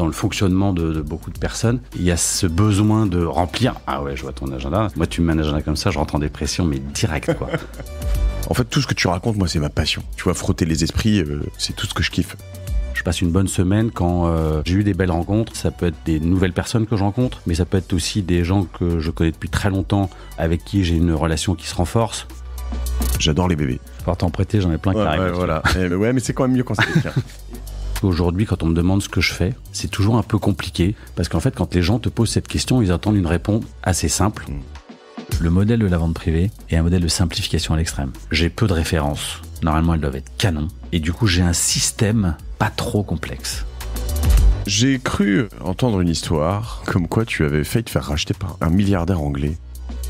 dans le fonctionnement de, beaucoup de personnes. Il y a ce besoin de remplir. Ah ouais, je vois ton agenda. Moi, tu me mets un agenda comme ça, je rentre en dépression, mais direct, quoi. en fait, tout ce que tu racontes, moi, c'est ma passion. Tu vois, frotter les esprits, euh, c'est tout ce que je kiffe je passe une bonne semaine quand euh, j'ai eu des belles rencontres. Ça peut être des nouvelles personnes que je rencontre, mais ça peut être aussi des gens que je connais depuis très longtemps, avec qui j'ai une relation qui se renforce. J'adore les bébés. Pour t'en prêter, j'en ai plein qui arrivent. Ouais, voilà. Eh, ouais, mais c'est quand même mieux quand c'est Aujourd'hui, quand on me demande ce que je fais, c'est toujours un peu compliqué. Parce qu'en fait, quand les gens te posent cette question, ils attendent une réponse assez simple. Hmm. Le modèle de la vente privée est un modèle de simplification à l'extrême. J'ai peu de références. Normalement, elles doivent être canon. Et du coup, j'ai un système pas trop complexe. J'ai cru entendre une histoire comme quoi tu avais failli te faire racheter par un milliardaire anglais.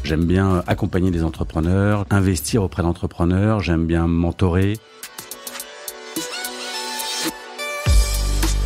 J'aime bien accompagner des entrepreneurs, investir auprès d'entrepreneurs, j'aime bien mentorer.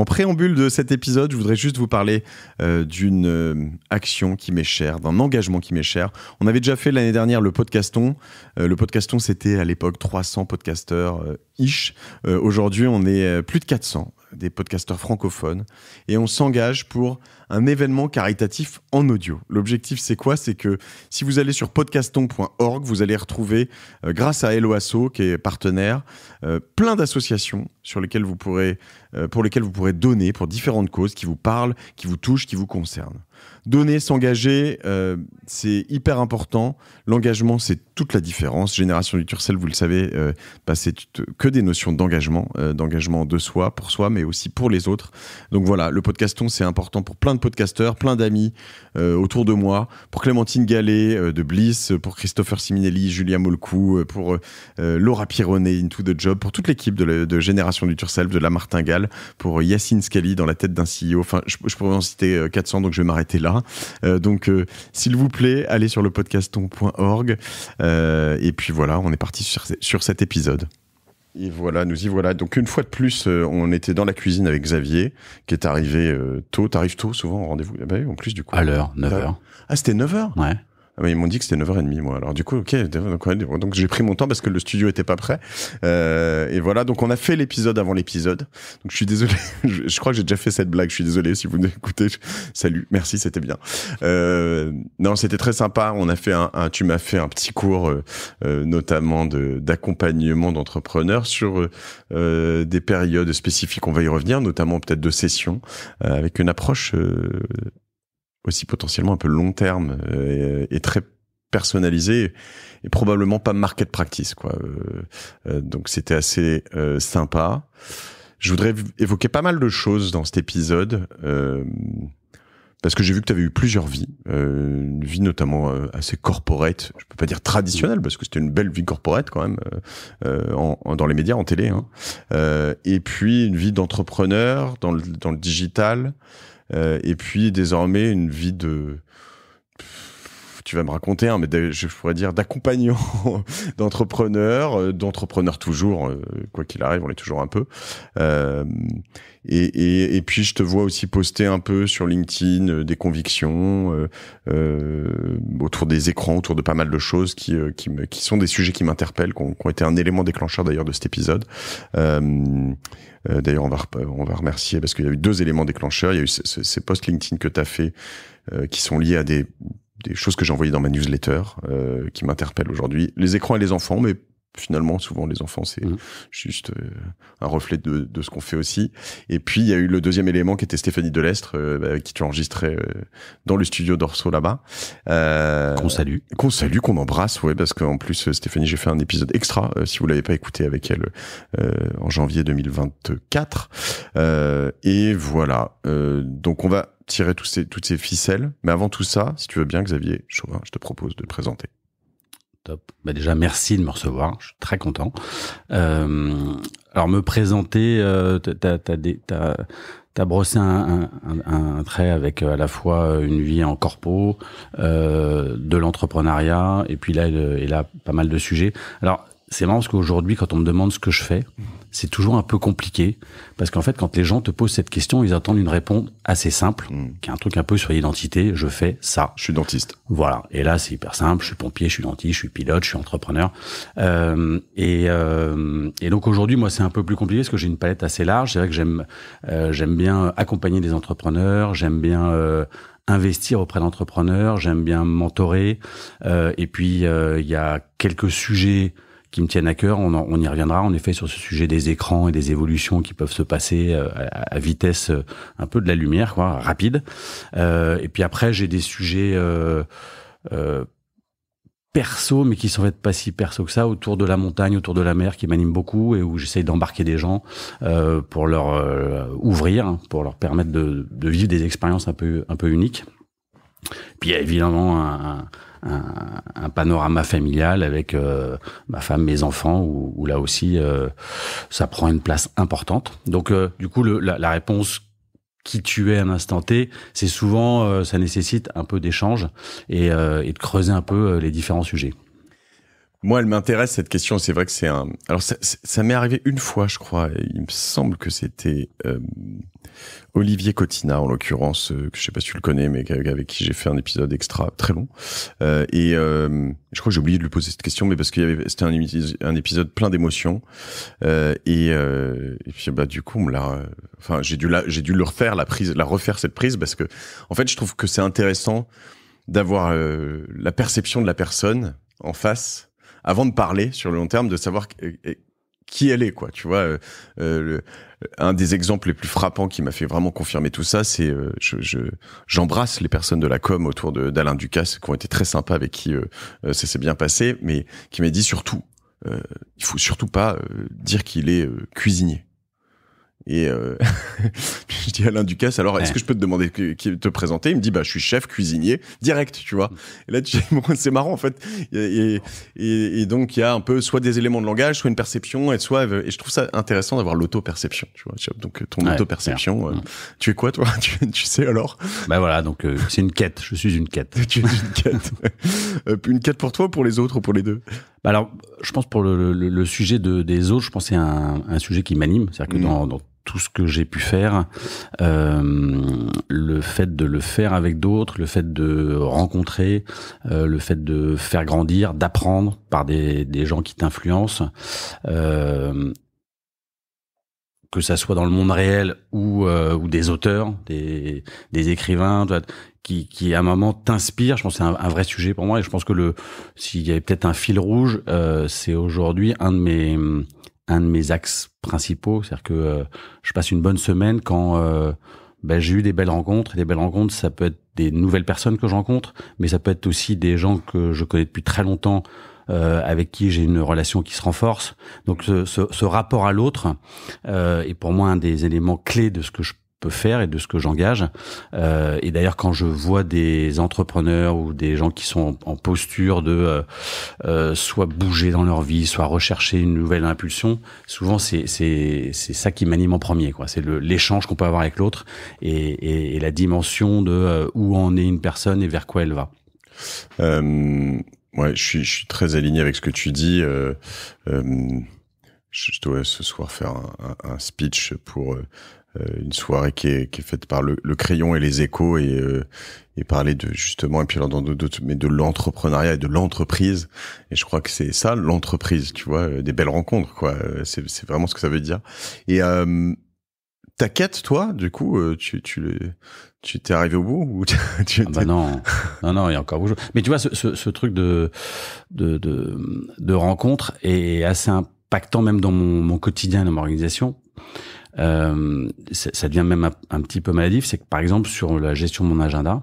En préambule de cet épisode, je voudrais juste vous parler euh, d'une euh, action qui m'est chère, d'un engagement qui m'est cher. On avait déjà fait l'année dernière le podcaston. Euh, le podcaston, c'était à l'époque 300 podcasteurs ish. Aujourd'hui, on est plus de 400 des podcasteurs francophones, et on s'engage pour un événement caritatif en audio. L'objectif, c'est quoi C'est que si vous allez sur podcaston.org, vous allez retrouver, euh, grâce à Eloasso, qui est partenaire, euh, plein d'associations sur lesquelles vous pourrez, euh, pour lesquelles vous pourrez donner pour différentes causes qui vous parlent, qui vous touchent, qui vous concernent donner, s'engager, euh, c'est hyper important. L'engagement, c'est toute la différence. Génération du Turcel, vous le savez, euh, bah, c'est que des notions d'engagement, euh, d'engagement de soi, pour soi, mais aussi pour les autres. Donc voilà, le podcaston, c'est important pour plein de podcasteurs, plein d'amis autour de moi, pour Clémentine Gallet de Bliss, pour Christopher Siminelli, Julia Molcou, pour Laura Pironet, Into the Job, pour toute l'équipe de, Génération du Turcel, de la Martingale, pour Yacine Scali dans la tête d'un CEO. Enfin, je, je pourrais en citer 400, donc je vais m'arrêter là. Euh, donc, euh, s'il vous plaît, allez sur le podcaston.org. Euh, et puis voilà, on est parti sur, sur cet épisode. Et voilà, nous y voilà. Donc une fois de plus, on était dans la cuisine avec Xavier, qui est arrivé tôt. T'arrives tôt souvent au rendez-vous ah bah en plus du coup. À l'heure, 9h. Ah, c'était 9h Ouais. Ah, ils m'ont dit que c'était 9h30 moi. Alors du coup, ok, donc, j'ai pris mon temps parce que le studio était pas prêt. Euh, et voilà, donc on a fait l'épisode avant l'épisode. Donc je suis désolé, je, crois que j'ai déjà fait cette blague. Je suis désolé si vous écoutez Salut, merci, c'était bien. Euh, non, c'était très sympa. On a fait un, tu m'as fait un petit cours euh, euh, notamment de d'accompagnement d'entrepreneurs sur euh, des périodes spécifiques. On va y revenir, notamment peut-être de sessions avec une approche aussi potentiellement un peu long terme euh, et, très personnalisé et probablement pas market practice quoi. Euh, euh, donc c'était assez sympa. Je voudrais évoquer pas mal de choses dans cet épisode parce que j'ai vu que tu avais eu plusieurs vies, une vie notamment assez corporate, je peux pas dire traditionnelle parce que c'était une belle vie corporate quand même dans les médias, en télé, hein. et puis une vie d'entrepreneur dans le, dans le digital. Euh, et puis désormais une vie de tu vas me raconter, un, mais je pourrais dire d'accompagnant d'entrepreneurs, euh, d'entrepreneurs toujours, euh, quoi qu'il arrive, on est toujours un peu. Euh, et, puis je te vois aussi poster un peu sur LinkedIn des convictions autour des écrans, autour de pas mal de choses qui, sont des sujets qui m'interpellent, qui, ont, été un élément déclencheur d'ailleurs de cet épisode. D'ailleurs, on va, on va remercier parce qu'il y a eu deux éléments déclencheurs. Il y a eu ces, posts LinkedIn que tu as fait qui sont liés à des des choses que j'ai envoyées dans ma newsletter euh, qui m'interpellent aujourd'hui. Les écrans et les enfants, mais finalement, souvent les enfants, c'est mmh. juste euh, un reflet de, ce qu'on fait aussi. Et puis, il y a eu le deuxième élément qui était Stéphanie Delestre, euh, qui tu enregistrais euh, dans le studio d'Orso là-bas. qu'on salue. Qu'on salue, qu'on embrasse, ouais, parce qu'en plus, Stéphanie, j'ai fait un épisode extra, si vous l'avez pas écouté avec elle, en janvier 2024. et voilà. donc, on va tirer tous ces, toutes ces ficelles. Mais avant tout ça, si tu veux bien, Xavier Chauvin, je te propose de présenter. Bah déjà, merci de me recevoir. Je suis très content. Euh, alors, me présenter, euh, t'as as, brossé un, un, un, trait avec euh, à la fois euh, une vie en corpo, euh, de l'entrepreneuriat, et puis là, il, a pas mal de sujets. Alors, c'est marrant parce qu'aujourd'hui, quand on me demande ce que je fais, c'est toujours un peu compliqué parce qu'en fait, quand les gens te posent cette question, ils attendent une réponse assez simple, hmm. qui est un truc un peu sur l'identité. Je fais ça. Je suis dentiste. Voilà. Et là, c'est hyper simple. Je suis pompier, je suis dentiste, je suis pilote, je suis entrepreneur. Euh, euh, et, donc aujourd'hui, moi, c'est un peu plus compliqué parce que j'ai une palette assez large. C'est vrai que j'aime euh, j'aime bien accompagner des entrepreneurs. J'aime bien investir auprès d'entrepreneurs. J'aime bien mentorer. et puis il y a quelques sujets qui me tiennent à cœur. On, on, y reviendra en effet sur ce sujet des écrans et des évolutions qui peuvent se passer euh, à, vitesse euh, un peu de la lumière, quoi, rapide. Euh, et puis après, j'ai des sujets euh, euh, perso, mais qui sont en fait pas si perso que ça, autour de la montagne, autour de la mer, qui m'animent beaucoup et où j'essaye d'embarquer des gens pour leur ouvrir, hein, pour leur permettre de, de, vivre des expériences un peu un peu uniques. Puis il y a évidemment un un, un panorama familial avec euh, ma femme, mes enfants, où, là aussi euh, ça prend une place importante. Donc euh, du coup, la, réponse qui tu es à l'instant T, c'est souvent ça nécessite un peu d'échange et, et de creuser un peu les différents sujets. Moi, elle m'intéresse cette question. C'est vrai que c'est un. Alors, ça, ça m'est arrivé une fois, je crois. il me semble que c'était euh, Olivier Cotina, en l'occurrence, euh, que je sais pas si tu le connais, mais avec, qui j'ai fait un épisode extra très long. Euh, et je crois que j'ai oublié de lui poser cette question, mais parce qu'il y avait, c'était un, épisode plein d'émotions. Et, et, puis, bah, du coup, on Enfin, j'ai dû j'ai dû le refaire la prise, la refaire cette prise, parce que, en fait, je trouve que c'est intéressant d'avoir la perception de la personne en face avant de parler sur le long terme, de savoir euh, euh, qui elle est, quoi. Tu vois, euh, un des exemples les plus frappants qui m'a fait vraiment confirmer tout ça, c'est je j'embrasse les personnes de la com autour d'Alain Ducasse qui ont été très sympas avec qui ça s'est bien passé, mais qui m'a dit surtout, il faut surtout pas dire qu'il est cuisinier. Et euh, je dis à Alain Ducasse, alors est-ce que je peux te demander de te présenter Il me dit, bah, je suis chef cuisinier, direct, tu vois. Mm. Et là, tu... c'est marrant en fait. Et, donc, il y a un peu soit des éléments de langage, soit une perception, et soit. Euh, et je trouve ça intéressant d'avoir l'auto-perception, tu vois. Donc, ton auto-perception, euh, tu es quoi toi tu, sais alors Bah voilà, donc euh, c'est une quête, je suis une quête. tu es une quête. une quête pour toi ou pour les autres ou pour les deux bah, alors, je pense pour le, sujet des autres, je pense c'est un, sujet qui m'anime. C'est-à-dire que mm. dans, tout ce que j'ai pu faire, euh, le fait de le faire avec d'autres, le fait de rencontrer, euh, le fait de faire grandir, d'apprendre par des, gens qui t'influencent, euh, que ça soit dans le monde réel ou, ou des auteurs, des, des écrivains, qui, qui à un moment t'inspire. Je pense que c'est un, vrai sujet pour moi et je pense que le s'il y avait peut-être un fil rouge, euh, c'est aujourd'hui un de mes un de mes axes principaux. C'est-à-dire que euh, je passe une bonne semaine quand euh, ben, j'ai eu des belles rencontres. Et des belles rencontres, ça peut être des nouvelles personnes que je rencontre, mais ça peut être aussi des gens que je connais depuis très longtemps, euh, avec qui j'ai une relation qui se renforce. Donc ce, ce, rapport à l'autre euh, est pour moi un des éléments clés de ce que je peut faire et de ce que j'engage. Euh, et d'ailleurs, quand je vois des entrepreneurs ou des gens qui sont en, posture de euh, euh, soit bouger dans leur vie, soit rechercher une nouvelle impulsion, souvent c'est c'est c'est ça qui m'anime en premier. Quoi, c'est l'échange qu'on peut avoir avec l'autre et, et, la dimension de où en est une personne et vers quoi elle va. ouais, je suis très aligné avec ce que tu dis je dois ce soir faire un speech pour euh, une soirée qui est, faite par le, crayon et les échos et, euh, et parler de justement et puis dans d'autres mais de l'entrepreneuriat et de l'entreprise et je crois que c'est ça l'entreprise tu vois euh, des belles rencontres quoi c'est vraiment ce que ça veut dire et ta quête, toi, du coup, tu tu tu t'es arrivé au bout ou tu ah bah non, non, il y a encore beaucoup. Mais tu vois, ce, truc de, de, de de rencontre est assez impactant même dans mon, mon quotidien, dans mon organisation. Euh, ça devient même un, petit peu maladif, c'est que par exemple sur la gestion de mon agenda,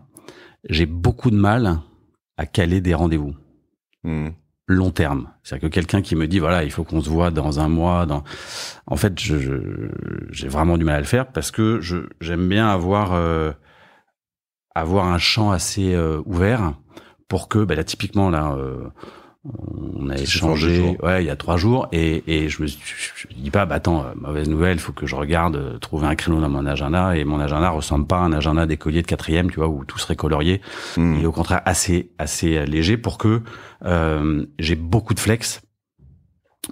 j'ai beaucoup de mal à caler des rendez-vous. Hmm. Long terme. C'est-à-dire que quelqu'un qui me dit, voilà, il faut qu'on se voit dans un mois, dans... en fait, j'ai je, vraiment du mal à le faire parce que j'aime bien avoir, euh, avoir un champ assez euh, ouvert pour que, bah, là, typiquement, là, on a échangé ouais il y a trois jours et, et je me dis pas bah attends euh, mauvaise nouvelle il faut que je regarde euh, trouver un créneau dans mon agenda et mon agenda ressemble pas à un agenda d'écolier de quatrième tu vois où tout serait colorié hmm. il est au contraire assez assez euh, léger pour que j'ai beaucoup de flex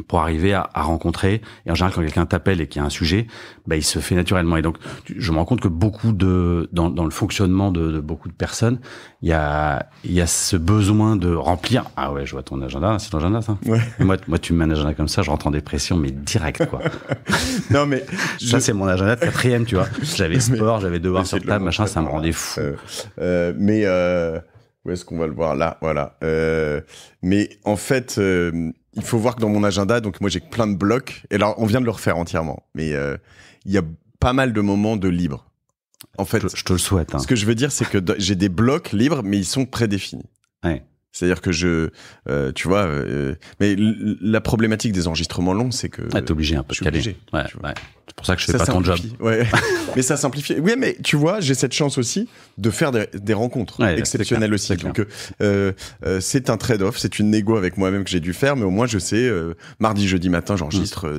pour arriver à, à, rencontrer. Et en général, quand quelqu'un t'appelle et qu'il y a un sujet, bah, il se fait naturellement. Et donc, je me rends compte que beaucoup de dans, dans le fonctionnement de, de, beaucoup de personnes, il y a il y a ce besoin de remplir. Ah ouais, je vois ton agenda, c'est ton agenda ça. Ouais. Moi, moi, tu mets un agenda comme ça, je rentre en dépression, mais direct quoi. non mais ça c'est mon agenda de quatrième, tu vois. J'avais sport, j'avais devoir sur table, machin, ça me rendait fou. Euh, euh, mais euh, où est-ce qu'on va le voir là Voilà. Euh, mais en fait euh, il faut voir que dans mon agenda, donc moi j'ai plein de blocs. Et là, on vient de le refaire entièrement, mais euh, il y a pas mal de moments de libre. En fait, je, te le souhaite. Hein. Ce que je veux dire, c'est que j'ai des blocs libres, mais ils sont prédéfinis. Ouais. C'est-à-dire que je, euh, tu vois, euh, mais la problématique des enregistrements longs, c'est que ah, t'es obligé un peu je suis obligé, ouais, ouais. C'est pour ça que je fais ça pas ton job. Ouais. mais ça simplifie. Oui, mais tu vois, j'ai cette chance aussi de faire des, rencontres exceptionnelles aussi. Donc, euh, euh, c'est un trade-off, c'est une négo avec moi-même que j'ai dû faire, mais au moins je sais, euh, mardi, jeudi matin, j'enregistre 9h30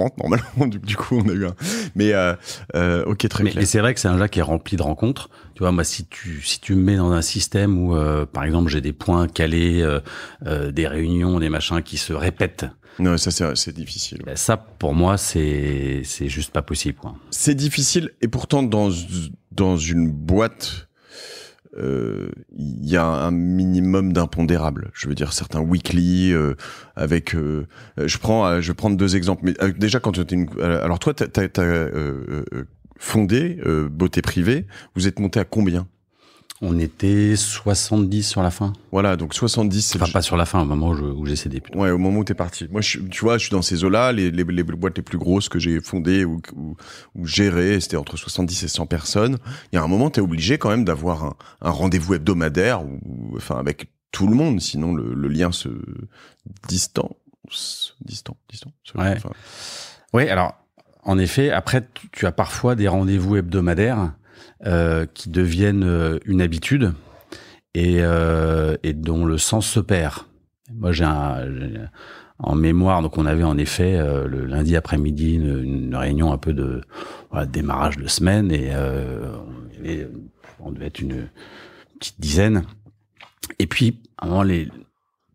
euh, normalement. Du, coup, on a eu un. Mais euh, ok, très clair. Et c'est vrai que c'est un jeu qui est rempli de rencontres. Tu vois, moi, si tu si tu me mets dans un système où, par exemple, j'ai des points calés, des réunions, des machins qui se répètent non, ça c'est difficile. Ben, ça pour moi c'est c'est juste pas possible. C'est difficile et pourtant dans dans une boîte il euh, y a un minimum d'impondérable. Je veux dire certains weekly euh, avec. Euh, je prends, je vais prendre deux exemples. Mais déjà quand tu une, alors toi tu as, fondé beauté privée, vous êtes monté à combien on était 70 sur la fin. Voilà, donc 70. C'est enfin, pas sur la fin, au moment où j'ai cédé. Ouais, au moment où t'es parti. Moi, tu vois, je suis dans ces eaux-là, les, boîtes les plus grosses que j'ai fondées ou, ou, gérées, c'était entre 70 et 100 personnes. Il y a un moment, t'es obligé quand même d'avoir un, rendez-vous hebdomadaire, ou, enfin, avec tout le monde, sinon le, lien se distance, distant, distant. Ouais. Oui, alors, en effet, après, tu as parfois des rendez-vous hebdomadaires euh, qui deviennent euh, une habitude euh, et, dont le sens se perd. Moi, j'ai en mémoire, donc on avait en effet le lundi après-midi une, réunion un peu de démarrage de semaine et on, devait être une petite dizaine. Et puis, à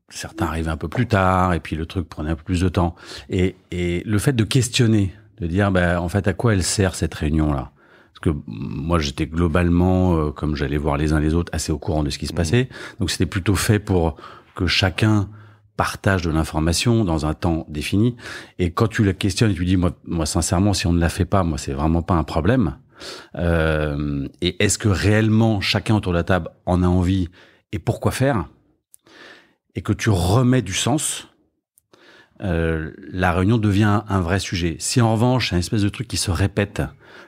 certains arrivaient un peu plus tard et puis le truc prenait un peu plus de temps. Et, le fait de questionner, de dire, ben, en fait, à quoi elle sert cette réunion-là parce que moi, j'étais globalement, euh, comme j'allais voir les uns les autres, assez au courant de ce qui se mmh. passait. Donc c'était plutôt fait pour que chacun partage de l'information dans un temps défini. Et quand tu la questionnes et tu dis, moi, sincèrement, si on ne la fait pas, moi, c'est vraiment pas un problème. Euh, et est-ce que réellement chacun autour de la table en a envie et pourquoi faire Et que tu remets du sens euh, la réunion devient un vrai sujet. Si en revanche, c'est un espèce de truc qui se répète,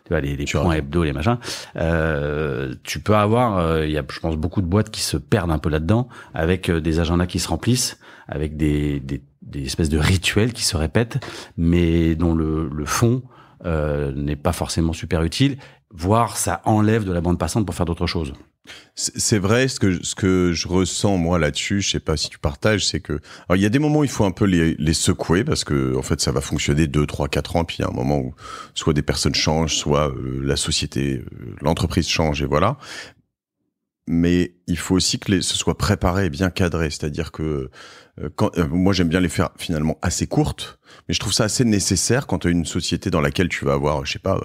tu vois, les, les points hebdo, les machins, euh, tu peux avoir, euh, il y a, je pense, beaucoup de boîtes qui se perdent un peu là-dedans, avec des agendas qui se remplissent, avec des, des, espèces de rituels qui se répètent, mais dont le, le fond n'est pas forcément super utile voire ça enlève de la bande passante pour faire d'autres choses. C'est vrai, ce que, ce que je ressens moi là-dessus, je sais pas si tu partages, c'est que il y a des moments où il faut un peu les, secouer parce que en fait ça va fonctionner 2, 3, 4 ans, puis il y a un moment où soit des personnes changent, soit euh, la société, euh, l'entreprise change et voilà. Mais il faut aussi que les, ce soit préparé et bien cadré, c'est-à-dire que euh, euh, moi j'aime bien les faire finalement assez courtes, mais je trouve ça assez nécessaire quand tu as une société dans laquelle tu vas avoir, euh, je sais pas,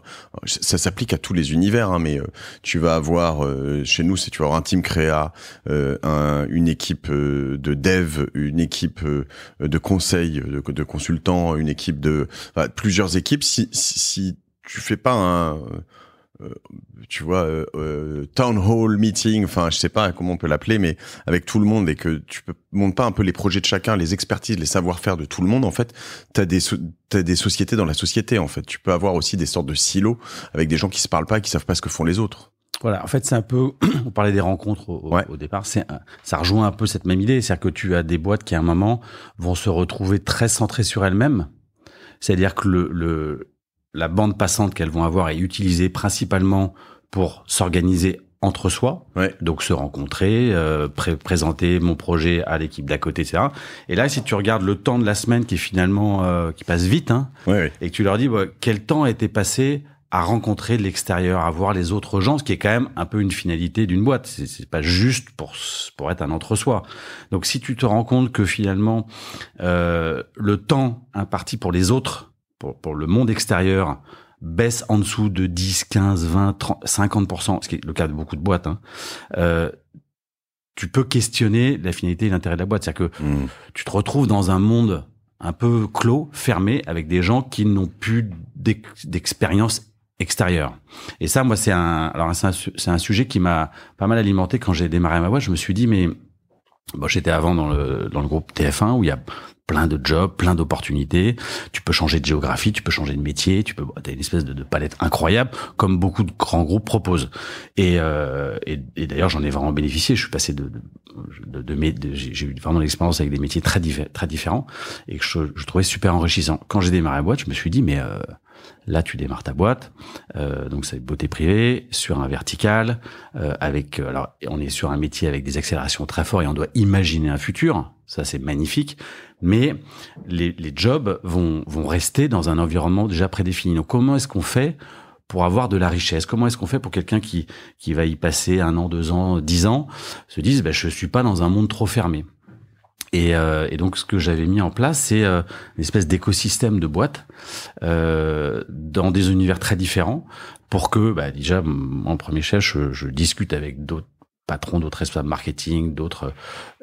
ça s'applique à tous les univers, hein, mais tu vas avoir, chez nous, si tu vas un team créa, une équipe de dev, une équipe de conseil, de, consultants, une équipe de... plusieurs équipes, si, si, si tu fais pas un euh, tu vois, euh, euh, town hall meeting, enfin, je sais pas comment on peut l'appeler, mais avec tout le monde et que tu montes pas un peu les projets de chacun, les expertises, les savoir-faire de tout le monde, en fait, t'as des, as des sociétés dans la société, en fait. Tu peux avoir aussi des sortes de silos avec des gens qui se parlent pas qui savent pas ce que font les autres. Voilà, en fait, c'est un peu, on parlait des rencontres au, départ, c'est ça rejoint un peu cette même idée, c'est-à-dire que tu as des boîtes qui à un moment vont se retrouver très centrées sur elles-mêmes, c'est-à-dire que le la bande passante qu'elles vont avoir est utilisée principalement pour s'organiser entre soi, donc se rencontrer, euh, présenter mon projet à l'équipe d'à côté, etc. Et là, si tu regardes le temps de la semaine qui finalement euh, qui passe vite, hein, et que tu leur dis bah, quel temps a été passé à rencontrer de l'extérieur, à voir les autres gens, ce qui est quand même un peu une finalité d'une boîte. C'est pas juste pour pour être un entre-soi. Donc si tu te rends compte que finalement euh, le temps imparti pour les autres pour, le monde extérieur baisse en dessous de 10, 15, 20, 30, 50%, ce qui est le cas de beaucoup de boîtes, hein. euh, tu peux questionner la finalité et l'intérêt de la boîte. C'est-à-dire que hmm. tu te retrouves dans un monde un peu clos, fermé, avec des gens qui n'ont plus d'expérience extérieure. Et ça, moi, c'est un, alors c'est un, sujet qui m'a pas mal alimenté quand j'ai démarré ma boîte. Je me suis dit, mais bon, j'étais avant dans le, dans le groupe TF1 où il y a plein de jobs, plein d'opportunités. Tu peux changer de géographie, tu peux changer de métier, tu peux, une espèce de, palette incroyable, comme beaucoup de grands groupes proposent. Et, euh, d'ailleurs, j'en ai vraiment bénéficié. Je suis passé de, j'ai eu vraiment l'expérience avec des métiers très très différents et que je, trouvais super enrichissant. Quand j'ai démarré la boîte, je me suis dit mais euh, Là, tu démarres ta boîte, euh, donc c'est beauté privée sur un vertical. Euh, avec alors, on est sur un métier avec des accélérations très fortes et on doit imaginer un futur. Ça, c'est magnifique mais les, jobs vont, rester dans un environnement déjà prédéfini. Donc comment est-ce qu'on fait pour avoir de la richesse Comment est-ce qu'on fait pour quelqu'un qui, qui va y passer un an, deux ans, dix ans, se dise ben, je suis pas dans un monde trop fermé euh, et, donc, ce que j'avais mis en place, c'est euh, une espèce d'écosystème de boîtes euh, dans des univers très différents pour que, bah, déjà, en premier chef, je discute avec d'autres patrons, d'autres responsables marketing, d'autres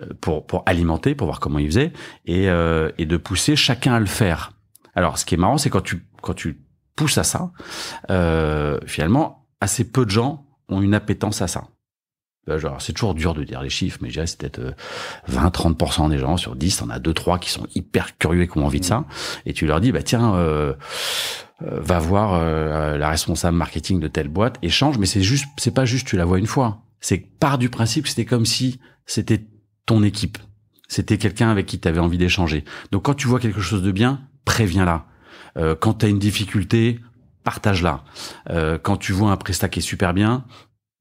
euh, pour, pour alimenter, pour voir comment ils faisaient, et, euh, et de pousser chacun à le faire. Alors, ce qui est marrant, c'est quand tu, quand tu pousses à ça, euh, finalement, assez peu de gens ont une appétence à ça. Bah, genre, c'est toujours dur de dire les chiffres, mais je dirais c'est peut-être 20-30% des gens sur 10, on a deux trois qui sont hyper curieux et qui ont envie de ça. Et tu leur dis, bah tiens, va voir la responsable marketing de telle boîte, échange, mais c'est juste, c'est pas juste tu la vois une fois c'est que part du principe que c'était comme si c'était ton équipe. C'était quelqu'un avec qui tu avais envie d'échanger. Donc quand tu vois quelque chose de bien, préviens-la. Euh, quand tu as une difficulté, partage-la. Euh, quand tu vois un prestat qui est super bien,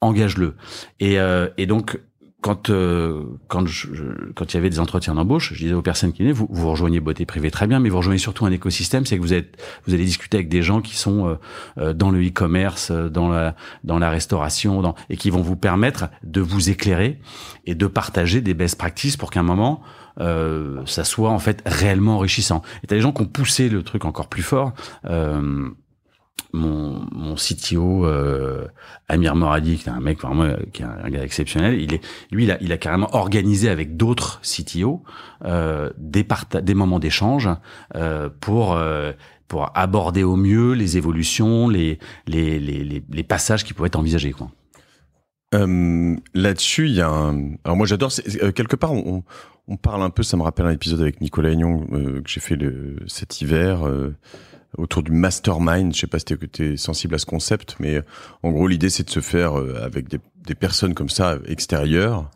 engage-le. Et, euh, et donc quand euh, quand je, quand il y avait des entretiens d'embauche, je disais aux personnes qui venaient, vous, vous rejoignez beauté privée très bien, mais vous rejoignez surtout un écosystème, c'est que vous êtes vous allez discuter avec des gens qui sont euh, euh, dans le e-commerce, dans la dans la restauration, dans, et qui vont vous permettre de vous éclairer et de partager des best practices pour qu'à un moment ça soit en fait réellement enrichissant. Et t'as des gens qui ont poussé le truc encore plus fort mon, CTO euh, Amir Moradi, qui est un mec vraiment euh, qui est un gars exceptionnel, il est lui il a, carrément organisé avec d'autres CTO euh, des moments d'échange euh, pour pour aborder au mieux les évolutions, les les les, passages qui pouvaient être envisagés quoi. Là-dessus, il y a un. Alors moi, j'adore. quelque part, on, parle un peu. Ça me rappelle un épisode avec Nicolas Aignon que j'ai fait cet hiver autour du mastermind. Je sais pas si tu es sensible à ce concept, mais euh, en gros, l'idée, c'est de se faire euh, avec des, des personnes comme ça extérieures.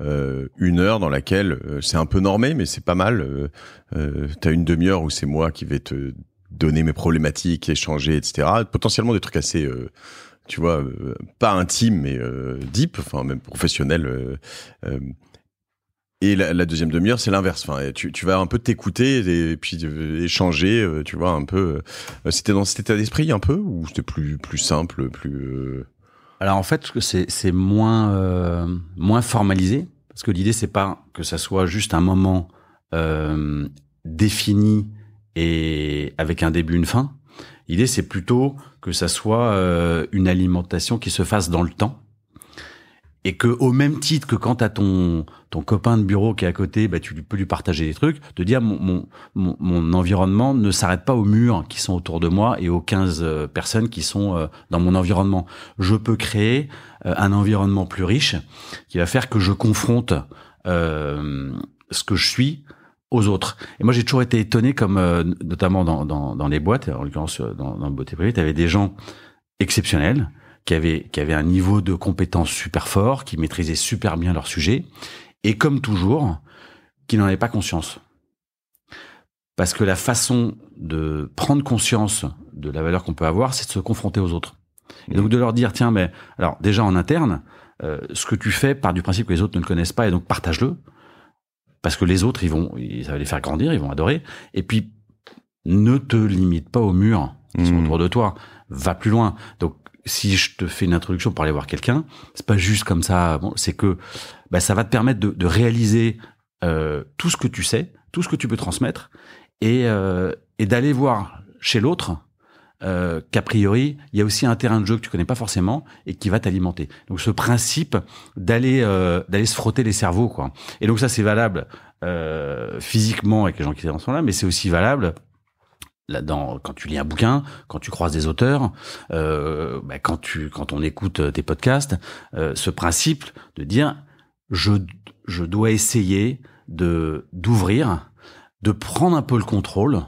Euh, une heure dans laquelle euh, c'est un peu normé, mais c'est pas mal. Euh, T'as une demi-heure où c'est moi qui vais te donner mes problématiques, échanger, etc. Potentiellement des trucs assez, tu vois, pas intimes mais deep, enfin même professionnels. Et la, deuxième demi-heure, c'est l'inverse. Enfin, tu, tu, vas un peu t'écouter et, puis euh, échanger, euh, tu vois, un peu. Euh, c'était dans cet état d'esprit un peu ou c'était plus, plus simple, plus. Alors en fait, c'est moins, moins formalisé parce que l'idée, c'est pas que ça soit juste un moment défini et avec un début, une fin. L'idée, c'est plutôt que ça soit une alimentation qui se fasse dans le temps et qu'au même titre que quand à ton ton copain de bureau qui est à côté, bah, tu peux lui partager des trucs, te dire mon environnement ne s'arrête pas aux murs qui sont autour de moi et aux 15 euh, personnes qui sont euh, dans mon environnement. Je peux créer euh, un environnement plus riche qui va faire que je confronte ce que je suis aux autres. Et moi j'ai toujours été étonné comme notamment dans, les boîtes, en l'occurrence dans, dans beauté privée, tu avais des gens exceptionnels qui avaient, qui avait un niveau de compétence super fort, qui maîtrisaient super bien leur sujet, et comme toujours, qui n'en avaient pas conscience. Parce que la façon de prendre conscience de la valeur qu'on peut avoir, c'est de se confronter aux autres. Et donc mmh. de leur dire, tiens, mais alors déjà en interne, euh, ce que tu fais part du principe que les autres ne le connaissent pas, et donc partage-le, parce que les autres, ils vont, ça va les faire grandir, ils vont adorer. Et puis, ne te limite pas au mur qui sont mmh. autour de toi, va plus loin. Donc si je te fais une introduction pour aller voir quelqu'un, c'est pas juste comme ça. c'est que bah, ça va te permettre de, réaliser euh, tout ce que tu sais, tout ce que tu peux transmettre, et, euh, d'aller voir chez l'autre euh, qu'a priori, il y a aussi un terrain de jeu que tu connais pas forcément et qui va t'alimenter. Donc ce principe d'aller d'aller se frotter les cerveaux quoi. Et donc ça c'est valable physiquement avec les gens qui sont là, mais c'est aussi valable là-dedans, quand tu lis un bouquin, quand tu croises des auteurs, euh, bah, quand tu, quand on écoute tes euh, podcasts, euh, ce principe de dire je, je dois essayer de d'ouvrir, de prendre un peu le contrôle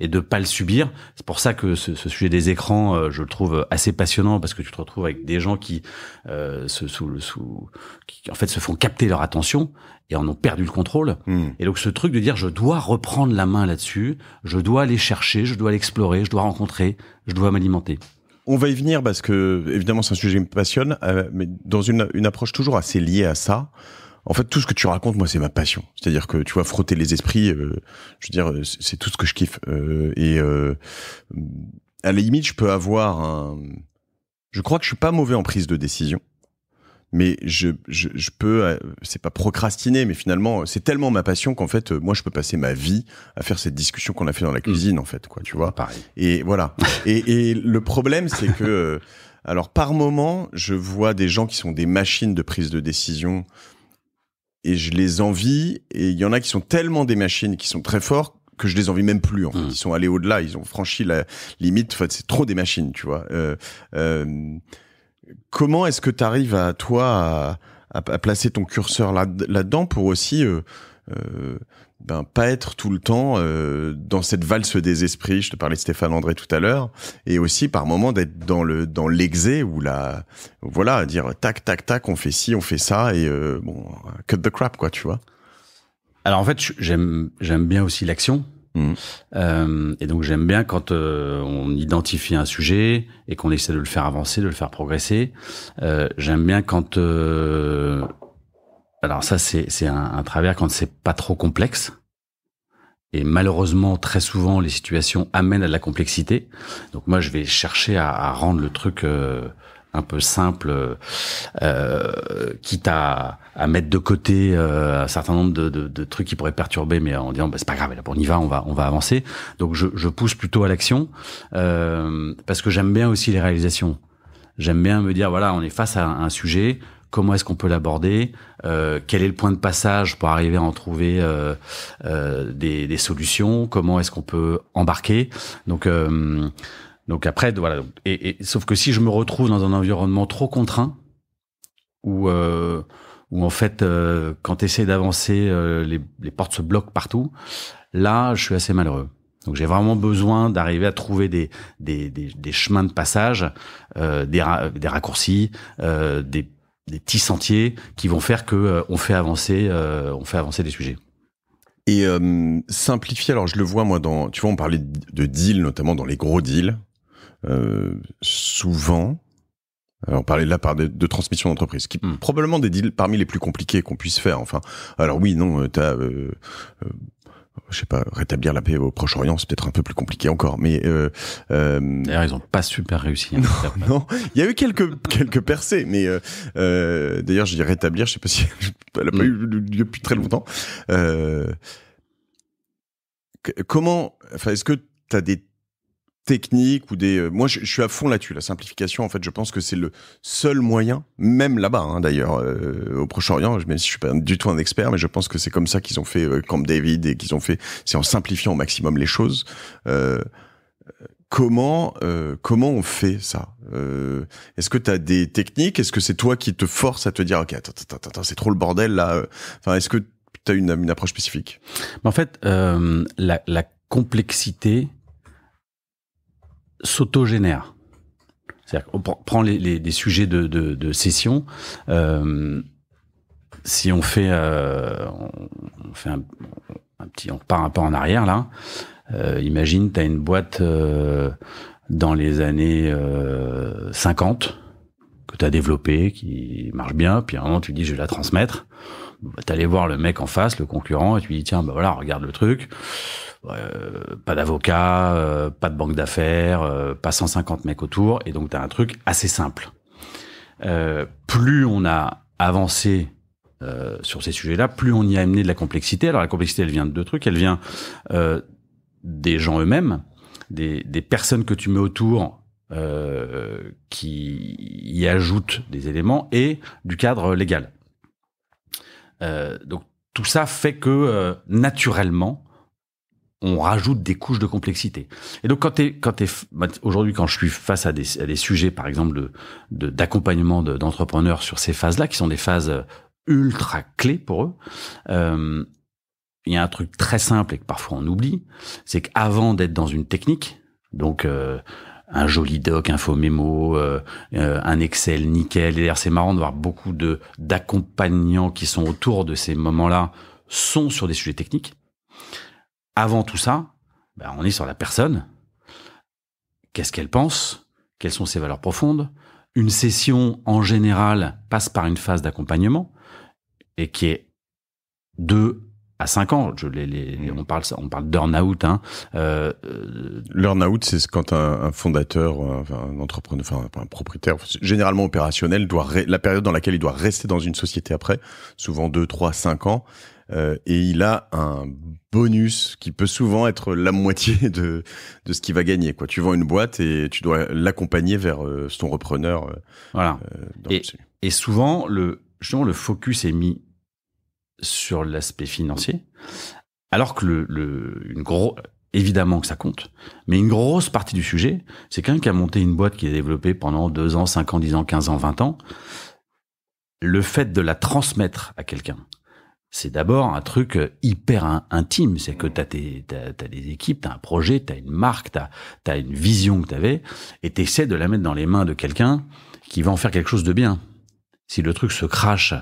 et de pas le subir. C'est pour ça que ce, sujet des écrans, euh, je le trouve assez passionnant parce que tu te retrouves avec des gens qui euh, se sous, sous, qui en fait se font capter leur attention et en ont perdu le contrôle. Hmm. Et donc ce truc de dire je dois reprendre la main là-dessus, je dois aller chercher, je dois l'explorer, je dois rencontrer, je dois m'alimenter. On va y venir parce que évidemment c'est un sujet qui me passionne, euh, mais dans une, une approche toujours assez liée à ça. En fait, tout ce que tu racontes, moi, c'est ma passion. C'est-à-dire que tu vois, frotter les esprits, euh, je veux dire, c'est tout ce que je kiffe. Euh, et euh, à la limite, je peux avoir un. Je crois que je suis pas mauvais en prise de décision, mais je je, peux. C'est pas procrastiner, mais finalement, c'est tellement ma passion qu'en fait, moi, je peux passer ma vie à faire cette discussion qu'on a fait dans la mm. cuisine, en fait, quoi. Tu vois. Pareil. Et voilà. et, et le problème, c'est que. Alors par moment, je vois des gens qui sont des machines de prise de décision, et je les envie. Et il y en a qui sont tellement des machines, qui sont très forts, que je les envie même plus. En fait. Mmh. Ils sont allés au-delà, ils ont franchi la limite. En fait, c'est trop des machines, tu vois. Euh, euh comment est-ce que tu arrives à toi à, à, placer ton curseur là, là-dedans pour aussi euh, euh ben, pas être tout le temps euh, dans cette valse des esprits. Je te parlais de Stéphane André tout à l'heure, et aussi par moment d'être dans le dans l'exé ou la voilà dire tac tac tac on fait ci on fait ça et euh, bon cut the crap quoi tu vois. Alors en fait j'aime j'aime bien aussi l'action. Mmh. Euh, et donc j'aime bien quand on identifie un sujet et qu'on essaie de le faire avancer, de le faire progresser. j'aime bien quand alors ça, c'est un, travers quand c'est pas trop complexe. Et malheureusement, très souvent, les situations amènent à de la complexité. Donc moi, je vais chercher à, rendre le truc euh, un peu simple, euh, quitte à, à, mettre de côté euh, un certain nombre de, de, trucs qui pourraient perturber, mais en disant bah, c'est pas grave, là, on y va, on va, on va avancer. Donc je, je pousse plutôt à l'action parce que j'aime bien aussi les réalisations. J'aime bien me dire voilà, on est face à un sujet, comment est-ce qu'on peut l'aborder, euh, quel est le point de passage pour arriver à en trouver euh, euh, des, solutions, comment est-ce qu'on peut embarquer. Donc, donc après, voilà. Et, sauf que si je me retrouve dans un environnement trop contraint, où où en fait, quand tu essaies d'avancer, les, portes se bloquent partout, là, je suis assez malheureux. Donc j'ai vraiment besoin d'arriver à trouver des, des, des, chemins de passage, des, des raccourcis, des, des petits sentiers qui vont faire que euh, on fait avancer, euh, on fait avancer des sujets. Et euh, simplifier, alors je le vois moi dans, tu vois, on parlait de deals, notamment dans les gros deals. souvent, on parlait là par de, de transmission d'entreprise, qui hmm. probablement des deals parmi les plus compliqués qu'on puisse faire. Enfin, alors oui, non, tu as je sais pas, rétablir la paix au Proche-Orient, c'est peut-être un peu plus compliqué encore. Mais euh, euh, d'ailleurs, ils ont pas super réussi. Hein, non, il y a eu quelques quelques percées, mais euh, euh d'ailleurs, je dis rétablir, je sais pas si elle a pas eu mm. lieu depuis très longtemps. Euh, comment, enfin, est-ce que tu as des techniques ou des. Euh, moi, je, suis à fond là-dessus. La simplification, en fait, je pense que c'est le seul moyen, même là-bas, hein, d'ailleurs, euh, au Proche-Orient. Même je suis pas du tout un expert, mais je pense que c'est comme ça qu'ils ont fait euh, Camp David et qu'ils ont fait. C'est en simplifiant au maximum les choses. comment comment on fait ça Est-ce que tu as des techniques Est-ce que c'est toi qui te force à te dire ok attends attends attends, c'est trop le bordel là Enfin est-ce que tu as une, une approche spécifique En fait la, la complexité s'autogénère. C'est-à-dire qu'on prend les, sujets de, de, session. Euh, si on fait, euh, on fait un, petit, on part un peu en arrière là. Euh, imagine, tu as une boîte euh, dans les années 50 que tu as développée, qui marche bien, puis à un moment tu dis je vais la transmettre. Bah, tu voir le mec en face, le concurrent, et tu lui dis tiens, bah voilà, regarde le truc euh, pas d'avocat, euh, pas de banque d'affaires, euh, pas 150 mecs autour, et donc tu as un truc assez simple. plus on a avancé sur ces sujets-là, plus on y a amené de la complexité. Alors la complexité, elle vient de deux trucs. Elle vient des gens eux-mêmes, des, personnes que tu mets autour qui y ajoutent des éléments, et du cadre légal. donc tout ça fait que naturellement, on rajoute des couches de complexité. Et donc, quand tu, quand bah, aujourd'hui, quand je suis face à des, des sujets, par exemple, de d'accompagnement d'entrepreneurs sur ces phases-là, qui sont des phases euh, ultra clés pour eux, euh, il y a un truc très simple et que parfois on oublie, c'est qu'avant d'être dans une technique, donc euh, un joli doc, un faux mémo, un Excel nickel. Et c'est marrant de voir beaucoup de d'accompagnants qui sont autour de ces moments-là sont sur des sujets techniques avant tout ça, ben on est sur la personne. Qu'est-ce qu'elle pense Quelles sont ses valeurs profondes Une session, en général, passe par une phase d'accompagnement et qui est de à 5 ans. Je les, on parle, on parle d'earn-out. Hein. Euh, L'earn-out, c'est quand un, fondateur, euh, un entrepreneur, enfin, un propriétaire, généralement opérationnel, doit la période dans laquelle il doit rester dans une société après, souvent 2, 3, 5 ans, euh, et il a un bonus qui peut souvent être la moitié de, de ce qu'il va gagner. Tu vends une boîte et tu dois l'accompagner vers son euh, repreneur. Euh, voilà. et, souvent, le, le focus est mis sur l'aspect financier, alors que le, une gros, évidemment que ça compte, mais une grosse partie du sujet, c'est quelqu'un qui a monté une boîte qui est développée pendant 2 ans, 5 ans, 10 ans, 15 ans, 20 ans. Le fait de la transmettre à quelqu'un, c'est d'abord un truc euh, hyper intime. C'est que tu as, des équipes, t'as un projet, tu as une marque, t'as as, une vision que tu avais, et t'essaies de la mettre dans les mains de quelqu'un qui va en faire quelque chose de bien. Si le truc se crache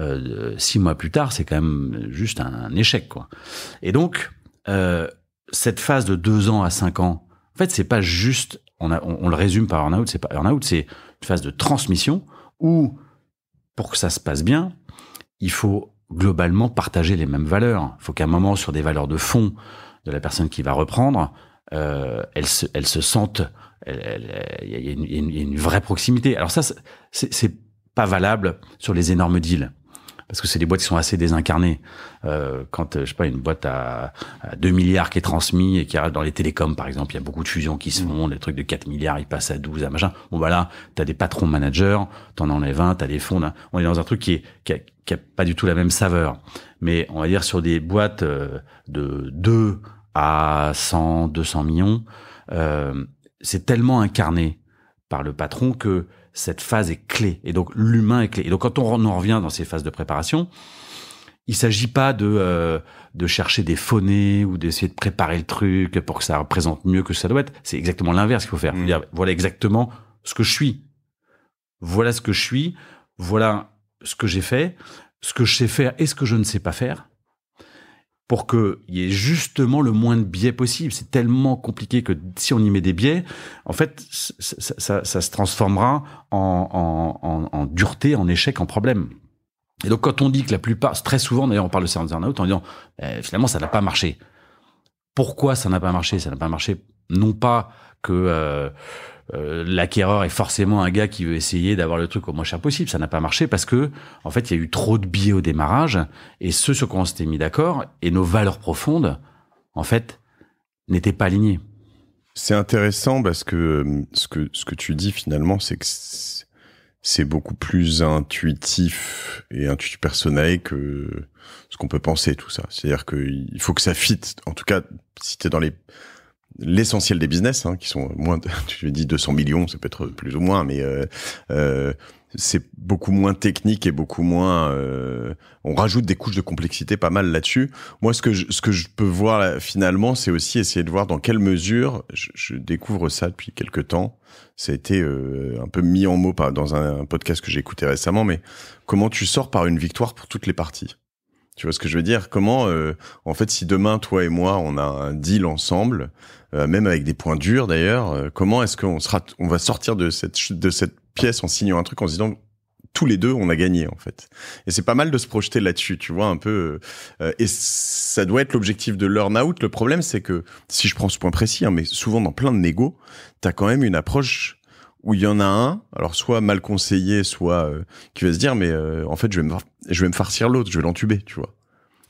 euh, six mois plus tard, c'est quand même juste un, échec. quoi. Et donc, euh, cette phase de deux ans à cinq ans, en fait, c'est pas juste, on, a, on, le résume par en c'est pas en out c'est une phase de transmission où, pour que ça se passe bien, il faut globalement partager les mêmes valeurs. Il faut qu'à un moment, sur des valeurs de fond de la personne qui va reprendre, euh, elle, se, elle se sente, il y, y, a une vraie proximité. Alors ça, c'est pas valable sur les énormes deals parce que c'est des boîtes qui sont assez désincarnées. Euh, quand, euh, je sais pas, une boîte à, 2 milliards qui est transmise et qui arrive dans les télécoms, par exemple, il y a beaucoup de fusions qui se mm. font, des trucs de 4 milliards, ils passent à 12, à machin. Bon, voilà, bah tu as des patrons managers, tu en enlèves un, as des fonds. On est dans un truc qui est, pas du tout la même saveur. Mais on va dire sur des boîtes euh, de 2 à 100, 200 millions, c'est tellement incarné par le patron que cette phase est clé. Et donc, l'humain est clé. Et donc, quand on en revient dans ces phases de préparation, il ne s'agit pas euh, de, chercher des phonés ou d'essayer de préparer le truc pour que ça représente mieux que ça doit être. C'est exactement l'inverse qu'il faut faire. Mm. voilà exactement ce que je suis. Voilà ce que je suis. Voilà ce que j'ai fait, ce que je sais faire et ce que je ne sais pas faire pour qu'il y ait justement le moins de biais possible. C'est tellement compliqué que si on y met des biais, en fait, ça, ça, se transformera en, en, dureté, en échec, en problème. Et donc quand on dit que la plupart, très souvent d'ailleurs on parle de certains burn en disant ben, finalement ça n'a pas marché. Pourquoi ça n'a pas marché Ça n'a pas marché non pas que... Euh, euh, l'acquéreur est forcément un gars qui veut essayer d'avoir le truc au moins cher possible. Ça n'a pas marché parce que, en fait, il y a eu trop de biais au démarrage et ce sur quoi on s'était mis d'accord et nos valeurs profondes, en fait, n'étaient pas alignées. C'est intéressant parce que euh, ce que, ce que tu dis finalement, c'est que c'est beaucoup plus intuitif et intuitif personnel que ce qu'on peut penser tout ça. C'est-à-dire qu'il faut que ça fitte. En tout cas, si t'es dans les l'essentiel des business, hein, qui sont moins, de, tu dis 200 millions, ça peut être plus ou moins, mais euh, euh c'est beaucoup moins technique et beaucoup moins. Euh, on rajoute des couches de complexité pas mal là-dessus. Moi, ce que je, ce que je peux voir finalement, c'est aussi essayer de voir dans quelle mesure je, découvre ça depuis quelques temps. Ça a été euh, un peu mis en mots dans un, podcast que j'ai écouté récemment, mais comment tu sors par une victoire pour toutes les parties. Tu vois ce que je veux dire Comment, en fait, si demain toi et moi on a un deal ensemble euh, même avec des points durs d'ailleurs. Euh, comment est-ce qu'on sera, on va sortir de cette de cette pièce en signant un truc en se disant tous les deux, on a gagné en fait. Et c'est pas mal de se projeter là-dessus, tu vois, un peu. Euh, et ça doit être l'objectif de learn out. Le problème, c'est que si je prends ce point précis, hein, mais souvent dans plein de négo, t'as quand même une approche où il y en a un, alors soit mal conseillé, soit qui va se dire, mais en fait, je vais me, je vais me farcir l'autre, je vais l'entuber, tu vois.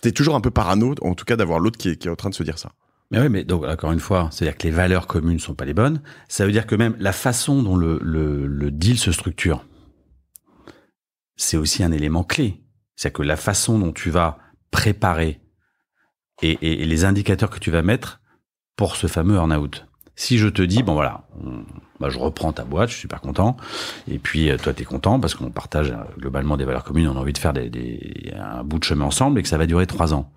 T'es toujours un peu parano, en tout cas, d'avoir l'autre qui, qui est en train de se dire ça. Mais oui, mais donc encore une fois, c'est-à-dire que les valeurs communes ne sont pas les bonnes. Ça veut dire que même la façon dont le, le, deal se structure, c'est aussi un élément clé. C'est-à-dire que la façon dont tu vas préparer et, et, les indicateurs que tu vas mettre pour ce fameux earn-out. Si je te dis, bon voilà, bah je reprends ta boîte, je suis super content, et puis euh, toi tu es content parce qu'on partage euh, globalement des valeurs communes, on a envie de faire des, des, un bout de chemin ensemble et que ça va durer trois ans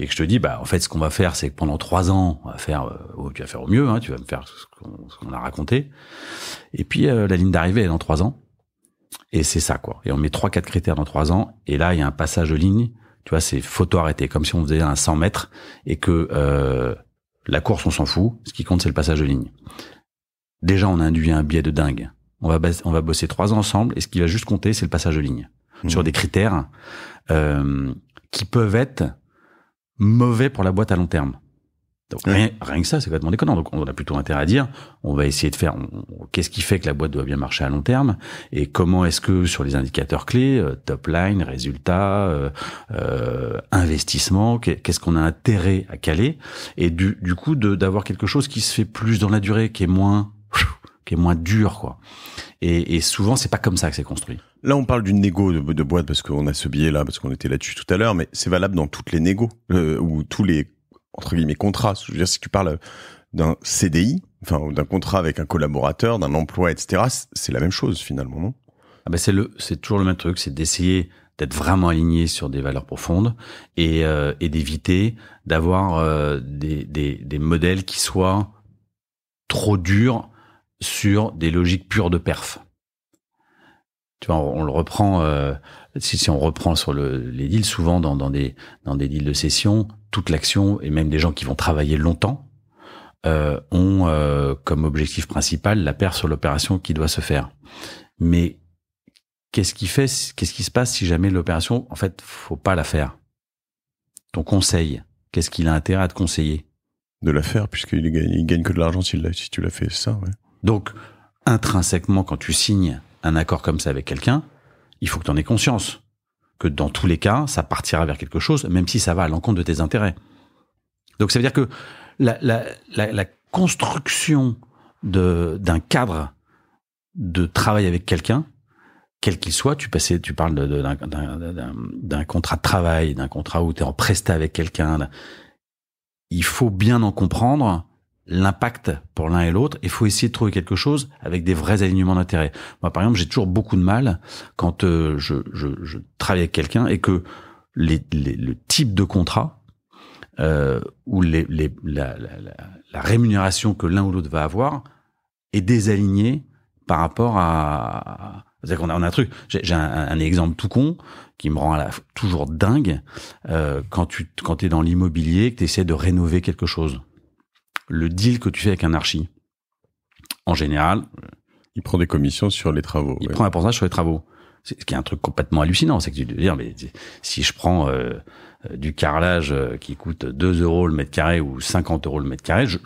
et que je te dis, bah en fait, ce qu'on va faire, c'est que pendant trois ans, on faire, euh, oh, tu vas faire au mieux, hein, tu vas me faire ce qu'on a raconté. Et puis euh, la ligne d'arrivée est dans trois ans, et c'est ça quoi. Et on met trois quatre critères dans trois ans, et là il y a un passage de ligne. Tu vois, c'est photo arrêté, comme si on faisait un 100 mètres et que euh, la course, on s'en fout. Ce qui compte, c'est le passage de ligne. Déjà, on a induit un biais de dingue. On va, on va bosser trois ans ensemble et ce qui va juste compter, c'est le passage de ligne mmh. sur des critères qui peuvent être mauvais pour la boîte à long terme. Donc, rien, que ça, c'est complètement déconnant. Donc, on a plutôt intérêt à dire, on va essayer de faire, qu'est-ce qui fait que la boîte doit bien marcher à long terme et comment est-ce que sur les indicateurs clés, euh, top line, résultats, euh, euh, investissement, qu'est-ce qu'on a intérêt à caler et du, du coup d'avoir quelque chose qui se fait plus dans la durée, qui est moins, qui est moins dur, quoi. Et, et souvent, c'est pas comme ça que c'est construit. Là, on parle d'une négo de, boîte parce qu'on a ce billet là, parce qu'on était là-dessus tout à l'heure, mais c'est valable dans toutes les négos euh, ou tous les entre guillemets contrats. Je veux dire, si tu parles d'un CDI, enfin d'un contrat avec un collaborateur, d'un emploi, etc., c'est la même chose finalement, non ah ben, c'est le, c'est toujours le même truc, c'est d'essayer d'être vraiment aligné sur des valeurs profondes et, euh, d'éviter d'avoir euh, des, des, des, modèles qui soient trop durs sur des logiques pures de perf. Tu vois, on, le reprend, euh, si, on reprend sur les deals, souvent dans, des, dans des deals de session, toute l'action, et même des gens qui vont travailler longtemps, euh, ont euh, comme objectif principal la perte sur l'opération qui doit se faire. Mais qu'est-ce qui fait, qu'est-ce qui se passe si jamais l'opération, en fait, faut pas la faire Ton conseil, qu'est-ce qu'il a intérêt à te conseiller De la faire, puisqu'il gagne, il gagne que de l'argent si tu l'as fait, ça, ouais. Donc, intrinsèquement, quand tu signes un accord comme ça avec quelqu'un, il faut que tu en aies conscience que dans tous les cas, ça partira vers quelque chose, même si ça va à l'encontre de tes intérêts. Donc ça veut dire que la, la, la, construction d'un cadre de travail avec quelqu'un, quel qu'il soit, tu, passais, tu parles d'un contrat de travail, d'un contrat où tu es en prestat avec quelqu'un, il faut bien en comprendre l'impact pour l'un et l'autre. Il faut essayer de trouver quelque chose avec des vrais alignements d'intérêt. Moi, par exemple, j'ai toujours beaucoup de mal quand euh, je, je, travaille avec quelqu'un et que le type de contrat euh, ou les, les la, rémunération que l'un ou l'autre va avoir est désaligné par rapport à... cest qu'on a, on a un truc, j'ai un, exemple tout con qui me rend à toujours dingue euh, quand tu quand es dans l'immobilier, que tu essaies de rénover quelque chose le deal que tu fais avec un archi, en général. Euh, il prend des commissions sur les travaux. Il prend un pourcentage sur les travaux. C'est Ce qui est un truc complètement hallucinant, c'est que tu veux dire, mais si je prends euh, euh, du carrelage qui coûte 2 euros le mètre carré ou 50 euros le mètre carré, je,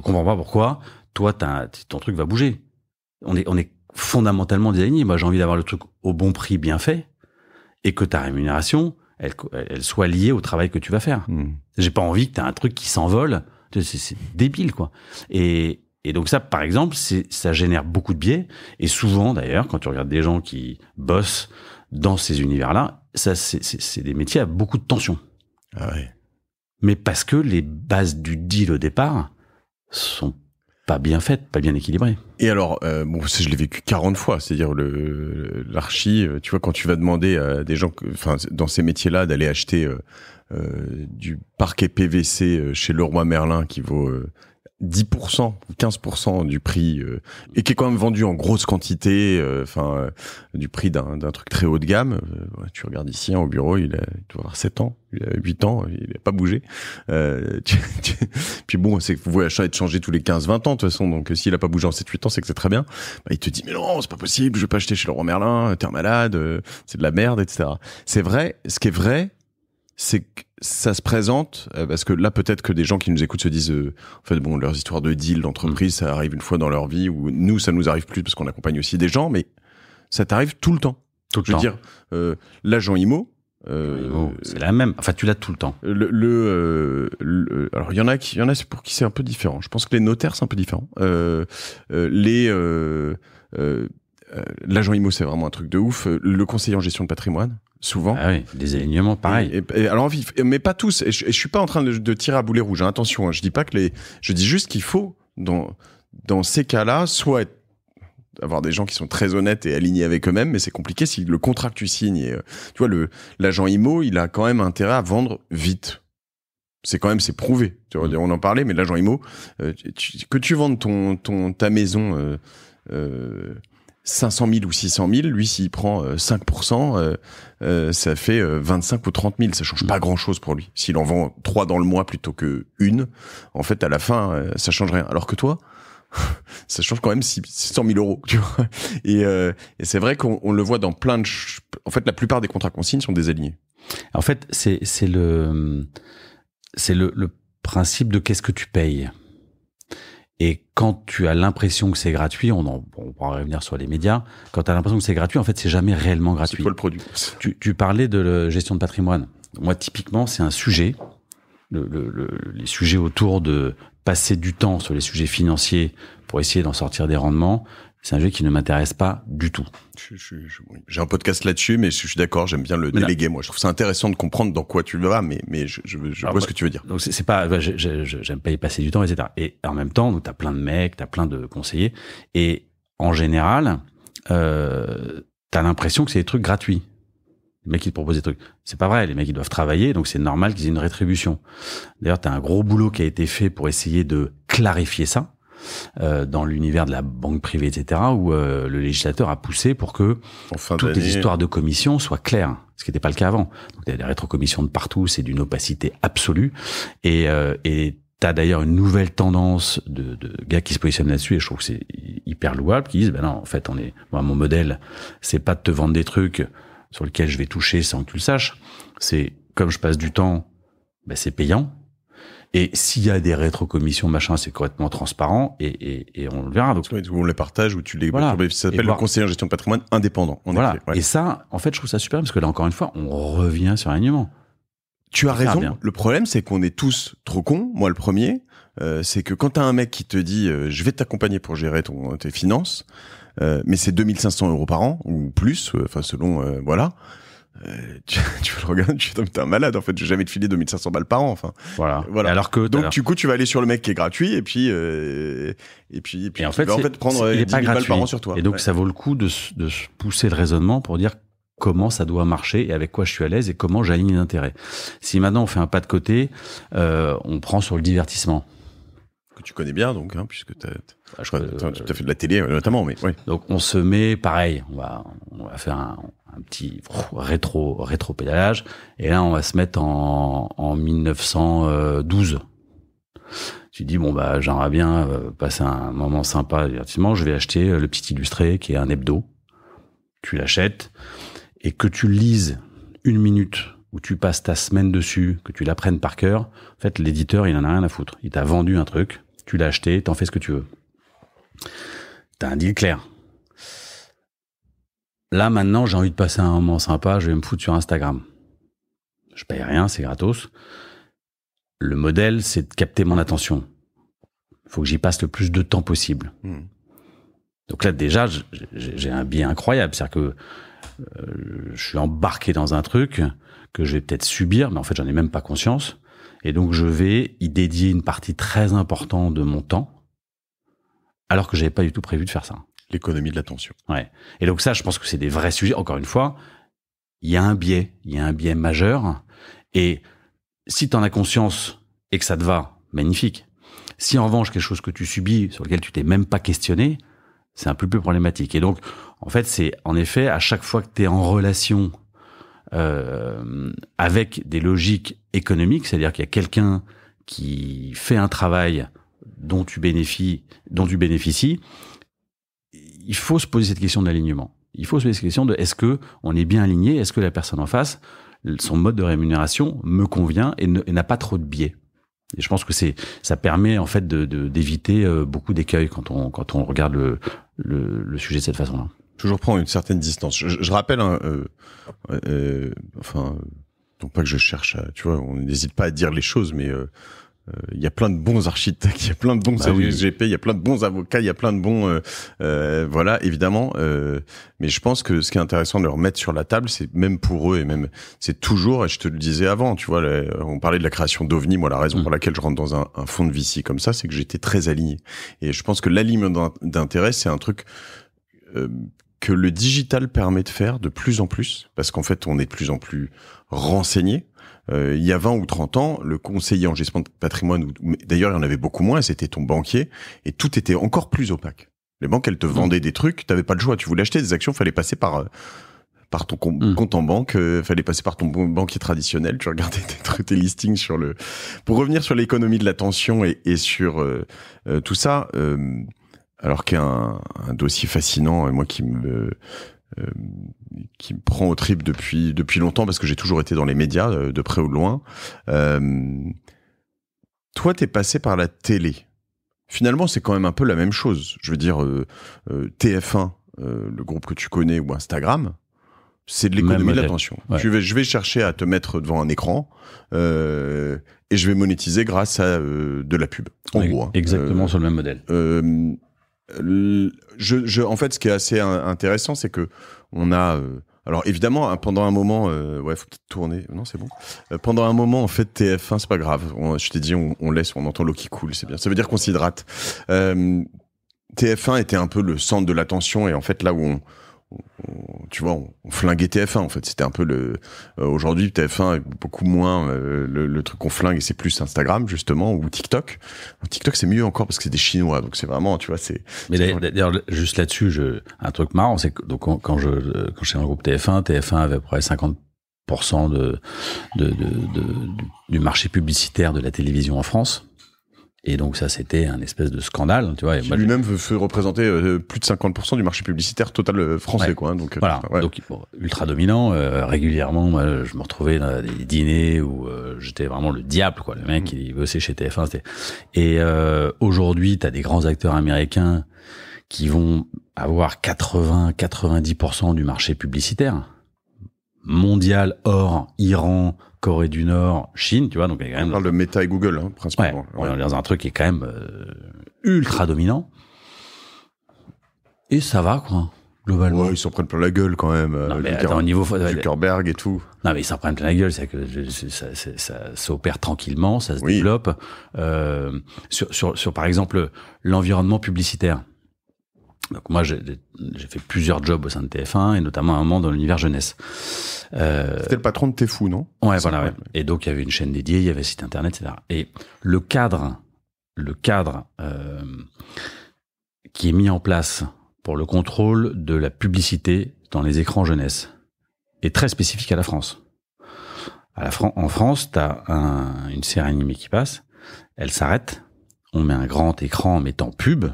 comprends pas pourquoi, toi, ton truc va bouger. On est, on est fondamentalement désigné. Moi, j'ai envie d'avoir le truc au bon prix, bien fait, et que ta rémunération, elle, soit liée au travail que tu vas faire. Hmm. J'ai pas envie que tu as un truc qui s'envole c'est débile, quoi. Et, donc ça, par exemple, ça génère beaucoup de biais. Et souvent, d'ailleurs, quand tu regardes des gens qui bossent dans ces univers-là, ça, c'est des métiers à beaucoup de tension. Ah ouais. Mais parce que les bases du deal au départ sont pas bien faites, pas bien équilibrées. Et alors, euh, bon, je l'ai vécu 40 fois, c'est-à-dire le l'archi, euh, tu vois, quand tu vas demander à des gens, enfin, dans ces métiers-là, d'aller acheter euh, euh, du parquet PVC euh, chez Leroy Merlin qui vaut 10%, euh, 15% du prix et qui est quand même vendu en grosse quantité, enfin du prix d'un truc très haut de gamme. tu regardes ici hein, au bureau, il, a, il doit avoir 7 ans, il a 8 ans, il n'a pas bougé. Puis bon, c'est que vous achetez est changé tous les 15-20 ans de toute façon, donc s'il a pas bougé en 7-8 ans, c'est que c'est très bien. Bah, il te dit mais non, c'est pas possible, je vais pas acheter chez Leroy Merlin, t'es un malade, c'est de la merde, etc. C'est vrai, ce qui est vrai, c'est que ça se présente, euh, parce que là, peut-être que des gens qui nous écoutent se disent, euh, en fait, bon, leurs histoires de deal, d'entreprise, ça arrive une fois dans leur vie, ou nous, ça nous arrive plus parce qu'on accompagne aussi des gens, mais ça t'arrive tout le temps. Tout le Je veux dire, euh, l'agent IMO, oh, c'est la même. Enfin, tu l'as tout le temps. Le, alors il y en a qui, y en a pour qui c'est un peu différent. Je pense que les notaires c'est un peu différent. les l'agent immo c'est vraiment un truc de ouf. Le conseiller en gestion de patrimoine, souvent. Ah oui, des alignements, pareil. Et, et, alors, mais pas tous. Et je, suis pas en train de, tirer à boulet rouge. Hein, attention, hein. je dis pas que les. Je dis juste qu'il faut, dans, dans ces cas-là, soit avoir des gens qui sont très honnêtes et alignés avec eux-mêmes, mais c'est compliqué si le contrat que tu signes, euh, tu vois, le, l'agent IMO, il a quand même intérêt à vendre vite. C'est quand même, c'est prouvé. Tu vois, on en parlait, mais l'agent IMO, euh, que tu vendes ton, ton, ta maison, euh, euh 500 000 ou 600 000, lui, s'il prend 5%, euh, euh, euh, ça fait 25 ou 30 000. Ça change pas grand-chose pour lui. S'il en vend 3 dans le mois plutôt que une, en fait, à la fin, ça change rien. Alors que toi, ça change quand même 600 000 euros. Tu vois et, et c'est vrai qu'on le voit dans plein de... En fait, la plupart des contrats qu'on signe sont désalignés. En fait, c'est le, c'est le principe de qu'est-ce que tu payes. Et quand tu as l'impression que c'est gratuit, on, on pourra revenir sur les médias, quand tu as l'impression que c'est gratuit, en fait, c'est jamais réellement gratuit. C'est le produit tu, parlais de gestion de patrimoine. Moi, typiquement, c'est un sujet, le, les sujets autour de passer du temps sur les sujets financiers pour essayer d'en sortir des rendements, c'est un jeu qui ne m'intéresse pas du tout. J'ai un podcast là-dessus, mais je, suis d'accord, j'aime bien le déléguer. Moi, je trouve ça intéressant de comprendre dans quoi tu vas, mais, mais je, ah, vois ce bah, que tu veux dire. Donc, c'est pas, j'aime pas y passer du temps, etc. Et en même temps, tu as plein de mecs, tu as plein de conseillers. Et en général, euh, t'as tu as l'impression que c'est des trucs gratuits. Les mecs, ils te proposent des trucs. C'est pas vrai. Les mecs, ils doivent travailler, donc c'est normal qu'ils aient une rétribution. D'ailleurs, tu as un gros boulot qui a été fait pour essayer de clarifier ça euh, dans l'univers de la banque privée, etc., où euh, le législateur a poussé pour que toutes les histoires de commissions soient claires, ce qui n'était pas le cas avant. Donc, il y a des rétrocommissions de partout, c'est d'une opacité absolue. Et, euh, as T'as d'ailleurs une nouvelle tendance de, de, gars qui se positionnent là-dessus et je trouve que c'est hyper louable, qui disent ben non, en fait, on est, moi, mon modèle, c'est pas de te vendre des trucs sur lesquels je vais toucher sans que tu le saches. C'est comme je passe du temps, ben c'est payant. Et s'il y a des rétrocommissions, machin, c'est correctement transparent et, et, et, on le verra. Donc, on les partage ou tu les. Ça s'appelle le conseiller en gestion de patrimoine indépendant. voilà. Et ça, en fait, je trouve ça super parce que là, encore une fois, on revient sur l'alignement. Tu as raison. Le problème, c'est qu'on est tous trop cons. Moi, le premier, euh, c'est que quand t'as un mec qui te dit, euh, je vais t'accompagner pour gérer ton, tes finances, euh, mais c'est 2500 euros par an ou plus, enfin selon, voilà euh, tu, le regardes, tu es un malade en fait, j'ai jamais te filé 2500 balles par an. Enfin, voilà. Alors que donc du coup, tu vas aller sur le mec qui est gratuit et puis euh, et puis et puis en, fait, en prendre 10 euh, balles par an sur toi. Et donc ça vaut le coup de, de pousser le raisonnement pour dire comment ça doit marcher et avec quoi je suis à l'aise et comment j'aligne intérêts. Si maintenant on fait un pas de côté, on prend sur le divertissement que tu connais bien, donc, hein, puisque tu as, ah, euh, fait de la télé euh, notamment. Mais, Donc on se met pareil, on va, on va faire un, petit rétro, pédalage, et là on va se mettre en, 1912. Tu dis bon bah j'aimerais bien euh, passer un moment sympa je vais acheter le petit illustré qui est un hebdo. Tu l'achètes et que tu lises une minute où tu passes ta semaine dessus, que tu l'apprennes par cœur, en fait, l'éditeur, il en a rien à foutre. Il t'a vendu un truc. Tu l'as acheté, t'en fais ce que tu veux. T'as un deal clair. Là, maintenant, j'ai envie de passer un moment sympa, je vais me foutre sur Instagram. Je paye rien, c'est gratos. Le modèle, c'est de capter mon attention. Il faut que j'y passe le plus de temps possible. Hmm. Donc là, déjà, j'ai un biais incroyable. C'est-à-dire que euh, je suis embarqué dans un truc que je vais peut-être subir, mais en fait, j'en ai même pas conscience. Et donc je vais y dédier une partie très importante de mon temps, alors que j'avais pas du tout prévu de faire ça. L'économie de l'attention. Ouais. Et donc ça, je pense que c'est des vrais sujets. Encore une fois, il y a un biais, il y a un biais majeur. Et si tu en as conscience et que ça te va, magnifique. Si en revanche quelque chose que tu subis, sur lequel tu t'es même pas questionné, c'est un peu plus problématique. Et donc, en fait, c'est en effet à chaque fois que tu es en relation euh, avec des logiques économiques, c'est-à-dire qu'il y a quelqu'un qui fait un travail dont tu bénéficies, dont tu bénéficies, il faut se poser cette question d'alignement. Il faut se poser cette question de est-ce que on est bien aligné, est-ce que la personne en face, son mode de rémunération me convient et n'a pas trop de biais. Et je pense que c'est ça permet en fait d'éviter de, euh, beaucoup d'écueils quand on quand on regarde le sujet de cette façon-là. Toujours prendre une certaine distance. Je, rappelle, hein, euh, euh, enfin, donc pas que je cherche, à, tu vois, on n'hésite pas à dire les choses, mais euh, il y a plein de bons architectes, il y a plein de bons bah il y a plein de bons avocats, il y a plein de bons, voilà, évidemment. Euh, mais je pense que ce qui est intéressant de leur mettre sur la table, c'est même pour eux et même, c'est toujours. Et je te le disais avant, tu vois, on parlait de la création d'OVNI. Moi, la raison mm. pour laquelle je rentre dans un, un fond de VC comme ça, c'est que j'étais très aligné. Et je pense que l'alignement d'intérêt, c'est un truc que le digital permet de faire de plus en plus, parce qu'en fait, on est de plus en plus renseigné. Euh, il y a 20 ou 30 ans, le conseiller en gestion de patrimoine, d'ailleurs, il y en avait beaucoup moins, c'était ton banquier, et tout était encore plus opaque. Les banques, elles te mmh. vendaient des trucs, tu t'avais pas le choix, tu voulais acheter des actions, fallait passer par... Euh, par ton mmh. compte en banque, euh, fallait passer par ton banquier traditionnel, tu regardais tes, listings sur le... Pour revenir sur l'économie de l'attention et, et sur euh, tout ça, alors qu'il y a un dossier fascinant et euh, moi qui me euh, euh, qui me prend au trip depuis depuis longtemps parce que j'ai toujours été dans les médias de près ou de loin. Euh, toi, t'es passé par la télé. Finalement, c'est quand même un peu la même chose. Je veux dire, TF1, le groupe que tu connais, ou Instagram, c'est de l'économie de l'attention. Je, vais, je vais chercher à te mettre devant un écran et je vais monétiser grâce à de la pub, en gros. Hein. Exactement sur le même modèle je, je, en fait, ce qui est assez intéressant, c'est que on a. Euh, alors évidemment, hein, pendant un moment, euh, ouais, faut peut-être tourner. Non, c'est bon. Euh, pendant un moment, en fait, TF1, c'est pas grave. je t'ai dit, on, on, laisse, on entend l'eau qui coule, c'est bien. Ça veut dire qu'on s'hydrate. Euh, TF1 était un peu le centre de l'attention et en fait là où on, tu vois, on, flinguait TF1 en fait. C'était un peu le. Euh, aujourd'hui, TF1 est beaucoup moins euh, le, truc qu'on flingue et c'est plus Instagram justement ou TikTok. TikTok c'est mieux encore parce que c'est des Chinois, donc c'est vraiment, tu vois, c'est. Mais d'ailleurs, juste là-dessus, je... un truc marrant, c'est que donc quand je quand j'étais dans groupe TF1, TF1 avait à peu près 50 de, de, de, du marché publicitaire de la télévision en France. Et donc ça, c'était un espèce de scandale, tu vois. lui-même veut représenter euh, plus de 50% du marché publicitaire total euh, français, quoi. Hein, donc euh, donc ultra dominant. régulièrement, je me retrouvais dans des dîners où j'étais vraiment le diable, quoi. Le mec, mm. il bossait chez TF1. Et aujourd'hui, t'as des grands acteurs américains qui vont avoir 80-90% du marché publicitaire mondial hors Iran, Corée du Nord, Chine, tu vois. Donc, il y a quand même... On parle de Meta et Google, hein, principalement. Ouais, On est dans un truc qui est quand même euh, ultra dominant. Et ça va, quoi, globalement. Ouais, ils s'en prennent plein la gueule, quand même. Euh, non, mais attends, au niveau... Zuckerberg et tout. Non, mais ils s'en prennent plein la gueule. C'est que ça, ça, ça s'opère tranquillement, ça se développe. Euh, sur, sur, sur, par exemple, l'environnement publicitaire moi, j'ai fait plusieurs jobs au sein de TF1 et notamment un moment dans l'univers jeunesse. Euh, C'était le patron de TF1, non Ouais, voilà. Et donc il y avait une chaîne dédiée, il y avait un site internet, etc. Et le cadre, le cadre euh, qui est mis en place pour le contrôle de la publicité dans les écrans jeunesse est très spécifique à la France. À en France, tu as une série animée qui passe, elle s'arrête, on met un grand écran en mettant pub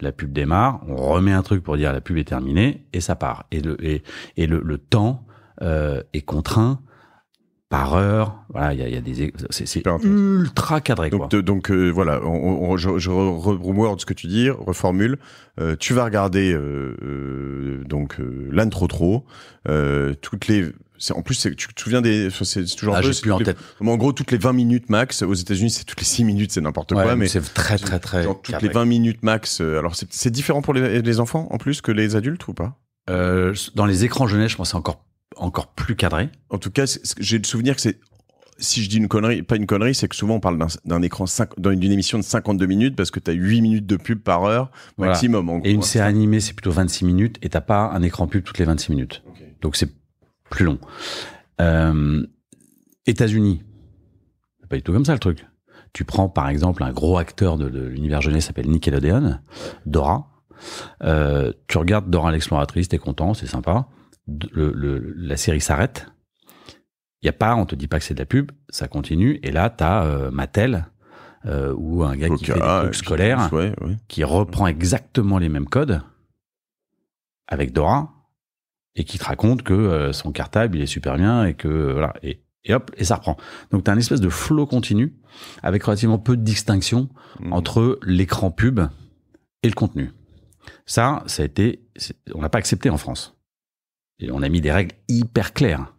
la pub démarre, on remet un truc pour dire la pub est terminée et ça part. Et le, et, et le, le temps euh, est contraint par heure. Voilà, il y, y a, des c'est ultra cadré. Donc, quoi. donc euh, voilà, je, je reword ce que tu dis, reformule. Euh, tu vas regarder euh, donc l'intro trop trop toutes les en plus, tu te souviens des. C'est toujours ah, Plus en, tête. en gros, toutes les 20 minutes max. Aux États-Unis, c'est toutes les 6 minutes, c'est n'importe quoi. Mais c'est très, très, très. toutes les 20 minutes max. Euh, alors, c'est différent pour les, enfants en plus que les adultes ou pas euh, Dans les écrans jeunesse, je pense c'est encore, encore plus cadré. En tout cas, j'ai le souvenir que c'est si je dis une connerie, pas une connerie, c'est que souvent on parle d'un écran, d'une émission de 52 minutes parce que tu as 8 minutes de pub par heure maximum. En gros. Et une hein. série animée, c'est plutôt 26 minutes et t'as pas un écran pub toutes les 26 minutes. Donc c'est plus long. Euh, États-Unis, pas du tout comme ça le truc. Tu prends par exemple un gros acteur de, l'univers jeunesse s'appelle Nickelodeon, Dora. Euh, tu regardes Dora l'exploratrice, t'es content, c'est sympa. Le, la série s'arrête. Il y a pas, on te dit pas que c'est de la pub, ça continue. Et là, t'as euh, Mattel euh, ou un gars qui fait des ah, trucs scolaires, qui reprend exactement les mêmes codes avec Dora et qui te raconte que euh, son cartable, il est super bien et que euh, voilà. Et, et hop, et ça reprend. Donc tu as un espèce de flot continu avec relativement peu de distinction mmh. entre l'écran pub et le contenu. Ça, ça a été, on n'a pas accepté en France. Et on a mis des règles hyper claires.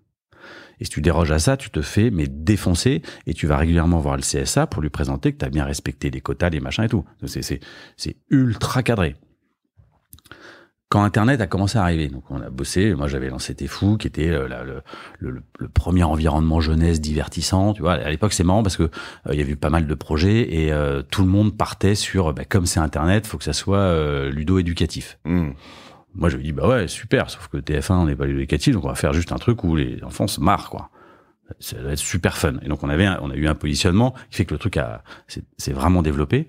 Et si tu déroges à ça, tu te fais mais défoncer et tu vas régulièrement voir le CSA pour lui présenter que tu as bien respecté les quotas, les machins et tout. C'est ultra cadré quand Internet a commencé à arriver. Donc on a bossé, moi j'avais lancé T'es qui était euh, le, premier environnement jeunesse divertissant. Tu vois, à l'époque c'est marrant parce que euh, il y a eu pas mal de projets et euh, tout le monde partait sur, bah, comme c'est Internet, faut que ça soit ludo-éducatif. Hmm. Moi je me dis bah ouais super, sauf que TF1 on n'est pas ludo-éducatif, donc on va faire juste un truc où les enfants se marrent quoi ça doit être super fun. Et donc on avait, on a eu un positionnement qui fait que le truc a, c'est vraiment développé.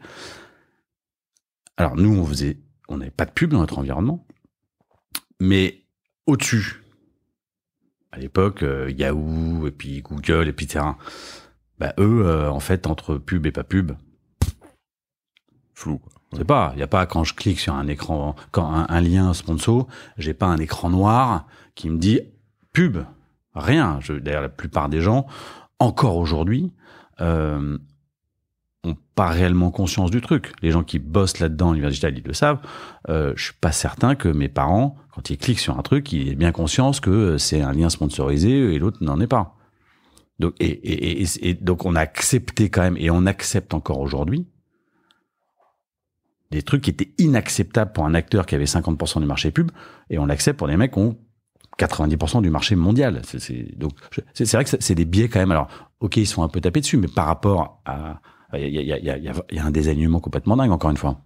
Alors nous, on faisait, on n'avait pas de pub dans notre environnement mais au-dessus, à l'époque, euh, Yahoo, et puis Google, et puis terrain, bah, eux, euh, en fait, entre pub et pas pub, flou. Je sais pas, il n'y a pas quand je clique sur un écran, quand un, lien sponsor, j'ai pas un écran noir qui me dit pub, rien. D'ailleurs, la plupart des gens, encore aujourd'hui, euh, pas réellement conscience du truc. Les gens qui bossent là-dedans, l'univers ils le savent. Euh, je suis pas certain que mes parents, quand ils cliquent sur un truc, ils aient bien conscience que euh, c'est un lien sponsorisé et l'autre n'en est pas. Donc, et, donc on a accepté quand même, et on accepte encore aujourd'hui, des trucs qui étaient inacceptables pour un acteur qui avait 50% du marché pub, et on l'accepte pour des mecs qui ont 90% du marché mondial. C'est, donc, c'est, vrai que c'est des biais quand même. Alors, ok, ils sont un peu tapés dessus, mais par rapport à, il y, a, un désalignement complètement dingue, encore une fois.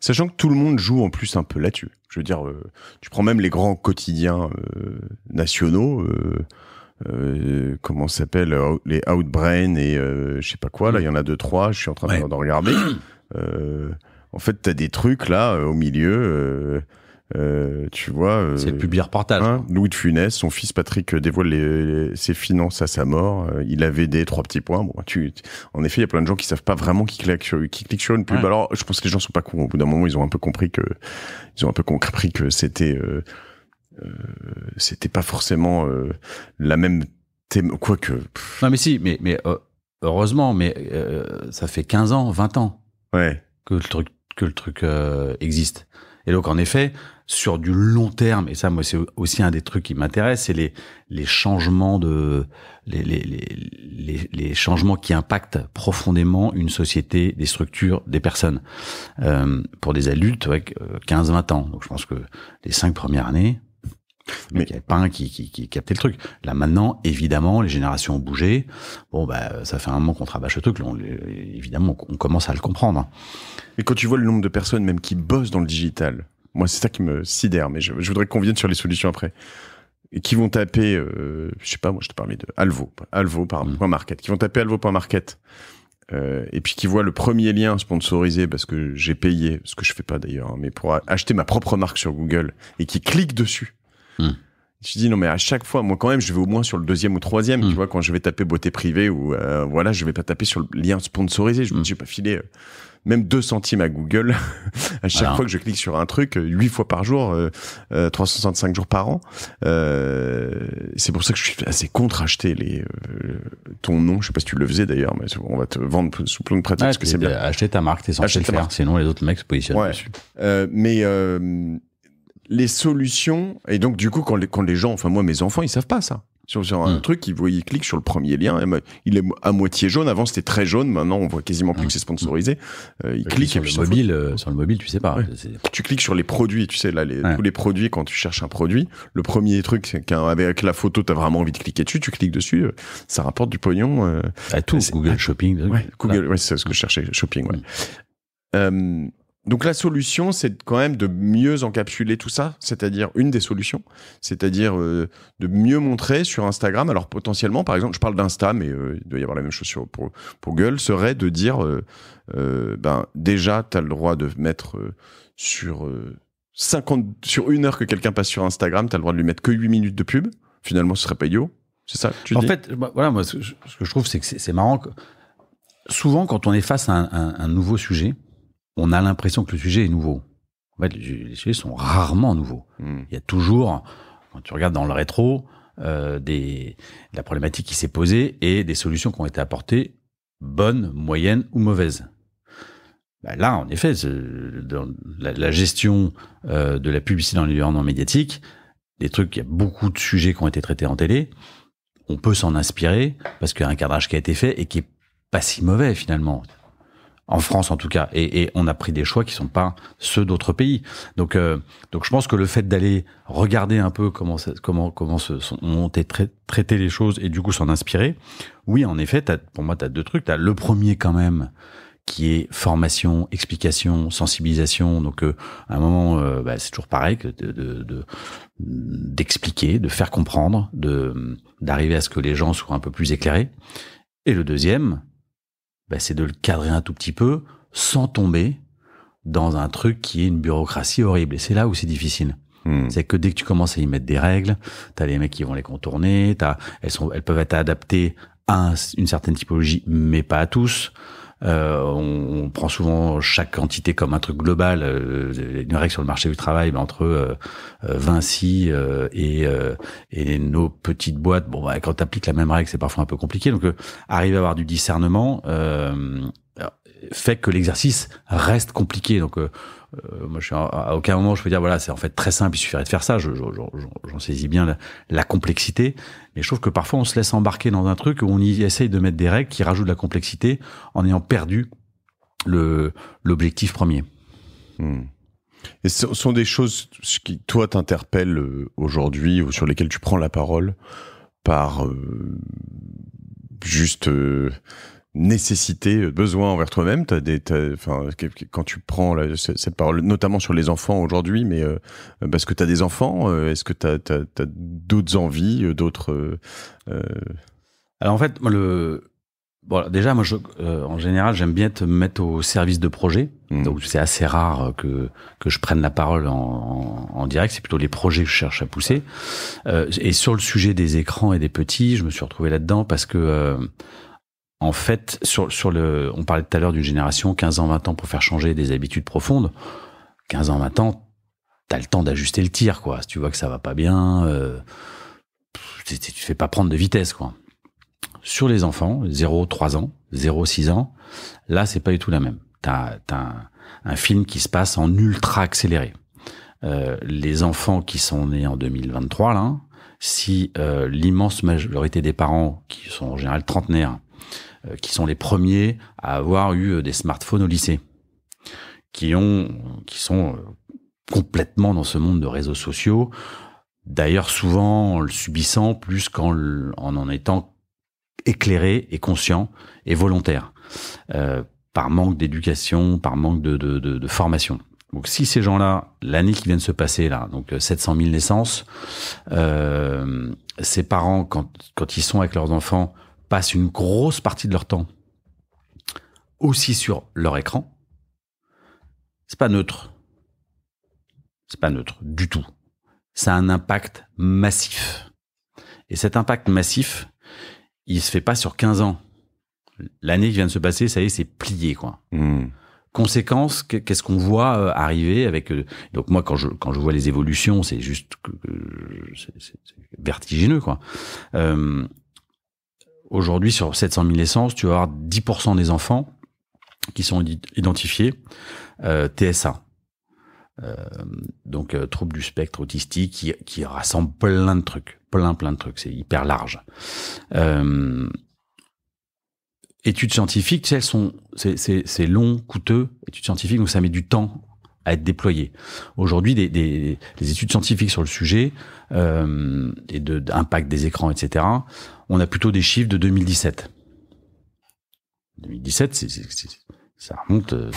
Sachant que tout le monde joue en plus un peu là-dessus. Je veux dire, euh, tu prends même les grands quotidiens euh, nationaux. Euh, comment s'appelle les Outbrain et je sais pas quoi là mm. il y en a deux trois je suis en train d'en de regarder en fait t'as des trucs là au milieu euh, tu vois. Euh, c'est le reportage. Hein, Louis de Funès, son fils Patrick euh, dévoile ses finances à sa mort. il avait des trois petits points. Bon, tu, en effet, il y a plein de gens qui savent pas vraiment qui cliquent sur, une pub. Alors, je pense que les gens sont pas cons. Au bout d'un moment, ils ont un peu compris que, ils ont un peu compris que c'était, c'était pas forcément la même thème, quoique. Non, mais si, mais, mais heureusement, mais ça fait 15 ans, 20 ans ouais. que le truc, que le truc existe. Et donc, en effet, sur du long terme, et ça, moi, c'est aussi un des trucs qui m'intéresse, c'est les, les changements de, les, les, les, les, changements qui impactent profondément une société, des structures, des personnes. Euh, pour des adultes, ouais, 15, 20 euh, ans. Donc, je pense que les cinq premières années, mais il n'y avait pas un qui, qui, qui, captait le truc. Là maintenant, évidemment, les générations ont bougé. Bon, bah, ça fait un moment qu'on travaille ce truc. évidemment, on, commence à le comprendre. Et hein. quand tu vois le nombre de personnes même qui bossent dans le digital, moi, c'est ça qui me sidère, mais je, voudrais qu'on vienne sur les solutions après. Et qui vont taper, euh, je sais pas, moi je te parlais de Alvo, Alvo par mm. point market, qui vont taper Alvo.market, euh, et puis qui voient le premier lien sponsorisé parce que j'ai payé, ce que je fais pas d'ailleurs, hein, mais pour acheter ma propre marque sur Google, et qui cliquent dessus. je mm. Je dis non mais à chaque fois, moi quand même, je vais au moins sur le deuxième ou troisième, tu mm. vois, quand je vais taper beauté privée ou euh, voilà, je vais pas taper sur le lien sponsorisé, je me dis pas filé euh, même 2 centimes à Google. à chaque fois que je clique sur un truc, 8 euh, fois par jour, euh, 365 euh, jours par an. Euh, c'est pour ça que je suis assez contre acheter les, euh, ton nom. Je sais pas si tu le faisais d'ailleurs, mais on va te vendre sous plein de pratique que c'est bien. Acheter ta marque, t'es censé le faire, sinon les autres mecs se positionnent ouais. dessus. mais les solutions, et donc du coup, quand les, quand les gens, enfin moi, mes enfants, ils savent pas ça sur, un hmm. truc, il, il clique sur le premier lien, ben, il est à moitié jaune. Avant, c'était très jaune. Maintenant, on voit quasiment plus hmm. que c'est sponsorisé. Euh, il clique sur le mobile. Euh, sur le mobile, tu sais pas. Tu cliques sur les produits. Tu sais là, les, tous les produits quand tu cherches un produit, le premier truc c'est avec la photo, tu as vraiment envie de cliquer dessus. Tu cliques dessus, euh, ça rapporte du pognon. à bah, tout. Google ah, Shopping. Ouais, Google, c'est ce que je cherchais, Shopping. Ouais. Hmm. Donc la solution, c'est quand même de mieux encapsuler tout ça, c'est-à-dire une des solutions, c'est-à-dire euh, de mieux montrer sur Instagram. Alors potentiellement, par exemple, je parle d'Insta, mais euh, il doit y avoir la même chose sur, pour, Google, serait de dire, euh, ben déjà, tu as le droit de mettre sur 50, sur une heure que quelqu'un passe sur Instagram, tu as le droit de lui mettre que 8 minutes de pub. Finalement, ce serait pas idiot. C'est ça tu En fait, bah, voilà, moi, ce, que je trouve, c'est que c'est marrant. Que souvent, quand on est face à un nouveau sujet, on a l'impression que le sujet est nouveau. En fait, les, sujets sont rarement nouveaux. Hmm. Il y a toujours, quand tu regardes dans le rétro, euh, des, la problématique qui s'est posée et des solutions qui ont été apportées, bonnes, moyennes ou mauvaises. Bah, là, en effet, dans la, gestion euh, de la publicité dans l'environnement médiatique, des trucs, il y a beaucoup de sujets qui ont été traités en télé. On peut s'en inspirer parce qu'il y a un cadrage qui a été fait et qui est pas si mauvais finalement en France en tout cas. Et, on a pris des choix qui sont pas ceux d'autres pays. Donc, euh, donc je pense que le fait d'aller regarder un peu comment, comment, comment se, sont, ont été les choses et du coup s'en inspirer, oui, en effet, pour moi, tu as deux trucs. Tu as le premier quand même qui est formation, explication, sensibilisation. Donc euh, à un moment, euh, bah, c'est toujours pareil que de d'expliquer, de, de faire comprendre, de d'arriver à ce que les gens soient un peu plus éclairés. Et le deuxième, bah, c'est de le cadrer un tout petit peu sans tomber dans un truc qui est une bureaucratie horrible. Et c'est là où c'est difficile. Hmm. C'est que dès que tu commences à y mettre des règles, t'as les mecs qui vont les contourner, elles peuvent être adaptées à une certaine typologie, mais pas à tous. Euh, on, prend souvent chaque entité comme un truc global. Euh, une règle sur le marché du travail, entre euh, Vinci et, nos petites boîtes, bon, bah, quand tu appliques la même règle, c'est parfois un peu compliqué. Donc, arriver à avoir du discernement fait que l'exercice reste compliqué. Donc, euh, moi, à, aucun moment je peux dire voilà, c'est en fait très simple, il suffirait de faire ça. J'en saisis bien la, complexité, mais je trouve que parfois on se laisse embarquer dans un truc où on y essaye de mettre des règles qui rajoutent de la complexité en ayant perdu le l'objectif premier. Hmm. Et ce sont des choses qui toi t'interpellent euh, aujourd'hui ou sur lesquelles tu prends la parole par euh, juste nécessité, euh, besoin envers toi-même. as des, enfin, quand tu prends cette, parole, notamment sur les enfants aujourd'hui, mais euh, parce que tu as des enfants, euh, est-ce que tu as, d'autres envies, d'autres. Alors en fait, le. déjà, moi, je, en général, j'aime bien te mettre au service de projet. Mmh. Donc, c'est assez rare que, que je prenne la parole en, en direct. C'est plutôt les projets que je cherche à pousser. et sur le sujet des écrans et des petits, je me suis retrouvé là-dedans parce que en fait, sur, sur le, on parlait tout à l'heure d'une génération, 15 ans, 20 ans pour faire changer des habitudes profondes. 15 ans, 20 ans, t'as le temps d'ajuster le tir, quoi. Si tu vois que ça va pas bien, euh, tu te fais pas prendre de vitesse, quoi. Sur les enfants, 0, 3 ans, 0, 6 ans, là, c'est pas du tout la même. T'as as un, film qui se passe en ultra accéléré. Euh, les enfants qui sont nés en 2023, là, si euh, l'immense majorité des parents, qui sont en général trentenaires, euh, qui sont les premiers à avoir eu euh, des smartphones au lycée, qui ont, qui sont euh, complètement dans ce monde de réseaux sociaux. D'ailleurs, souvent en le subissant plus qu'en en, en étant éclairé et conscient et volontaire, euh, par manque d'éducation, par manque de, de, de, formation. Donc, si ces gens-là, l'année qui vient de se passer là, donc 700 000 naissances, euh, ces parents quand quand ils sont avec leurs enfants passent une grosse partie de leur temps aussi sur leur écran, c'est pas neutre. C'est pas neutre du tout. Ça a un impact massif. Et cet impact massif, il se fait pas sur 15 ans. L'année qui vient de se passer, ça y est, c'est plié, quoi. Hmm. Conséquence, qu'est-ce qu'on voit euh, arriver avec euh, donc moi quand je quand je vois les évolutions, c'est juste vertigineux quoi. Euh, Aujourd'hui, sur 700 000 naissances, tu vas avoir 10% des enfants qui sont identifiés euh, TSA. Euh, donc, euh, trouble du spectre autistique qui, rassemble plein de trucs, plein, plein de trucs. C'est hyper large. Euh, études scientifiques, sont, c'est long, coûteux. Études scientifiques, donc ça met du temps à être déployé. Aujourd'hui, des, des, des, études scientifiques sur le sujet euh, et de d'impact des écrans, etc. On a plutôt des chiffres de 2017. 2017, c'est ça remonte, euh,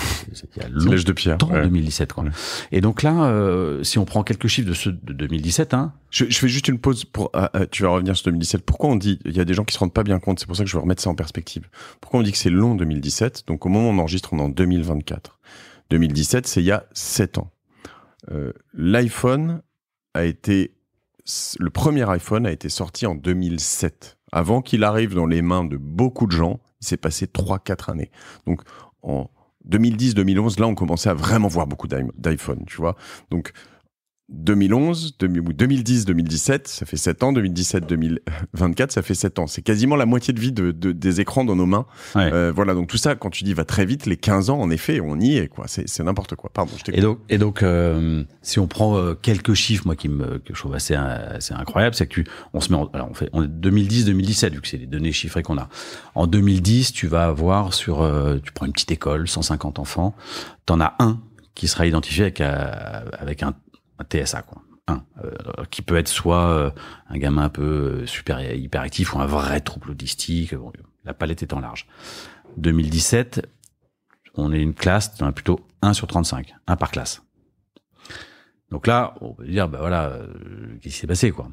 il y a longtemps, de pierre, 2017. Quoi. Et donc là, euh, si on prend quelques chiffres de ceux de 2017... Hein, je, je, fais juste une pause, pour ah, euh, tu vas revenir sur 2017. Pourquoi on dit, il y a des gens qui se rendent pas bien compte, c'est pour ça que je veux remettre ça en perspective. Pourquoi on dit que c'est long 2017 Donc au moment où on enregistre, on est en 2024. 2017, c'est il y a 7 ans. Euh, L'iPhone a été. Le premier iPhone a été sorti en 2007. Avant qu'il arrive dans les mains de beaucoup de gens, il s'est passé 3-4 années. Donc en 2010-2011, là, on commençait à vraiment voir beaucoup d'iPhone, tu vois. Donc 2011, 2010, 2017, ça fait 7 ans, 2017, 2024, ça fait 7 ans. C'est quasiment la moitié de vie de, des écrans dans nos mains. Euh, voilà, donc tout ça, quand tu dis va très vite, les 15 ans, en effet, on y est, quoi. C'est n'importe quoi. Pardon, je Et donc, et donc euh, si on prend euh, quelques chiffres, moi, qui me, que je trouve assez, assez incroyable, c'est que tu, on se met en, alors on fait, on 2010, 2017, vu que c'est les données chiffrées qu'on a. En 2010, tu vas avoir sur, tu prends une petite école, 150 enfants, t'en as un qui sera identifié avec, avec un TSA, quoi. Euh, qui peut être soit euh, un gamin un peu euh, super hyperactif ou un vrai trouble autistique. la palette est en large. 2017, on est une classe, on a plutôt 1 sur 35, 1 par classe. Donc là, on peut dire, ben voilà, qu'est-ce qui s'est passé, quoi.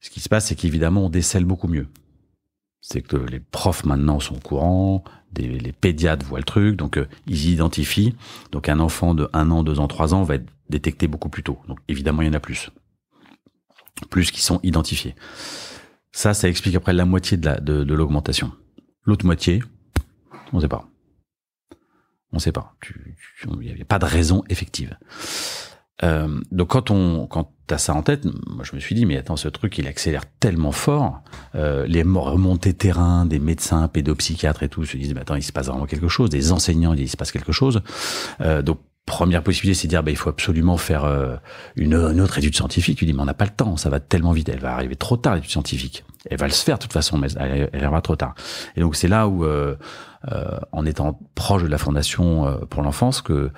Ce qui se passe, c'est qu'évidemment, on décèle beaucoup mieux. C'est que les profs maintenant sont au courant, les pédiatres voient le truc, donc euh, ils identifient. Donc un enfant de 1 an, 2 ans, 3 ans va être détecté beaucoup plus tôt. Donc évidemment, il y en a plus. Plus qui sont identifiés. Ça, ça explique après la moitié de l'augmentation. La, de, L'autre moitié, on ne sait pas. On ne sait pas. Il n'y a pas de raison effective. Euh, donc quand on quand t'as ça en tête, moi je me suis dit mais attends ce truc il accélère tellement fort, euh, les remontées terrain des médecins, pédopsychiatres et tout se disent mais attends il se passe vraiment quelque chose, des enseignants disent il se passe quelque chose, euh, donc première possibilité, c'est de dire bah, il faut absolument faire euh, une, autre étude scientifique. Tu dis mais on n'a pas le temps, ça va tellement vite, elle va arriver trop tard l'étude scientifique. Elle va le se faire de toute façon, mais elle, elle arrivera trop tard. Et donc c'est là où, en étant proche de la fondation pour l'enfance, que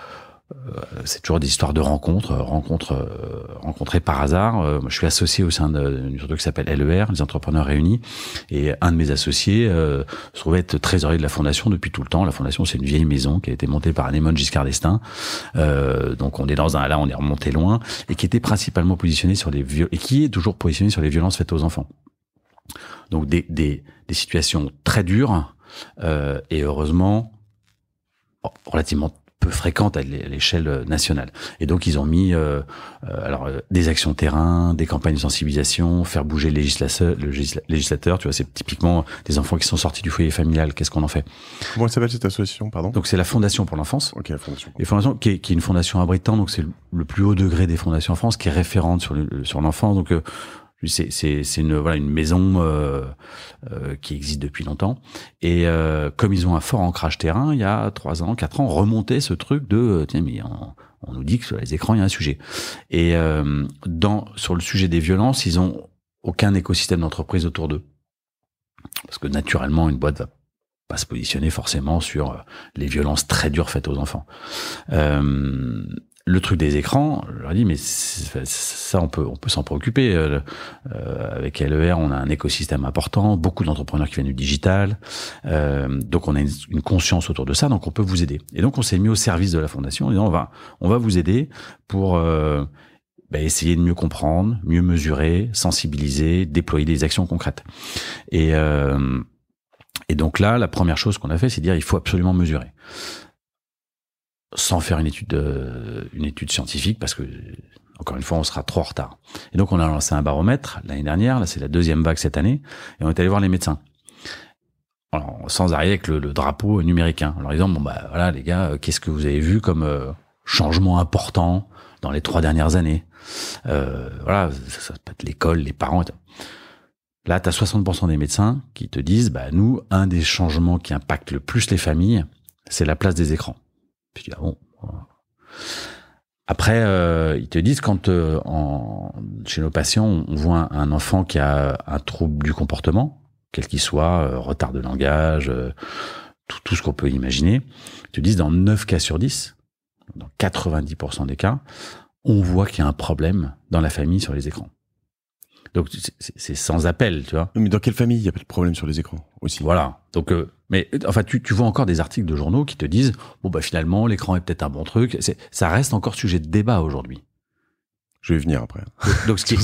euh, c'est toujours des histoires de rencontres, euh, rencontres, euh, rencontrées par hasard. je suis associé au sein d'une structure qui s'appelle LER, les entrepreneurs réunis, et un de mes associés se trouvait être trésorier de la fondation depuis tout le temps. La fondation, c'est une vieille maison qui a été montée par Anémone Giscard d'Estaing. donc on est dans un là, on est remonté loin et qui était principalement positionné sur les et qui est toujours positionné sur les violences faites aux enfants. Donc des des, des situations très dures et heureusement relativement fréquente à l'échelle euh, nationale. Et donc ils ont mis euh, euh, alors des actions terrain, des campagnes de sensibilisation, faire bouger le législateur, législateur tu vois, c'est typiquement des enfants qui sont sortis du foyer familial, qu'est-ce qu'on en fait Comment s'appelle cette association, pardon Donc c'est la Fondation pour l'enfance. OK, la Fondation. Et fondation qui est, une fondation abritant donc c'est le plus haut degré des fondations en France qui est référente sur le, l'enfance. Donc c'est une une maison euh, euh, qui existe depuis longtemps et euh, comme ils ont un fort ancrage terrain il y a trois ans quatre ans remonter ce truc de tiens mais on, nous dit que sur les écrans il y a un sujet et dans sur le sujet des violences ils ont aucun écosystème d'entreprise autour d'eux parce que naturellement une boîte va pas se positionner forcément sur les violences très dures faites aux enfants. Euh, le truc des écrans, je leur ai dit, mais ça, on peut, on peut s'en préoccuper. Euh, euh, avec LER, on a un écosystème important, beaucoup d'entrepreneurs qui viennent du digital. Euh, donc, on a une, conscience autour de ça, donc on peut vous aider. Et donc, on s'est mis au service de la fondation en disant, on va, on va vous aider pour bah, essayer de mieux comprendre, mieux mesurer, sensibiliser, déployer des actions concrètes. Et, et donc là, la première chose qu'on a fait, c'est dire, il faut absolument mesurer sans faire euh, une étude, scientifique, parce que encore une fois, on sera trop en retard. Et donc, on a lancé un baromètre l'année dernière. Là, c'est la deuxième vague cette année, et on est allé voir les médecins. sans arriver avec le, drapeau numérique. Alors, leur disant, bon bah voilà les gars, euh, qu'est-ce que vous avez vu comme euh, changement important dans les trois dernières années Voilà, ça, peut être l'école, les parents. Là, tu as 60% des médecins qui te disent, bah nous, un des changements qui impacte le plus les familles, c'est la place des écrans bon. Après, euh, ils te disent quand euh, en, chez nos patients, on voit un enfant qui a un trouble du comportement, quel qu'il soit, euh, retard de langage, tout, tout, ce qu'on peut imaginer, ils te disent dans 9 cas sur 10, dans 90% des cas, on voit qu'il y a un problème dans la famille sur les écrans. Donc c'est sans appel, tu vois. Mais dans quelle famille il y a pas de problème sur les écrans aussi Voilà. Donc, euh, mais enfin, tu, vois encore des articles de journaux qui te disent bon bah finalement l'écran est peut-être un bon truc. Ça reste encore sujet de débat aujourd'hui. Je vais venir après. Donc ce qui, est,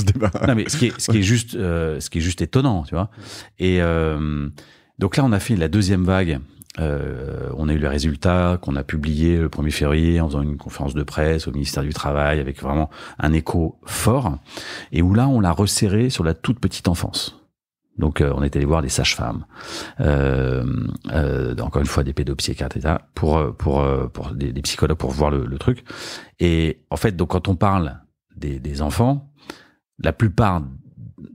ce qui juste, euh, ce qui est juste étonnant, tu vois. Et euh, donc là, on a fait la deuxième vague euh, on a eu les résultats qu'on a publié le 1er février en faisant une conférence de presse au ministère du Travail avec vraiment un écho fort et où là on l'a resserré sur la toute petite enfance. Donc euh, on est allé voir des sages-femmes, euh, encore une fois des pédopsychiatres, pour pour pour des, psychologues pour voir le, truc. Et en fait, donc quand on parle des, enfants, la plupart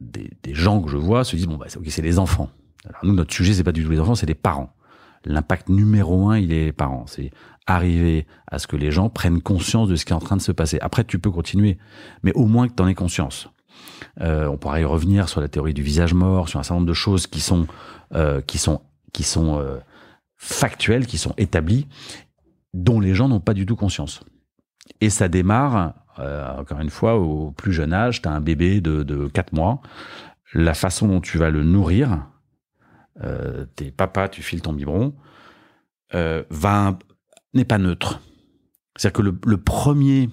des, gens que je vois se disent bon bah ok c'est les enfants. Alors nous notre sujet c'est pas du tout les enfants, c'est les parents l'impact numéro un, il est les parents. C'est arriver à ce que les gens prennent conscience de ce qui est en train de se passer. Après, tu peux continuer, mais au moins que tu en aies conscience. Euh, on pourra y revenir sur la théorie du visage mort, sur un certain nombre de choses qui sont euh, qui sont qui sont euh, factuelles, qui sont établies, dont les gens n'ont pas du tout conscience. Et ça démarre, encore une fois, au plus jeune âge. Tu as un bébé de, de 4 mois. La façon dont tu vas le nourrir, euh, t'es papa, tu files ton biberon, euh, va n'est pas neutre. C'est-à-dire que le, premier,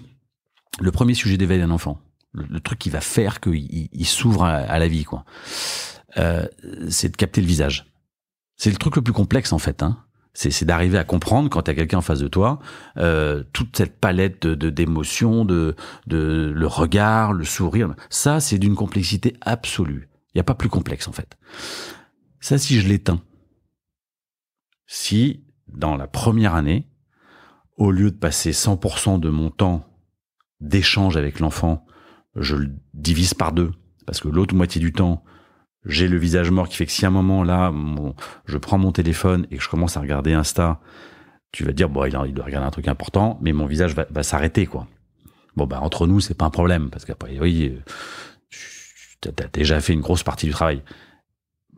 le premier sujet d'éveil d'un enfant, le, truc qui va faire qu'il il, s'ouvre à, la vie, quoi, euh, c'est de capter le visage. C'est le truc le plus complexe en fait. Hein. C'est, d'arriver à comprendre quand tu as quelqu'un en face de toi, euh, toute cette palette de, d'émotions, de, de, le regard, le sourire. Ça, c'est d'une complexité absolue. Il n'y a pas plus complexe en fait. Ça, si je l'éteins, si dans la première année, au lieu de passer 100% de mon temps d'échange avec l'enfant, je le divise par deux, parce que l'autre moitié du temps, j'ai le visage mort qui fait que si à un moment là, je prends mon téléphone et que je commence à regarder Insta, tu vas dire, bon, il, doit regarder un truc important, mais mon visage va, s'arrêter, quoi. Bon, bah, entre nous, c'est pas un problème, parce qu'après, oui, euh, tu as déjà fait une grosse partie du travail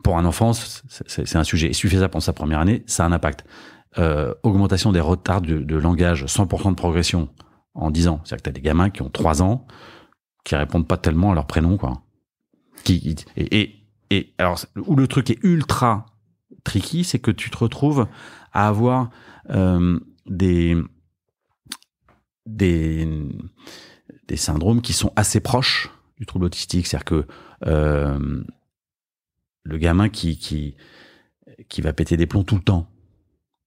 pour un enfant, c'est un sujet. Et suffit ça pour sa première année, ça a un impact. Euh, augmentation des retards de, de langage, 100% de progression en 10 ans. C'est-à-dire que tu as des gamins qui ont 3 ans, qui répondent pas tellement à leur prénom, quoi. Qui, et, et, et alors, où le truc est ultra tricky, c'est que tu te retrouves à avoir euh, des, des, des syndromes qui sont assez proches du trouble autistique. C'est-à-dire que euh, le gamin qui, qui, qui va péter des plombs tout le temps.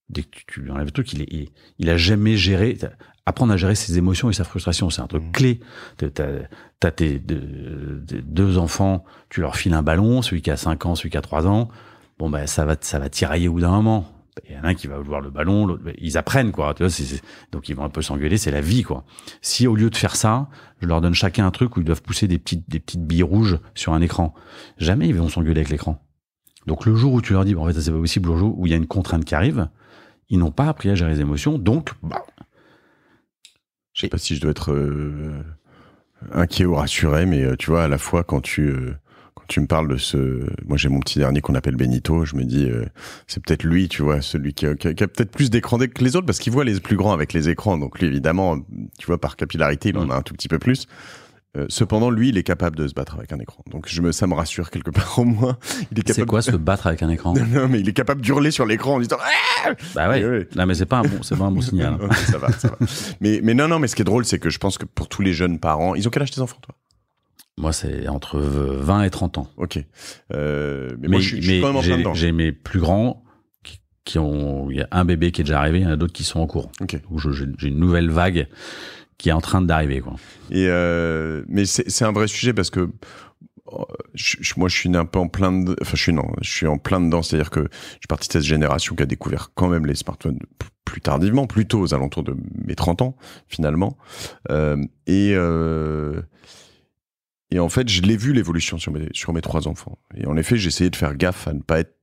Dès que tu, lui enlèves tout il, est, il, a jamais géré. Apprendre à gérer ses émotions et sa frustration, c'est un truc mmh. clé. T'as as tes deux, enfants, tu leur files un ballon, celui qui a 5 ans, celui qui a 3 ans. Bon, ben, ça va, ça va tirailler au bout d'un moment il y en a un qui va vouloir le ballon, ils apprennent quoi. Tu donc ils vont un peu s'engueuler, c'est la vie quoi. Si au lieu de faire ça, je leur donne chacun un truc où ils doivent pousser des petites des petites billes rouges sur un écran, jamais ils vont s'engueuler avec l'écran. Donc le jour où tu leur dis, bon, en fait ça c'est pas possible, le jour où il y a une contrainte qui arrive, ils n'ont pas appris à gérer les émotions, donc bah. Je sais pas si je dois être euh, inquiet ou rassuré, mais euh, tu vois à la fois quand tu euh, tu me parles de ce. Moi, j'ai mon petit dernier qu'on appelle Benito. Je me dis, euh, c'est peut-être lui, tu vois, celui qui a, peut-être plus d'écran que les autres parce qu'il voit les plus grands avec les écrans. Donc, lui, évidemment, tu vois, par capillarité, il en a un tout petit peu plus. Euh, cependant, lui, il est capable de se battre avec un écran. Donc, je me, ça me rassure quelque part au moins. Il est capable. C'est quoi se battre avec un écran non, mais il est capable d'hurler sur l'écran en disant. Ah bah ouais. Non, mais c'est pas un bon, c'est pas un bon signal. Mais, mais non, non, mais ce qui est drôle, c'est que je pense que pour tous les jeunes parents, ils ont quel âge tes enfants, toi moi, c'est entre 20 et 30 ans. Ok. Euh, mais, je, suis, quand même en J'ai mes plus grands qui, ont. Il y a un bébé qui est déjà arrivé, il y en a d'autres qui sont en cours. Ok. J'ai une nouvelle vague qui est en train d'arriver. Quoi. Et euh, mais c'est un vrai sujet parce que euh, moi, je suis un peu en plein de, enfin, je suis non, je suis en plein dedans. C'est-à-dire que je suis parti de cette génération qui a découvert quand même les smartphones plus tardivement, plutôt aux alentours de mes 30 ans, finalement. et et en fait, je l'ai vu l'évolution sur mes, sur mes trois enfants. Et en effet, j'ai essayé de faire gaffe à ne pas être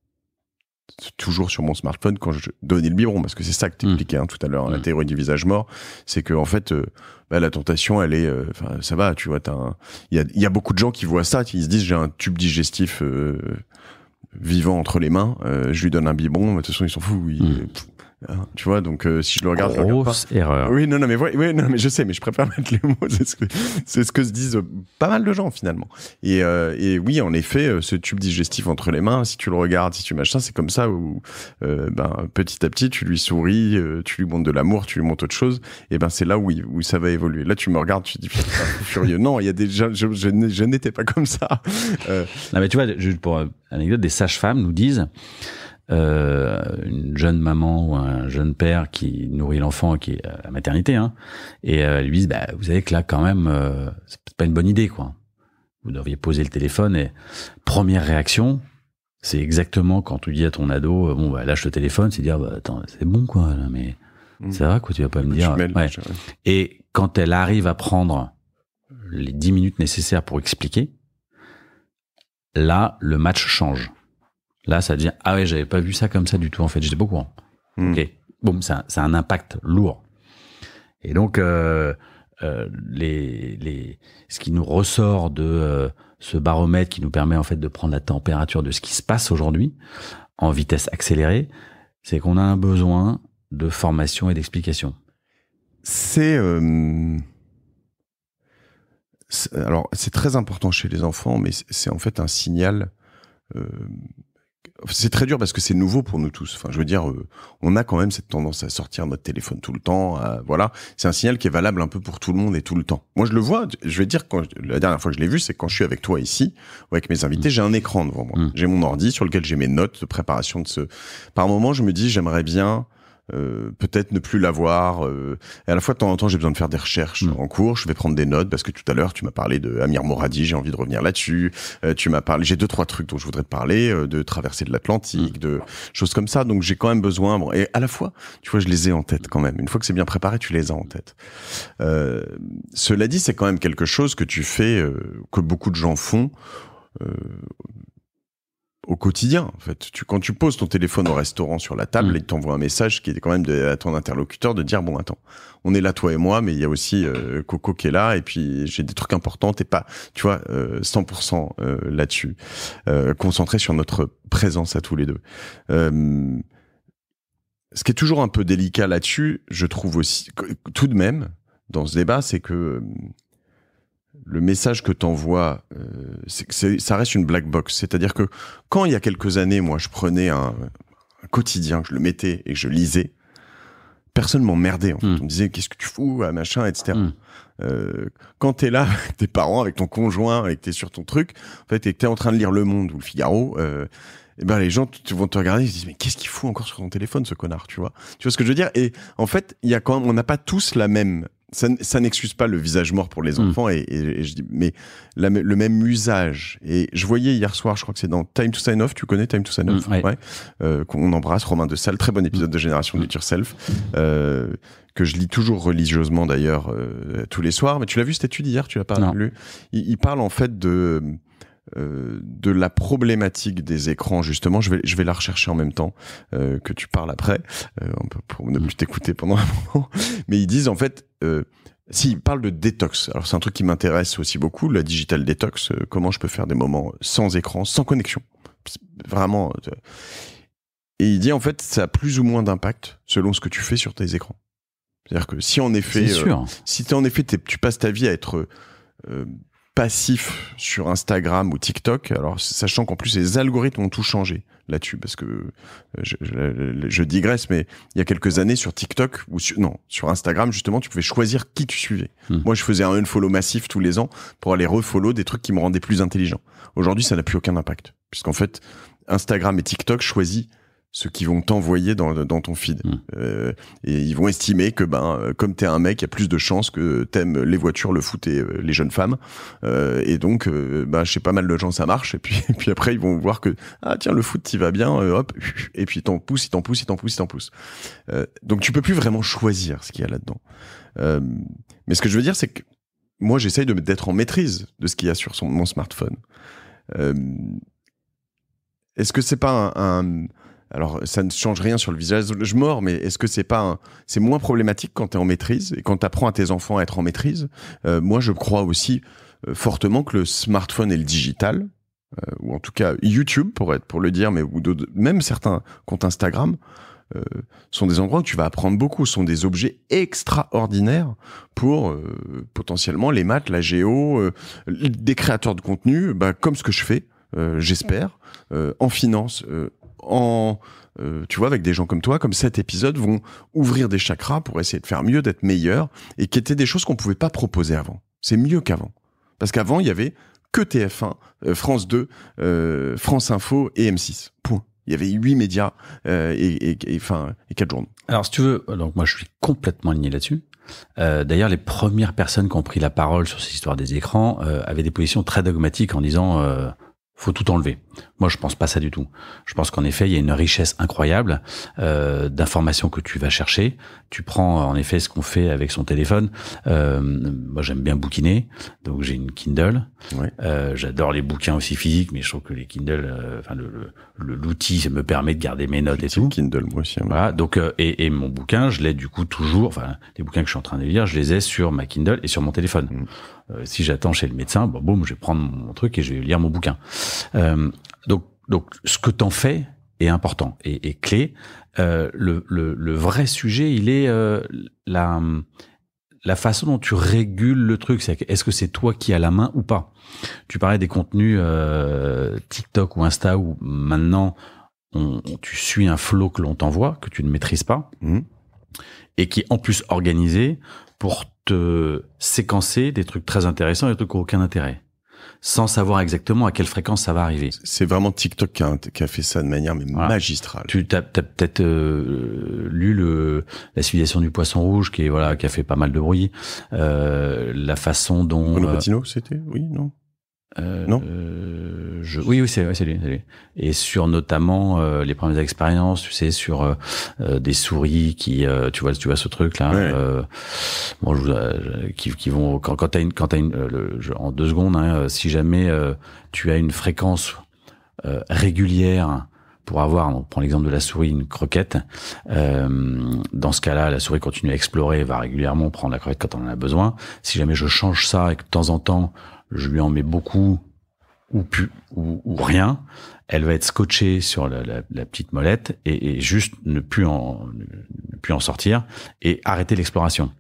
toujours sur mon smartphone quand je donnais le biberon, parce que c'est ça que mmh. tu expliquais hein, tout à l'heure, hein, la mmh. théorie du visage mort, c'est que en fait, euh, bah, la tentation, elle est, euh, enfin, ça va, tu vois, il y a, beaucoup de gens qui voient ça, qui se disent j'ai un tube digestif euh, vivant entre les mains, je lui donne un biberon, de toute façon ils s'en foutent, mmh. Hein, tu vois, donc euh, si je le regarde, grosse erreur. Oui, non, non, mais ouais, non, mais je sais, mais je préfère mettre les mots. C'est ce que se disent euh, pas mal de gens finalement. Et, euh, et oui, en effet, ce tube digestif entre les mains, si tu le regardes, si tu ça c'est comme ça où ben petit à petit, tu lui souris, tu lui montres de l'amour, tu lui montres autre chose. Et ben c'est là où, où ça va évoluer. Là, tu me regardes, tu te dis furieux. Non, il y a des je, je, n'étais pas comme ça. Non, mais tu vois, pour anecdote, des sages-femmes nous disent euh, une jeune maman ou un jeune père qui nourrit l'enfant qui est à la maternité, hein, et euh, lui disent bah, vous savez que là quand même euh, c'est pas une bonne idée quoi. Vous devriez poser le téléphone et première réaction, c'est exactement quand tu dis à ton ado euh, bon bah lâche le téléphone, c'est dire bah, attends c'est bon quoi mais c'est mm. vrai quoi tu vas pas me dire. ouais. Et quand elle arrive à prendre les 10 minutes nécessaires pour expliquer, là le match change Là, ça devient ah ouais, j'avais pas vu ça comme ça du tout. En fait, j'étais beaucoup au courant. Hmm. Ok, boum, ça, ça, un impact lourd. Et donc, euh, euh, les, ce qui nous ressort de euh, ce baromètre qui nous permet en fait de prendre la température de ce qui se passe aujourd'hui en vitesse accélérée, c'est qu'on a un besoin de formation et d'explication. C'est alors c'est très important chez les enfants, mais c'est en fait un signal c'est très dur parce que c'est nouveau pour nous tous. Enfin, je veux dire, euh, on a quand même cette tendance à sortir notre téléphone tout le temps. voilà, c'est un signal qui est valable un peu pour tout le monde et tout le temps. Moi, je le vois. Je vais dire quand la dernière fois que je l'ai vu, c'est quand je suis avec toi ici ou avec mes invités, mm. j'ai un écran devant moi. Mm. J'ai mon ordi sur lequel j'ai mes notes de préparation de ce. Par moment, je me dis, j'aimerais bien euh, peut-être ne plus l'avoir. Euh, et à la fois, de temps en temps, j'ai besoin de faire des recherches mm. en cours. Je vais prendre des notes parce que tout à l'heure, tu m'as parlé de Amir Moradi. J'ai envie de revenir là-dessus. Euh, tu m'as parlé. J'ai deux trois trucs dont je voudrais te parler, de traverser de l'Atlantique, mm. de choses comme ça. Donc j'ai quand même besoin. et à la fois, tu vois, je les ai en tête quand même. Une fois que c'est bien préparé, tu les as en tête. cela dit, c'est quand même quelque chose que tu fais, que beaucoup de gens font. Euh, au quotidien. En fait, quand tu poses ton téléphone au restaurant sur la table, mm. et t'envoie un message qui est quand même à ton interlocuteur de dire bon attends, on est là toi et moi, mais il y a aussi euh, Coco qui est là et puis j'ai des trucs importants. T'es pas, tu vois, 100% euh, euh, là-dessus, concentré sur notre présence à tous les deux. ce qui est toujours un peu délicat là-dessus, je trouve aussi tout de même dans ce débat, c'est que le message que t'envoies, euh, ça reste une black box. C'est-à-dire que quand il y a quelques années, moi, je prenais un, quotidien, je le mettais et je lisais, personne m'emmerdait. En fait. Hmm. On me disait qu'est-ce que tu fous, à ah, machin, etc. Hmm. Euh, quand t'es là tes parents, avec ton conjoint, et que t'es sur ton truc, en fait, et que t'es en train de lire Le Monde ou Le Figaro, euh, et eh ben les gens vont te regarder ils se disent mais qu'est-ce qu'il fout encore sur ton téléphone ce connard, tu vois Tu vois ce que je veux dire Et en fait, il y a quand même, on n'a pas tous la même ça, ça n'excuse pas le visage mort pour les mm. enfants, et, et, je dis, mais le même usage. Et je voyais hier soir, je crois que c'est dans Time to Sign Off, tu connais Time to Sign Off mm, ouais. Euh, qu'on embrasse, Romain de Salle, très bon épisode mm. de Génération du Self, euh, que je lis toujours religieusement d'ailleurs euh, tous les soirs. Mais tu l'as vu cette étude hier, tu l'as pas lu il, parle en fait de euh, de la problématique des écrans justement je vais je vais la rechercher en même temps euh, que tu parles après euh, pour ne plus t'écouter pendant un moment mais ils disent en fait euh, si, parle de détox. Alors c'est un truc qui m'intéresse aussi beaucoup, la digital détox. comment je peux faire des moments sans écran, sans connexion. Vraiment. Et il dit en fait, ça a plus ou moins d'impact selon ce que tu fais sur tes écrans. C'est-à-dire que si en effet, si en effet tu passes ta vie à être passif sur Instagram ou TikTok. Alors, sachant qu'en plus, les algorithmes ont tout changé là-dessus, parce que euh, je, digresse, mais il y a quelques années, sur TikTok, ou sur, non, sur Instagram, justement, tu pouvais choisir qui tu suivais. Hmm. Moi, je faisais un unfollow massif tous les ans pour aller refollow des trucs qui me rendaient plus intelligent. Aujourd'hui, ça n'a plus aucun impact, puisqu'en fait, Instagram et TikTok choisissent ce qui vont t'envoyer dans, dans, ton feed. Hmm. Euh, et ils vont estimer que, ben, euh, comme t'es un mec, il y a plus de chances que t'aimes les voitures, le foot et euh, les jeunes femmes. et donc, euh, ben, chez pas mal de gens, ça marche. Et puis, et puis après, ils vont voir que, ah tiens, le foot, t'y va bien, hop. Et puis, t'en pousse, il t'en pousse, il t'en pousse, il t'en pousse. donc, tu peux plus vraiment choisir ce qu'il y a là-dedans. mais ce que je veux dire, c'est que moi, j'essaye d'être en maîtrise de ce qu'il y a sur son, mon smartphone. Est-ce que c'est pas un, un alors, ça ne change rien sur le visage je mords, mais est-ce que c'est pas c'est moins problématique quand tu es en maîtrise et quand tu apprends à tes enfants à être en maîtrise euh, Moi, je crois aussi euh, fortement que le smartphone et le digital, euh, ou en tout cas YouTube pour être pour le dire, mais ou même certains comptes Instagram sont des endroits où tu vas apprendre beaucoup, sont des objets extraordinaires pour potentiellement les maths, la géo, des créateurs de contenu, bah, comme ce que je fais, j'espère, en finance en, euh, tu vois, avec des gens comme toi, comme cet épisode, vont ouvrir des chakras pour essayer de faire mieux, d'être meilleur, et qui étaient des choses qu'on ne pouvait pas proposer avant. C'est mieux qu'avant. Parce qu'avant, il y avait que TF1, euh, France 2, euh, France Info et M6. Point. Il y avait huit médias et, et, quatre journaux. Alors, si tu veux, moi, je suis complètement aligné là-dessus. D'ailleurs, les premières personnes qui ont pris la parole sur cette histoire des écrans avaient des positions très dogmatiques en disant faut tout enlever. Moi, je pense pas ça du tout. Je pense qu'en effet, il y a une richesse incroyable euh, d'informations que tu vas chercher. Tu prends en effet ce qu'on fait avec son téléphone. Euh, moi, j'aime bien bouquiner, donc j'ai une Kindle. Euh, J'adore les bouquins aussi physiques, mais je trouve que les Kindle, euh, enfin l'outil le, me permet de garder mes notes et tout. Kindle, moi aussi. Hein. voilà. Donc euh, et, et, mon bouquin, je l'ai du coup toujours. Enfin, les bouquins que je suis en train de lire, je les ai sur ma Kindle et sur mon téléphone. Mm. Euh, si j'attends chez le médecin, bon, bah, boum, je vais prendre mon truc et je vais lire mon bouquin. Donc, ce que tu t'en fais est important et, clé. Euh, le, le, le, vrai sujet, il est euh, la, la façon dont tu régules le truc. est-ce que c'est toi qui as la main ou pas Tu parlais des contenus euh, TikTok ou Insta où maintenant tu suis un flow que l'on t'envoie, que tu ne maîtrises pas, mmh. et qui est en plus organisé pour te séquencer des trucs très intéressants et des trucs qui n'ont aucun intérêt sans savoir exactement à quelle fréquence ça va arriver. C'est vraiment TikTok qui a, fait ça de manière magistrale. Tu as, peut-être euh, lu la civilisation du poisson rouge qui est voilà qui a fait pas mal de bruit. Euh, la façon dont Le euh, c'était oui non euh, non. Euh, je... Oui, oui, c'est lui, Et sur notamment euh, les premières expériences, tu sais, sur euh, des souris qui, tu vois, tu vois ce truc là, bon, je qui, qui, vont quand, quand t'as une, quand as une, le, en deux secondes, hein, si jamais tu as une fréquence régulière pour avoir, on prend l'exemple de la souris, une croquette. Euh, dans ce cas-là, la souris continue à explorer, va régulièrement prendre la croquette quand on en a besoin. Si jamais je change ça et que de temps en temps je lui en mets beaucoup ou, pu, ou, rien, elle va être scotchée sur la, petite molette et, juste ne plus en ne plus en sortir et arrêter l'exploration.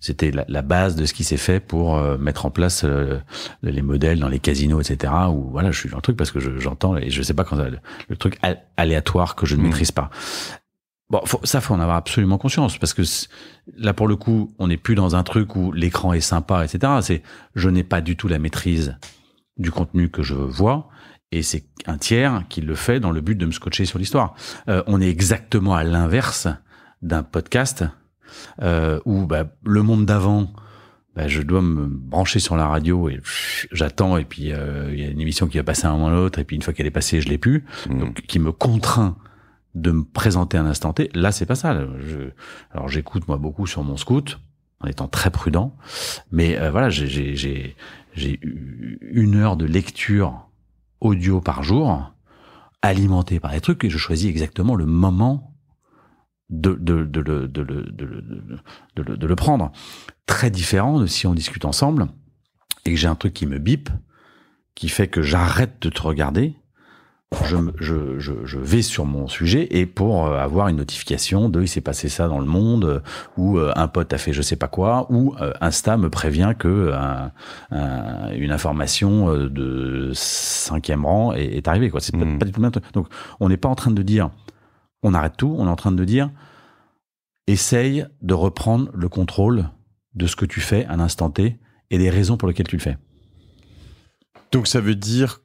C'était la, base de ce qui s'est fait pour euh, mettre en place euh, les modèles dans les casinos, etc. Ou voilà, je suis dans le truc parce que j'entends et je sais pas quand le, le truc aléatoire que je ne mmh. maîtrise pas. Bon, faut, ça, faut en avoir absolument conscience, parce que là, pour le coup, on n'est plus dans un truc où l'écran est sympa, etc. C'est, je n'ai pas du tout la maîtrise du contenu que je vois, et c'est un tiers qui le fait dans le but de me scotcher sur l'histoire. Euh, on est exactement à l'inverse d'un podcast euh, où bah, le monde d'avant, bah, je dois me brancher sur la radio et j'attends, et puis euh, il y a une émission qui va passer à un moment ou l'autre, et puis une fois qu'elle est passée, je l'ai plus, mmh. donc qui me contraint de me présenter un instant T. Là, c'est pas ça. alors, j'écoute moi beaucoup sur mon scout en étant très prudent, mais euh, voilà, j'ai une heure de lecture audio par jour alimentée par des trucs et je choisis exactement le moment de, de, de, le, de, le, de, le, de le prendre. Très différent de si on discute ensemble et que j'ai un truc qui me bip, qui fait que j'arrête de te regarder je, je, vais sur mon sujet et pour euh, avoir une notification de il s'est passé ça dans le monde euh, ou euh, un pote a fait je sais pas quoi ou Insta me prévient que une information de cinquième rang est, arrivée quoi c'est hmm. donc on n'est pas en train de dire on arrête tout on est en train de dire essaye de reprendre le contrôle de ce que tu fais à l'instant T et des raisons pour lesquelles tu le fais donc ça veut dire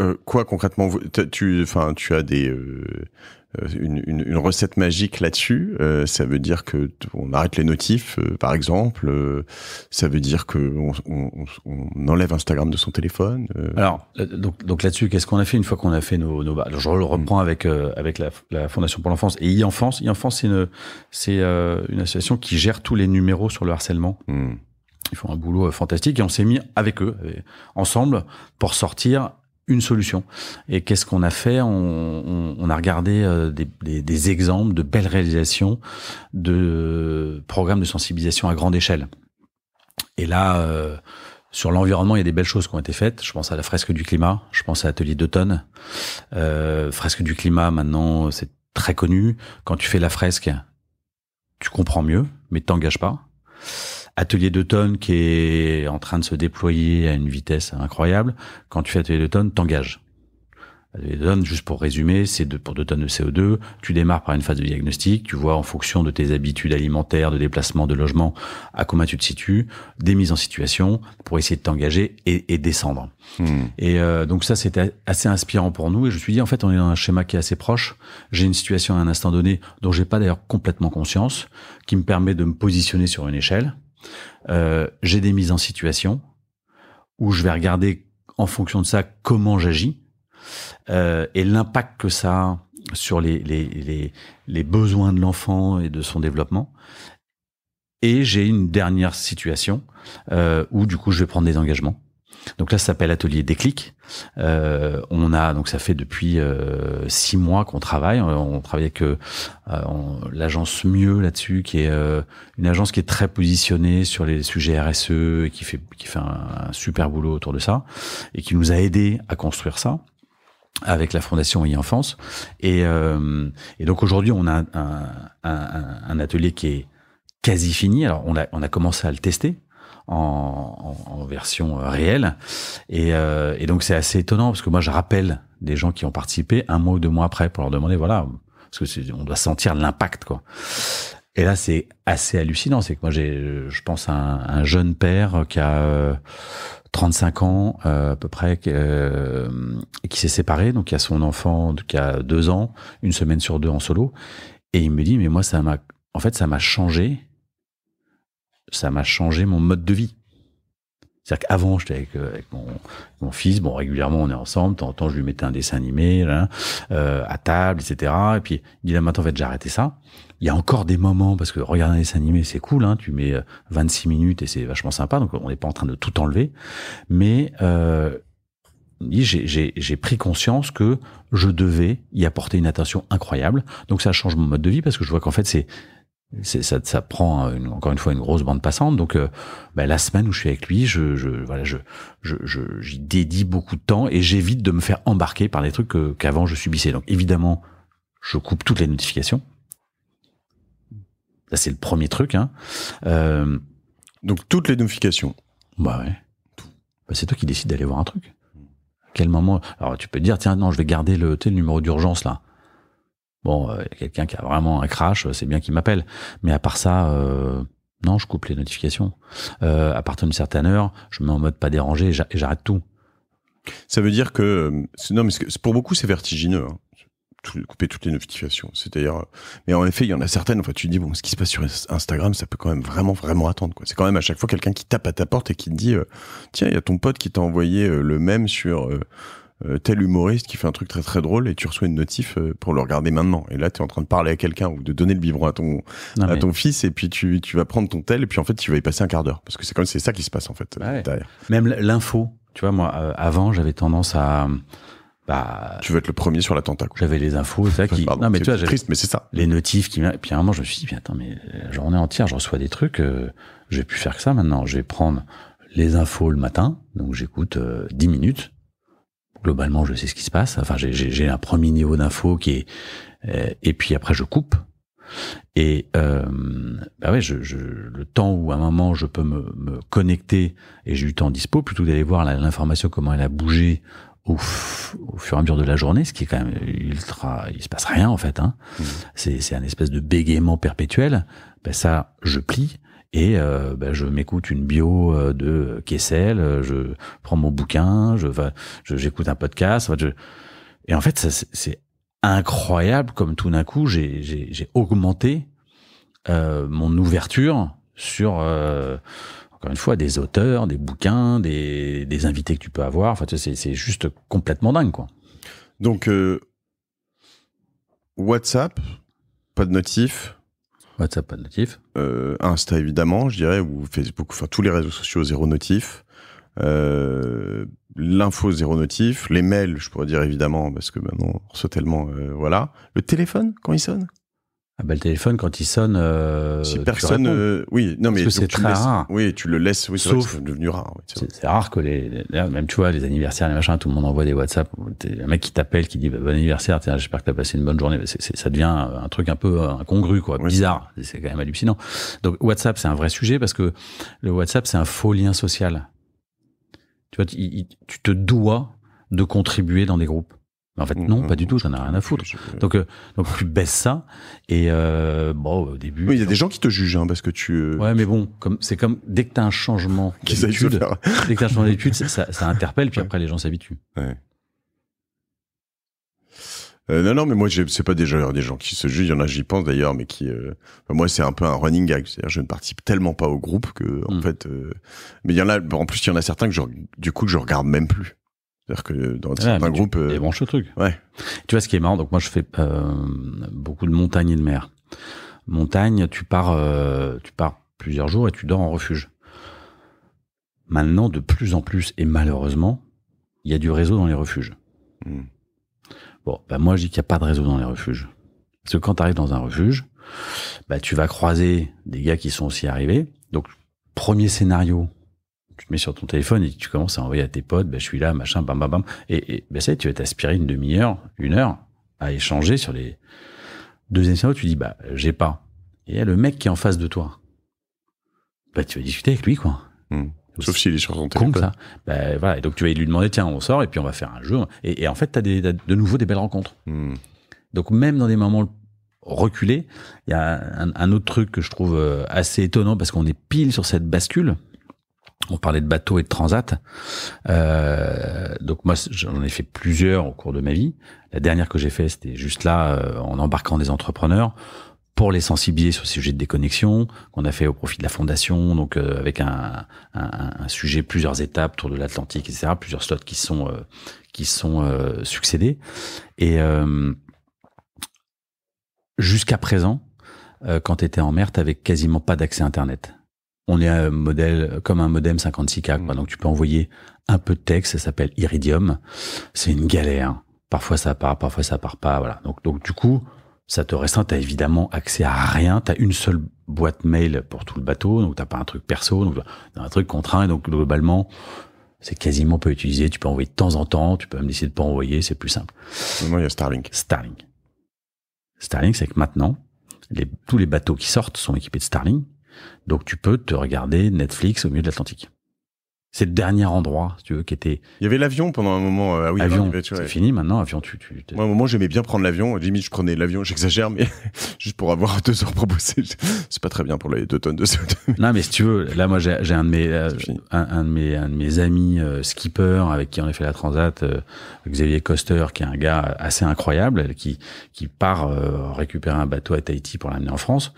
euh, quoi concrètement tu, enfin, tu as des euh, euh, une, une, recette magique là-dessus. ça veut dire que on arrête les notifs, par exemple. ça veut dire que on, enlève Instagram de son téléphone. Alors donc, donc là-dessus, qu'est-ce qu'on a fait une fois qu'on a fait nos, bah, je le reprends avec avec la, Fondation pour l'enfance et e-enfance. E-enfance, c'est une c'est une association qui gère tous les numéros sur le harcèlement. Hmm. ils font un boulot fantastique et on s'est mis avec eux ensemble pour sortir une solution. Et qu'est-ce qu'on a fait on, a regardé euh, des, exemples de belles réalisations de programmes de sensibilisation à grande échelle. Et là, euh, sur l'environnement, il y a des belles choses qui ont été faites. Je pense à la fresque du climat, je pense à l'atelier d'automne. Euh, fresque du climat, maintenant, c'est très connu. Quand tu fais la fresque, tu comprends mieux, mais t'engages pas. Atelier d'automne qui est en train de se déployer à une vitesse incroyable. Quand tu fais Atelier d'automne, t'engages. Atelier d'automne, juste pour résumer, c'est de, pour deux tonnes de CO2. Tu démarres par une phase de diagnostic. Tu vois en fonction de tes habitudes alimentaires, de déplacement, de logement, à combien tu te situes, des mises en situation pour essayer de t'engager et, descendre. Hmm. Et euh, donc ça, c'était assez inspirant pour nous. Et je me suis dit, en fait, on est dans un schéma qui est assez proche. J'ai une situation à un instant donné dont j'ai pas d'ailleurs complètement conscience, qui me permet de me positionner sur une échelle euh, j'ai des mises en situation où je vais regarder en fonction de ça comment j'agis euh, et l'impact que ça a sur les, les, les, les besoins de l'enfant et de son développement. Et j'ai une dernière situation euh, où du coup je vais prendre des engagements donc là, ça s'appelle Atelier Déclic. Euh, on a donc ça fait depuis euh, six mois qu'on travaille. Euh, on, travaille avec euh, euh l'agence Mieux là-dessus, qui est euh, une agence qui est très positionnée sur les sujets RSE et qui fait qui fait un, super boulot autour de ça et qui nous a aidé à construire ça avec la fondation e-enfance. Et, donc aujourd'hui, on a un, un, atelier qui est quasi fini. Alors on a, on a commencé à le tester en, version euh, réelle. Euh, et, donc c'est assez étonnant parce que moi je rappelle des gens qui ont participé un mois ou deux mois après pour leur demander voilà parce que on doit sentir l'impact quoi. Et là, c'est assez hallucinant. C'est que moi, j'ai, je pense à un, jeune père qui a 35 euh, ans à peu près, euh, qui s'est séparé, donc il a son enfant qui a deux ans, une semaine sur deux en solo, et il me dit mais moi ça m'a, en fait ça m'a changé ça m'a changé mon mode de vie. C'est-à-dire qu'avant, j'étais avec, euh, avec mon, mon, fils, bon, régulièrement, on est ensemble, de temps en temps, je lui mettais un dessin animé, là, euh, à table, etc. Et puis, il dit, là, maintenant, en fait, j'ai arrêté ça. Il y a encore des moments, parce que regarder un dessin animé, c'est cool, hein, tu mets 26 euh, minutes et c'est vachement sympa, donc on n'est pas en train de tout enlever. Mais, euh, j'ai pris conscience que je devais y apporter une attention incroyable. Donc ça change mon mode de vie parce que je vois qu'en fait c'est ça, ça prend encore une fois une grosse bande passante. Donc euh, ben, la semaine où je suis avec lui, je, voilà, je j'y dédie beaucoup de temps et j'évite de me faire embarquer par les trucs euh, qu'avant je subissais. Donc évidemment, je coupe toutes les notifications. Ça c'est le premier truc. Hein. Euh, Donc toutes les notifications. Bah ouais. Bah, c'est toi qui décides d'aller voir un truc. Quel moment Alors tu peux dire tiens non je vais garder le, le numéro d'urgence là. Bon, euh, a quelqu'un qui a vraiment un crash, euh, c'est bien qu'il m'appelle. Mais à part ça, euh, non, je coupe les notifications. à partir d'une certaine heure, je me mets en mode pas dérangé et j'arrête tout. Ça veut dire que non, mais pour beaucoup c'est vertigineux. Hein, couper toutes les notifications. C'est-à-dire, mais en effet, il y en a certaines. Enfin, tu dis bon, ce qui se passe sur Instagram, ça peut quand même vraiment, vraiment attendre. C'est quand même à chaque fois quelqu'un qui tape à ta porte et qui te dit, tiens, il y a ton pote qui t'a envoyé le même sur euh, tel humoriste qui fait un truc très très drôle et tu reçois une notif euh, pour le regarder maintenant. Et là, tu es en train de parler à quelqu'un ou de donner le biberon à ton, à ton fils et puis tu, tu vas prendre ton tel et puis en fait, tu vas y passer un quart d'heure. Parce que c'est comme c'est ça qui se passe en fait euh, Même l'info, tu vois, moi, avant, j'avais tendance à. Bah, tu veux être le premier sur l'attentat J'avais les infos, c'est ça qui. non, mais tu vois, triste, mais c'est ça. Les notifs qui. Et puis à un moment, je me suis dit, mais attends, mais la entière, je reçois des trucs. Euh, je vais plus faire que ça maintenant. Je vais prendre les infos le matin, donc j'écoute 10 minutes globalement, je sais ce qui se passe. Enfin, j'ai un premier niveau d'info qui est, euh, et puis après, je coupe. Et euh, bah ouais, je, je, le temps où à un moment je peux me, connecter et j'ai le temps dispo, plutôt d'aller voir l'information comment elle a bougé au, fur et à mesure de la journée, ce qui est quand même ultra, il se passe rien en fait. Hein. Mmh. C'est un espèce de bégaiement perpétuel. Ben ça, je plie et euh, ben, je m'écoute une bio euh, de Kessel, euh, je prends mon bouquin, je j'écoute un podcast. je... Et en fait, c'est incroyable comme tout d'un coup, j'ai augmenté euh, mon ouverture sur, encore une fois, des auteurs, des bouquins, des, des invités que tu peux avoir. en fait c'est juste complètement dingue, quoi. Donc, WhatsApp, pas de notif, WhatsApp, pas de notif. Euh, Insta, évidemment, je dirais, ou Facebook, enfin tous les réseaux sociaux, zéro notif. Euh, l'info, zéro notif. Les mails, je pourrais dire évidemment, parce que maintenant, on reçoit tellement. Euh, voilà. Le téléphone, quand il sonne le téléphone, quand il sonne. Euh, si personne. Euh, oui, non, mais. c'est très rare. Oui, tu le laisses. Oui, Sauf, c'est devenu rare. c'est rare que les, Même, tu vois, les anniversaires, les machins, tout le monde envoie des WhatsApp. Un mec qui t'appelle, qui dit bah, bon anniversaire, j'espère que t'as passé une bonne journée. c'est, ça devient un truc un peu euh, incongru, quoi. Bizarre. C'est quand même hallucinant. Donc, WhatsApp, c'est un vrai sujet parce que le WhatsApp, c'est un faux lien social. Tu vois, tu te dois de contribuer dans des groupes. En fait, mm, non, mm, pas du tout, j'en ai mm. rien à foutre. Donc, euh, donc tu baisses ça, et euh, bon, au début. Oui, il y a des gens qui te jugent, hein, parce que tu. Euh, ouais, mais bon, comme c'est comme dès que tu as un changement d'étude, dès que tu un changement d'étude, ça, interpelle, puis après les gens s'habituent. Ouais. non, non, mais moi, c'est pas des gens, des gens qui se jugent. Il y en a, j'y pense d'ailleurs, mais qui, moi, c'est un peu un running gag. C'est-à-dire, je ne participe tellement pas au groupe que, en fait, mais il y en a, en plus, il y en a certains que je, du coup, que je regarde même plus. C'est-à-dire que dans ah, groupes. Tu euh, le truc. Ouais. Tu vois, ce qui est marrant, donc moi, je fais euh, beaucoup de montagnes et de mer. Montagne, tu pars, euh, tu pars plusieurs jours et tu dors en refuge. Maintenant, de plus en plus, et malheureusement, il y a du réseau dans les refuges. Hmm. Bon, bah, moi je dis qu'il n'y a pas de réseau dans les refuges. Parce que quand tu arrives dans un refuge, bah tu vas croiser des gars qui sont aussi arrivés. Donc, premier scénario, tu mets sur ton téléphone et tu commences à envoyer à tes potes, bah, je suis là, machin, bam, bam, bam. Et, et ben, ça, tu vas t'aspirer une demi-heure, une heure à échanger sur les. deux scénario, tu dis, bah, j'ai pas. Et a le mec qui est en face de toi, bah, tu vas discuter avec lui, quoi. Hmm. Sauf s'il est sur ton téléphone. Bah, et donc, tu vas lui demander, tiens, on sort et puis on va faire un jeu. Et, en fait, tu as, de nouveau des belles rencontres. Hmm. Donc, même dans des moments reculés, il y a un, autre truc que je trouve euh, assez étonnant parce qu'on est pile sur cette bascule on parlait de bateaux et de transat. Euh, donc moi, j'en ai fait plusieurs au cours de ma vie. La dernière que j'ai fait, c'était juste là, euh, en embarquant des entrepreneurs pour les sensibiliser sur le sujet de déconnexion qu'on a fait au profit de la fondation, donc euh, avec un, sujet plusieurs étapes, tour de l'Atlantique, etc. Plusieurs slots qui sont qui sont succédés et jusqu'à présent, quand tu étais en mer, t'avais quasiment pas d'accès internet on est un modèle comme un modem 56K. Mm. Donc tu peux envoyer un peu de texte, ça s'appelle Iridium. C'est une galère. Parfois ça part, parfois ça part pas. Voilà. Donc, donc du coup, ça te restreint. T'as évidemment accès à rien. tu T'as une seule boîte mail pour tout le bateau. Donc t'as pas un truc perso. Donc un truc contraint. Et donc globalement, c'est quasiment pas utilisé. Tu peux envoyer de temps en temps. Tu peux même décider de pas envoyer. C'est plus simple. Moi, il y a Starlink. Starlink. Starlink, c'est que maintenant, tous les bateaux qui sortent sont équipés de Starlink. Donc tu peux te regarder Netflix au milieu de l'Atlantique. C'est le dernier endroit, si tu veux, qui était. Il y avait l'avion pendant un moment. Euh, ah oui, avion. C'est fini maintenant. Avion, tu. tu Moi, à un moment, j'aimais bien prendre l'avion. Limite, je prenais l'avion. J'exagère, mais juste pour avoir deux heures pour bosser, c'est pas très bien pour les deux tonnes de co non, mais si tu veux, là, moi, j'ai un de mes, euh, un, de mes, un de mes amis euh, skipper avec qui on a fait la transat, Xavier Coster, qui est un gars assez incroyable, qui qui part récupérer un bateau à Tahiti pour l'amener en France.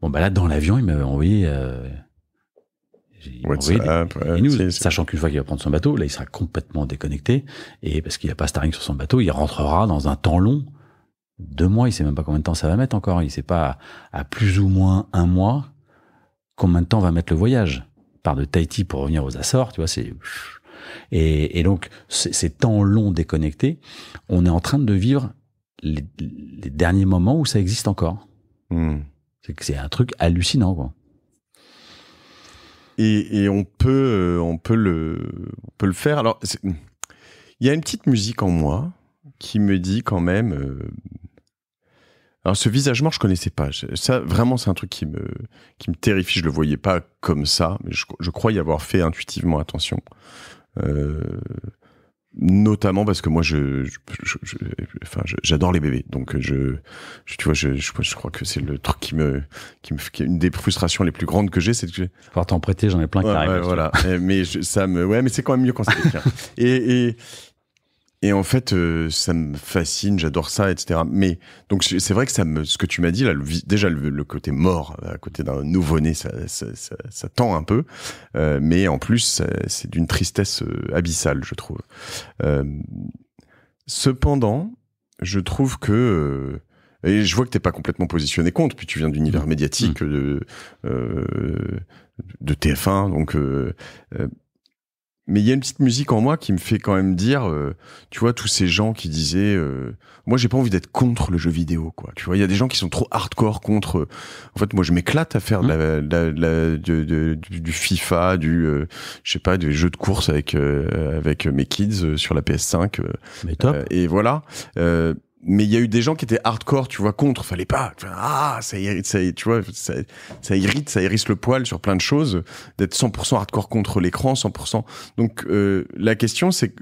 Bon, bah là, dans l'avion, il m'avait envoyé. Euh, WhatsApp, sachant qu'une fois qu'il va prendre son bateau, là, il sera complètement déconnecté. Et parce qu'il a pas Starlink sur son bateau, il rentrera dans un temps long. Deux mois, il sait même pas combien de temps ça va mettre encore. Il sait pas à, plus ou moins un mois combien de temps va mettre le voyage. Part de Tahiti pour revenir aux Açores, tu vois, c'est. Et, et, donc, ces temps longs déconnectés, on est en train de vivre les, derniers moments où ça existe encore. Hmm. C'est un truc hallucinant, quoi. Et, on peut, euh, on peut le, on peut le faire. Alors, il y a une petite musique en moi qui me dit quand même. Euh, alors, ce visage mort, je connaissais pas. Ça, vraiment, c'est un truc qui me, qui me terrifie. Je le voyais pas comme ça, mais je, je crois y avoir fait intuitivement attention. Euh, notamment parce que moi je, je, enfin j'adore les bébés donc je, je tu vois je, je, crois que c'est le truc qui me qui me qui une des frustrations les plus grandes que j'ai c'est que pour t'en prêter j'en ai plein qui arrivent voilà mais ça me ouais mais c'est quand même mieux quand c'est et, et et en fait, euh, ça me fascine, j'adore ça, etc. Mais donc c'est vrai que ça me, ce que tu m'as dit là, déjà le, côté mort à côté d'un nouveau-né, ça, ça, ça, tend un peu, euh, mais en plus c'est d'une tristesse euh, abyssale, je trouve. cependant, je trouve que et je vois que t'es pas complètement positionné contre, puis tu viens d'univers mmh. médiatique mmh. de de TF1, donc mais il y a une petite musique en moi qui me fait quand même dire, euh, tu vois, tous ces gens qui disaient, euh, moi j'ai pas envie d'être contre le jeu vidéo, quoi. Tu vois, il y a des gens qui sont trop hardcore contre. Euh, en fait, moi je m'éclate à faire du FIFA, du, je sais pas, des jeux de course avec avec mes kids sur la PS5. Mais top. et voilà mais il y a eu des gens qui étaient hardcore, tu vois, contre, fallait pas. Ah, ça, irrite, ça irrite, tu vois, ça, irrite, ça hérisse le poil sur plein de choses, d'être 100% hardcore contre l'écran, 100%. Donc euh, la question, c'est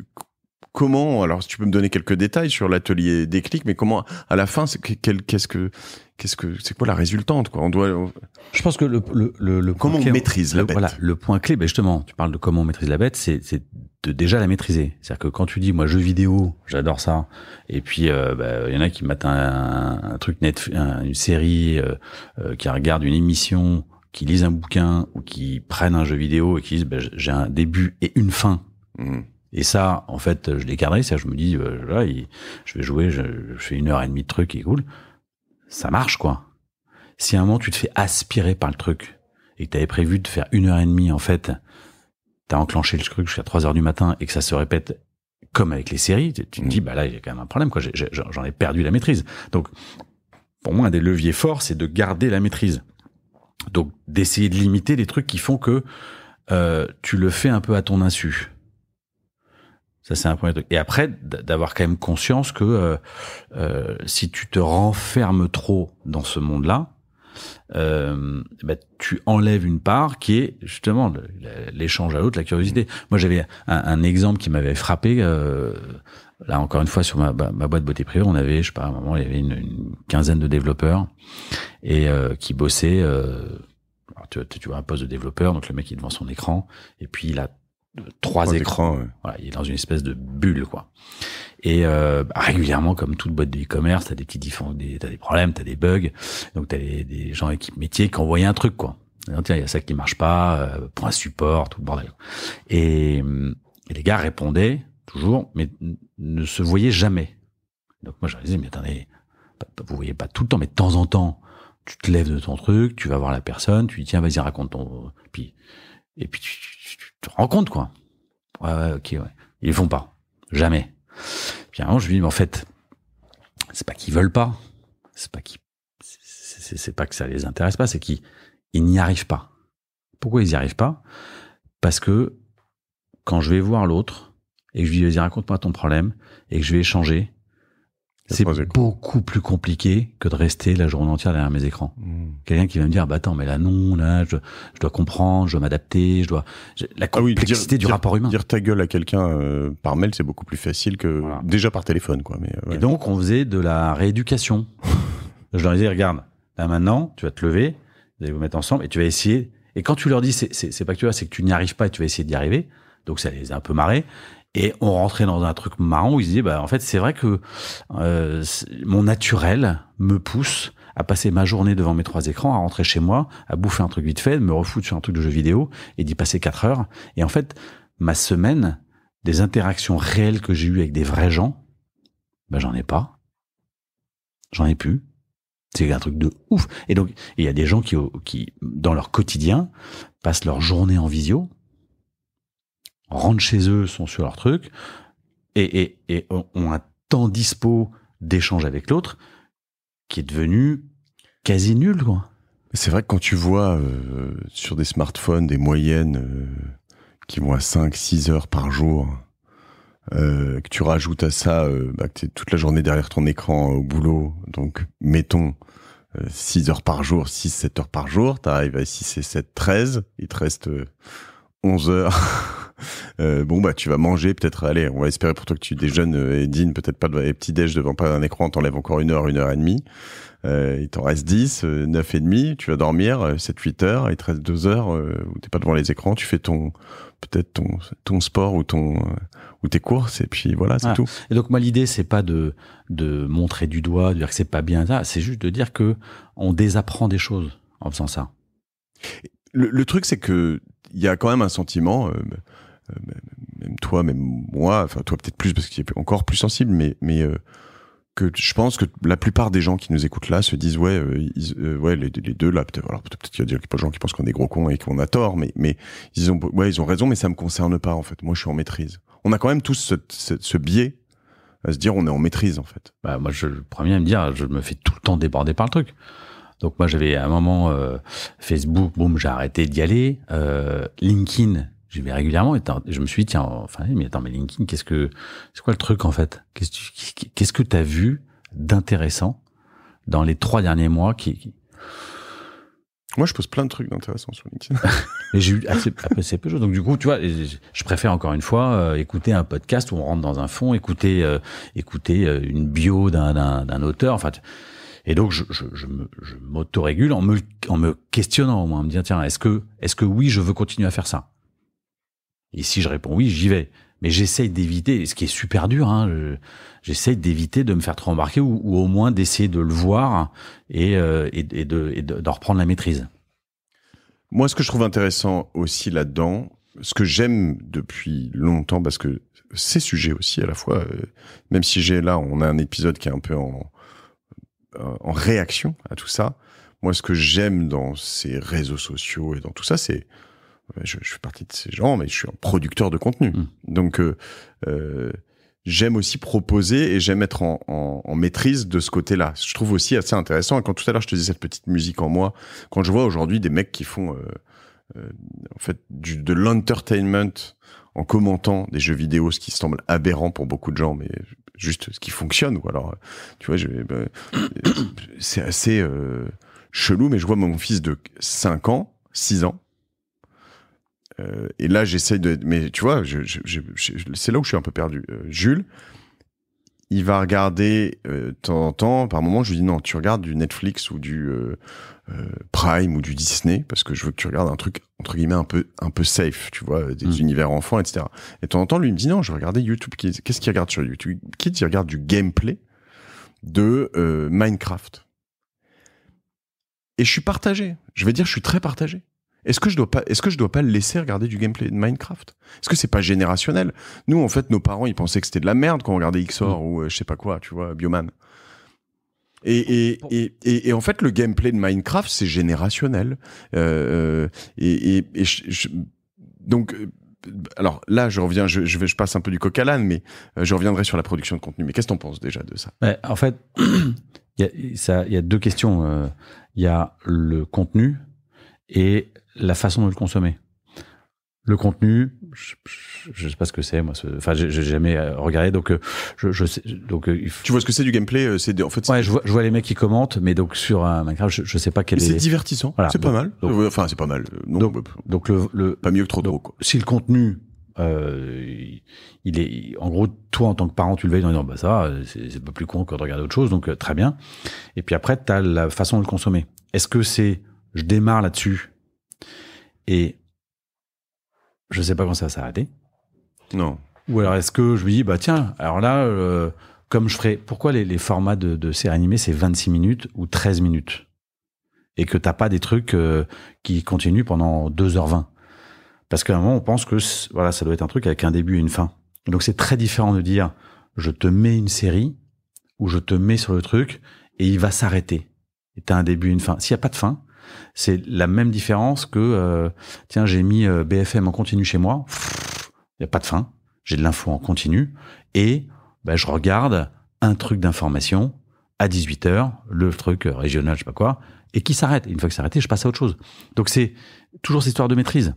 comment, alors si tu peux me donner quelques détails sur l'atelier des clics, mais comment, à la fin, c'est, qu'est-ce que, qu'est-ce que, c'est quoi la résultante, quoi? On doit. Je pense que le, le, le, Comment on maîtrise la bête? Voilà, le point clé, ben justement, tu parles de comment on maîtrise la bête, c'est, de déjà la maîtriser. C'est-à-dire que quand tu dis, moi, jeu vidéo, j'adore ça, et puis, euh, ben, il y en a qui mettent un, truc net, une série, euh, euh, qui regarde une émission, qui lisent un bouquin ou qui prennent un jeu vidéo et qui disent ben, j'ai un début et une fin. Mmh. Et ça, en fait, je l'ai cadré. je me dis, euh, là, je vais jouer, je, fais une heure et demie de truc, il est cool. Ça marche, quoi. Si à un moment, tu te fais aspirer par le truc et que avais prévu de faire une heure et demie, en fait, tu as enclenché le truc à 3 heures du matin et que ça se répète comme avec les séries, tu, te dis, mm. bah là, il y a quand même un problème, quoi. J'en ai, perdu la maîtrise. Donc, pour moi, un des leviers forts, c'est de garder la maîtrise. Donc, d'essayer de limiter les trucs qui font que euh, tu le fais un peu à ton insu. Ça, c'est un premier truc. Et après, d'avoir quand même conscience que euh, euh, si tu te renfermes trop dans ce monde-là, euh, bah, tu enlèves une part qui est justement l'échange à l'autre, la curiosité. Moi, j'avais un, exemple qui m'avait frappé. Euh, là, encore une fois, sur ma, boîte beauté privée, on avait, je sais pas, à un moment, il y avait une, quinzaine de développeurs et qui bossaient. Tu, tu, vois un poste de développeur, donc le mec est devant son écran, et puis il a trois, écrans. voilà, il est dans une espèce de bulle, quoi. Et euh, bah, régulièrement, comme toute boîte de e-commerce, t'as des petits défauts des, t'as des problèmes, t'as des bugs. Donc t'as des, des gens équipe métier qui envoyaient un truc, quoi. tiens, il y a ça qui marche pas, euh, point support, tout le bordel. Et, les gars répondaient toujours, mais ne se voyaient jamais. Donc moi, je leur disais, mais attendez, vous voyez pas tout le temps, mais de temps en temps, tu te lèves de ton truc, tu vas voir la personne, tu dis tiens, vas-y, raconte ton. Puis, et puis tu, te rends compte, quoi. Ouais, ouais, ok, ouais. Ils font pas. Jamais. Puis à je lui dis, mais en fait, c'est pas qu'ils veulent pas. C'est pas qu'ils, c'est pas que ça les intéresse pas, c'est qu'ils n'y arrivent pas. Pourquoi ils n'y arrivent pas? Parce que quand je vais voir l'autre et que je lui dis, raconte-moi ton problème et que je vais échanger, c'est beaucoup plus compliqué que de rester la journée entière derrière mes écrans. Hmm. Quelqu'un qui va me dire, bah attends, mais là non, là, je, dois comprendre, je dois m'adapter, je dois la ah complexité du rapport humain. Dire ta gueule à quelqu'un euh, par mail, c'est beaucoup plus facile que déjà par téléphone, quoi. Euh, et donc on faisait de la rééducation. je leur disais, regarde, là maintenant, tu vas te lever, vous allez vous mettre ensemble et tu vas essayer. Et quand tu leur dis, c'est pas que tu vas, c'est que tu n'y arrives pas et tu vas essayer d'y arriver. Donc ça les a un peu marrés. Et on rentrait dans un truc marrant où il se bah, en fait, c'est vrai que euh, mon naturel me pousse à passer ma journée devant mes trois écrans, à rentrer chez moi, à bouffer un truc vite fait, me refoutre sur un truc de jeu vidéo et d'y passer quatre heures. Et en fait, ma semaine, des interactions réelles que j'ai eues avec des vrais gens, bah, j'en ai pas. J'en ai plus. C'est un truc de ouf. Et donc, il y a des gens qui, qui, dans leur quotidien, passent leur journée en visio, rentrent chez eux, sont sur leur truc, et, ont un temps dispo d'échange avec l'autre qui est devenu quasi nul. C'est vrai que quand tu vois euh, sur des smartphones des moyennes euh, qui vont à 5-6 heures par jour, euh, que tu rajoutes à ça bah, que tu es toute la journée derrière ton écran au boulot, donc mettons 6 heures par jour, 6-7 heures par jour, tu arrives à 6 et 7, 13, il te reste 11 heures. Euh, bon, bah, tu vas manger, peut-être, allez, on va espérer pour toi que tu déjeunes euh, et dînes, peut-être pas de petits déj devant pas un écran, t'enlèves encore une heure, une heure et demie. Euh, il t'en reste 10, 9 et demi, tu vas dormir 7, 8 heures, il te reste 2 heures où t'es pas devant les écrans, tu fais ton, peut-être ton, ton sport ou ton, ou tes courses et puis voilà, c'est ah. tout. Et donc, moi, l'idée, c'est pas de, de montrer du doigt, de dire que c'est pas bien ça, c'est juste de dire que on désapprend des choses en faisant ça. Le, truc, c'est que il y a quand même un sentiment, euh, même toi, même moi, enfin toi peut-être plus parce qu'il est encore plus sensible, mais mais euh, que je pense que la plupart des gens qui nous écoutent là se disent ouais euh, ouais les, les, deux là peut-être alors peut-être qu'il y a des gens qui pensent qu'on est gros cons et qu'on a tort, mais mais ils ont ouais ils ont raison, mais ça me concerne pas en fait. Moi je suis en maîtrise. On a quand même tous ce, ce, biais à se dire on est en maîtrise en fait. Bah moi je le premier à me dire je me fais tout le temps déborder par le truc. Donc moi j'avais à un moment Facebook, boum, j'ai arrêté d'y aller. Euh, LinkedIn, je vais régulièrement et je me suis dit, tiens, enfin, mais attends, mais LinkedIn, qu'est-ce que, c'est quoi le truc en fait Qu'est-ce que tu as vu d'intéressant dans les trois derniers mois qui, moi, je pose plein de trucs d'intéressants sur LinkedIn. Mais j'ai eu assez, assez peu de choses. Donc, du coup, tu vois, je préfère encore une fois euh, écouter un podcast où on rentre dans un fond, écouter, euh, écouter euh, une bio d'un, d'un, auteur. fait. et donc, je, je, je, je m'autorégule en me, en me questionnant au moins, en me disant, tiens, est-ce que, est-ce que oui, je veux continuer à faire ça et si je réponds oui, j'y vais. Mais j'essaye d'éviter, ce qui est super dur, hein, j'essaye d'éviter de me faire trop embarquer ou, au moins d'essayer de le voir et, euh, d'en de, reprendre la maîtrise. Moi, ce que je trouve intéressant aussi là-dedans, ce que j'aime depuis longtemps, parce que ces sujets aussi à la fois, euh, même si j'ai là, on a un épisode qui est un peu en réaction à tout ça. Moi, ce que j'aime dans ces réseaux sociaux et dans tout ça, c'est je, je, fais partie de ces gens, mais je suis un producteur de contenu. Mmh. Donc, euh, euh, j'aime aussi proposer et j'aime être en, en, maîtrise de ce côté-là. Je trouve aussi assez intéressant. quand tout à l'heure je te disais cette petite musique en moi, quand je vois aujourd'hui des mecs qui font euh, euh, en fait du, de l'entertainment en commentant des jeux vidéo, ce qui semble aberrant pour beaucoup de gens, mais juste ce qui fonctionne. Ou alors, tu vois, bah, c'est assez chelou. Mais je vois mon fils de 5 ans, 6 ans euh, et là, j'essaye de. Mais tu vois, c'est là où je suis un peu perdu. Euh, Jules, il va regarder euh, de temps en temps. Par moment, je lui dis non, tu regardes du Netflix ou du Prime ou du Disney parce que je veux que tu regardes un truc entre guillemets un peu un peu safe, tu vois, des mm. univers enfants, etc. Et de temps en temps, lui il me dit non, je vais regarder YouTube Qu'est-ce qu'il regarde sur YouTube Kids Il regarde du gameplay de Minecraft. Et je suis partagé. Je veux dire, je suis très partagé. Est-ce que je dois pas, est-ce que je dois pas le laisser regarder du gameplay de Minecraft Est-ce que c'est pas générationnel Nous, en fait, nos parents, ils pensaient que c'était de la merde quand on regardait XOR mm. ou euh, je sais pas quoi, tu vois, Bioman. Et, et, et, et, en fait, le gameplay de Minecraft, c'est générationnel. Euh, euh, et, et, je, donc, alors là, je reviens, je, je, je, passe un peu du coq à l'âne, mais je reviendrai sur la production de contenu. Mais qu'est-ce que t'en penses déjà de ça En fait, il y, y, a deux questions. Il y a le contenu et la façon de le consommer. Le contenu, je, ne sais pas ce que c'est moi. Ce, enfin, j'ai jamais euh, regardé, donc euh, je, je sais, donc. Euh, tu vois ce que c'est du gameplay C'est en fait. Ouais, je vois, je vois, les mecs qui commentent, mais donc sur un Minecraft, je, je sais pas quel. C'est divertissant. c'est pas mal. enfin, c'est pas mal. donc, bah, donc le, pas mieux que trop donc, Si le contenu euh, il est, en gros, toi en tant que parent, tu le veilles en disant bah ça, c'est pas plus con que de regarder autre chose, donc très bien. Et puis après, tu as la façon de le consommer. Est-ce que c'est je démarre là-dessus et je sais pas comment ça va s'arrêter. Non. Ou alors est-ce que je lui dis, bah tiens, alors là, euh, comme je ferai. Pourquoi les, formats de, de séries animées, c'est 26 minutes ou 13 minutes Et que t'as pas des trucs euh, qui continuent pendant 2h20 Parce qu'à un moment, on pense que voilà, ça doit être un truc avec un début et une fin. Donc c'est très différent de dire, je te mets une série ou je te mets sur le truc et il va s'arrêter. Et t'as un début et une fin. S'il n'y a pas de fin, c'est la même différence que, euh, tiens, j'ai mis euh, BFM en continu chez moi, il n'y a pas de fin, j'ai de l'info en continu, et ben je regarde un truc d'information à 18h, le truc régional, je sais pas quoi, et qui s'arrête. Une fois que c'est arrêté, je passe à autre chose. Donc c'est toujours cette histoire de maîtrise.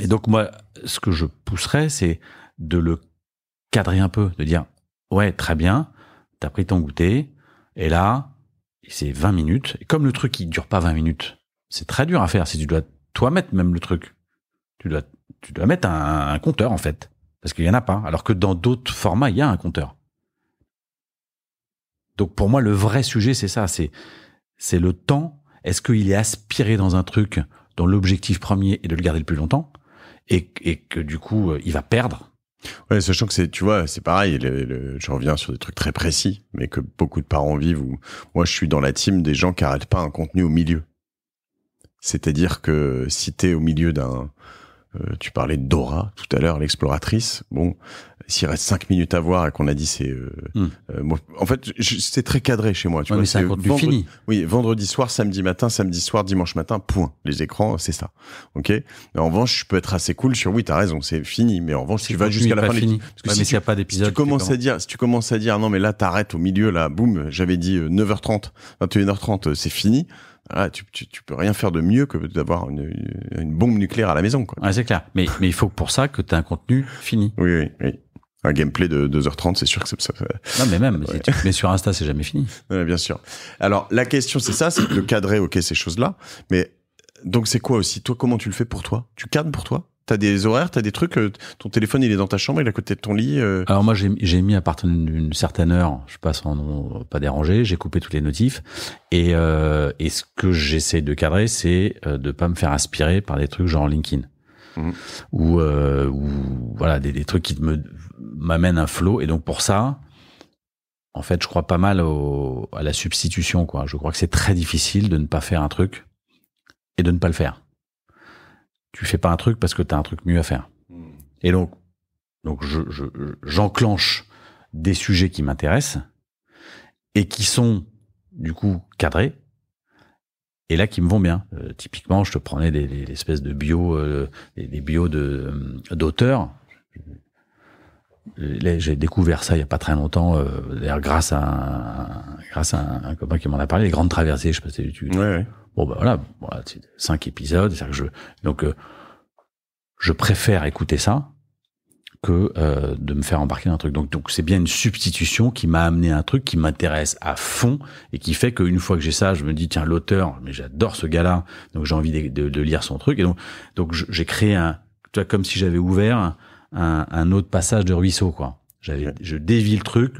Et donc moi, ce que je pousserais, c'est de le cadrer un peu, de dire, ouais, très bien, t'as pris ton goûter, et là, c'est 20 minutes. Et comme le truc, il dure pas 20 minutes, c'est très dur à faire. Si tu dois toi mettre même le truc, tu dois, tu dois mettre un, compteur en fait, parce qu'il y en a pas. Alors que dans d'autres formats, il y a un compteur. Donc pour moi, le vrai sujet, c'est ça, c'est c'est le temps. Est-ce qu'il est aspiré dans un truc dont l'objectif premier est de le garder le plus longtemps et, que du coup, euh, il va perdre Ouais, sachant que c'est, tu vois, c'est pareil. je reviens sur des trucs très précis, mais que beaucoup de parents vivent. Où moi, je suis dans la team des gens qui n'arrêtent pas un contenu au milieu. C'est-à-dire que si t'es au milieu d'un, euh, tu parlais de Dora tout à l'heure, l'exploratrice. Bon, s'il reste cinq minutes à voir et qu'on a dit c'est, euh, hmm. euh, en fait, c'est très cadré chez moi. Tu c'est fini. Oui, vendredi soir, samedi matin, samedi soir, dimanche matin, point. Les écrans, c'est ça. Ok. en revanche, je peux être assez cool sur oui, t'as raison, c'est fini. Mais en revanche, tu vas jusqu'à la fin. Fini. Parce que mais s'il n'y a pas d'épisode, si tu commences à dire, si tu commences à dire non, mais là, t'arrêtes au milieu, là, boum, j'avais dit 9h30, 21h30, c'est fini ah, tu, tu, tu, peux rien faire de mieux que d'avoir une, une, bombe nucléaire à la maison. Quoi. Ah c'est clair. Mais, mais il faut pour ça que tu as un contenu fini. Oui, oui, oui. Un gameplay de 2h30, c'est sûr que ça, fait Non, mais même, mais sur Insta, c'est jamais fini. bien sûr. Alors, la question, c'est ça, c'est de cadrer, ok, ces choses-là. Mais donc, c'est quoi aussi Toi, comment tu le fais pour toi Tu cadres pour toi T'as des horaires, t'as des trucs. Euh, ton téléphone, il est dans ta chambre, il est à côté de ton lit. Euh. Alors moi, j'ai- mis à partir d'une certaine heure, je passe en non pas déranger, j'ai coupé tous les notifs. Euh, et, ce que j'essaie de cadrer, c'est de pas me faire aspirer par des trucs genre LinkedIn. Mmh. Ou, voilà, des, trucs qui me m'amènent un flow. Et donc pour ça, en fait, je crois pas mal à la substitution. quoi. Je crois que c'est très difficile de ne pas faire un truc et de ne pas le faire tu fais pas un truc parce que tu as un truc mieux à faire. Et donc, donc j'enclenche je, j'enclenche des sujets qui m'intéressent et qui sont du coup cadrés et là qui me vont bien. Euh, typiquement, je te prenais des, des espèces de bio, euh, des, des bio de euh, d'auteurs. J'ai découvert ça il y a pas très longtemps, euh, grâce à un, grâce à un, copain qui m'en a parlé, les grandes traversées. Je sais pas si tu. Ouais, ouais. Bon, ben voilà, voilà c'est cinq épisodes. Que je, donc, euh, je préfère écouter ça que euh, de me faire embarquer dans un truc. Donc, donc c'est bien une substitution qui m'a amené un truc qui m'intéresse à fond et qui fait qu'une fois que j'ai ça, je me dis tiens l'auteur, mais j'adore ce gars-là, donc j'ai envie de, lire son truc. Et donc, donc j'ai créé un, tu vois, comme si j'avais ouvert un, un, autre passage de ruisseau, quoi. J'avais, je dévie le truc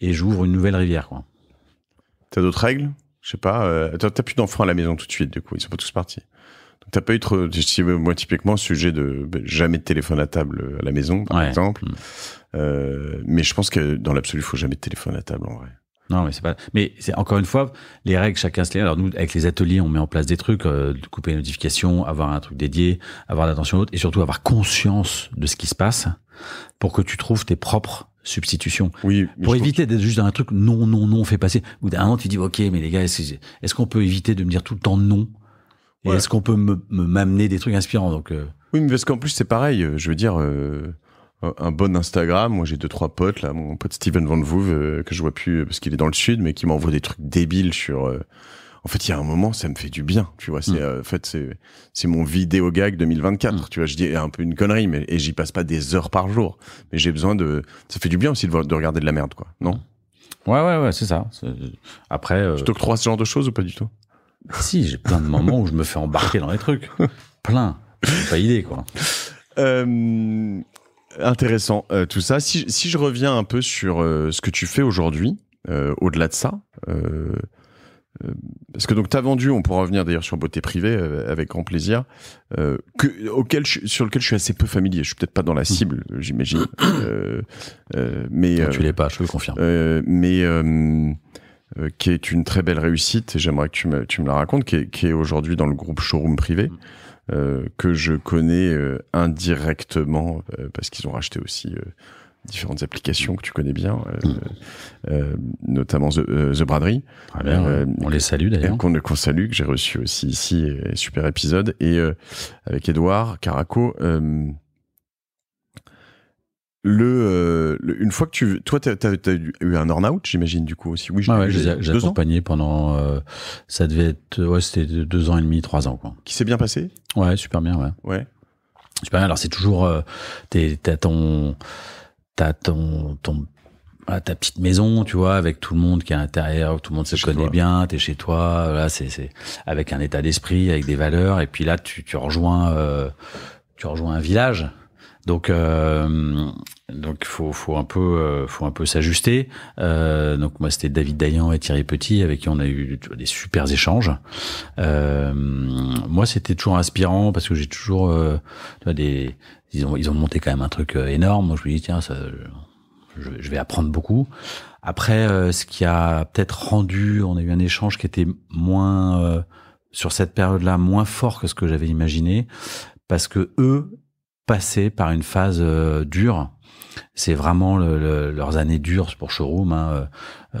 et j'ouvre une nouvelle rivière, quoi. T'as d'autres règles je sais pas, euh, t'as plus d'enfants à la maison tout de suite, du coup, ils sont pas tous partis. Donc t'as pas eu trop, euh, moi typiquement, sujet de bah, jamais de téléphone à table euh, à la maison, par exemple. Hmm. Euh, mais je pense que dans l'absolu, faut jamais de téléphone à table en vrai. Non, mais c'est pas. Mais c'est encore une fois les règles. Chacun se les. Alors nous, avec les ateliers, on met en place des trucs, euh, couper les notifications, avoir un truc dédié, avoir l'attention haute, et surtout avoir conscience de ce qui se passe pour que tu trouves tes propres substitution. pour éviter d'être juste dans un truc non, non, non, fait passer. ou' d'un moment, tu dis, ok, mais les gars, est-ce qu'on peut éviter de me dire tout le temps non Et est-ce qu'on peut m'amener me, m'amener des trucs inspirants donc, euh. Oui, mais parce qu'en plus, c'est pareil. Euh, je veux dire, euh, un bon Instagram, moi j'ai deux, trois potes, là, mon pote Steven Van De que je vois plus parce qu'il est dans le sud, mais qui m'envoie des trucs débiles sur en fait, il y a un moment, ça me fait du bien, tu vois. C'est, mm. euh, en fait, c'est, mon vidéo gag 2024, mm. tu vois. Je dis un peu une connerie, mais et j'y passe pas des heures par jour. Mais j'ai besoin de, ça fait du bien aussi de, regarder de la merde, quoi. Non Ouais, ouais, ouais, c'est ça. Après, euh... tu t'octroies ce genre de choses ou pas du tout Si, j'ai plein de moments où je me fais embarquer dans les trucs, plein. Pas idée, quoi. Euh, intéressant euh, tout ça. Si, je reviens un peu sur ce que tu fais aujourd'hui, au-delà de ça. Euh, parce que donc tu as vendu, on pourra revenir d'ailleurs sur Beauté Privée euh, avec grand plaisir, euh, auquel sur lequel je suis assez peu familier. Je suis peut-être pas dans la mmh. cible, j'imagine. Euh, mais tu l'es pas, je le confirme. mais qui est une très belle réussite, et j'aimerais que tu me, la racontes, qui est, est aujourd'hui dans le groupe Showroom Privé. Mmh. que je connais indirectement parce qu'ils ont racheté aussi différentes applications que tu connais bien, euh, mm. euh, notamment The, euh, The Braderie. Ah, on les salue d'ailleurs. Qu'on qu salue, que j'ai reçu aussi ici, super épisode. Et avec Edouard Caraco, le, une fois que tu toi tu as, eu un burn-out j'imagine du coup aussi oui ah j'ai accompagné pendant ça devait être ouais c'était deux ans et demi trois ans quoi qui s'est bien passé ouais super bien ouais ouais super bien alors c'est toujours t'as ton t'as ton, ton à ta petite maison, tu vois, avec tout le monde qui est à l'intérieur, tout le monde se connaît bien, t'es chez toi, là, c'est, c'est avec un état d'esprit, avec des valeurs, et puis là, tu, tu rejoins, euh, tu rejoins un village, donc, euh, donc faut, faut un peu, euh, faut un peu s'ajuster. Euh, donc moi, c'était David Dayan et Thierry Petit avec qui on a eu des super échanges. Euh, moi, c'était toujours inspirant parce que j'ai toujours euh, des, ils ont, ils ont monté quand même un truc énorme. moi je me dis tiens, ça, je, je vais apprendre beaucoup. Après, ce qui a peut-être rendu, on a eu un échange qui était moins sur cette période-là moins fort que ce que j'avais imaginé parce que eux passé par une phase euh, dure. C'est vraiment leurs années dures pour Showroom. Hein.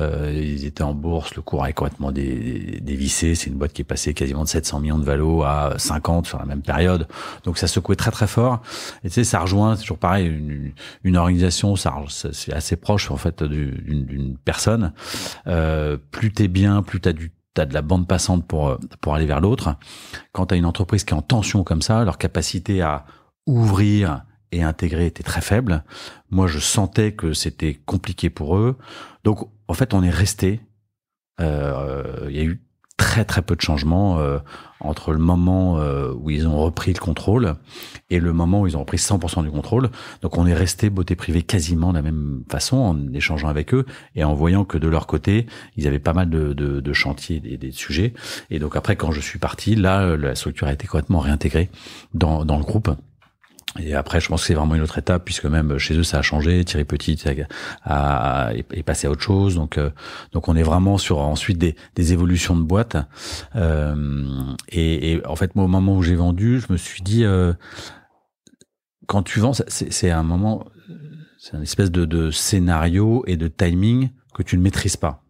Euh, euh, ils étaient en bourse, le cours a complètement dévissé. C'est une boîte qui est passée quasiment de 700 millions de valos à 50 sur la même période. Donc ça secouait très très fort. Et tu sais, ça rejoint, c'est toujours pareil, une, une organisation, ça, c'est assez proche en fait d'une, d'une personne. Euh, plus t'es bien, plus t'as du t'as de la bande passante pour, pour aller vers l'autre. Quand t'as une entreprise qui est en tension comme ça, leur capacité à ouvrir et intégrer était très faible. Moi, je sentais que c'était compliqué pour eux. Donc, en fait, on est resté. Euh, il y a eu très très peu de changements euh, entre le moment euh, où ils ont repris le contrôle et le moment où ils ont repris 100% du contrôle. Donc on est resté beauté privée quasiment de la même façon en échangeant avec eux et en voyant que de leur côté, ils avaient pas mal de, de, de chantiers et des, sujets. Et donc après, quand je suis parti, là, la structure a été complètement réintégrée dans, dans le groupe. Et après, je pense que c'est vraiment une autre étape, puisque même chez eux, ça a changé. Thierry Petit a, a, est passé à autre chose. Donc, euh, donc on est vraiment sur ensuite des, des évolutions de boîte. Euh, et, et, en fait, moi, au moment où j'ai vendu, je me suis dit, euh, quand tu vends, c'est un moment, c'est une espèce de, de scénario et de timing que tu ne maîtrises pas.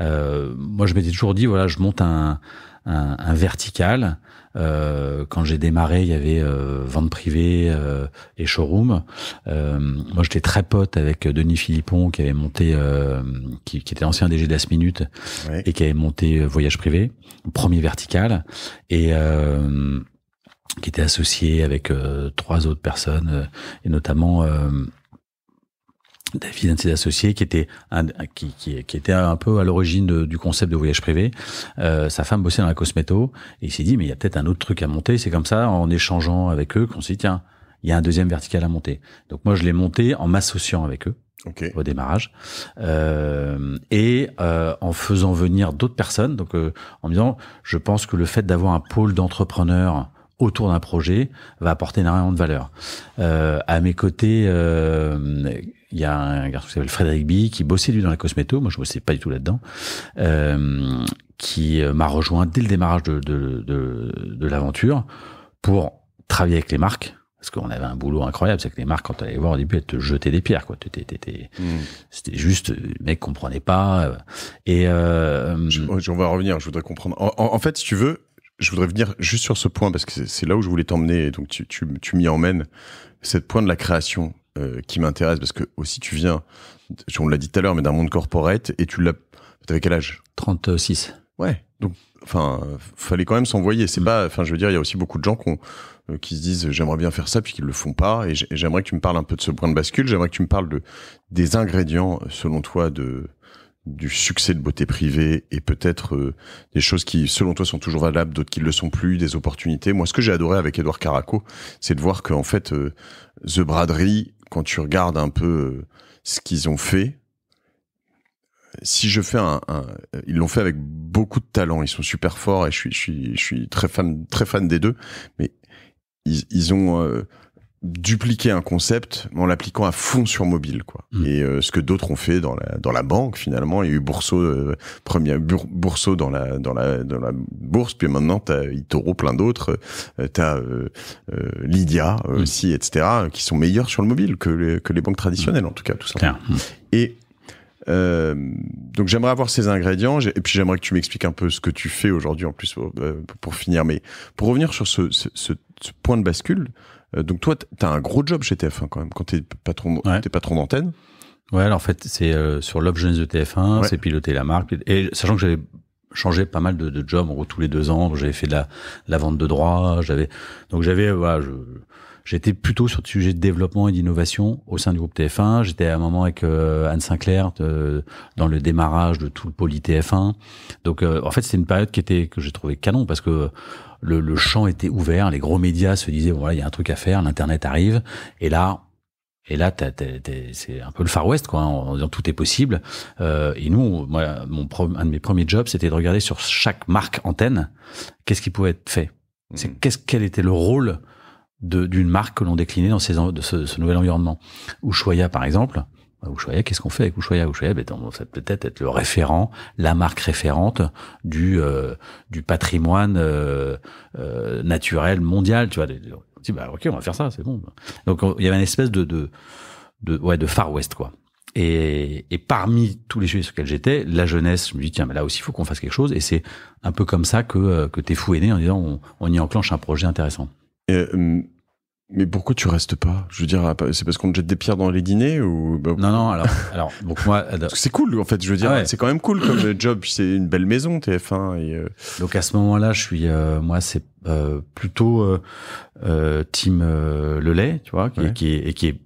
Euh, moi, je m'étais toujours dit, voilà, je monte un, un, un vertical. Euh, quand j'ai démarré, il y avait euh, vente privée euh, et showroom. Euh, moi, j'étais très pote avec Denis Philippon, qui avait monté, qui, qui, était ancien DG d'As Minute et qui avait monté Voyage privé, premier vertical, et qui était associé avec trois autres personnes, et notamment David, un de ses associés, qui était un, qui, était un peu à l'origine du concept de voyage privé. Euh, sa femme bossait dans la cosméto et il s'est dit mais il y a peut-être un autre truc à monter. C'est comme ça, en échangeant avec eux, qu'on s'est dit tiens, il y a un deuxième vertical à monter. Donc moi je l'ai monté en m'associant avec eux. au démarrage euh, et euh, en faisant venir d'autres personnes donc euh, en me disant je pense que le fait d'avoir un pôle d'entrepreneurs autour d'un projet va apporter énormément de valeur. Euh, à mes côtés, euh, il y a un garçon qui s'appelle Frédéric Bi qui bossait lui dans la cosméto, moi je bossais pas du tout là-dedans, euh, qui euh, m'a rejoint dès le démarrage de, de, de, de l'aventure pour travailler avec les marques. Parce qu'on avait un boulot incroyable, c'est que les marques, quand tu voir au début, elles te jetaient des pierres, quoi. Hmm. C'était juste, le mec comprenait pas. Euh. Et euh, hum. on va revenir. Je voudrais comprendre. En, fait, si tu veux, je voudrais venir juste sur ce point parce que c'est là où je voulais t'emmener. Donc tu, tu, tu m'y emmènes. Cette point de la création. Euh, qui m'intéresse parce que aussi tu viens, on l'a dit tout à l'heure, mais d'un monde corporate et tu l'as. T'avais quel âge 36. Ouais. Donc, enfin, fallait quand même s'envoyer. C'est mm. pas, enfin, je veux dire, il y a aussi beaucoup de gens euh, qui, se disent j'aimerais bien faire ça puis qu'ils le font pas. Et j'aimerais que tu me parles un peu de ce point de bascule. J'aimerais que tu me parles de des ingrédients selon toi de du succès de beauté privée et peut-être euh, des choses qui, selon toi, sont toujours valables, d'autres qui ne le sont plus, des opportunités. Moi, ce que j'ai adoré avec Edouard Caraco, c'est de voir qu'en fait, The Braderie quand tu regardes un peu euh, ce qu'ils ont fait, si je fais un, ils l'ont fait avec beaucoup de talent, ils sont super forts et je suis, je suis, très fan, très fan des deux. Mais ils, ont euh, dupliquer un concept en l'appliquant à fond sur mobile quoi mm. et euh, ce que d'autres ont fait dans la dans la banque finalement il y a eu Bourseau premier dans la dans la dans la bourse puis maintenant t'as Itoro plein d'autres euh, t'as euh, euh, Lydia mm. aussi etc qui sont meilleurs sur le mobile que les, que les banques traditionnelles en tout cas tout ça mm. et euh, donc j'aimerais avoir ces ingrédients et puis j'aimerais que tu m'expliques un peu ce que tu fais aujourd'hui en plus pour, pour, finir. Mais pour revenir sur ce, ce, ce point de bascule, euh, donc toi, t'as un gros job chez TF1 quand même, quand t'es patron, patron d'antenne. Ouais, alors en fait, c'est euh, sur l'Op Jeunesse de TF1, c'est piloter la marque. Et sachant que j'avais changé pas mal de, de jobs, en tous les deux ans, j'avais fait de la, vente de droits, j'avais, donc j'avais, voilà, je, J'étais plutôt sur le sujet de développement et d'innovation au sein du groupe TF1. J'étais à un moment avec euh, Anne Sinclair dans le démarrage de tout le poly TF1. Donc euh, en fait, c'était une période qui était que j'ai trouvé canon parce que le, champ était ouvert, les gros médias se disaient voilà, il y a un truc à faire, l'internet arrive et là et là, c'est un peu le Far West, quoi, en disant tout est possible. Euh, et nous, mon un de mes premiers jobs, c'était de regarder sur chaque marque antenne, qu'est-ce qui pouvait être fait. C'est mmh. qu'est-ce quel était le rôle d'une marque que l'on déclinait dans ces, de ce, nouvel environnement. Ushuaïa, par exemple, bah, Ushuaïa, qu'est-ce qu'on fait avec Ushuaïa Ushuaïa, ben, on peut-être être le référent, la marque référente du euh, du patrimoine euh, euh, naturel mondial. Tu vois, on dit bah ok, on va faire ça, c'est bon. Donc il y avait une espèce de de, ouais de Far West quoi. Et, et parmi tous les sujets sur lesquels j'étais, la jeunesse, je me dis tiens, mais là aussi il faut qu'on fasse quelque chose. Et c'est un peu comme ça que que t'es fou né en disant on, on y enclenche un projet intéressant. Euh, mais pourquoi tu restes pas Je veux dire, ah, c'est parce qu'on te jette des pierres dans les dîners ou bah, Non, non. Alors, donc c'est cool en fait. Je veux dire, ah c'est quand même cool comme euh, job. C'est une belle maison TF1. Et, euh, Donc à ce moment-là, je suis, moi, c'est euh, plutôt euh, euh, euh tu vois qui, est, et qui est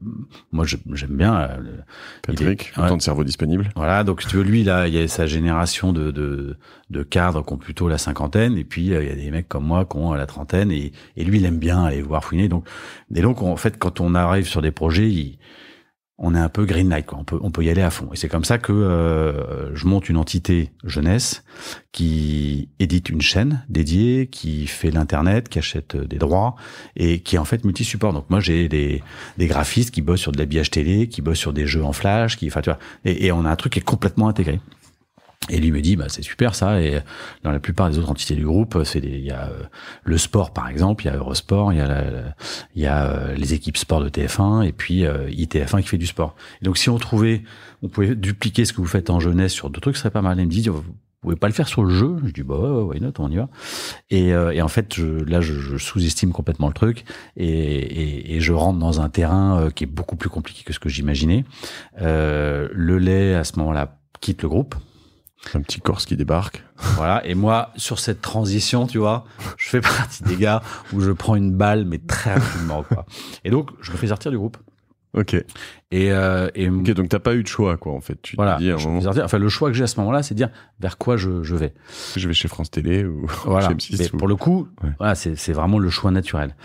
moi j'aime bien euh, Patrick un de cerveau disponible voilà donc lui là il y a sa génération de de, de cadres qui ont plutôt la cinquantaine et puis il y a des mecs comme moi qui ont la trentaine et, et lui il aime bien aller voir fouiner donc et donc en fait quand on arrive sur des projets il, on est un peu green light, On peut, on peut y aller à fond. Et c'est comme ça que euh, je monte une entité jeunesse qui édite une chaîne dédiée, qui fait l'internet, qui achète euh, des droits et qui est en fait multi-support. Donc moi j'ai des, graphistes qui bossent sur de l'habillage télé, qui bossent sur des jeux en flash, qui, enfin tu vois, et on a un truc qui est complètement intégré. Et lui me dit, bah, c'est super ça. Et dans la plupart des autres entités du groupe, c'est il y a euh, le sport par exemple, il y a Eurosport, il y a, la, y a euh, les équipes sport de TF1 et puis euh, ITF1 qui fait du sport. donc si on trouvait, on pouvait dupliquer ce que vous faites en jeunesse sur d'autres trucs, ce serait pas mal. il me dit, vous pouvez pas le faire sur le jeu. Je dis, bah ouais, ouais, why not, on y va. Et, euh, et en fait, je, là, je, sous-estime complètement le truc et, et, et, je rentre dans un terrain qui est beaucoup plus compliqué que ce que j'imaginais. le lait à ce moment-là quitte le groupe un petit Corse qui débarque. Voilà, et moi, sur cette transition, tu vois, je fais partie des gars où je prends une balle, mais très rapidement. Quoi. Et donc, je me fais sortir du groupe. Ok. Et, euh, et ok, donc t'as pas eu de choix, quoi, en fait. Tu voilà. enfin, le choix que j'ai à ce moment-là, c'est de dire vers quoi je, vais. Je vais chez France Télé ou chez M6. Mais pour le coup, voilà, c'est vraiment le choix naturel.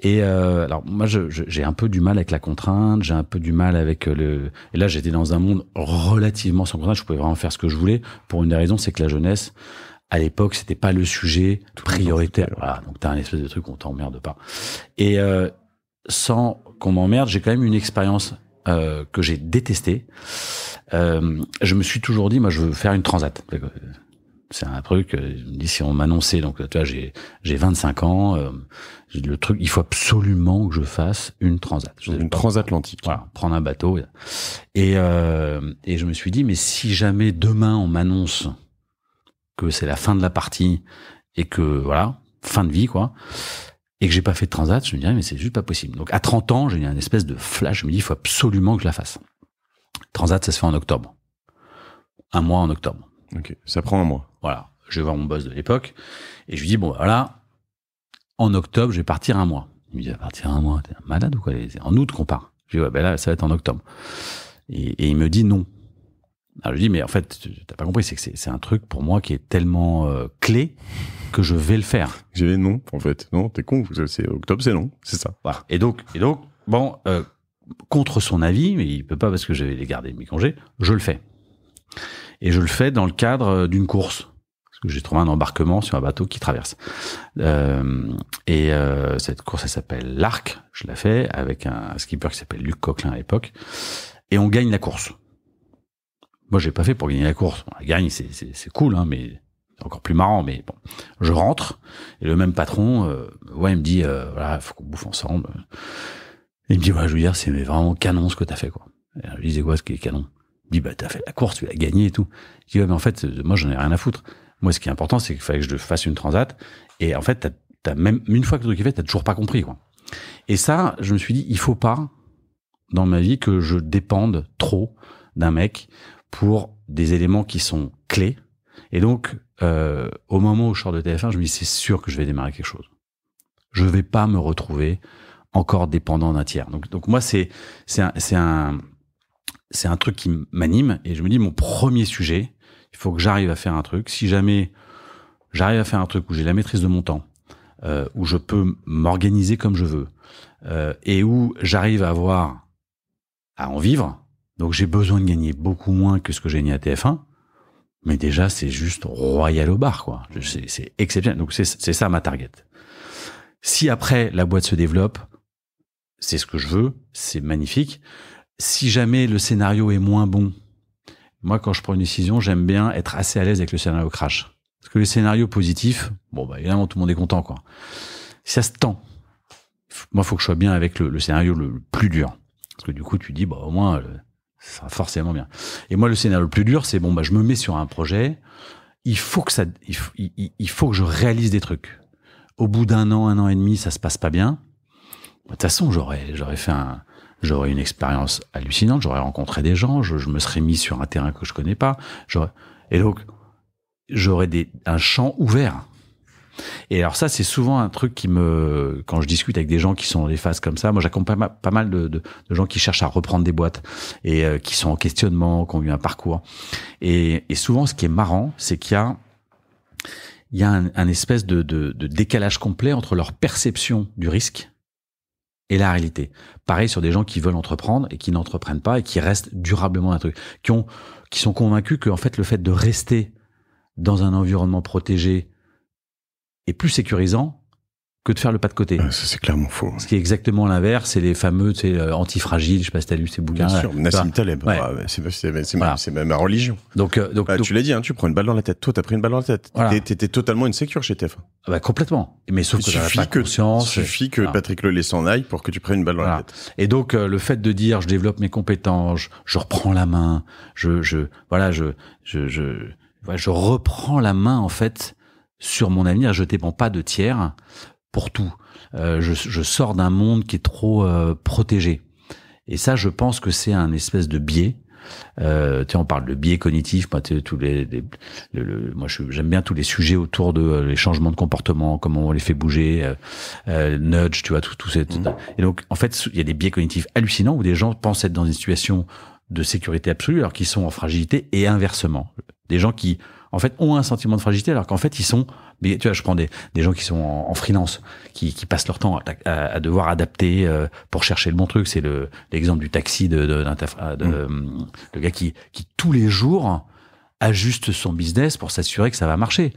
Et euh, alors, moi, j'ai un peu du mal avec la contrainte, j'ai un peu du mal avec euh, le. Et là, j'étais dans un monde relativement sans contrainte. Je pouvais vraiment faire ce que je voulais. Pour une des raisons, c'est que la jeunesse à l'époque, c'était pas le sujet prioritaire. Voilà, donc t'as un espèce de truc on t'emmerde pas. Et euh, sans qu'on m'emmerde, j'ai quand même une expérience euh, que j'ai détestée. Euh, je me suis toujours dit, moi, je veux faire une transat. Euh, c'est un truc, si on m'annonçait, donc tu vois, j'ai, 25 ans, le truc, il faut absolument que je fasse une transat. Une transatlantique. prendre un bateau. Et, et je me suis dit, mais si jamais demain on m'annonce que c'est la fin de la partie et que, voilà, fin de vie, quoi, et que j'ai pas fait de transat, je me disais, ah, mais c'est juste pas possible. Donc à 30 ans, j'ai eu une espèce de flash, je me dis, il faut absolument que je la fasse. Transat, ça se fait en octobre. Un mois en octobre. Ok, ça prend un mois. Voilà, je vais voir mon boss de l'époque, et je lui dis, bon, voilà, en octobre, je vais partir un mois. Il me dit, partir un mois, t'es malade ou quoi C'est en août qu'on part. Je lui dis, ben là, ça va être en octobre. et il me dit non. Alors je dis, mais en fait, tu t'as pas compris, c'est que c'est un truc pour moi qui est tellement euh, clé que je vais le faire. J'ai dit non, en fait. Non, t'es con, c'est octobre, c'est non, c'est ça. Et donc, et donc bon, euh, contre son avis, mais il peut pas parce que j'avais gardé mes congés, je le fais. Et je le fais dans le cadre euh, d'une course. Parce que j'ai trouvé un embarquement sur un bateau qui traverse. et cette course, elle s'appelle l'Arc. Je la fais avec un skipper qui s'appelle Luc Coquelin à l'époque. Et on gagne la course. Moi, j'ai pas fait pour gagner la course. la gagne, c'est, c'est, c'est cool, hein, mais c'est encore plus marrant. Mais bon, je rentre et le même patron, euh, ouais, il me dit, euh, voilà, faut qu'on bouffe ensemble. Il me dit, ouais, je veux dire, c'est vraiment canon ce que t'as fait, quoi. je lui disais, quoi, ce qui est canon Il me dit, bah, t'as fait la course, tu l'as gagné et tout. Je dis, ouais, mais en fait, euh, moi, j'en ai rien à foutre. Moi, ce qui est important, c'est qu'il fallait que je fasse une transat. Et en fait, t'as, t'as même, une fois que le truc est fait, t'as toujours pas compris, quoi. Et ça, je me suis dit, il faut pas, dans ma vie, que je dépende trop d'un mec pour des éléments qui sont clés. Et donc, euh, au moment où je sors de TF1, je me dis, c'est sûr que je vais démarrer quelque chose. Je vais pas me retrouver encore dépendant d'un tiers. Donc, donc moi, c'est c'est un un, un truc qui m'anime et je me dis mon premier sujet, il faut que j'arrive à faire un truc. Si jamais j'arrive à faire un truc où j'ai la maîtrise de mon temps, euh, où je peux m'organiser comme je veux euh, et où j'arrive à avoir à en vivre, donc j'ai besoin de gagner beaucoup moins que ce que j'ai gagné à TF1. Mais déjà, c'est juste royal au bar, quoi. C'est exceptionnel. Donc c'est ça ma target. Si après la boîte se développe, c'est ce que je veux, c'est magnifique. Si jamais le scénario est moins bon, moi quand je prends une décision, j'aime bien être assez à l'aise avec le scénario crash. Parce que le scénario positif, bon bah évidemment tout le monde est content, quoi. Ça se tend. Moi, faut que je sois bien avec le, scénario le, plus dur. Parce que du coup, tu dis, bah au moins, ça forcément bien. Et moi, le scénario le plus dur, c'est bon, bah, je me mets sur un projet. Il faut que ça, il, faut que je réalise des trucs. Au bout d'un an, un an et demi, ça se passe pas bien. Bah, de toute façon, j'aurais, j'aurais fait un, j'aurais une expérience hallucinante. J'aurais rencontré des gens. Je, je, me serais mis sur un terrain que je connais pas. J'aurais, et donc, j'aurais des, un champ ouvert. Et alors ça, c'est souvent un truc qui me, quand je discute avec des gens qui sont dans des phases comme ça, moi j'accompagne pas mal de, gens qui cherchent à reprendre des boîtes et euh, qui sont en questionnement, qui ont eu un parcours. Et, souvent, ce qui est marrant, c'est qu'il y a il y a un, espèce de, décalage complet entre leur perception du risque et la réalité. Pareil sur des gens qui veulent entreprendre et qui n'entreprennent pas et qui restent durablement un truc, qui ont, qui sont convaincus que en fait le fait de rester dans un environnement protégé est plus sécurisant que de faire le pas de côté. ça, c'est clairement faux. Ce qui est exactement l'inverse, c'est les fameux tu sais, euh, antifragiles, je sais pas si as lu ces bouquins. Bien sûr, Nassim Taleb, ah, c'est même ma religion. Donc, euh, ah, donc, tu l'as dit, hein, tu prends une balle dans la tête. Toi, tu as pris une balle dans la tête. Tu étais totalement insécure chez TF1. Ah bah, complètement. Mais sauf que que suffit pas conscience. Il suffit que Patrick Lelay s'en aille pour que tu prennes une balle dans la tête. Et donc, euh, le fait de dire, je développe mes compétences, je, reprends la main, je, voilà, je, je, je, je, je reprends la main, en fait, sur mon avenir, je dépends pas de tiers pour tout. Euh, je, sors d'un monde qui est trop euh, protégé. Et ça, je pense que c'est un espèce de biais. Euh, tu sais, on parle de biais cognitif. Moi, tous les, moi, j'aime bien tous les sujets autour de euh, les changements de comportement, comment on les fait bouger, nudge, tu vois, tout, tout, cette, mhm. Et donc, en fait, il y a des biais cognitifs hallucinants où des gens pensent être dans une situation de sécurité absolue alors qu'ils sont en fragilité et inversement. Des gens qui en fait, ont un sentiment de fragilité, alors qu'en fait, ils sont. Mais tu vois, je prends des, gens qui sont en, freelance, qui, passent leur temps à, devoir adapter euh, pour chercher le bon truc. C'est le l'exemple du taxi de, de, euh, mm. euh, le gars qui, tous les jours ajuste son business pour s'assurer que ça va marcher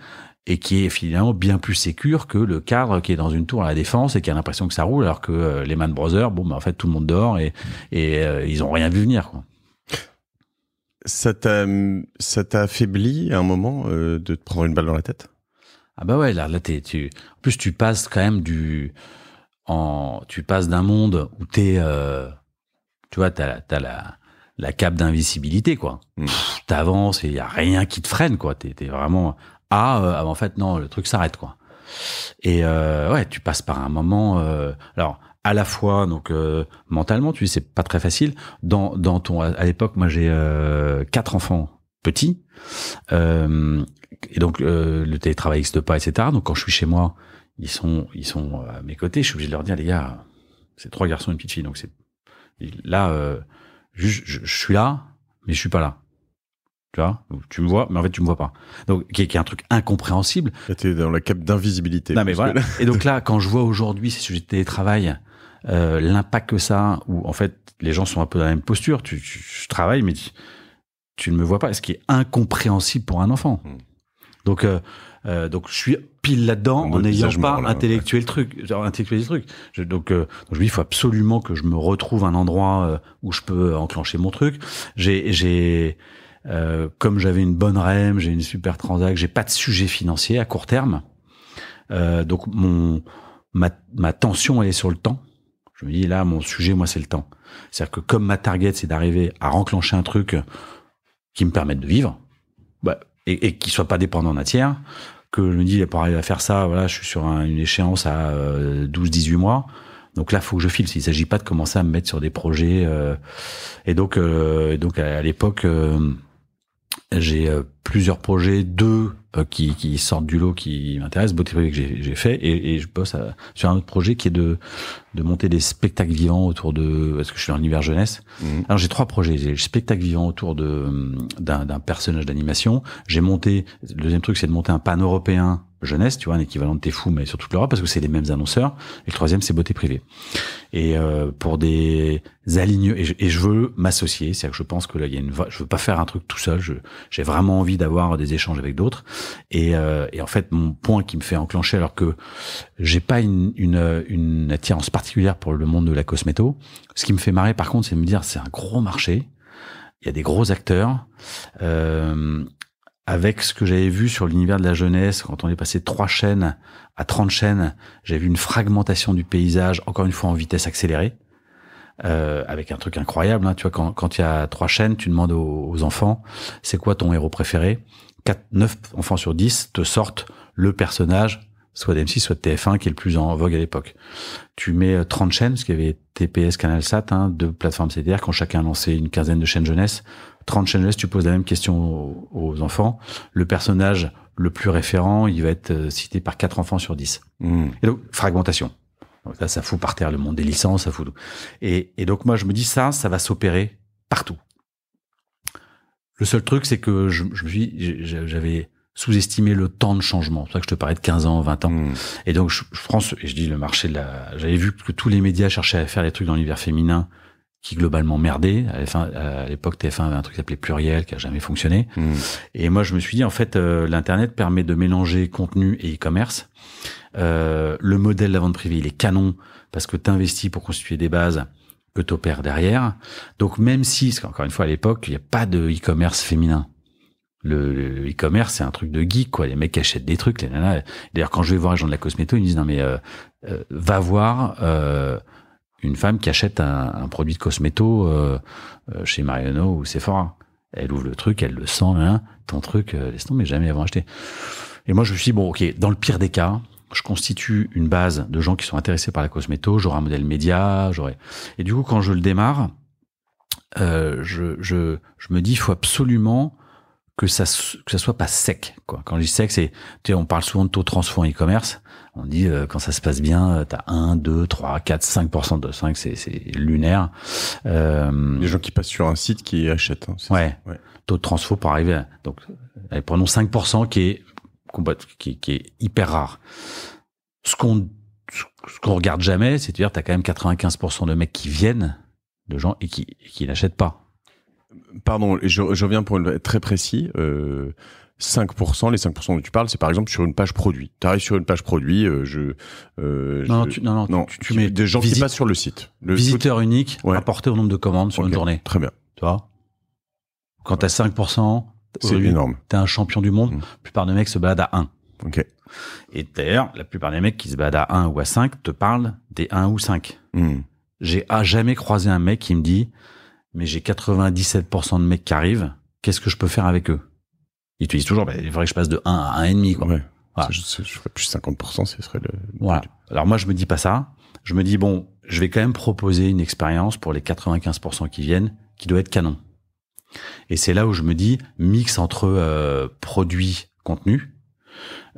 et qui est finalement bien plus sécure que le cadre qui est dans une tour à la défense et qui a l'impression que ça roule alors que les Man Brothers, bon, bah, en fait, tout le monde dort et, et ils ont rien vu venir. Quoi. Ça t'a, affaibli à un moment euh, de te prendre une balle dans la tête Ah bah ouais, là, là t'es, tu, en plus tu passes quand même du, en, tu passes d'un monde où t'es, euh, tu vois, t'as, la, cape d'invisibilité quoi. Mmh. T'avances et y a rien qui te freine quoi. T'es, vraiment ah en fait non le truc s'arrête quoi. Et ouais, tu passes par un moment. alors à la fois donc euh, mentalement, tu sais, c'est pas très facile. Dans, dans ton à l'époque, moi j'ai euh, quatre enfants petits euh, et donc euh, le télétravail existe pas, etc. Donc quand je suis chez moi, ils sont ils sont à mes côtés. Je suis obligé de leur dire les gars, c'est trois garçons et une petite fille, donc c'est là je, suis là, mais je suis pas là. Tu vois, tu me vois, mais en fait tu me vois pas. Donc qui est, qui un truc incompréhensible. es dans la cape d'invisibilité. mais voilà. Et donc là, quand je vois aujourd'hui ces sujets de télétravail, euh, l'impact que ça ou où en fait les gens sont un peu dans la même posture. Tu, tu je travaille, mais tu, tu, ne me vois pas, ce qui est incompréhensible pour un enfant. Hmm. Donc, euh, euh, donc je suis pile là-dedans en n'ayant pas intellectuel truc, genre intellectuel truc. Je, euh, donc, je me dis, il faut absolument que je me retrouve un endroit où je peux enclencher mon truc. J'ai, j'ai comme j'avais une bonne REM, j'ai une super transac, j'ai pas de sujet financier à court terme. donc mon ma, ma tension elle est sur le temps. Je me dis, là, mon sujet, moi, c'est le temps. C'est-à-dire que comme ma target, c'est d'arriver à renclencher un truc euh, qui me permette de vivre, bah, et, et qui soit pas dépendant d'un tiers, que je me dis, pour arriver à faire ça, voilà, je suis sur une échéance à 12-18 euh, mois. Donc là, faut que je file. Il s'agit pas de commencer à me mettre sur des projets. Euh, et donc, donc à l'époque, j'ai euh, plusieurs projets, deux euh, qui, sortent du lot, qui m'intéressent, beauté privée que j'ai fait, et, je bosse sur un autre projet qui est de, de monter des spectacles vivants autour de, parce que je suis dans l'univers jeunesse. Mmh. Alors j'ai trois projets, j'ai spectacle vivant autour de hum, d'un personnage d'animation, j'ai monté, le deuxième truc c'est de monter un pan européen jeunesse, tu vois, un équivalent de T'es mais sur toute l'Europe, parce que c'est les mêmes annonceurs. Et le troisième, c'est Beauté Privée. Et euh, pour des alignes, et je, et je veux m'associer, c'est-à-dire que je pense que là, il y a une, je veux pas faire un truc tout seul. J'ai vraiment envie d'avoir des échanges avec d'autres. Et, euh, et, en fait, mon point qui me fait enclencher, alors que j'ai pas une, une, une, attirance particulière pour le monde de la cosméto, ce qui me fait marrer, par contre, c'est de me dire, c'est un gros marché. Il y a des gros acteurs. Euh, avec ce que j'avais vu sur l'univers de la jeunesse, quand on est passé trois chaînes à 30 chaînes, j'ai vu une fragmentation du paysage, encore une fois en vitesse accélérée, euh, avec un truc incroyable. Hein, tu vois, quand il y a 3 chaînes, tu demandes aux, enfants, c'est quoi ton héros préféré 4, 9 enfants sur 10 te sortent le personnage soit d'M6, soit de TF1, qui est le plus en vogue à l'époque. Tu mets 30 euh, chaînes, ce qui avait TPS, Canal hein, deux plateformes CDR, quand chacun lançait une quinzaine de chaînes jeunesse, 30 Changes, tu poses la même question aux, enfants. Le personnage le plus référent, il va être euh, cité par 4 enfants sur 10. Hmm. Et donc, fragmentation. ça fout par terre le monde des licences, ça fout tout. Et, donc, moi, je me dis, ça, ça va s'opérer partout. Le seul truc, c'est que je, je j'avais sous-estimé le temps de changement. C'est pour ça que je te parlais de 15 ans, 20 ans. Hmm. Et donc, je, France, et je dis le marché de la, j'avais vu que tous les médias cherchaient à faire des trucs dans l'univers féminin qui globalement merdait. À l'époque, TF1 avait un truc appelé Pluriel, qui a jamais fonctionné. Hmm. Et moi, je me suis dit, en fait, euh, l'Internet permet de mélanger contenu et e-commerce. Euh, le modèle de la vente privée, il est canon, parce que tu investis pour constituer des bases que tu derrière. Donc, même si, encore une fois, à l'époque, il n'y a pas de e-commerce féminin le e-commerce, c'est un truc de geek, quoi. Les mecs achètent des trucs, les nanas. D'ailleurs, quand je vais voir les gens de la cosméto, ils me disent non mais euh, va voir euh, une femme qui achète un, produit de cosméto euh, euh, chez Mariano ou Sephora. Elle ouvre le truc, elle le sent, hein, ton truc, euh, laisse tomber, jamais avant acheté. Et moi, je me suis dit, bon, ok, dans le pire des cas, je constitue une base de gens qui sont intéressés par la cosméto, j'aurai un modèle média, j'aurai... Et du coup, quand je le démarre, euh, je, je, je, me dis, il faut absolument que ça que ça soit pas sec quoi. Quand je dis sec, c'est tu on parle souvent de taux transfert e-commerce, on dit euh, quand ça se passe bien, tu as 1 2 3 4 5 de 5, c'est c'est lunaire. Euh, les gens qui passent sur un site qui achètent hein, ouais, ouais. Taux de transfo pour arriver à, donc allez, prenons 5 qui est qui, qui est hyper rare. Ce qu'on ce qu'on regarde jamais, c'est-à-dire tu as quand même 95 de mecs qui viennent de gens et qui et qui n'achètent pas pardon, je, je, reviens pour être très précis. 5%, euh, les 5% dont tu parles, c'est par exemple sur une page produit. Tu arrives sur une page produit, euh, je, euh, non, non, non, tu, mets des gens visite, qui passent sur le site. Le visiteur unique rapporté au nombre de commandes sur une journée. Très bien. Tu vois Quand tu as 5%, c'est énorme. Tu es un champion du monde. Mm. La plupart des mecs se baladent à 1. Ok. Et d'ailleurs, la plupart des mecs qui se baladent à 1 ou à 5 te parlent des 1 ou 5. Mm. J'ai à jamais croisé un mec qui me dit mais j'ai 97% de mecs qui arrivent, qu'est-ce que je peux faire avec eux Ils te disent toujours, bah, il faudrait que je passe de 1 à 1,5. Je, plus 50%, ce serait le... Voilà. Alors moi, je me dis pas ça. Je me dis, bon, je vais quand même proposer une expérience pour les 95% qui viennent, qui doit être canon. Et c'est là où je me dis, mix entre euh, produits, contenu,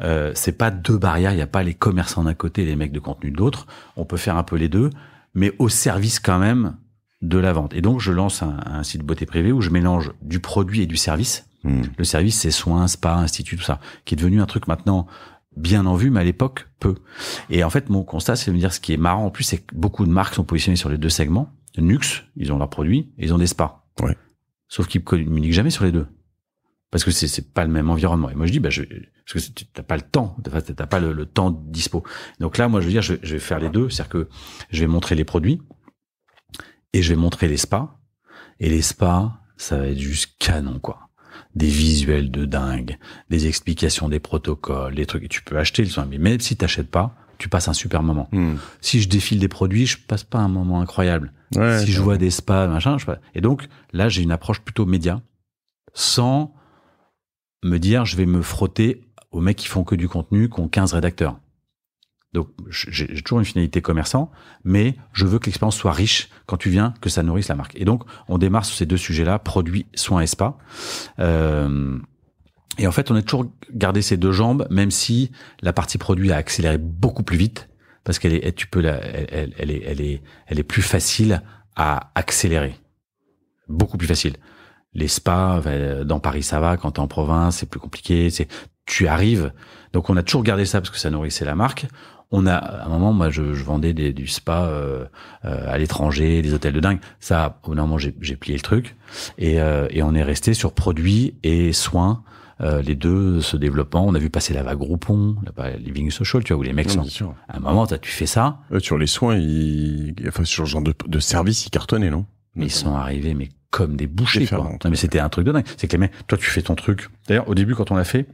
euh, c'est pas deux barrières, il n'y a pas les commerçants d'un côté et les mecs de contenu de l'autre. On peut faire un peu les deux, mais au service quand même de la vente. Et donc, je lance un, un site beauté privée où je mélange du produit et du service. Hmm. Le service, c'est soins, spa, institut, tout ça, qui est devenu un truc maintenant bien en vue, mais à l'époque, peu. Et en fait, mon constat, c'est de me dire, ce qui est marrant en plus, c'est que beaucoup de marques sont positionnées sur les deux segments. Nux, ils ont leurs produits, et ils ont des spas. Ouais. Sauf qu'ils ne communiquent jamais sur les deux. Parce que c'est pas le même environnement. Et moi, je dis, bah, je, parce que t'as pas le temps, n'as pas le, temps dispo. Donc là, moi, je veux dire, je, je vais faire les deux. C'est-à-dire que je vais montrer les produits, et je vais montrer les spas. Et les spas, ça va être juste canon, quoi. Des visuels de dingue, des explications des protocoles, des trucs. Et tu peux acheter le soin, mais même si t'achètes pas, tu passes un super moment. Hmm. Si je défile des produits, je passe pas un moment incroyable. si je vois des spas, machin, je... Et donc, là, j'ai une approche plutôt média, sans me dire, je vais me frotter aux mecs qui font que du contenu, qui 15 rédacteurs. Donc j'ai toujours une finalité commerçant, mais je veux que l'expérience soit riche quand tu viens, que ça nourrisse la marque. Et donc on démarre sur ces deux sujets-là, produits, soins et spa. Euh, et en fait, on a toujours gardé ces deux jambes, même si la partie produit a accéléré beaucoup plus vite, parce qu'elle est, tu peux, la, elle, est, elle est, elle est plus facile à accélérer, beaucoup plus facile. Les spas, dans Paris ça va, quand t'es en province c'est plus compliqué, c'est tu arrives. Donc on a toujours gardé ça parce que ça nourrissait la marque. On a à un moment, moi, je, vendais des, du spa euh, euh, à l'étranger, des hôtels de dingue. Ça, au moment, j'ai, j'ai plié le truc euh, et, on est resté sur produits et soins. les deux se développant. On a vu passer la vague Groupon, la Living Social, tu vois, où les mecs sont. À un moment, as, tu fais ça. sur les soins, ils... enfin, sur le genre de, de ils cartonnaient, non mais Ils sont arrivés, mais comme des bouchées, Non, mais c'était un truc de dingue. C'est que les mecs, toi, tu fais ton truc. D'ailleurs, au début, quand on l'a fait,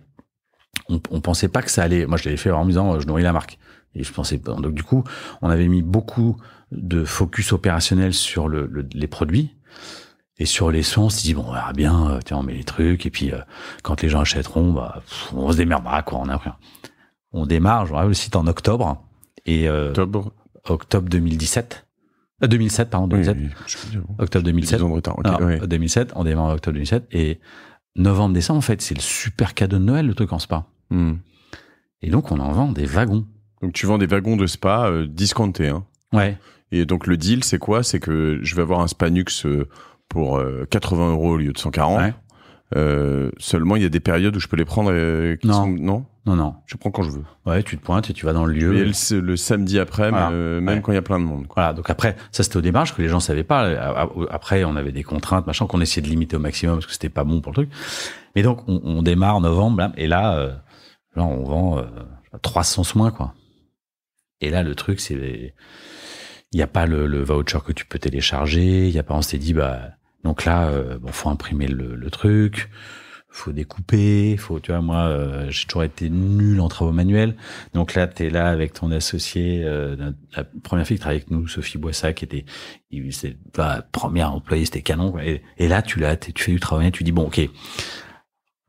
on, pensait pas que ça allait. Moi, je l'avais fait en me disant, je nourris la marque. Et je pensais pas. Donc du coup, on avait mis beaucoup de focus opérationnel sur le, les produits. Et sur les sons, on s'est dit, bon, on verra bien, euh, tiens, on met les trucs, et puis euh, quand les gens achèteront, bah, on se démerdera, quoi, on a rien. On démarre, je le site en octobre, et euh, octobre. octobre 2017. 2007, pardon, octobre 2007. 2007, on démarre en octobre 2007, et novembre, décembre, en fait, c'est le super cadeau de Noël, le truc en spa. Hmm. Et donc, on en vend des wagons. Donc tu vends des wagons de spa euh, discountés. Hein. Ouais. Et donc le deal, c'est quoi C'est que je vais avoir un spa nux euh, pour 80 euh, euros au lieu de 140. seulement, il y a des périodes où je peux les prendre. non. non. non, non, Je prends quand je veux. Ouais, tu te pointes et tu vas dans le lieu. Et le, samedi après, même quand il y a plein de monde. Voilà. Donc après, ça c'était aux démarches que les gens savaient pas. Après, on avait des contraintes, machin, qu'on essayait de limiter au maximum parce que c'était pas bon pour le truc. Mais donc, on, démarre en novembre et là, là, on vend 300 moins quoi. Et là, le truc, c'est. Il n'y a pas le, le, voucher que tu peux télécharger. Il n'y a pas. On s'est dit, bah. Donc là, euh, bon, faut imprimer le, le, truc, faut découper, faut. Tu vois, moi, euh, j'ai toujours été nul en travaux manuels. Donc là, tu es là avec ton associé, euh, la première fille qui travaille avec nous, Sophie Boissac, qui était, c'est la bah, première employée, c'était canon. Et, et, là, tu l'as, tu fais du travail, tu dis bon, ok,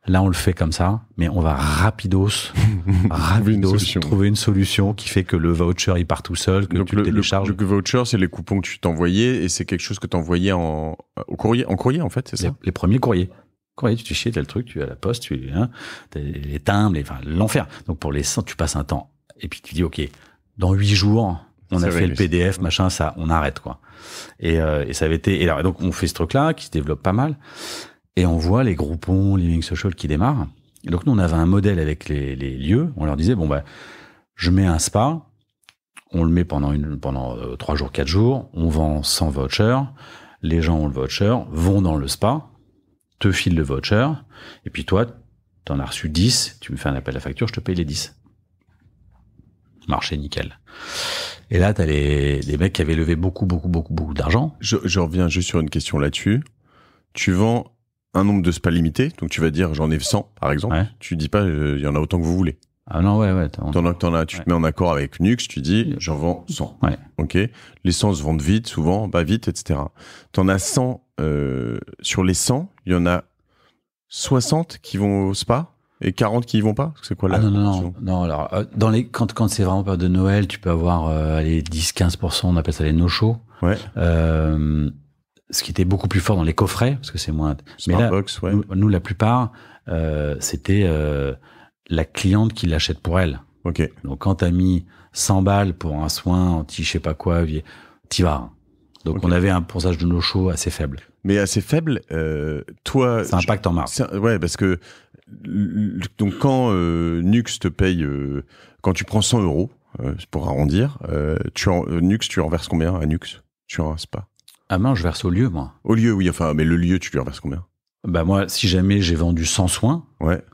Là, on le fait comme ça, mais on va rapidos, rapidos trouver une solution qui fait que le voucher il part tout seul, que tu le, télécharges. Le, voucher, c'est les coupons que tu t'envoyais et c'est quelque chose que t'envoyais en courrier, en courrier en fait, c'est ça. Les premiers courriers. Courrier, tu te chier, t'as le truc, tu à la poste, tu hein, les timbres, les, enfin, l'enfer. Donc pour les 100, tu passes un temps et puis tu dis ok, dans 8 jours, on a fait le PDF, machin, ça, on arrête quoi. Et, euh, ça avait été. Et donc on fait ce truc-là qui se développe pas mal. Et on voit les groupons, Living Social qui démarrent. donc nous, on avait un modèle avec les, les, lieux. On leur disait, bon, bah, je mets un spa, on le met pendant, une, pendant 3 euh, jours, 4 jours, on vend 100 vouchers, les gens ont le voucher, vont dans le spa, te filent le voucher, et puis toi, t'en as reçu 10, tu me fais un appel à facture, je te paye les 10. Marché nickel. Et là, t'as les, les mecs qui avaient levé beaucoup, beaucoup, beaucoup, beaucoup d'argent. Je, je reviens juste sur une question là-dessus. Tu vends un nombre de spas limité. Donc tu vas dire j'en ai 100 par exemple. Tu dis pas euh, il y en a autant que vous voulez. Ah non, ouais, ouais. as, tu te mets en accord avec Nux, tu dis, j'en vends 100. Ok. Les 100 se vendent vite, souvent, pas vite, etc. T'en as 100, euh, sur les 100, il y en a 60 qui vont au spa et 40 qui y vont pas. C'est quoi là? Ah non, non, non, non. alors, euh, dans les, quand, quand c'est vraiment période de Noël, tu peux avoir, les 10, 15%, on appelle ça les no-show. Ouais ce qui était beaucoup plus fort dans les coffrets, parce que c'est moins. mais là, ouais. nous, la plupart, euh, c'était euh, la cliente qui l'achète pour elle. Ok. Donc quand t'as mis 100 balles pour un soin anti, je sais pas quoi, t'y vas. Donc on avait un pourcentage de nos shows assez faible. Mais assez faible, euh, toi. Ça impacte en marge. Ouais, parce que donc quand Nux te paye, quand tu prends 100 euros pour arrondir, tu en, Nux tu combien à Nux Tu en verses pas ah main, je verse au lieu, moi. Au lieu, oui, enfin, mais le lieu, tu lui reverses combien Bah moi, si jamais j'ai vendu 100 soins, ouais.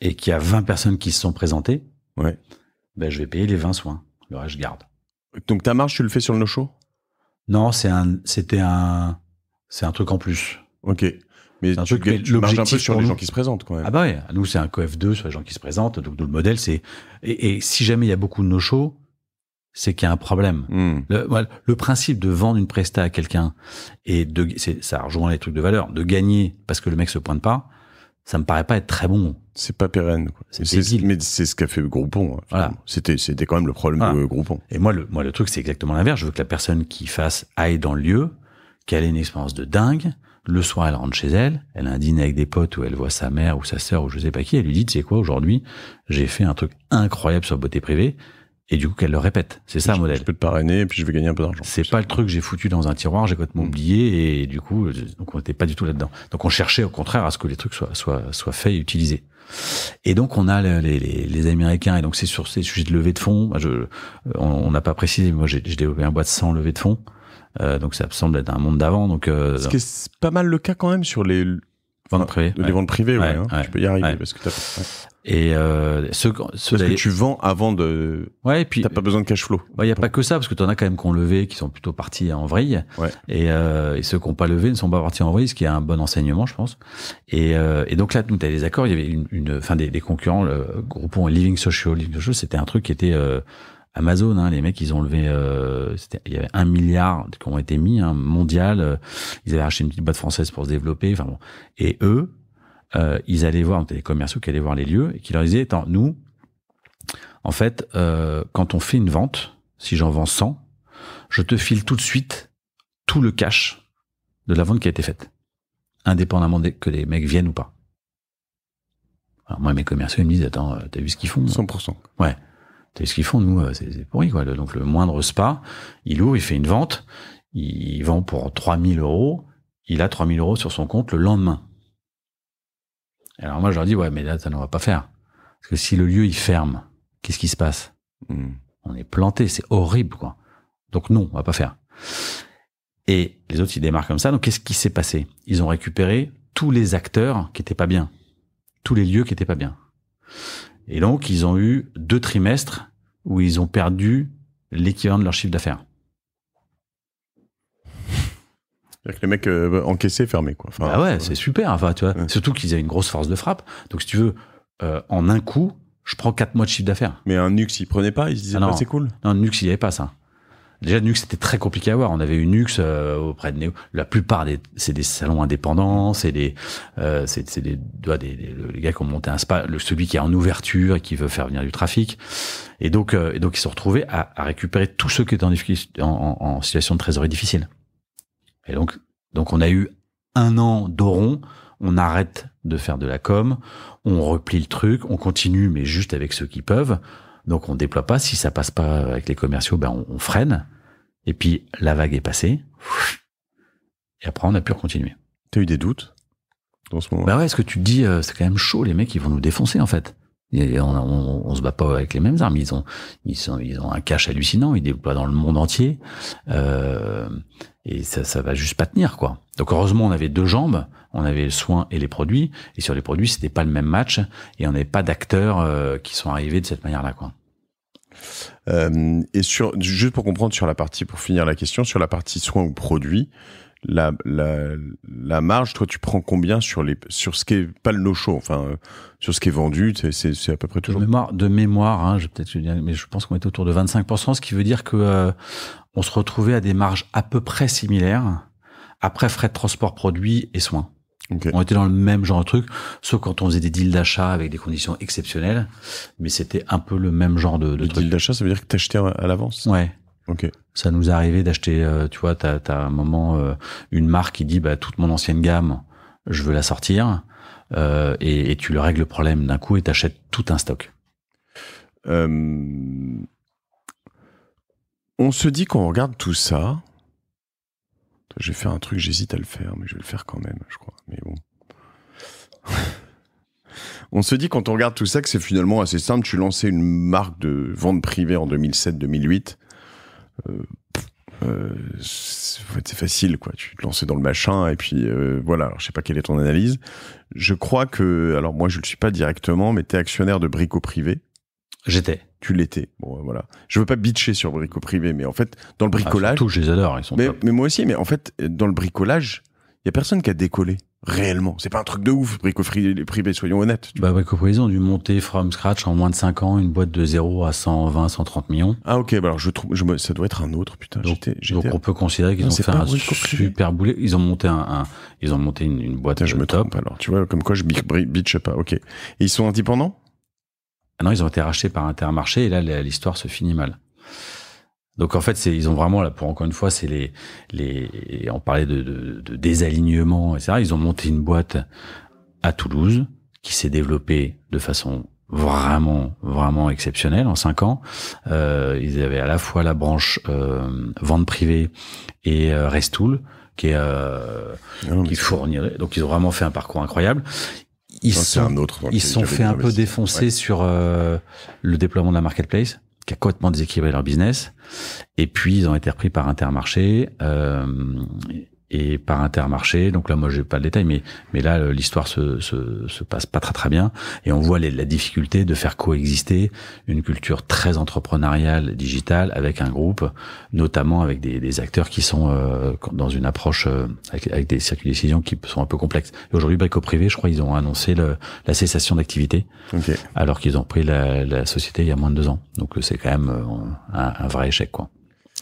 et qu'il y a 20 personnes qui se sont présentées, ouais. bah, je vais payer les 20 soins. Le reste, je garde. Donc ta marge, tu le fais sur le no-show Non, c'est un, c'était un, c'est un truc en plus. Ok. Mais un un peu sur les gens qui se présentent quand même. Ah bah oui. nous c'est un COF2 sur les gens qui se présentent, donc nous, le modèle c'est... Et, et, si jamais il y a beaucoup de no-show, c'est qu'il y a un problème. Hmm. Le, principe de vendre une presta à quelqu'un et de, ça rejoint les trucs de valeur, de gagner parce que le mec se pointe pas, ça me paraît pas être très bon. C'est pas pérenne. Quoi. C'est mais c'est ce qu'a fait Groupon. Hein, voilà. C'était c'était quand même le problème de Groupon. Et moi le moi le truc c'est exactement l'inverse. Je veux que la personne qui fasse aille dans le lieu, qu'elle ait une expérience de dingue. Le soir, elle rentre chez elle, elle a un dîner avec des potes où elle voit sa mère ou sa sœur ou je sais pas qui. Elle lui dit, c'est quoi, aujourd'hui, j'ai fait un truc incroyable sur beauté privée et du coup qu'elle le répète. C'est ça le modèle. Je peux te parrainer et puis je vais gagner un peu d'argent. C'est pas le truc j'ai foutu dans un tiroir, j'ai complètement hmm. oublié et du coup euh, donc on n'était pas du tout là-dedans. Donc on cherchait au contraire à ce que les trucs soient soient soient faits et utilisés. Et donc on a les, les, les Américains et donc c'est sur ces sujets de levée de fonds. Je, euh, on n'a pas précisé, mais moi j'ai développé un boîte sans levée de fonds. Euh, donc ça semble être un monde d'avant. Donc euh, ce pas mal le cas quand même sur les ventes privées. Les ventes privées, ouais, Tu peux y arriver parce que et euh, ce, que tu vends avant de. Ouais, et puis. T'as pas besoin de cash flow. Il y a pas que ça, parce que tu en as quand même qui ont levé, qui sont plutôt partis en vrille. Et, euh, et, ceux qui n'ont pas levé ne sont pas partis en vrille, ce qui est un bon enseignement, je pense. Et, euh, et donc là, nous, tu as des accords, il y avait une. fin, des, des concurrents, le groupon Living Social. Living Social, c'était un truc qui était. Euh, Amazon, hein, les mecs, ils ont levé, il y avait un milliard qui ont été mis hein, mondial. ils avaient acheté une petite boîte française pour se développer. Enfin bon, et eux, euh, ils allaient voir, les commerciaux qui allaient voir les lieux et qui leur disaient, attends, nous, en fait, euh, quand on fait une vente, si j'en vends 100, je te file tout de suite tout le cash de la vente qui a été faite, indépendamment que les mecs viennent ou pas. Alors moi, mes commerciaux, ils me disent, attends, euh, t'as vu ce qu'ils font 100%. Ouais. T'as vu ce qu'ils font, nous, c'est pourri, quoi. donc, le moindre spa, il ouvre, il fait une vente, il vend pour 3000 euros, il a 3000 euros sur son compte le lendemain. Alors moi, je leur dis, ouais, mais là, ça ne va pas faire. Parce que si le lieu, il ferme, qu'est-ce qui se passe hmm. On est planté, c'est horrible, quoi. Donc non, on va pas faire. Et les autres, ils démarrent comme ça. Donc qu'est-ce qui s'est passé Ils ont récupéré tous les acteurs qui étaient pas bien, tous les lieux qui étaient pas bien. Et donc, ils ont eu deux trimestres où ils ont perdu l'équivalent de leur chiffre d'affaires. Que les mecs euh, encaissés, fermés, quoi. Ah ouais, c'est super. Enfin, tu vois. Surtout qu'ils avaient une grosse force de frappe. Donc, si tu veux, euh, en un coup, je prends quatre mois de chiffre d'affaires. Mais un Nux, il prenait pas, il se disait ah, bah, c'est cool. Non, Nux, il n'y avait pas ça. Déjà, Nux, c'était très compliqué à avoir. On avait eu Nux euh, auprès de néo La plupart, des, c'est des salons indépendants, c'est des, euh, c'est, c'est des, des, des, les gars qui ont monté un spa, celui qui est en ouverture et qui veut faire venir du trafic. Et donc, et donc ils se sont retrouvés à, à récupérer tous ceux qui étaient en, en situation de trésorerie difficile. Et donc, donc on a eu un an d'oron, on arrête de faire de la com, on replie le truc, on continue, mais juste avec ceux qui peuvent. Donc on déploie pas. Si ça passe pas avec les commerciaux, ben on, freine. Et puis la vague est passée. Et après, on a pu continuer. T'as eu des doutes dans ce moment Bah ouais, est ce que tu te dis, euh, c'est quand même chaud. Les mecs, ils vont nous défoncer en fait on, se bat pas avec les mêmes armes. Ils ont, ils ils ont un cash hallucinant. Ils déploient dans le monde entier, euh, et ça, ça va juste pas tenir, quoi. Donc heureusement, on avait deux jambes. On avait le soin et les produits. Et sur les produits, c'était pas le même match. Et on n'avait pas d'acteurs euh, qui sont arrivés de cette manière-là, quoi. Euh, et sur, juste pour comprendre sur la partie, pour finir la question, sur la partie soins ou produits, la, la, la, marge, toi, tu prends combien sur, les, sur ce qui est pas le no enfin, euh, sur ce qui est vendu, c'est à peu près toujours. De mémoire, de mémoire hein, je peut-être, mais je pense qu'on était autour de 25%, ce qui veut dire que euh, on se retrouvait à des marges à peu près similaires après frais de transport produits et soins. On était dans le même genre de truc, sauf quand on faisait des deals d'achat avec des conditions exceptionnelles, mais c'était un peu le même genre de, de Deal d'achat, ça veut dire que t'achetais à l'avance. Ouais. Ça nous est arrivé d'acheter, euh, tu vois, t'as as un moment euh, une marque qui dit bah toute mon ancienne gamme, je veux la sortir, euh, et, tu le règles le problème d'un coup et t'achètes tout un stock. On se dit qu'on regarde tout ça. J'ai fait un truc, j'hésite à le faire, mais je vais le faire quand même, je crois. Mais bon. On se dit quand on regarde tout ça que c'est finalement assez simple. Tu lançais une marque de vente privée en 2007-2008. Euh, euh, c'est facile quoi tu te lances dans le machin et puis euh, voilà je sais pas quelle est ton analyse je crois que alors moi je le suis pas directement mais t'es actionnaire de Brico privé j'étais tu l'étais bon voilà je veux pas bitcher sur Brico privé mais en fait dans le ah, bricolage tout, les adore ils sont mais, mais moi aussi mais en fait dans le bricolage il y a personne qui a décollé réellement. C'est pas un truc de ouf, Brico privé, soyons honnêtes. Bah, Brico ils ont dû monter from scratch en moins de 5 ans une boîte de 0 à 120, 130 millions. Ah, ok, bah alors je trouve, je, ça doit être un autre, putain. Donc, on peut considérer qu'ils ah, ont fait un super boulet. Ils ont monté un, ils ont monté une, boîte je me top. Trompe, alors, tu vois, comme quoi je bitch pas, ok. Et ils sont indépendants? Ah non, ils ont été rachetés par Intermarché et là, l'histoire se finit mal. Donc en fait, c'est, ils ont vraiment là pour encore une fois, c'est les les on parlait de, de, de désalignement ça, Ils ont monté une boîte à Toulouse qui s'est développée de façon vraiment vraiment exceptionnelle en cinq ans. Euh, ils avaient à la fois la branche euh, vente privée et euh, Restool qui est euh, ah qui fournirait. Donc ils ont vraiment fait un parcours incroyable ils sont, ils sont fait un peu défoncer sur le déploiement de la marketplace qui a complètement déséquilibré leur business. Et puis ils ont été repris par Intermarché. Euh, et par Intermarché. Donc là, moi, j'ai pas le détail, mais mais là, euh, l'histoire se, se, se passe pas très très bien, et on voit la difficulté de faire coexister une culture très entrepreneuriale, digitale, avec un groupe, notamment avec des, des acteurs qui sont euh, dans une approche euh, avec, des circuits de décision qui sont un peu complexes. Et aujourd'hui, Brico Privé, je crois, ils ont annoncé le, la cessation d'activité, alors qu'ils ont pris la, la, société il y a moins de deux ans. Donc c'est quand même un, un vrai échec, quoi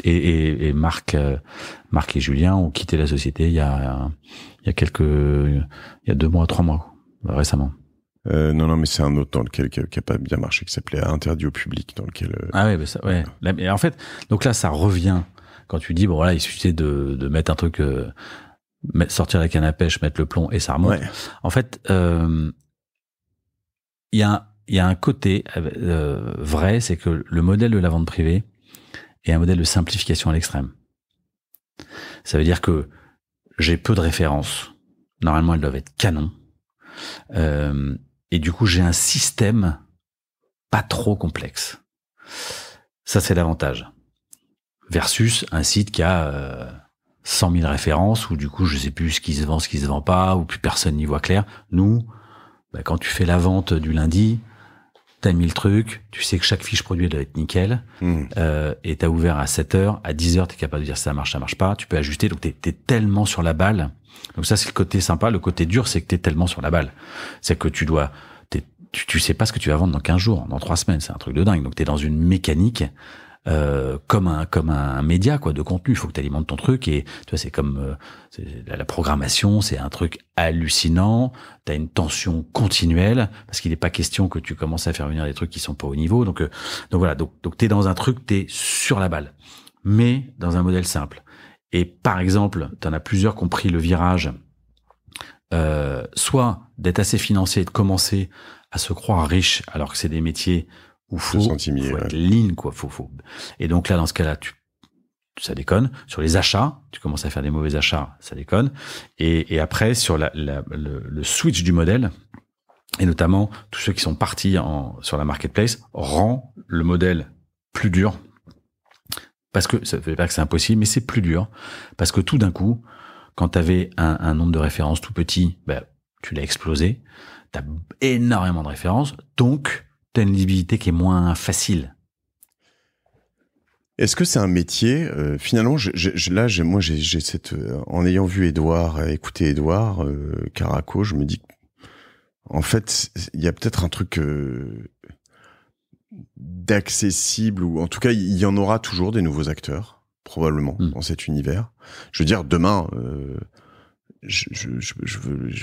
et, et, et Marc, euh, Marc et Julien ont quitté la société il y a, il y a quelques, il y a deux mois, trois mois récemment. Euh, non, non, mais c'est un autre dans lequel qui n'a pas bien marché, qui s'appelait Interdit au public, dans lequel. Euh, ah ouais, bah ça, ouais. mais en fait, donc là, ça revient quand tu dis bon voilà, il suffisait de, de mettre un truc, euh, sortir la canne à pêche, mettre le plomb et ça remonte. Ouais. En fait, il y a il y a un côté vrai, c'est que le modèle de la vente privée, et un modèle de simplification à l'extrême. Ça veut dire que j'ai peu de références. Normalement, elles doivent être canon. Euh, et du coup, j'ai un système pas trop complexe. Ça, c'est l'avantage. Versus un site qui a euh, 100 000 références, où du coup, je sais plus ce qui se vend, ce qui se vend pas, où plus personne n'y voit clair. Nous, bah, quand tu fais la vente du lundi, t'as mis le truc, tu sais que chaque fiche produit doit être nickel, hmm. euh, et t'as ouvert à 7 h à 10 heures, t'es capable de dire ça marche, ça marche pas, tu peux ajuster, donc t'es tellement sur la balle. Donc ça, c'est le côté sympa. Le côté dur, c'est que t'es tellement sur la balle. C'est que tu dois, tu, tu sais pas ce que tu vas vendre dans 15 jours, dans 3 semaines, c'est un truc de dingue. Donc t'es dans une mécanique euh, comme un comme un média quoi de contenu. Il faut que tu alimentes ton truc et tu vois c'est comme euh, la, programmation, c'est un truc hallucinant. tu as une tension continuelle parce qu'il n'est pas question que tu commences à faire venir des trucs qui sont pas au niveau. Donc euh, donc voilà donc donc es dans un truc tu es sur la balle, mais dans un modèle simple. Et par exemple, tu en as plusieurs qui ont pris le virage. soit d'être assez financé et de commencer à se croire riche alors que c'est des métiers ou faux, faut être lean, quoi. faux faux. Et donc là, dans ce cas-là, tu ça déconne. Sur les achats, tu commences à faire des mauvais achats, ça déconne. Et, après, sur la, la, le, le, switch du modèle, et notamment tous ceux qui sont partis en, sur la marketplace, rend le modèle plus dur. Parce que, ça ne veut pas que c'est impossible, mais c'est plus dur. Parce que tout d'un coup, quand tu avais un, un, nombre de références tout petit, ben, tu l'as explosé. Tu as énormément de références. Donc, t'as une qui est moins facile. Est-ce que c'est un métier euh, Finalement, là, moi, j'ai cette, euh, en ayant vu Edouard, écouté Edouard euh, Caraco, je me dis, en fait, il y a peut-être un truc d'accessible ou en tout cas, il y en aura toujours des nouveaux acteurs probablement hmm. dans cet univers. Je veux dire, demain, je, je, je,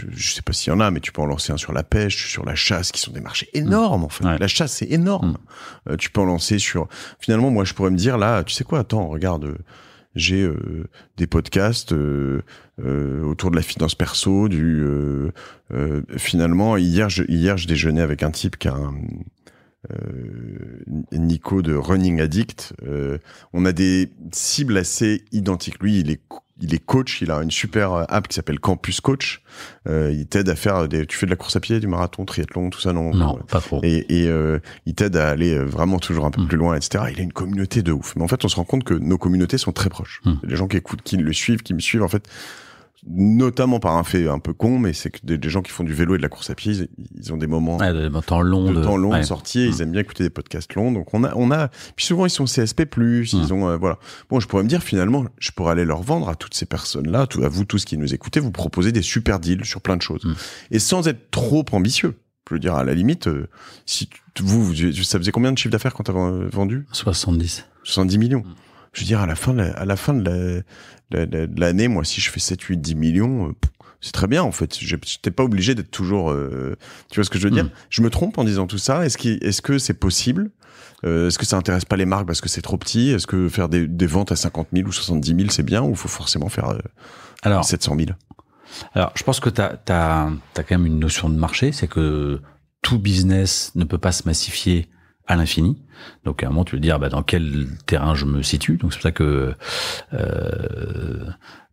je, sais pas s'il y en a, mais tu peux en lancer un sur la pêche, sur la chasse, qui sont des marchés énormes, en fait. La chasse, c'est énorme. Mm. Euh, tu peux en lancer sur, finalement, moi, je pourrais me dire, là, tu sais quoi, attends, regarde, j'ai euh, des podcasts euh, autour de la finance perso, du, finalement, hier, je, hier, je déjeunais avec un type qui a un, Nico de Running Addict, on a des cibles assez identiques. Lui, il est il est coach, il a une super euh, app qui s'appelle Campus Coach. Euh, il t'aide à faire des, tu fais de la course à pied, du marathon, triathlon, tout ça, non Non, pas Et, euh, il t'aide à aller vraiment toujours un peu mm. plus loin, etc. Il a une communauté de ouf. Mais en fait, on se rend compte que nos communautés sont très proches. Mm. Les gens qui écoutent, qui le suivent, qui me suivent, en fait, notamment par un fait un peu con, mais c'est que des, gens qui font du vélo et de la course à pied, ils, ont des moments de, temps long de, temps long sortie, ils mm. aiment bien écouter des podcasts longs. Donc on a, on a, puis souvent ils sont CSP+, mm. ils ont euh, voilà. Bon, je pourrais me dire finalement, je pourrais aller leur vendre à toutes ces personnes-là, à vous tous qui nous écoutez, vous proposer des super deals sur plein de choses mm. et sans être trop ambitieux. Je veux dire, à la limite, euh, si vous, ça faisait combien de chiffre d'affaires quand t'as vendu 70. 70 millions. Je veux dire, à la fin de à la fin de l'année, moi, si je fais 7, 8, 10 millions, euh, c'est très bien en fait. J'étais pas obligé d'être toujours. Euh, tu vois ce que je veux dire mm. Je me trompe en disant tout ça. Est-ce est-ce que c'est possible euh, Est-ce que ça intéresse pas les marques parce que c'est trop petit Est-ce que faire des, des, ventes à 50 000 ou 70 000 c'est bien ou faut forcément faire alors, 700 000 Alors, je pense que tu as, as, quand même une notion de marché, c'est que tout business ne peut pas se massifier à l'infini. Donc à un moment, tu veux dire bah, dans quel terrain je me situe. Donc c'est pour ça que euh,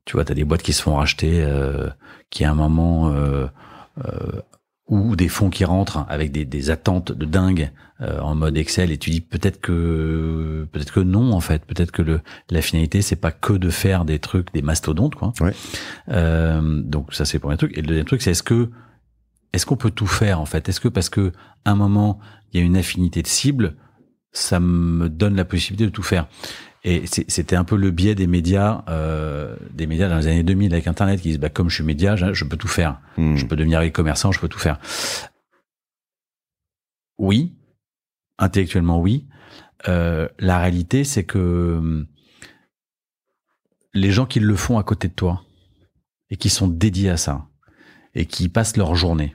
tu vois, tu as des boîtes qui se font racheter, euh, qui à un moment euh, euh ou des fonds qui rentrent avec des, des attentes de dingue euh, en mode Excel et tu dis peut-être que peut-être que non en fait peut-être que le la finalité c'est pas que de faire des trucs des mastodontes quoi ouais. Euh, donc ça c'est le premier truc et le deuxième truc c'est est-ce que est-ce qu'on peut tout faire en fait Est-ce que parce que à un moment il y a une affinité de cible, ça me donne la possibilité de tout faire Et c'était un peu le biais des médias, euh, des médias dans les années 2000 avec Internet qui disent bah comme je suis média, je, peux tout faire, hmm. je peux devenir e-commerçant, je peux tout faire. Oui, intellectuellement oui. Euh, la réalité c'est que hum, les gens qui le font à côté de toi et qui sont dédiés à ça et qui passent leur journée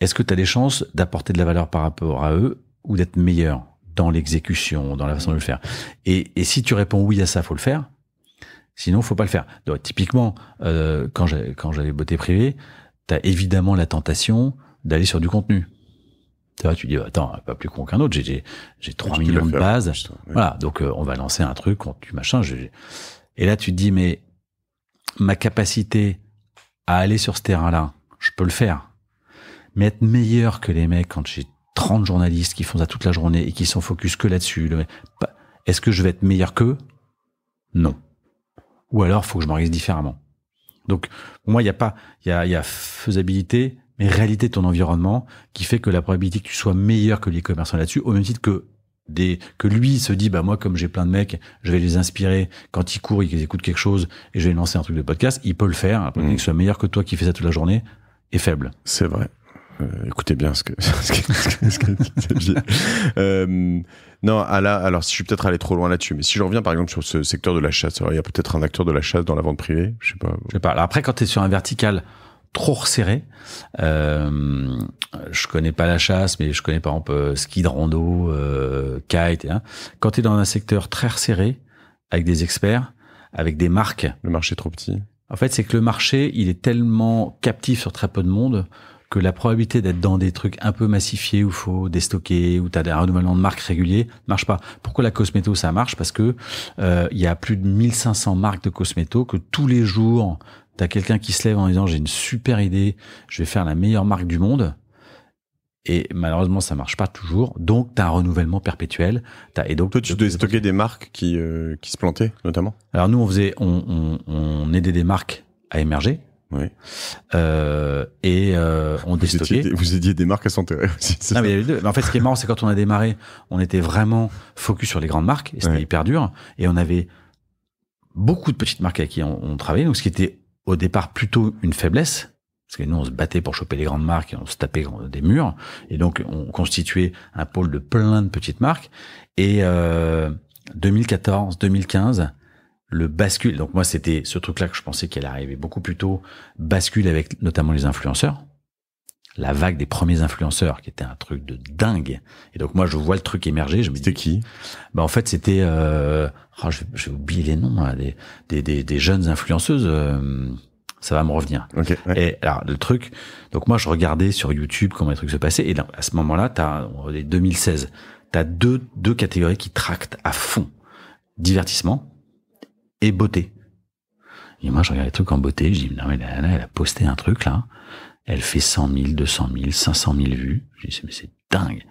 est-ce que tu as des chances d'apporter de la valeur par rapport à eux ou d'être meilleur dans l'exécution, dans la façon de le faire et, si tu réponds oui à ça, faut le faire. Sinon, faut pas le faire. Donc, typiquement, euh, quand j'ai quand beauté privée, tu as évidemment la tentation d'aller sur du contenu. Tu, vois, tu dis, bah, attends, pas plus con qu'un autre, j'ai 3 millions de bases. Voilà, donc euh, on va lancer un truc, tu machin. Et là, tu te dis, mais ma capacité à aller sur ce terrain-là, je peux le faire mais être meilleur que les mecs quand j'ai 30 journalistes qui font ça toute la journée et qui sont focus que là-dessus. Bah, est-ce que je vais être meilleur qu'eux Non. Ou alors, faut que je m'organise différemment. Donc, pour moi, il n'y a pas, il y a, y a faisabilité, mais réalité de ton environnement qui fait que la probabilité que tu sois meilleur que les commerçants là-dessus, au même titre que des, que lui se dit, bah, moi, comme j'ai plein de mecs, je vais les inspirer quand ils courent, ils écoutent quelque chose et je vais lancer un truc de podcast, il peut le faire. Après, mmh. soit meilleur que toi qui fais ça toute la journée est faible. C'est vrai. Euh, écoutez bien ce que, ce non, alors si je suis peut-être allé trop loin là-dessus, mais si je reviens par exemple sur ce secteur de la chasse, il y a peut-être un acteur de la chasse dans la vente privée, je sais pas. Je sais pas. après, quand tu es sur un vertical trop resserré, euh, je connais pas la chasse, mais je connais par exemple euh, ski de rando, euh, kite. Hein. Quand tu es dans un secteur très resserré, avec des experts, avec des marques. Le marché est trop petit. En fait, c'est que le marché, il est tellement captif sur très peu de monde que la probabilité d'être dans des trucs un peu massifiés ou faut déstocker, ou tu as des renouvellements de marques réguliers, marche pas. Pourquoi la cosméto ça marche Parce que euh, il y a plus de 1500 marques de cosméto que tous les jours, tu as quelqu'un qui se lève en disant j'ai une super idée, je vais faire la meilleure marque du monde. Et malheureusement, ça marche pas toujours. Donc, tu as un renouvellement perpétuel. As, et donc, Toi, tu devais stocker des marques qui, euh, qui se plantaient, notamment Alors, nous, on faisait, on, on, on aidait des marques à émerger. Oui. Euh, et euh, on déstockait. vous étiez des marques à s'enterrer aussi. Non, mais, mais, en fait, ce qui est marrant, c'est quand on a démarré, on était vraiment focus sur les grandes marques, et c'était hyper dur, et on avait beaucoup de petites marques à qui on, travaillait, donc ce qui était au départ plutôt une faiblesse, parce que nous, on se battait pour choper les grandes marques, et on se tapait des murs, et donc on constituait un pôle de plein de petites marques, et euh, 2014, 2015, le bascule. Donc moi, c'était ce truc-là que je pensais qu'elle arrivait beaucoup plus tôt. Bascule avec notamment les influenceurs. La vague des premiers influenceurs, qui était un truc de dingue. Et donc moi, je vois le truc émerger. Je me dis. C'était qui Bah en fait, c'était. Euh, oh, J'ai oublié les noms. Hein, des, des, des, jeunes influenceuses. Euh, ça va me revenir. Et alors le truc, donc moi je regardais sur YouTube comment les trucs se passaient. Et à ce moment-là, t'as 2016, t'as deux deux catégories qui tractent à fond divertissement et beauté. Et moi, je regarde les trucs en beauté, je dis, non, mais là, elle a posté un truc, là. Elle fait 100 000, 200 000, 500 000 vues. Je dis, mais c'est dingue.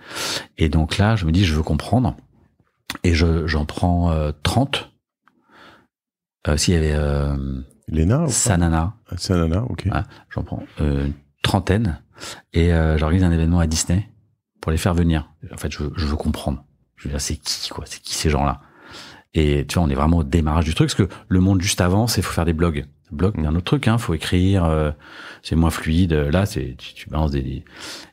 Et donc là, je me dis, je veux comprendre. Et je, j'en prends 30. Euh, euh, S'il y avait... Euh, Sanana. Ah, Sanana, ok. j'en prends euh, une trentaine. Et euh, j'organise un événement à Disney pour les faire venir. En fait, je, je veux comprendre. Je veux dire, c'est qui, quoi C'est qui ces gens-là et tu vois, on est vraiment au démarrage du truc, parce que le monde juste avant, c'est faut faire des blogs. Blog, c'est mm. un autre truc, hein, faut écrire, euh, c'est moins fluide. Là, c'est tu, balances des,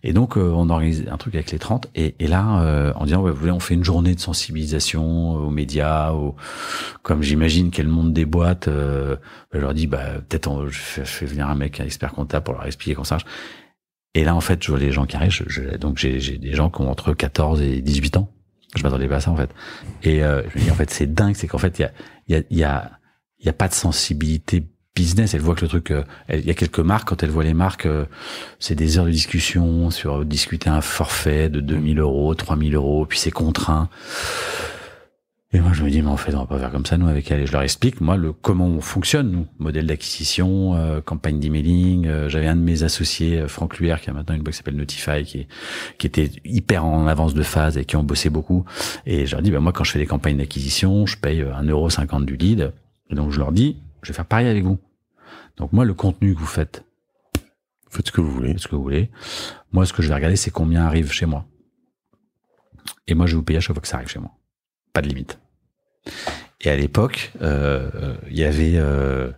Et donc, euh, on organise un truc avec les 30, et, et là, euh, en disant, ouais, vous voulez, on fait une journée de sensibilisation euh, aux médias, ou comme j'imagine qu'elle le monde des boîtes, je leur dis, bah, peut-être je, fais venir un mec, un expert comptable pour leur expliquer comment ça Et là, en fait, je vois les gens qui arrivent, donc j'ai des gens qui ont entre 14 et 18 ans je m'attendais pas à ça en fait. Et euh, je en fait c'est dingue, c'est qu'en fait il y a, y, a, y, y a pas de sensibilité business. Elle voit que le truc, euh, il y a quelques marques quand elle voit les marques, euh, c'est des heures de discussion sur discuter un forfait de 2000 euros, 3000 euros, puis c'est contraint. Et moi, je me dis, mais en fait, on va pas faire comme ça, nous, avec elle. Et je leur explique, moi, le comment on fonctionne, nous. Modèle d'acquisition, euh, campagne d'emailing. Euh, j'avais un de mes associés, euh, Franck Luer, qui a maintenant une boîte qui s'appelle Notify, qui, est, qui était hyper en avance de phase et qui ont bossé beaucoup. Et je leur dis, ben, moi, quand je fais des campagnes d'acquisition, je paye 1,50€ du lead. Et donc, je leur dis, je vais faire pareil avec vous. Donc, moi, le contenu que vous faites, faites ce que vous voulez. ce que vous voulez. Moi, ce que je vais regarder, c'est combien arrive chez moi. Et moi, je vais vous payer à chaque fois que ça arrive chez moi. Pas de limite. Et à l'époque, euh, euh, il y avait euh,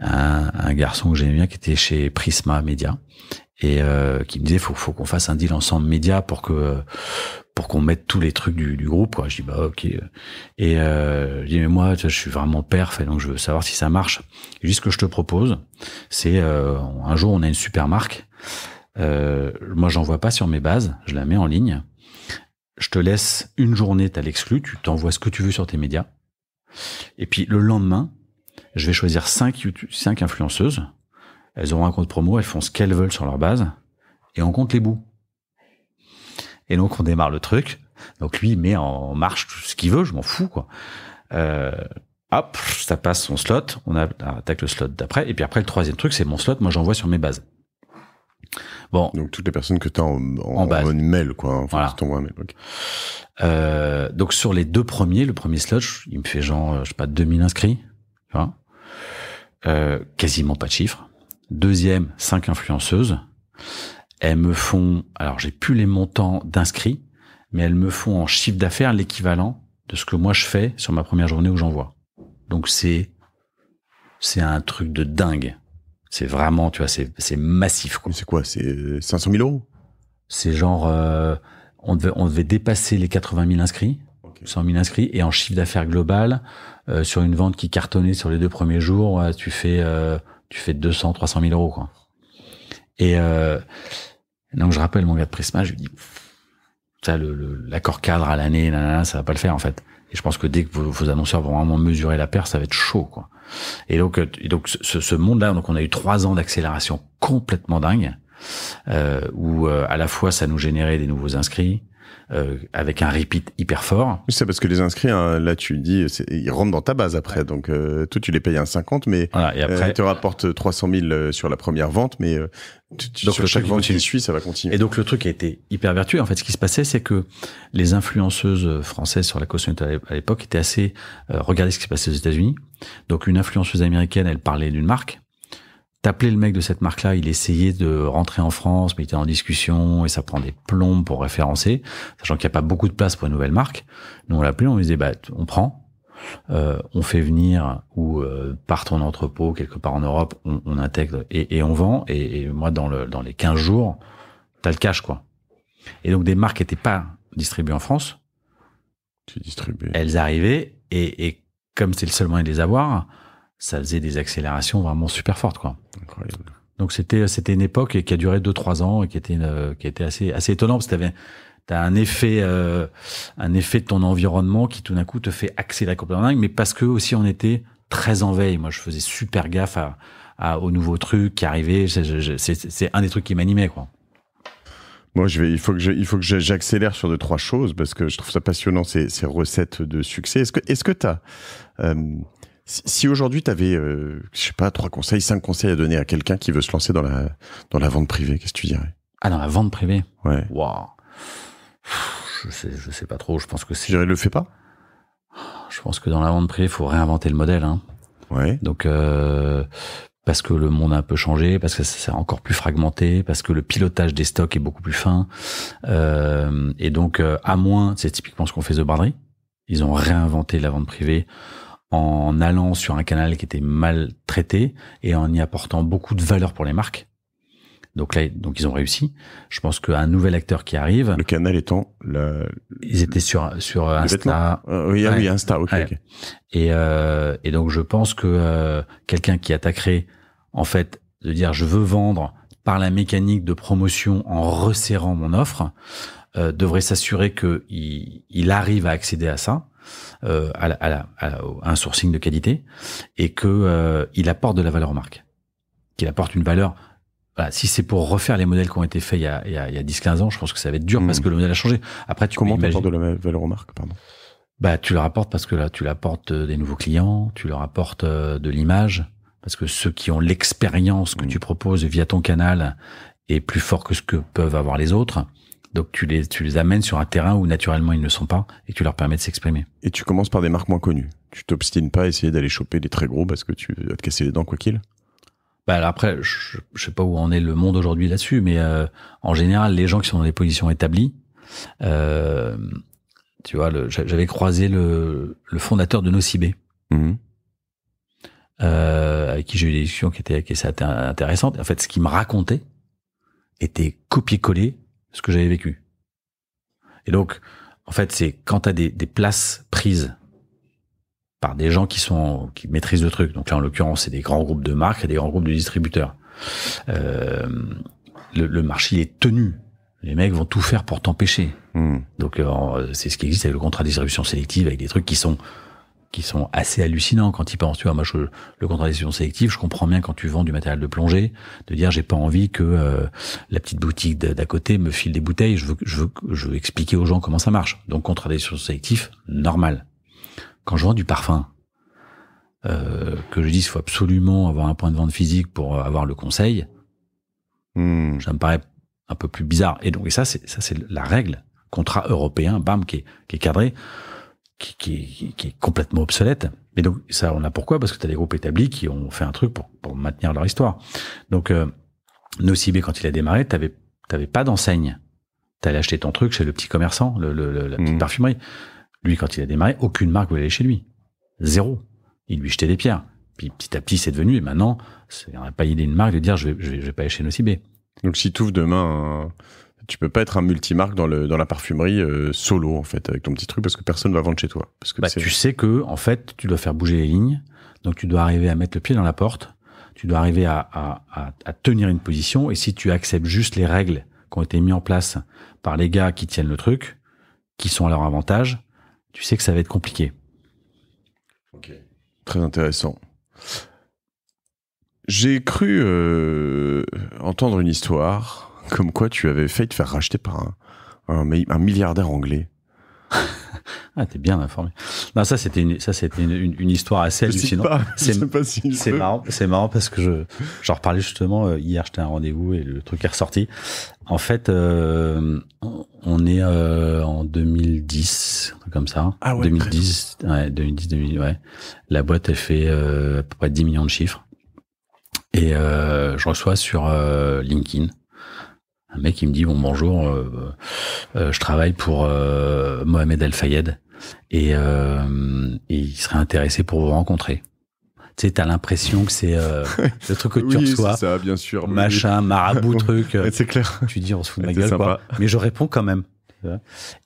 un, garçon que j'aimais bien qui était chez Prisma Media et qui me disait faut faut qu'on fasse un deal ensemble média pour que pour qu'on mette tous les trucs du, groupe quoi je dis bah ok et euh, je dis mais moi je suis vraiment perf et donc je veux savoir si ça marche juste ce que je te propose c'est un jour on a une super marque euh, moi j'en vois pas sur mes bases je la mets en ligne je te laisse une journée, t'as l'exclu, tu t'envoies ce que tu veux sur tes médias. Et puis le lendemain, je vais choisir 5, influenceuses. Elles auront un compte promo, elles font ce qu'elles veulent sur leur base. Et on compte les bouts. Et donc on démarre le truc. Donc lui, il met en marche tout ce qu'il veut, je m'en fous. quoi. Euh, hop, ça passe son slot, on attaque ah, le slot d'après. Et puis après, le troisième truc, c'est mon slot, moi j'envoie sur mes bases. Donc toutes les personnes que tu as en, en, mail, quoi. voilà. Euh, donc sur les deux premiers, le premier slot, il me fait genre, euh, je sais pas, 2000 inscrits, euh, quasiment pas de chiffres. Deuxième, cinq influenceuses. Elles me font, alors j'ai plus les montants d'inscrits, mais elles me font en chiffre d'affaires l'équivalent de ce que moi je fais sur ma première journée où j'envoie. Donc c'est c'est un truc de dingue. C'est vraiment, tu vois, c'est massif. Quoi. C'est quoi C'est 500 euh, 000 euros C'est genre, euh, on, devait, on devait dépasser les 80 000 inscrits. 100 000 inscrits et en chiffre d'affaires global euh, sur une vente qui cartonnait sur les deux premiers jours, tu fais tu fais 200 300 000 euros quoi. Et donc je rappelle mon gars de Prisma, je lui dis ça le l'accord cadre à l'année, ça va pas le faire en fait. Et je pense que dès que vos, vos annonceurs vont vraiment mesurer la perte, ça va être chaud quoi. Et donc, euh, donc ce, monde-là, donc on a eu trois ans d'accélération complètement dingue, euh, où euh, à la fois ça nous générait des nouveaux inscrits, euh, avec un repeat hyper fort. C'est parce que les inscrits, hein, là tu dis, ils rentrent dans ta base après, donc euh, toi tu les payes à 50, mais et après, euh, ils te rapportent 300 000 euh, sur la première vente, mais sur chaque vente qui suit, ça va continuer. Et donc le truc a été hyper vertueux. En fait, ce qui se passait, c'est que les influenceuses françaises sur la caution à l'époque étaient assez, regardez ce qui se passait aux États-Unis. Donc une influenceuse américaine, elle parlait d'une marque. T'appelais le mec de cette marque-là, il essayait de rentrer en France, mais il était en discussion et ça prend des plombes pour référencer, sachant qu'il n'y a pas beaucoup de place pour une nouvelle marque. Nous, on l'appelait, on lui disait, bah, on prend, euh, on fait venir ou euh, par ton entrepôt quelque part en Europe, on, intègre et, on vend. Et, moi, dans, le, dans les 15 jours, t'as le cash, quoi. Et donc, des marques qui n'étaient pas distribuées en France, elles arrivaient et, et comme c'est le seul moyen de les avoir, ça faisait des accélérations vraiment super fortes, quoi. Incroyable. Donc c'était c'était une époque qui a duré 2-3 ans et qui était une, euh, qui était assez assez étonnant parce que tu as un effet euh, un effet de ton environnement qui tout d'un coup te fait accélérer complètement dingue, mais parce que aussi on était très en veille. Moi, je faisais super gaffe à, aux nouveaux trucs qui arrivaient. C'est un des trucs qui m'animait, quoi. Moi, je vais, il faut que je, il faut que j'accélère sur deux trois choses parce que je trouve ça passionnant ces, recettes de succès. Est-ce que, est-ce que t'as euh, si aujourd'hui tu avais, euh, je sais pas, trois conseils, cinq conseils à donner à quelqu'un qui veut se lancer dans la, dans la vente privée, qu'est-ce que tu dirais Ah, dans la vente privée Ouais. Waouh je sais, sais pas trop, je pense que c'est. Je dirais, le fais pas Je pense que dans la vente privée, il faut réinventer le modèle. Hein. Ouais. Donc, euh, parce que le monde a un peu changé, parce que c'est encore plus fragmenté, parce que le pilotage des stocks est beaucoup plus fin. Euh, et donc, à moins, c'est typiquement ce qu'on fait de braderie. Ils ont réinventé la vente privée en allant sur un canal qui était mal traité et en y apportant beaucoup de valeur pour les marques. Donc là, donc ils ont réussi. Je pense qu'un nouvel acteur qui arrive. Le canal étant le. Ils étaient sur sur Insta. Euh, oui, ah oui, Insta, ok. Euh, et donc je pense que euh, quelqu'un qui attaquerait en fait de dire je veux vendre par la mécanique de promotion en resserrant mon offre devrait s'assurer qu'il il, arrive à accéder à ça euh, à, un sourcing de qualité et que euh, il apporte de la valeur aux marques, qu'il apporte une valeur. si c'est pour refaire les modèles qui ont été faits il y a, 10-15 ans, je pense que ça va être dur mm. parce que le modèle a changé. Après, tu comment apportes de la valeur aux marques, Bah, tu leur apportes parce que là, tu leur apportes euh, des nouveaux clients, tu leur apportes de l'image. Parce que ceux qui ont l'expérience que mm. tu proposes via ton canal est plus fort que ce que peuvent avoir les autres. Donc tu les, tu les amènes sur un terrain où naturellement ils ne sont pas et tu leur permets de s'exprimer. Et tu commences par des marques moins connues. Tu t'obstines pas à essayer d'aller choper des très gros parce que tu vas te casser les dents quoi qu'il. Bah après, je, sais pas où en est le monde aujourd'hui là-dessus, mais euh, en général, les gens qui sont dans des positions établies, euh, tu vois, j'avais croisé le, fondateur de Nocibé. Mmh. Euh, avec qui j'ai eu des discussions qui étaient, qui étaient intéressantes. En fait, ce qu'il me racontait était copié-collé ce que j'avais vécu. Et donc, en fait, c'est quand tu des, places prises par des gens qui sont qui maîtrisent le truc. Donc là, en l'occurrence, c'est des grands groupes de marques et des grands groupes de distributeurs. Euh, le, marché est tenu. Les mecs vont tout faire pour t'empêcher. Hmm. Donc euh, c'est ce qui existe avec le contrat de distribution sélective, avec des trucs qui sont qui sont assez hallucinants quand ils pensent, tu vois, moi, je, le contrat de sélective, je comprends bien quand tu vends du matériel de plongée, de dire, j'ai pas envie que euh, la petite boutique d'à côté me file des bouteilles, je veux, je, veux, je veux expliquer aux gens comment ça marche. Donc, contrat de sélective, normal. Quand je vends du parfum, euh, que je dis, il faut absolument avoir un point de vente physique pour euh, avoir le conseil, hmm. ça me paraît un peu plus bizarre. Et donc, ça, c'est ça, c'est la règle. Contrat européen, bam, qui est, qui est cadré qui, est complètement obsolète. Mais donc ça, on a pourquoi Parce que tu as des groupes établis qui ont fait un truc pour, maintenir leur histoire. Donc euh, Nocibé, quand il a démarré, t'avais t'avais pas d'enseigne. T'allais acheter ton truc chez le petit commerçant, la petite mmh. parfumerie. Lui, quand il a démarré, aucune marque voulait aller chez lui. Zéro. Il lui jetait des pierres. Puis petit à petit, c'est devenu, et maintenant, a pas idée une marque de dire je vais, vais, pas aller chez Nocibé. Donc si tu ouvres demain tu peux pas être un multimarque dans, la parfumerie euh, solo, en fait, avec ton petit truc, parce que personne va vendre chez toi. Parce que bah, tu sais que, en fait, tu dois faire bouger les lignes. Donc, tu dois arriver à mettre le pied dans la porte. Tu dois arriver à, tenir une position. Et si tu acceptes juste les règles qui ont été mises en place par les gars qui tiennent le truc, qui sont à leur avantage, tu sais que ça va être compliqué. Ok. Très intéressant. J'ai cru euh, entendre une histoire comme quoi, tu avais failli te faire racheter par un, milliardaire anglais. ah, t'es bien informé. Non, ça c'était une, ça c'était une, histoire assez hallucinante. C'est marrant, c'est marrant parce que je, j'en reparlais justement euh, hier. J'étais à un rendez-vous et le truc est ressorti. En fait, euh, on est euh, en 2010, comme ça. Ah ouais, 2010, ouais, 2010, 2010, ouais. La boîte elle fait à peu près 10 millions de chiffres. Et je reçois sur LinkedIn un mec qui me dit bon bonjour, euh, euh, je travaille pour euh, Mohamed El Fayed et, il serait intéressé pour vous rencontrer. Tu sais, t'as l'impression que c'est le truc que tu oui, reçois. bien sûr. Machin, marabout, truc. c'est clair. Tu dis on se fout de ma gueule, quoi. Mais je réponds quand même.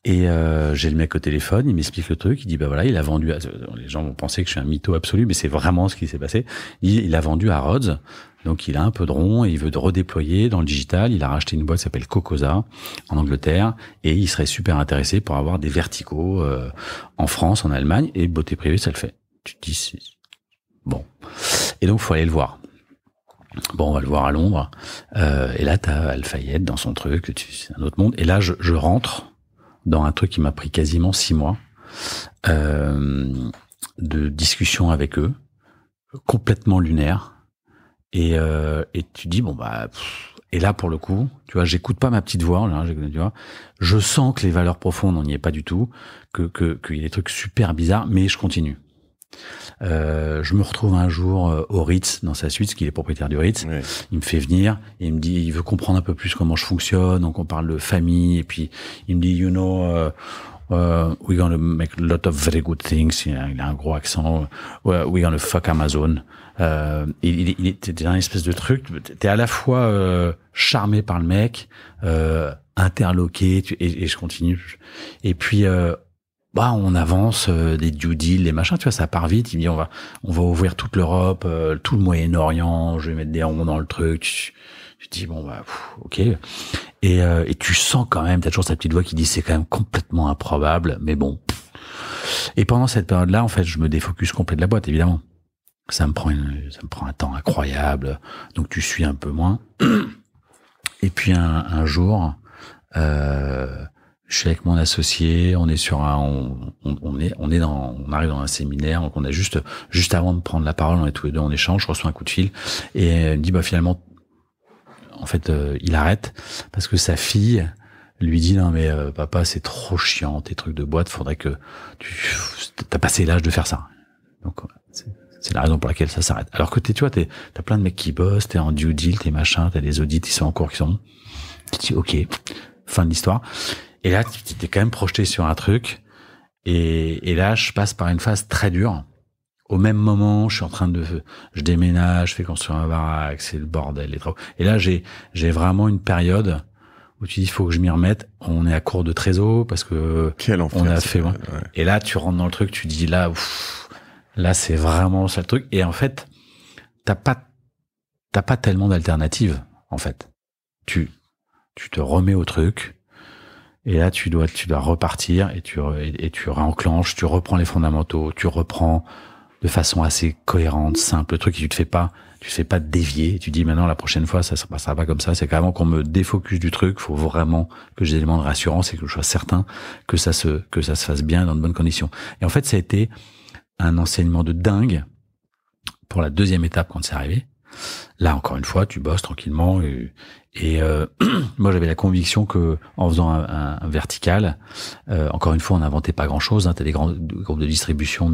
Et euh, j'ai le mec au téléphone, il m'explique le truc, il dit bah voilà, il a vendu. À... Les gens vont penser que je suis un mytho absolu, mais c'est vraiment ce qui s'est passé. Il, a vendu à Rhodes, donc il a un peu de rond et il veut redéployer dans le digital. Il a racheté une boîte qui s'appelle Cocosa en Angleterre et il serait super intéressé pour avoir des verticaux euh, en France, en Allemagne et beauté privée, ça le fait. Tu dis bon. Et donc faut aller le voir. Bon, on va le voir à Londres. Euh, et là, t'as as dans son truc, c'est un autre monde. Et là, je, rentre dans un truc qui m'a pris quasiment six mois euh, de discussion avec eux, complètement lunaire. Et, euh, et tu dis bon bah et là pour le coup, tu vois, j'écoute pas ma petite voix là, hein, tu vois, je sens que les valeurs profondes on n'y est pas du tout, que qu'il y a des trucs super bizarres, mais je continue. Euh, je me retrouve un jour euh, au Ritz, dans sa suite, parce qu'il est propriétaire du Ritz. Il me fait venir et il me dit, il veut comprendre un peu plus comment je fonctionne. Donc on parle de famille et puis il me dit, you know, uh, uh, we're gonna make a lot of very good things. Il a, un gros accent. We're gonna fuck Amazon. Euh, il, il, était un espèce de truc. T'es à la fois euh, charmé par le mec, euh, interloqué, et, je continue. Et puis bah on avance euh, des due deals, des machins, tu vois, ça part vite. Il me dit on va on va ouvrir toute l'Europe, euh, tout le Moyen-Orient, je vais mettre des ronds dans le truc. Je dis bon bah ok. Et, euh, et tu sens quand même, t'as toujours sa petite voix qui dit c'est quand même complètement improbable, mais bon. Et pendant cette période-là, en fait, je me défocus complet de la boîte, évidemment. Ça me prend ça me prend un temps incroyable, donc tu suis un peu moins. Et puis un, un jour. Euh, je suis avec mon associé, on est sur un, on, est, on est dans, on arrive dans un séminaire, donc on a juste, juste avant de prendre la parole, on est tous les deux en échange, je reçois un coup de fil et elle me dit bah finalement, en fait, euh, il arrête parce que sa fille lui dit non mais euh, papa c'est trop chiant tes trucs de boîte, faudrait que tu, t'as passé l'âge de faire ça. Donc c'est la raison pour laquelle ça s'arrête. Alors que t'es, tu vois, t'es, t'as plein de mecs qui bossent, t'es en due deal, t'es machin, t'as des audits ils sont en cours qui sont, tu dis ok, fin de l'histoire. Et là, tu t'es quand même projeté sur un truc. Et, là, je passe par une phase très dure. Au même moment, je suis en train de, je déménage, je fais construire un baraque, c'est le bordel, les travaux. Et là, j'ai, j'ai vraiment une période où tu dis, il faut que je m'y remette. On est à court de trésor parce que Quel enfer, on a fait. Et là, tu rentres dans le truc, tu dis là, ouf, là, c'est vraiment ça le truc. Et en fait, t'as pas, t'as pas tellement d'alternatives. En fait, tu, tu te remets au truc et là, tu dois, tu dois repartir et tu, et, tu réenclenches, tu reprends les fondamentaux, tu reprends de façon assez cohérente, simple, le truc qui tu te fais pas, tu te fais pas dévier. Tu dis maintenant la prochaine fois, ça, ne passera pas comme ça. C'est carrément qu'on me défocus du truc. Faut vraiment que j'ai des éléments de rassurance et que je sois certain que ça se, que ça se fasse bien dans de bonnes conditions. Et en fait, ça a été un enseignement de dingue pour la deuxième étape quand c'est arrivé. Là, encore une fois, tu bosses tranquillement et, et euh, moi, j'avais la conviction que en faisant un, vertical, euh, encore une fois, on n'inventait pas grand-chose. Hein, tu as des grands groupes de distribution,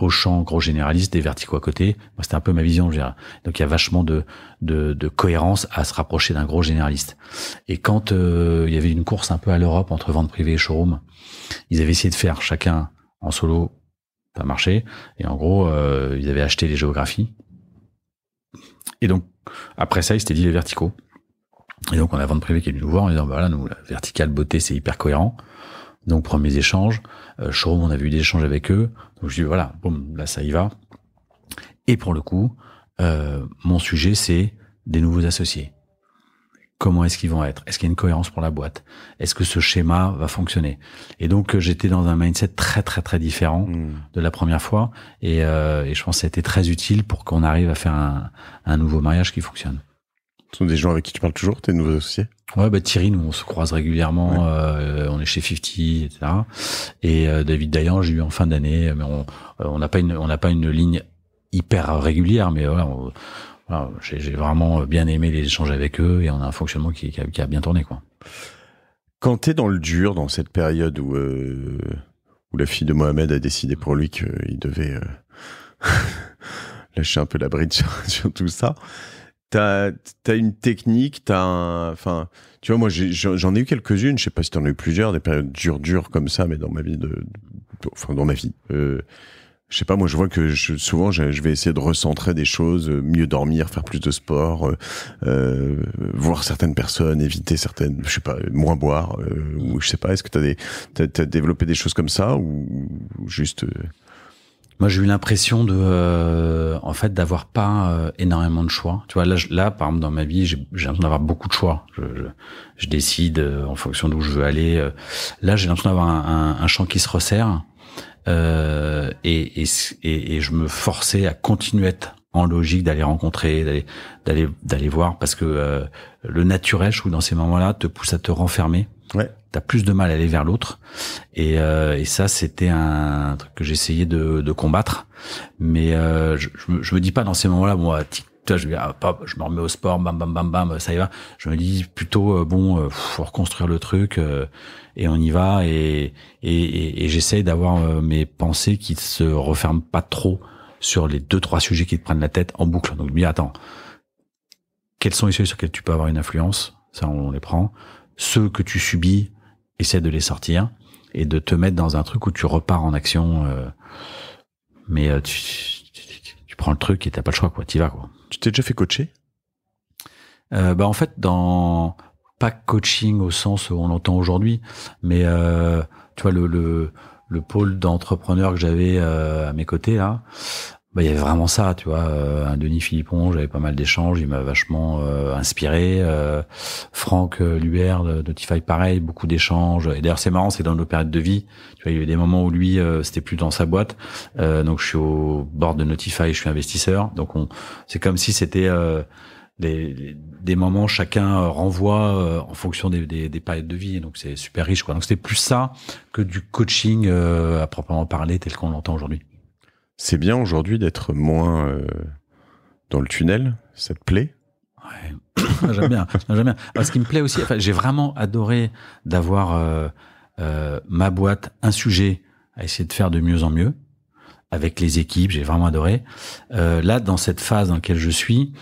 au champ gros généraliste, des verticaux à côté. c'était un peu ma vision. Je Donc, il y a vachement de, de, cohérence à se rapprocher d'un gros généraliste. Et quand euh, il y avait une course un peu à l'Europe entre vente privée et showroom, ils avaient essayé de faire chacun en solo, ça marché. Et en gros, ils avaient acheté les géographies. Et donc, après ça, ils s'étaient dit les verticaux. Et donc, on a Vente Privée qui est venu nous voir en disant, bah voilà, nous, la verticale beauté, c'est hyper cohérent. Donc, premiers échanges. Euh, showroom, on a vu des échanges avec eux. Donc, je dis, voilà, boum, là, ça y va. Et pour le coup, euh, mon sujet, c'est des nouveaux associés. Comment est-ce qu'ils vont être Est-ce qu'il y a une cohérence pour la boîte Est-ce que ce schéma va fonctionner Et donc euh, j'étais dans un mindset très très très différent hmm. de la première fois, et, euh, et, je pense que ça a été très utile pour qu'on arrive à faire un, un nouveau mariage qui fonctionne. Ce sont des gens avec qui tu parles toujours, tes nouveaux associés Ouais, bah Thierry, nous on se croise régulièrement, euh, on est chez 50, etc. Et euh, David Dayan, j'ai eu en fin d'année, mais euh, on n'a pas une on n'a pas une ligne hyper régulière, mais j'ai vraiment bien aimé les échanges avec eux et on a un fonctionnement qui, qui, a, bien tourné quoi. Quand t'es dans le dur, dans cette période où où la fille de Mohamed a décidé pour lui qu'il devait lâcher un peu la bride sur tout ça. T'as as une technique, t'as Enfin, tu vois, moi, j'en ai, eu quelques-unes. Je sais pas si t'en as eu plusieurs, des périodes dures, dures comme ça, mais dans ma vie de. enfin, dans ma vie. Euh, je sais pas, moi, je vois que souvent, je, vais essayer de recentrer des choses, euh, mieux dormir, faire plus de sport, euh, euh, voir certaines personnes, éviter certaines. Je sais pas, moins boire, euh, ou je sais pas. Est-ce que t'as des. T'as développé des choses comme ça, ou juste. Moi, j'ai eu l'impression de, euh, en fait, d'avoir pas euh, énormément de choix. Tu vois, là, je, là, par exemple, dans ma vie, j'ai l'impression d'avoir beaucoup de choix. Je, je, décide euh, en fonction d'où je veux aller. Là, j'ai l'impression d'avoir un, un, un, champ qui se resserre et, et, et, et, je me forçais à continuer à être en logique d'aller rencontrer, d'aller, d'aller, d'aller voir, parce que le naturel, je trouve, dans ces moments-là, te pousse à te renfermer Ouais. T'as plus de mal à aller vers l'autre. Et, euh, ça, c'était un truc que j'essayais de, combattre. Mais euh, je, je, me, dis pas dans ces moments-là, moi, tic, je, me ah, je me remets au sport, bam, bam, bam, bam, ça y va. Je me dis plutôt, euh, bon, faut reconstruire le truc et on y va. Et, et, j'essaye d'avoir mes pensées qui se referment pas trop sur les deux trois sujets qui te prennent la tête en boucle. Donc, dis, attends, quels sont les sujets sur lesquels tu peux avoir une influence Ça, on les prend ceux que tu subis, essaie de les sortir et de te mettre dans un truc où tu repars en action. Euh, mais euh, tu, prends le truc et t'as pas le choix, quoi. T'y vas, quoi. Tu t'es déjà fait coacher euh, Bah en fait, dans pas coaching au sens où on l'entend aujourd'hui, mais tu vois le, le, le pôle d'entrepreneur que j'avais à mes côtés là, bah, il y avait vraiment ça, tu vois. Euh, un Denis Philippon, j'avais pas mal d'échanges, il m'a vachement euh, inspiré. Euh, Franck euh, Luer de Notify, pareil, beaucoup d'échanges. Et d'ailleurs, c'est marrant, c'est dans nos périodes de vie. Tu vois, il y a des moments où lui, c'était plus dans sa boîte. donc, je suis au bord de Notify, je suis investisseur. Donc, on, c'est comme si c'était des, des moments chacun renvoie en fonction des, des, des périodes de vie donc c'est super riche quoi donc c'était plus ça que du coaching à proprement parler tel qu'on l'entend aujourd'hui c'est bien aujourd'hui d'être moins euh, dans le tunnel, ça te plaît ouais. j'aime bien, j'aime bien. Ah, ce qui me plaît aussi, j'ai vraiment adoré d'avoir euh, euh, ma boîte, un sujet à essayer de faire de mieux en mieux avec les équipes, j'ai vraiment adoré. là, dans cette phase dans laquelle je suis,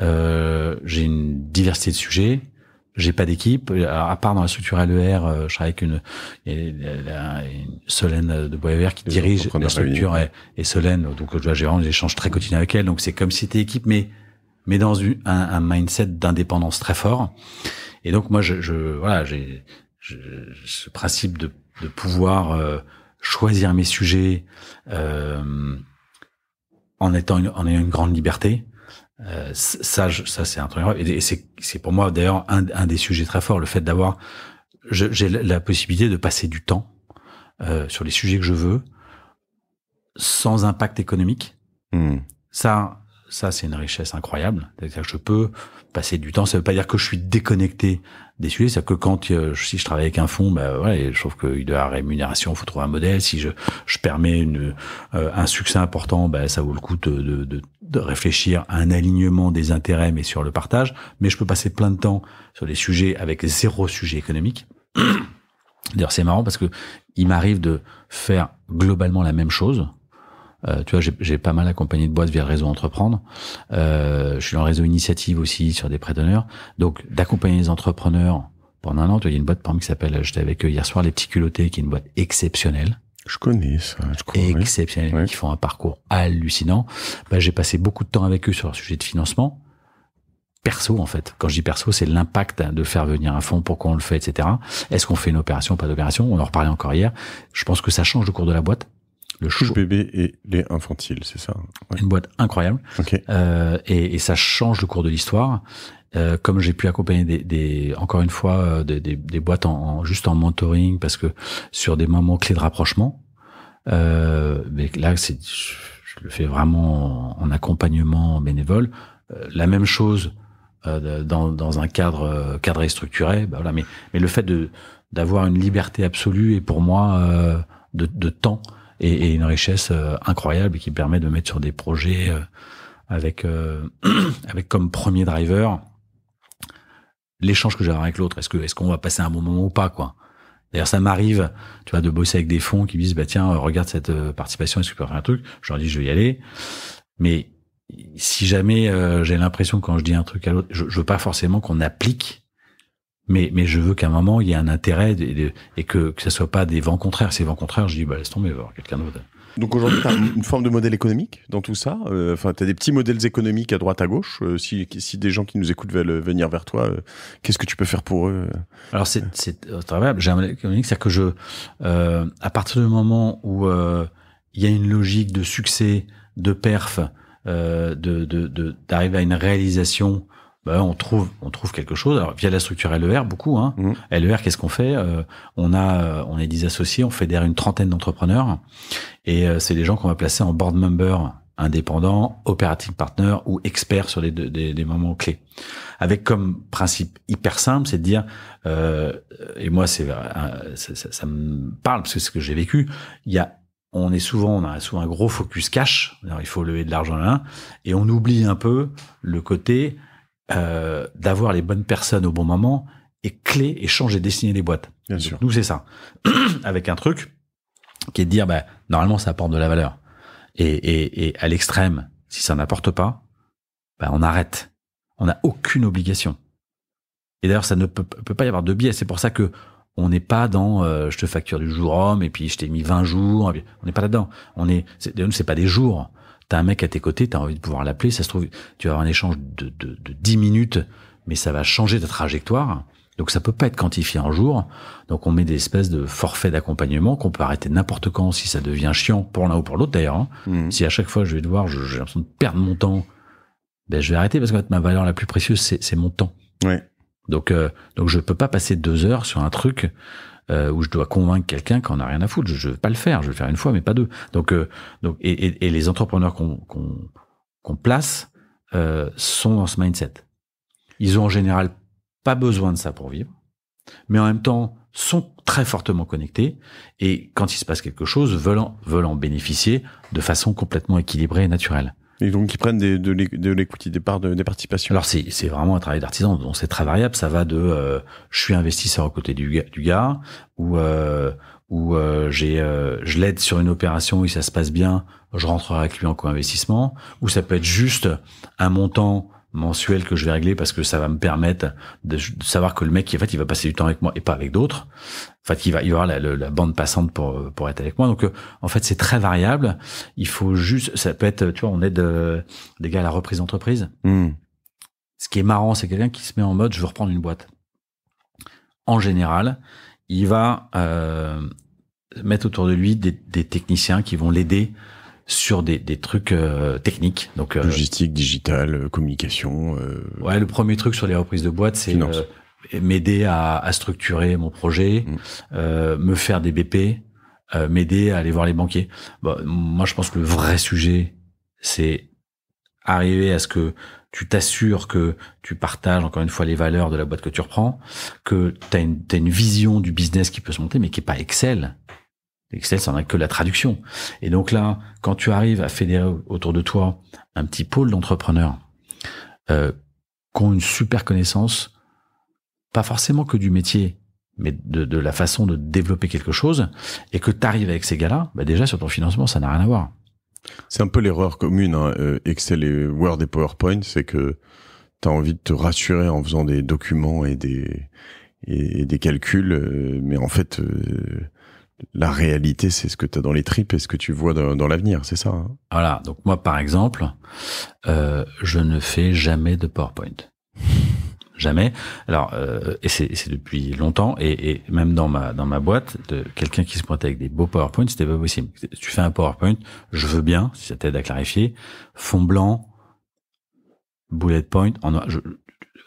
j'ai une diversité de sujets, j'ai pas d'équipe. À part dans la structure LER, euh, je travaille avec une, Solène de Boisvert qui dirige la structure et, Solène, donc je dois gérer des échanges très quotidiens avec elle. Donc c'est comme si c'était équipe, mais mais dans un, un mindset d'indépendance très fort. Et donc moi, je, je voilà, j'ai ce principe de, de pouvoir euh, choisir mes sujets euh, en étant en ayant une grande liberté euh, ça, ça c'est un truc. Et c'est pour moi d'ailleurs un, un, des sujets très forts, le fait d'avoir, j'ai la possibilité de passer du temps euh, sur les sujets que je veux, sans impact économique. Hmm. Ça, ça c'est une richesse incroyable. Que je peux passer du temps. Ça veut pas dire que je suis déconnecté des sujets. cest à que quand euh, si je travaille avec un fonds, bah ouais, je trouve qu'il doit la rémunération, faut trouver un modèle. Si je, permets une, euh, un succès important, bah, ça vaut le coup de, de, réfléchir à un alignement des intérêts, mais sur le partage. Mais je peux passer plein de temps sur des sujets avec zéro sujet économique. D'ailleurs, c'est marrant parce que il m'arrive de faire globalement la même chose euh, tu vois, j'ai pas mal accompagné de boîtes via le réseau entreprendre. Euh, je suis dans le réseau initiative aussi sur des prêts d'honneur. Donc, d'accompagner les entrepreneurs pendant un an. Tu vois, il y a une boîte parmi qui s'appelle, euh, j'étais avec eux hier soir, les petits culottés, qui est une boîte exceptionnelle. Je connais ça. Je connais. Exceptionnelle, qui font un parcours hallucinant. Ben, j'ai passé beaucoup de temps avec eux sur le sujet de financement perso en fait. Quand je dis perso, c'est l'impact de faire venir un fonds, pourquoi on le fait, etc. Est-ce qu'on fait une opération, pas d'opération On en reparlait encore hier. Je pense que ça change au cours de la boîte. Le chouchou bébé et les infantiles, c'est ça Une boîte incroyable. Euh, et, et, ça change le cours de l'histoire. Euh, comme j'ai pu accompagner des, des, encore une fois euh, des, des, des boîtes en, juste en mentoring parce que sur des moments clés de rapprochement, euh, mais là c'est je, le fais vraiment en, accompagnement bénévole. Euh, la même chose euh, dans, dans un cadre cadré structuré. Bah voilà, mais mais le fait de d'avoir une liberté absolue et pour moi de, de temps et, une richesse euh, incroyable qui permet de mettre sur des projets euh, avec euh, avec comme premier driver l'échange que j'ai avec l'autre. Est-ce que est-ce qu'on va passer un bon moment ou pas quoi D'ailleurs, ça m'arrive, tu vois, de bosser avec des fonds qui me disent, bah tiens, regarde cette participation, est-ce que tu peux faire un truc Je leur dis, je vais y aller. Mais si jamais j'ai l'impression quand je dis un truc à l'autre, je, je, veux pas forcément qu'on applique mais, je veux qu'à un moment, il y ait un intérêt et que, ce ça soit pas des vents contraires. Ces vents contraires, je dis, bah, laisse tomber, va voir quelqu'un d'autre. Donc aujourd'hui, tu as une forme de modèle économique dans tout ça. Euh, enfin, tu as des petits modèles économiques à droite, à gauche. Euh, si, des gens qui nous écoutent veulent euh, venir vers toi, qu'est-ce que tu peux faire pour eux Alors, c'est travaillable. J'ai un modèle économique, c'est-à-dire que je, à partir du moment où il y a une logique de succès, de perf, d'arriver de, de, à une réalisation bah, on trouve on trouve quelque chose via la structure LER beaucoup hein. Mhm. LER qu'est-ce qu'on fait euh, on a euh, on est 10 associés on fédère une trentaine d'entrepreneurs et euh, c'est des gens qu'on va placer en board member indépendants, operating partner ou experts sur les des, moments clés avec comme principe hyper simple c'est de dire et moi c'est ça, ça, me parle parce que c'est ce que j'ai vécu il y a on est souvent, on a souvent un gros focus cash. il faut lever de l'argent là, et on oublie un peu le côté euh, d'avoir les bonnes personnes au bon moment et clé et changer, dessiner les boîtes. Bien sûr. Nous, c'est ça. Avec un truc qui est de dire, bah, normalement, ça apporte de la valeur. Et, et, à l'extrême, si ça n'apporte pas, bah, on arrête. On n'a aucune obligation. Et d'ailleurs, ça ne peut, pas y avoir de biais. C'est pour ça que on n'est pas dans euh, je te facture du jour homme et puis je t'ai mis 20 jours. On n'est pas là-dedans. On est, c'est, c'est pas des jours. T'as un mec à tes côtés, t'as envie de pouvoir l'appeler. Ça se trouve, tu vas avoir un échange de, de, 10 minutes, mais ça va changer ta trajectoire. Donc ça peut pas être quantifié en jour, Donc on met des espèces de forfaits d'accompagnement qu'on peut arrêter n'importe quand si ça devient chiant pour l'un ou pour l'autre d'ailleurs. Hein. Mmh. Si à chaque fois je vais devoir, j'ai l'impression de perdre mon temps, ben je vais arrêter parce que ma valeur la plus précieuse c'est mon temps. Donc euh, donc je peux pas passer deux heures sur un truc euh, où je dois convaincre quelqu'un qu'on n'a rien à foutre. Je ne vais pas le faire, je vais le faire une fois, mais pas deux. Donc, euh, donc et, les entrepreneurs qu'on place euh, sont dans ce mindset. Ils ont en général pas besoin de ça pour vivre, mais en même temps sont très fortement connectés et quand il se passe quelque chose, veulent veulent en bénéficier de façon complètement équilibrée et naturelle. Et donc, ils prennent des, de, de des parts de, des participations. Alors, c'est, vraiment un travail d'artisan. dont c'est très variable. Ça va de euh, je suis investisseur aux côtés du, du gars ou, euh, ou euh, j'ai, euh, je l'aide sur une opération et ça se passe bien, je rentrerai avec lui en co-investissement. Ou ça peut être juste un montant mensuel que je vais régler parce que ça va me permettre de, savoir que le mec, en fait, il va passer du temps avec moi et pas avec d'autres. En fait, il va y aura la, bande passante pour pour être avec moi. Donc, euh, en fait, c'est très variable. Il faut juste, ça peut être, tu vois, on aide des gars à la reprise d'entreprise. Hmm. Ce qui est marrant, c'est quelqu'un qui se met en mode, je veux reprendre une boîte. En général, il va euh, mettre autour de lui des, des techniciens qui vont l'aider sur des, des trucs euh, techniques. Donc euh, logistique, digital, euh, communication. ouais, le premier truc sur les reprises de boîte, c'est m'aider à, structurer mon projet, mm. me faire des BP, m'aider à aller voir les banquiers. Bah, moi, je pense que le vrai sujet, c'est arriver à ce que tu t'assures que tu partages encore une fois les valeurs de la boîte que tu reprends, que tu as, as, une vision du business qui peut se monter, mais qui est pas Excel, Excel, ça n'a que la traduction. Et donc là, quand tu arrives à fédérer autour de toi un petit pôle d'entrepreneurs euh, qui ont une super connaissance, pas forcément que du métier, mais de, la façon de développer quelque chose, et que tu arrives avec ces gars-là, bah déjà sur ton financement, ça n'a rien à voir. C'est un peu l'erreur commune, hein, euh, Excel et Word et PowerPoint, c'est que tu as envie de te rassurer en faisant des documents et des, et, des calculs, euh, mais en fait... Euh, la réalité, c'est ce que tu as dans les tripes et ce que tu vois dans, l'avenir, c'est ça. Hein. voilà, donc moi par exemple, euh, je ne fais jamais de PowerPoint. jamais. Alors, euh, et c'est depuis longtemps, et, même dans ma dans ma boîte, quelqu'un qui se pointait avec des beaux PowerPoint, c'était pas possible. Tu fais un PowerPoint, je veux bien, si ça t'aide à clarifier, fond blanc, bullet point, en, je,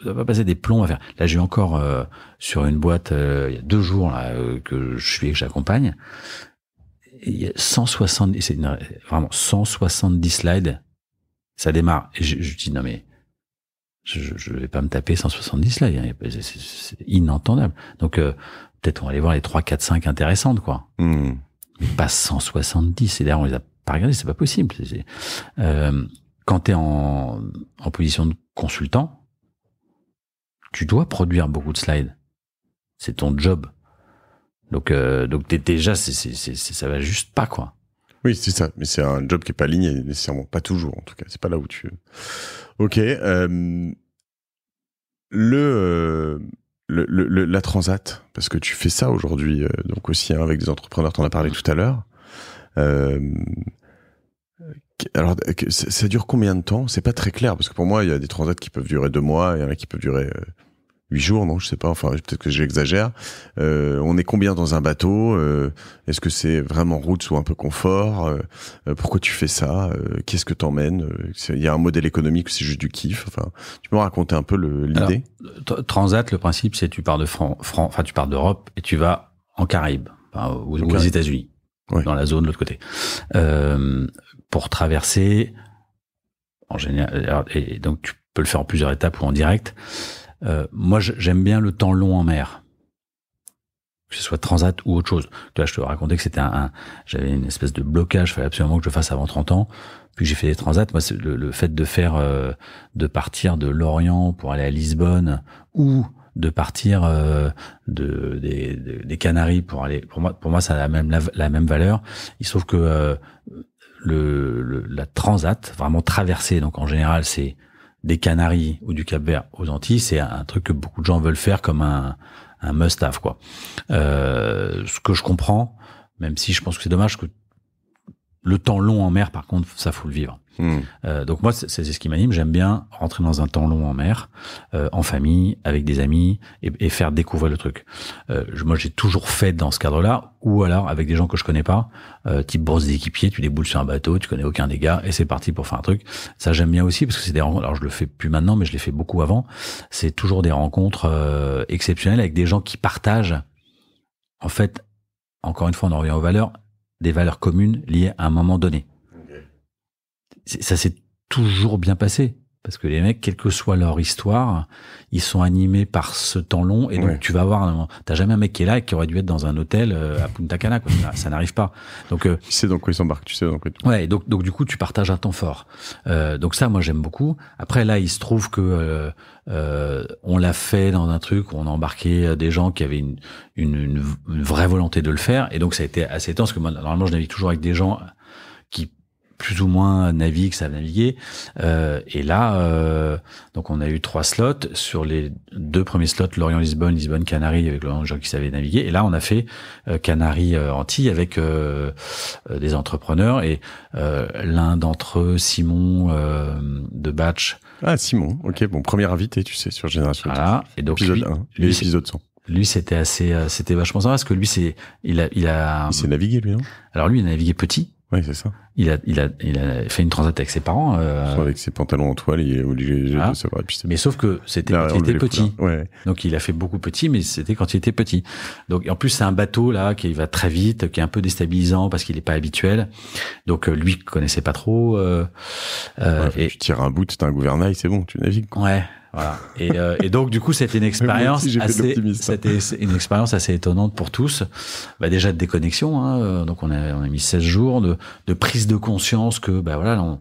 tu va pas passer des plombs à faire. Là, j'ai encore euh, sur une boîte euh, il y a deux jours là, euh, que je suis et que j'accompagne. Il y a 170, c'est vraiment 170 slides. Ça démarre. Et je, je dis non mais je, je vais pas me taper 170 slides. Hein. c'est inentendable. Donc peut-être on va aller voir les 3, 4, 5 intéressantes quoi. Hmm. Mais pas 170. Et d'ailleurs on les a pas regardées, c'est pas possible. Euh, quand tu es en, en position de consultant, tu dois produire beaucoup de slides. C'est ton job. Donc, euh, déjà, ça ne ça va juste pas, quoi. Oui, c'est ça. Mais c'est un job qui est pas aligné, nécessairement. Pas toujours, en tout cas. C'est pas là où tu. veux Ok. Euh, euh, le, la transat, parce que tu fais ça aujourd'hui, donc aussi hein, avec des entrepreneurs, t'en as parlé mmh. tout à l'heure. Alors, euh, ça dure combien de temps C'est pas très clair, parce que pour moi, il y a des transats qui peuvent durer deux mois, il y en a qui peuvent durer euh, huit jours, non Je sais pas, enfin, peut-être que j'exagère. Euh, on est combien dans un bateau Est-ce que c'est vraiment route ou un peu confort Pourquoi tu fais ça Qu'est-ce que t'emmènes Il y a un modèle économique, c'est juste du kiff. Enfin, tu peux me raconter un peu l'idée Transat, le principe, c'est tu pars de Fran enfin, tu pars d'Europe et tu vas en Caraïbes, enfin, aux, États-Unis. dans la zone de l'autre côté. Euh, pour traverser. En général, et donc tu peux le faire en plusieurs étapes ou en direct. Euh, moi, j'aime bien le temps long en mer que ce soit transat ou autre chose. Là, je te racontais que c'était un, j'avais une espèce de blocage, fallait absolument que je fasse avant 30 ans. Puis j'ai fait des transats. Moi, le, le, fait de faire, euh, de partir de Lorient pour aller à Lisbonne ou de partir euh, de, des, des, Canaries pour aller, pour moi, pour moi, ça a la même la, même valeur. Il se trouve que le, la transat, vraiment traversée. Donc en général, c'est des Canaries ou du Cap-Vert aux Antilles. C'est un truc que beaucoup de gens veulent faire comme un, un must-have, quoi. Euh, ce que je comprends, même si je pense que c'est dommage que le temps long en mer, par contre, ça faut le vivre. Hmm. Euh, donc moi, c'est ce qui m'anime. J'aime bien rentrer dans un temps long en mer, euh, en famille, avec des amis, et, faire découvrir le truc. Euh, je, moi, j'ai toujours fait dans ce cadre-là, ou alors avec des gens que je connais pas, type brosse d'équipier, tu déboules sur un bateau, tu connais aucun des gars, et c'est parti pour faire un truc. Ça, j'aime bien aussi, parce que c'est des rencontres, alors je le fais plus maintenant, mais je l'ai fait beaucoup avant, c'est toujours des rencontres exceptionnelles avec des gens qui partagent, en fait, encore une fois, on en revient aux valeurs, des valeurs communes liées à un moment donné ça s'est toujours bien passé. Parce que les mecs, quelle que soit leur histoire, ils sont animés par ce temps long. Et donc, tu vas voir, t'as jamais un mec qui est là et qui aurait dû être dans un hôtel euh, à Punta Cana. Ça, n'arrive pas. Donc, euh, tu sais donc quoi ils s'embarquent. Tu sais donc quoi. Ouais. Donc, donc du coup, tu partages un temps fort. Euh, donc ça, moi, j'aime beaucoup. Après, là, il se trouve que euh, on l'a fait dans un truc. Où on a embarqué des gens qui avaient une, vraie volonté de le faire. Et donc, ça a été assez intense. parce que moi, normalement, je navigue toujours avec des gens plus ou moins navigue, savent naviguer. Euh, et là, euh, donc on a eu trois slots sur les deux premiers slots Lorient-Lisbonne, lisbonne canary avec le gens qui savaient naviguer. Et là, on a fait euh, euh antilles avec euh, des entrepreneurs et l'un d'entre eux, Simon de Batch. Ah Simon, ok, bon premier invité, tu sais, sur Génération. Voilà. Et donc lui, 1, lui, 100 lui c'était assez c'était vachement sympa parce que lui c'est il a il a il s'est navigué lui hein alors lui il a navigué petit oui, c'est ça. Il a, il, a, il a fait une transat avec ses parents. Euh, avec ses pantalons en toile, il est obligé de ah. savoir Mais sauf que c'était il était petit. Donc il a fait beaucoup petit, mais c'était quand il était petit. Donc en plus, c'est un bateau là qui va très vite, qui est un peu déstabilisant parce qu'il n'est pas habituel. Donc euh, lui connaissait pas trop. Euh, et... Tu tires un bout, c'est un gouvernail, c'est bon, tu navigues. Ouais. Euh, et, donc, du coup, c'était une expérience assez, une expérience assez étonnante pour tous. Bah, déjà de déconnexion, hein. euh, donc on a, on a mis 16 jours de, prise de conscience que, bah voilà, on,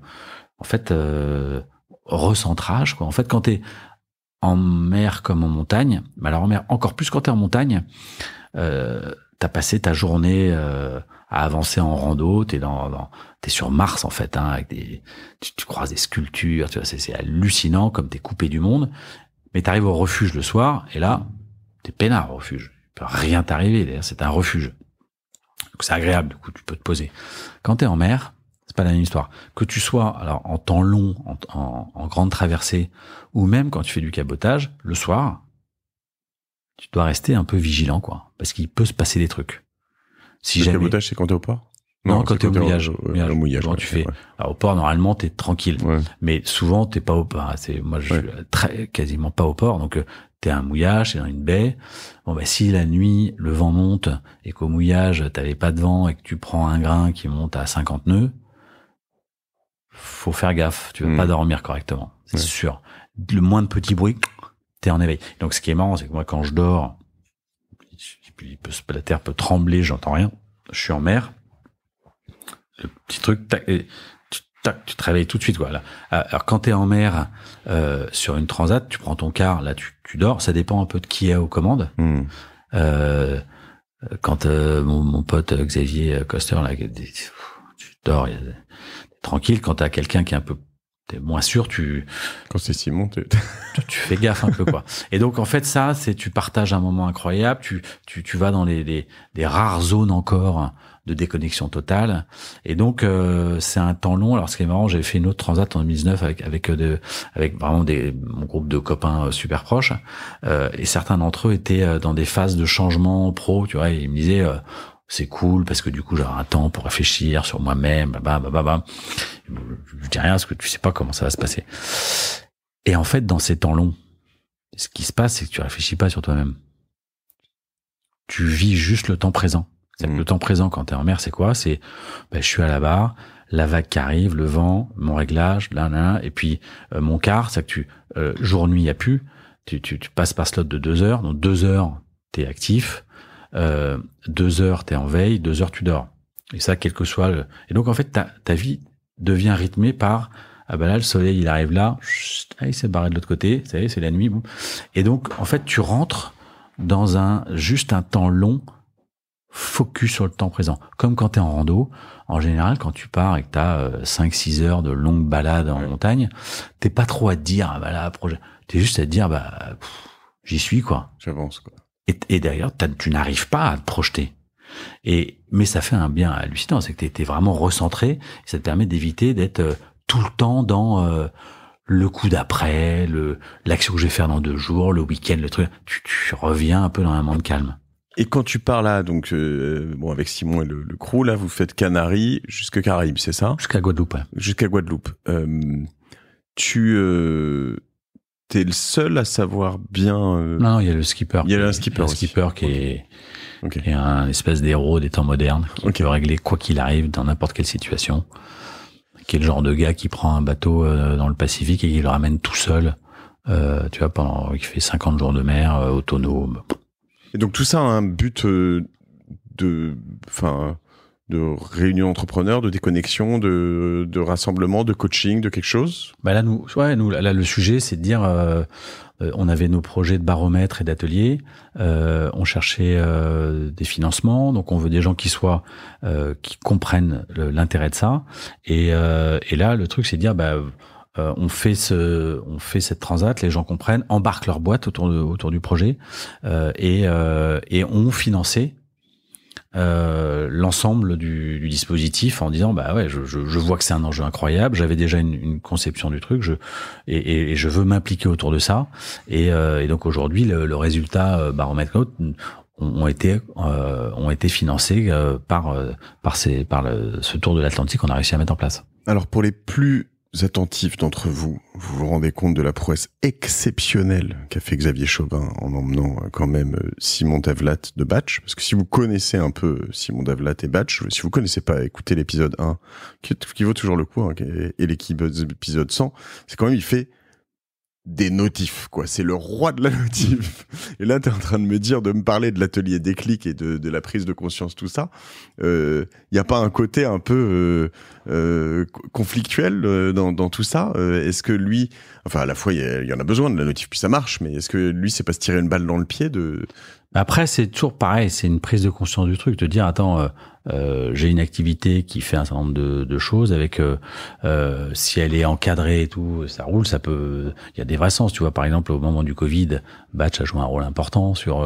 en fait, euh, recentrage, quoi. En fait, quand t'es en mer comme en montagne, bah, alors en mer encore plus quand t'es en montagne, euh, t'as passé ta journée euh, à avancer en rando, t'es dans, t'es sur Mars en fait, hein, avec des, tu, croises des sculptures, tu vois, c'est hallucinant comme t'es coupé du monde. Mais t'arrives au refuge le soir et là, t'es peinard au refuge. Il peut rien t'arriver, c'est un refuge. c'est agréable, du coup tu peux te poser. Quand t'es en mer, c'est pas la même histoire. Que tu sois alors en temps long, en, en grande traversée, ou même quand tu fais du cabotage, le soir, tu dois rester un peu vigilant, quoi, parce qu'il peut se passer des trucs. Si le jamais... c'est quand t'es au port non, quand t'es au mouillage, au, mouillage, au mouillage tu fais. au port, normalement, t'es tranquille. Mais souvent, t'es pas au port. Ah, c'est moi, je suis très quasiment pas au port. Donc, euh, t'es à un mouillage, t'es dans une baie. Bon, bah, si la nuit le vent monte et qu'au mouillage t'avais pas de vent et que tu prends un grain qui monte à 50 nœuds, faut faire gaffe. Tu vas mm. pas dormir correctement, c'est sûr. Le moins de petits bruits, t'es en éveil. Donc, ce qui est marrant, c'est que moi, quand je dors, il la terre peut trembler, j'entends rien. Je suis en mer. Le petit truc, tac, tu te tout de suite. Quoi, ah, Alors quand tu en mer euh, sur une transat, tu prends ton car, là tu, dors. Ça dépend un peu de qui est aux commandes. Hmm. Euh, quand euh, mon, pote Xavier Coster, là, tu dors, tranquille. Quand t'as quelqu'un qui est un peu t'es moins sûr, tu. Quand c'est Simon, tu, tu fais gaffe un peu, quoi. Et donc, en fait, ça, c'est, tu partages un moment incroyable, tu, tu, tu vas dans les, les, les rares zones encore de déconnexion totale. Et donc, euh, c'est un temps long. Alors, ce qui est marrant, j'avais fait une autre transat en 2019 avec, avec, euh, de, avec vraiment des, mon groupe de copains euh, super proches. Euh, et certains d'entre eux étaient dans des phases de changement pro, tu vois. Ils me disaient, c'est cool parce que du coup j'aurai un temps pour réfléchir sur moi-même, bah bah, bah bah bah Je dis rien parce que tu sais pas comment ça va se passer. Et en fait, dans ces temps longs, ce qui se passe, c'est que tu réfléchis pas sur toi-même. Tu vis juste le temps présent. Mmh. Le temps présent quand t'es en mer, c'est quoi C'est ben, je suis à la barre, la vague qui arrive, le vent, mon réglage, là, là, et puis euh, mon quart, c'est que tu euh, jour nuit y a plus. Tu, tu, passes par slot de deux heures, donc deux heures t'es actif, euh, deux heures, tu en veille, deux heures, tu dors. Et ça, quel que soit Et donc, en fait, ta, vie devient rythmée par ah ben là le soleil il arrive là, chut, ah, il s'est barré de l'autre côté, ça c'est la nuit. Et donc en fait tu rentres dans un juste un temps long focus sur le temps présent. Comme quand t'es en rando, en général quand tu pars et que tu as 5 6 heures de longue balade en montagne, t'es pas trop à dire ah bah ben là projet, tu juste à dire bah j'y suis quoi. J'avance quoi. Et, et d'ailleurs, tu n'arrives pas à te projeter. Et mais ça fait un bien hallucinant, c'est que tu es vraiment recentré. ça te permet d'éviter d'être euh, tout le temps dans euh, le coup d'après, le l'action que je vais faire dans deux jours, le week-end, le truc. Tu, tu, reviens un peu dans un monde calme. Et quand tu pars là, donc euh, bon avec Simon et le, le crew là, vous faites Canaries jusque Caraïbes, c'est ça Jusqu'à Guadeloupe. Jusqu'à Guadeloupe. Euh, tu t'es le seul à savoir bien. Euh, non, il y a le skipper. Il y a un skipper. Le skipper qui est. un espèce d'héros des temps modernes qui va régler quoi qu'il arrive dans n'importe quelle situation. Qui est le genre de gars qui prend un bateau euh, dans le Pacifique et qui le ramène tout seul. Euh, tu vois, pendant qui fait 50 jours de mer, autonome. Et donc tout ça a un but de, enfin, de réunion d'entrepreneurs, de déconnexion, de, de, rassemblement, de coaching, de quelque chose bah Là, nous, ouais, nous, là, le sujet, c'est de dire, euh, euh, on avait nos projets de baromètre et d'atelier, euh, on cherchait des financements, donc on veut des gens qui soient, qui comprennent l'intérêt de ça. Et, là, le truc, c'est de dire, bah, on fait ce, on fait cette transat, les gens comprennent, embarquent leur boîte autour autour du projet et, et ont financé euh, l'ensemble du, du, dispositif en disant bah ouais je, je, je vois que c'est un enjeu incroyable j'avais déjà une, conception du truc je et, et, je veux m'impliquer autour de ça et, euh, et donc aujourd'hui le, le, résultat euh, baromètre on ont, été euh, ont été financés par par ces par le, ce tour de l'Atlantique qu'on a réussi à mettre en place alors pour les plus attentifs d'entre vous, vous vous rendez compte de la prouesse exceptionnelle qu'a fait Xavier Chauvin en emmenant euh, quand même euh, Simon Davlat de Batch. Parce que si vous connaissez un peu euh, Simon Davlat et Batch, si vous connaissez pas, écoutez l'épisode 1, qui, vaut toujours le coup, l'équipe hein, et épisode 100, c'est quand même, il fait des notifs, quoi. C'est le roi de la notif. Et là, tu es en train de me dire, de me parler de l'atelier des clics et de, la prise de conscience, tout ça. Il euh, n'y a pas un côté un peu euh, euh, conflictuel dans, tout ça Est-ce que lui, enfin, à la fois, il y, y, en a besoin de la notif, puis ça marche, mais est-ce que lui, c'est pas se tirer une balle dans le pied de, après, c'est toujours pareil, c'est une prise de conscience du truc, de dire attends, euh, euh, j'ai une activité qui fait un certain nombre de, choses avec euh, si elle est encadrée et tout, ça roule, ça peut. Il y a des vrais sens, tu vois. Par exemple, au moment du Covid, Batch a joué un rôle important sur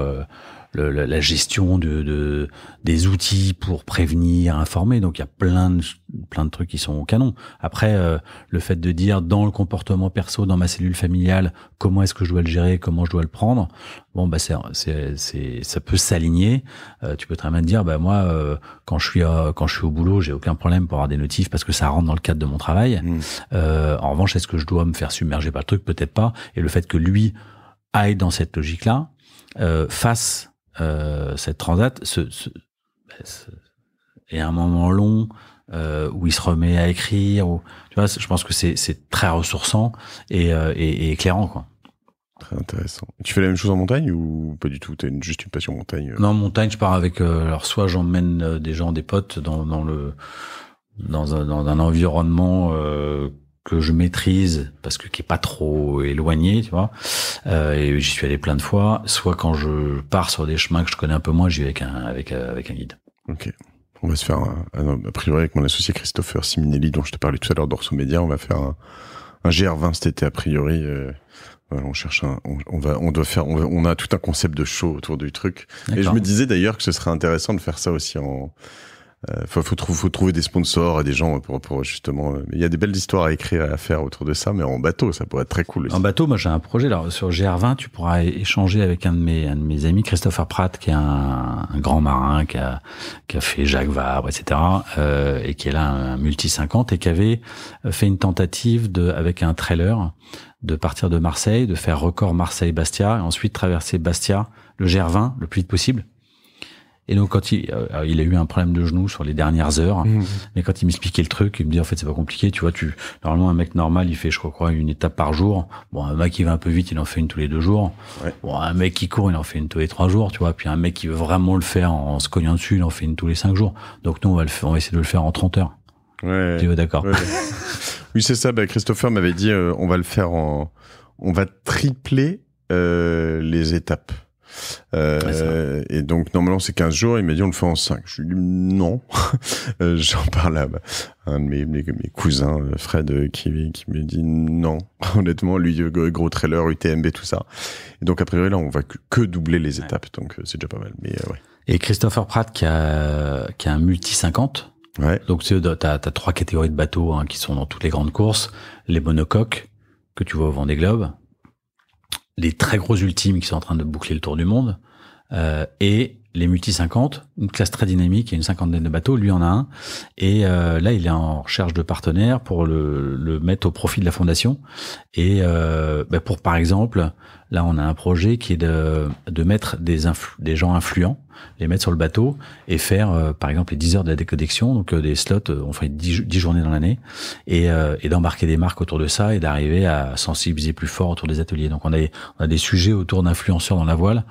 la, gestion de, des outils pour prévenir, informer. Donc il y a plein de, plein de trucs qui sont au canon. Après, euh, le fait de dire dans le comportement perso, dans ma cellule familiale, comment est-ce que je dois le gérer, comment je dois le prendre, bon bah c'est ça peut s'aligner. Euh, tu peux très bien dire bah moi euh, quand je suis quand je suis au boulot, j'ai aucun problème pour avoir des notifs parce que ça rentre dans le cadre de mon travail. Mmh. en revanche, est-ce que je dois me faire submerger par le truc Peut-être pas. Et le fait que lui aille dans cette logique là, fasse euh, cette transat, ce, et un moment long euh, où il se remet à écrire. Ou, tu vois, je pense que c'est très ressourçant euh, et, éclairant, quoi. Très intéressant. Tu fais la même chose en montagne ou pas du tout T'as as juste une passion montagne non en montagne, je pars avec. alors, soit j'emmène des gens, des potes, dans, le dans un, dans un environnement que je maîtrise parce que qui est pas trop éloigné tu vois euh, et j'y suis allé plein de fois soit quand je pars sur des chemins que je connais un peu moins j'y vais avec un avec euh, avec un guide ok on va se faire un, a priori avec mon associé Christopher Siminelli dont je te parlais tout à l'heure d'Orso Média on va faire un, GR20 cet été a priori euh, on cherche on, va, on doit faire, on, on, a tout un concept de show autour du truc. Et je me disais d'ailleurs que ce serait intéressant de faire ça aussi en, euh, faut, faut, faut, trouver des sponsors et des gens pour, pour justement. Euh, il y a des belles histoires à écrire à faire autour de ça, mais en bateau, ça pourrait être très cool. Aussi. En bateau, moi j'ai un projet. Alors sur GR20, tu pourras échanger avec un de mes, amis, Christopher Pratt, qui est un, grand marin, qui a, fait Jacques Vabre, etc., euh, et qui est là un, multi 50 et qui avait fait une tentative de, avec un trailer de partir de Marseille, de faire record Marseille-Bastia, et ensuite traverser Bastia, le GR20, le plus vite possible et donc quand il, euh, euh, il a eu un problème de genou sur les dernières heures, mmh. mais quand il m'expliquait le truc, il me dit en fait c'est pas compliqué, tu vois, tu normalement un mec normal il fait je crois une étape par jour. Bon un mec qui va un peu vite il en fait une tous les deux jours. Bon un mec qui court il en fait une tous les trois jours, tu vois. Puis un mec qui veut vraiment le faire en se cognant dessus il en fait une tous les cinq jours. Donc nous on va le faire, on essayer de le faire en 30 heures. Ouais. Tu d'accord. oui c'est ça. Ben, Christopher m'avait dit euh, on va le faire en on va tripler les étapes. Euh, et donc normalement c'est 15 jours, il m'a dit on le fait en 5. Je lui ai dit non. Euh, j'en parle à un de mes, cousins, euh, Fred, qui, qui me dit non. Honnêtement, lui, gros trailer, UTMB, tout ça. Et donc a priori là on va que, doubler les étapes, donc c'est déjà pas mal. Mais, Et Christopher Pratt qui a, qui a un multi 50. Donc tu as, trois catégories de bateaux hein, qui sont dans toutes les grandes courses. Les monocoques que tu vois au Vendée Globe, les très gros ultimes qui sont en train de boucler le tour du monde, euh, et les multi 50, une classe très dynamique, il y a une cinquantaine de bateaux, lui en a un, et euh, là il est en recherche de partenaires pour le, mettre au profit de la fondation, et euh, ben, pour par exemple Là, on a un projet qui est de, mettre des, des gens influents, les mettre sur le bateau et faire, euh, par exemple, les 10 heures de la déconnexion, donc euh, des slots, euh, on fait 10, journées dans l'année, et, d'embarquer des marques autour de ça et d'arriver à sensibiliser plus fort autour des ateliers. Donc, on a, des sujets autour d'influenceurs dans la voile,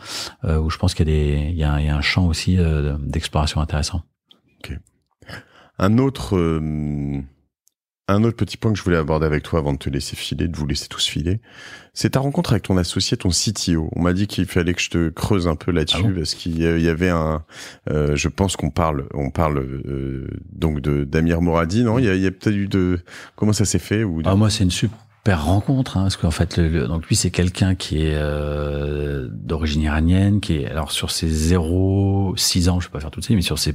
où je pense qu'il y, a des, un, champ aussi d'exploration intéressant. Un autre un autre petit point que je voulais aborder avec toi avant de te laisser filer, de vous laisser tous filer, c'est ta rencontre avec ton associé, ton CTO. On m'a dit qu'il fallait que je te creuse un peu là-dessus ah parce qu'il y avait un. Euh, je pense qu'on parle, on parle euh, donc de d'Amir Moradi, non Il y a, peut-être eu de comment ça s'est fait ou Ah moi c'est une super père rencontre, hein, parce qu'en fait, donc lui c'est quelqu'un qui est euh, d'origine iranienne, qui est alors sur ses 0, 6 ans, je peux pas faire tout de suite, mais sur ses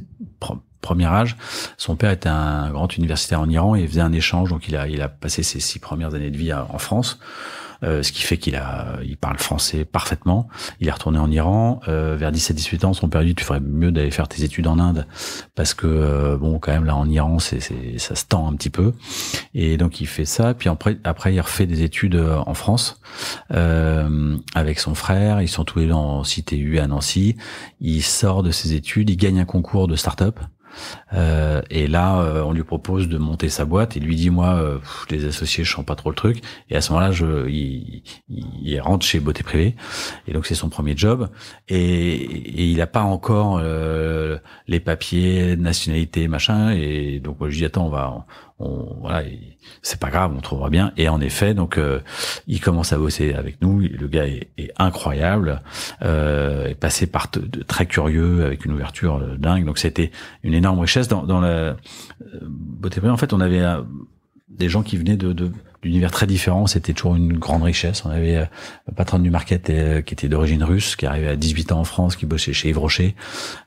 premiers âges, son père était un grand universitaire en Iran et faisait un échange, donc il a il a passé ses six premières années de vie en France. Euh, ce qui fait qu'il a, il parle français parfaitement. Il est retourné en Iran. Euh, vers 17-18 ans, son père dit tu ferais mieux d'aller faire tes études en Inde parce que euh, bon, quand même là en Iran, c'est, ça se tend un petit peu. Et donc il fait ça. Puis après, après il refait des études euh, en France avec son frère. Ils sont tous les deux en CTU à Nancy. Il sort de ses études, il gagne un concours de start-up. Euh, et là, euh, on lui propose de monter sa boîte. Et lui dit, moi, euh, les associés, je sens pas trop le truc. Et à ce moment-là, je, il, il, rentre chez Beauté Privée. Et donc, c'est son premier job. Et, il n'a pas encore les papiers, nationalité, machin. Et donc, moi, je dis, attends, on va, on, voilà, c'est pas grave, on trouvera bien. Et en effet, donc, il commence à bosser avec nous. Le gars est, est incroyable, est passé par très curieux, avec une ouverture dingue. Donc, c'était une énorme richesse dans, la euh, En fait, on avait euh, des gens qui venaient de, d'univers très différents. C'était toujours une grande richesse. On avait le euh, patron du market qui était d'origine russe, qui arrivait à 18 ans en France, qui bossait chez Yves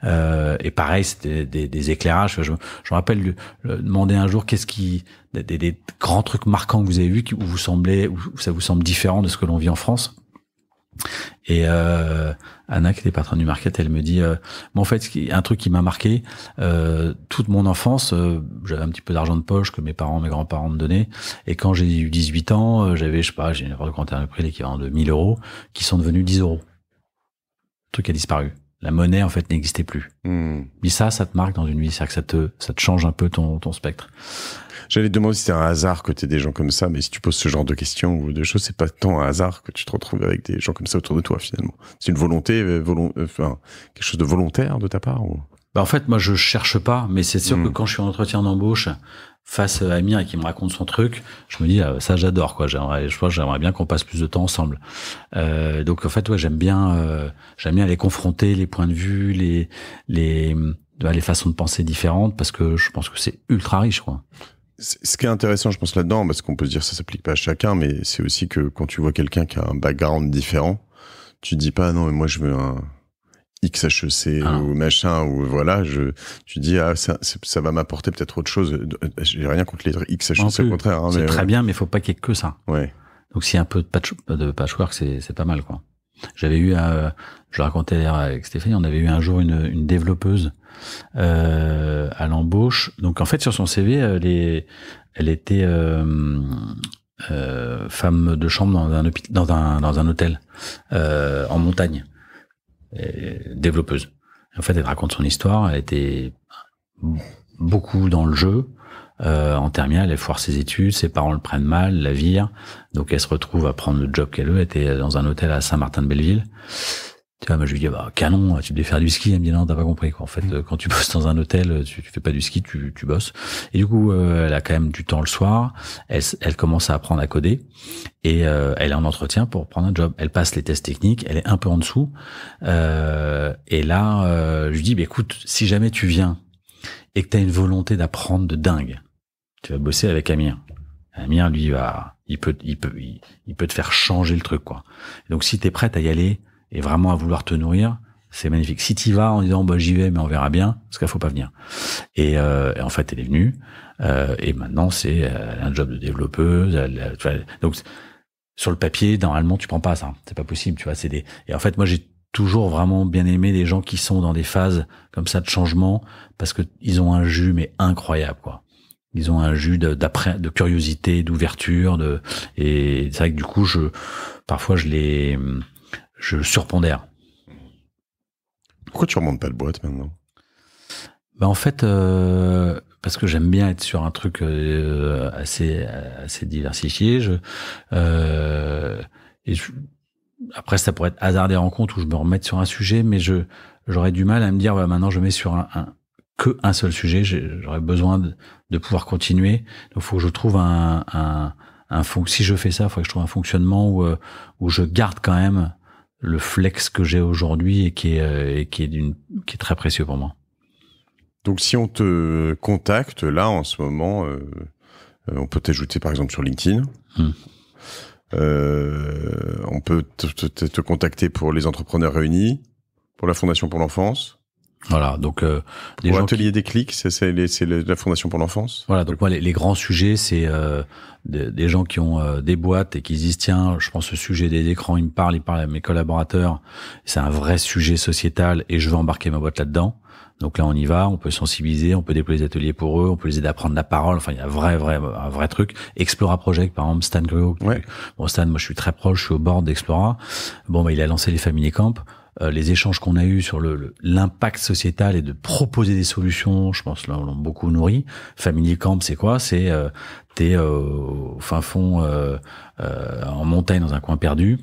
et pareil, c'était des, éclairages. Je, me rappelle demander un jour qu'est-ce qui des, grands trucs marquants que vous avez vus, qui vous semblez, où ça vous semble différent de ce que l'on vit en France. Et euh, Anna, qui était patronne du market, elle me dit, euh, en fait, un truc qui m'a marqué, euh, toute mon enfance, euh, j'avais un petit peu d'argent de poche que mes parents, mes grands-parents me donnaient. Et quand j'ai eu 18 ans, euh, j'avais, je sais pas, j'ai une valeur de terme prix l'équivalent de 1000 euros, qui sont devenus 10 euros. Le truc a disparu. La monnaie, en fait, n'existait plus. Hmm. Mais ça, ça te marque dans une vie. C'est-à-dire que ça te, ça te change un peu ton, ton spectre. J'allais te demander si c'était un hasard que tu des gens comme ça, mais si tu poses ce genre de questions ou de choses, c'est pas tant un hasard que tu te retrouves avec des gens comme ça autour de toi finalement. C'est une volonté, euh, euh, enfin, quelque chose de volontaire de ta part ou... Bah en fait, moi, je cherche pas, mais c'est sûr que hmm. quand je suis en entretien d'embauche, face à Amir et qui me raconte son truc, je me dis ah, ça j'adore quoi. J'aimerais, je crois, j'aimerais bien qu'on passe plus de temps ensemble. Euh, donc en fait, ouais, j'aime bien, euh, j'aime bien les confronter, les points de vue, les les bah, les façons de penser différentes parce que je pense que c'est ultra riche quoi ce qui est intéressant, je pense, là-dedans, parce qu'on peut se dire ça s'applique pas à chacun, mais c'est aussi que quand tu vois quelqu'un qui a un background différent, tu dis pas non, mais moi je veux un XHEC ah. ou machin, ou voilà, je, tu dis ah, ça, va m'apporter peut-être autre chose. Euh, euh, j'ai rien contre les XHEC, au contraire. Hein, c'est très bien, mais il faut pas qu'il y ait que ça. Ouais. Donc s'il y un peu de, patchwork, c'est pas mal, quoi. J'avais eu un euh, je racontais avec Stéphanie, on avait eu un jour une, développeuse euh, à l'embauche. Donc en fait, sur son CV, elle, euh, elle était euh, femme de chambre dans un, dans un, dans un hôtel en montagne, développeuse. En fait, elle raconte son histoire. Elle était beaucoup dans le jeu. en terminale, elle foire ses études, ses parents le prennent mal, la virent, donc elle se retrouve à prendre le job qu'elle veut. Elle était dans un hôtel à Saint-Martin-de-Belleville. Tu je lui dis, ah bah, canon, tu devais faire du ski. Elle me dit, non, t'as pas compris, quoi. En fait, mm. quand tu bosses dans un hôtel, tu, fais pas du ski, tu, tu bosses. Et du coup, euh, elle a quand même du temps le soir. Elle, elle commence à apprendre à coder. Et euh, elle est en entretien pour prendre un job. Elle passe les tests techniques. Elle est un peu en dessous. Euh, et là, je lui dis, bah, écoute, si jamais tu viens et que t'as une volonté d'apprendre de dingue, tu vas bosser avec Amir. Amir, lui, va, il peut, il peut, peut te faire changer le truc, quoi. Donc, si t'es prête à y aller, et vraiment à vouloir te nourrir, c'est magnifique. Si t'y vas en disant bah j'y vais mais on verra bien, parce qu'il faut pas venir. Et, euh, en fait elle est venue euh, et maintenant c'est elle a un job de développeuse. donc sur le papier normalement tu prends pas ça, c'est pas possible. Tu vois c'est des et en fait moi j'ai toujours vraiment bien aimé les gens qui sont dans des phases comme ça de changement parce que ils ont un jus mais incroyable quoi. Ils ont un jus d'après de, de curiosité, d'ouverture de et c'est vrai que du coup je parfois je les je surpondère. Pourquoi tu remontes pas de boîte maintenant bah, en fait, euh, parce que j'aime bien être sur un truc euh, assez assez diversifié. Je, euh, et après, ça pourrait être hasard des rencontres où je me remette sur un sujet, mais je j'aurais du mal à me dire bah, maintenant je mets sur un, que un seul sujet. J'aurais besoin de, pouvoir continuer. Donc, faut que je trouve un, un, un si je fais ça, il faut que je trouve un fonctionnement où euh, où je garde quand même le flex que j'ai aujourd'hui et qui est, euh, qui est d'une, qui est très précieux pour moi. Donc, si on te contacte là en ce moment, euh, euh, on peut t'ajouter par exemple sur LinkedIn. Hmm. on peut te, contacter pour les entrepreneurs réunis, pour la Fondation pour l'enfance. Voilà, donc euh, les atelier des clics, c'est la fondation pour l'enfance. Voilà, donc moi les, grands sujets, c'est euh, des, gens qui ont euh, des boîtes et qui disent tiens, je pense ce sujet des écrans, il me parle, il parle à mes collaborateurs, c'est un vrai sujet sociétal et je veux embarquer ma boîte là-dedans. Donc là, on y va, on peut sensibiliser, on peut déployer des ateliers pour eux, on peut les aider à prendre la parole. Enfin, il y a un vrai, vrai, un vrai truc. Explora Project, par exemple, Stan Ouais. Bon, Stan, moi, je suis très proche, je suis au bord d'Explora. Bon, bah, il a lancé les Family Camp. Euh, les échanges qu'on a eus sur le l'impact sociétal et de proposer des solutions, je pense là l'a beaucoup nourri. Family Camp, c'est quoi C'est euh, t'es euh, au fin fond euh, en montagne dans un coin perdu.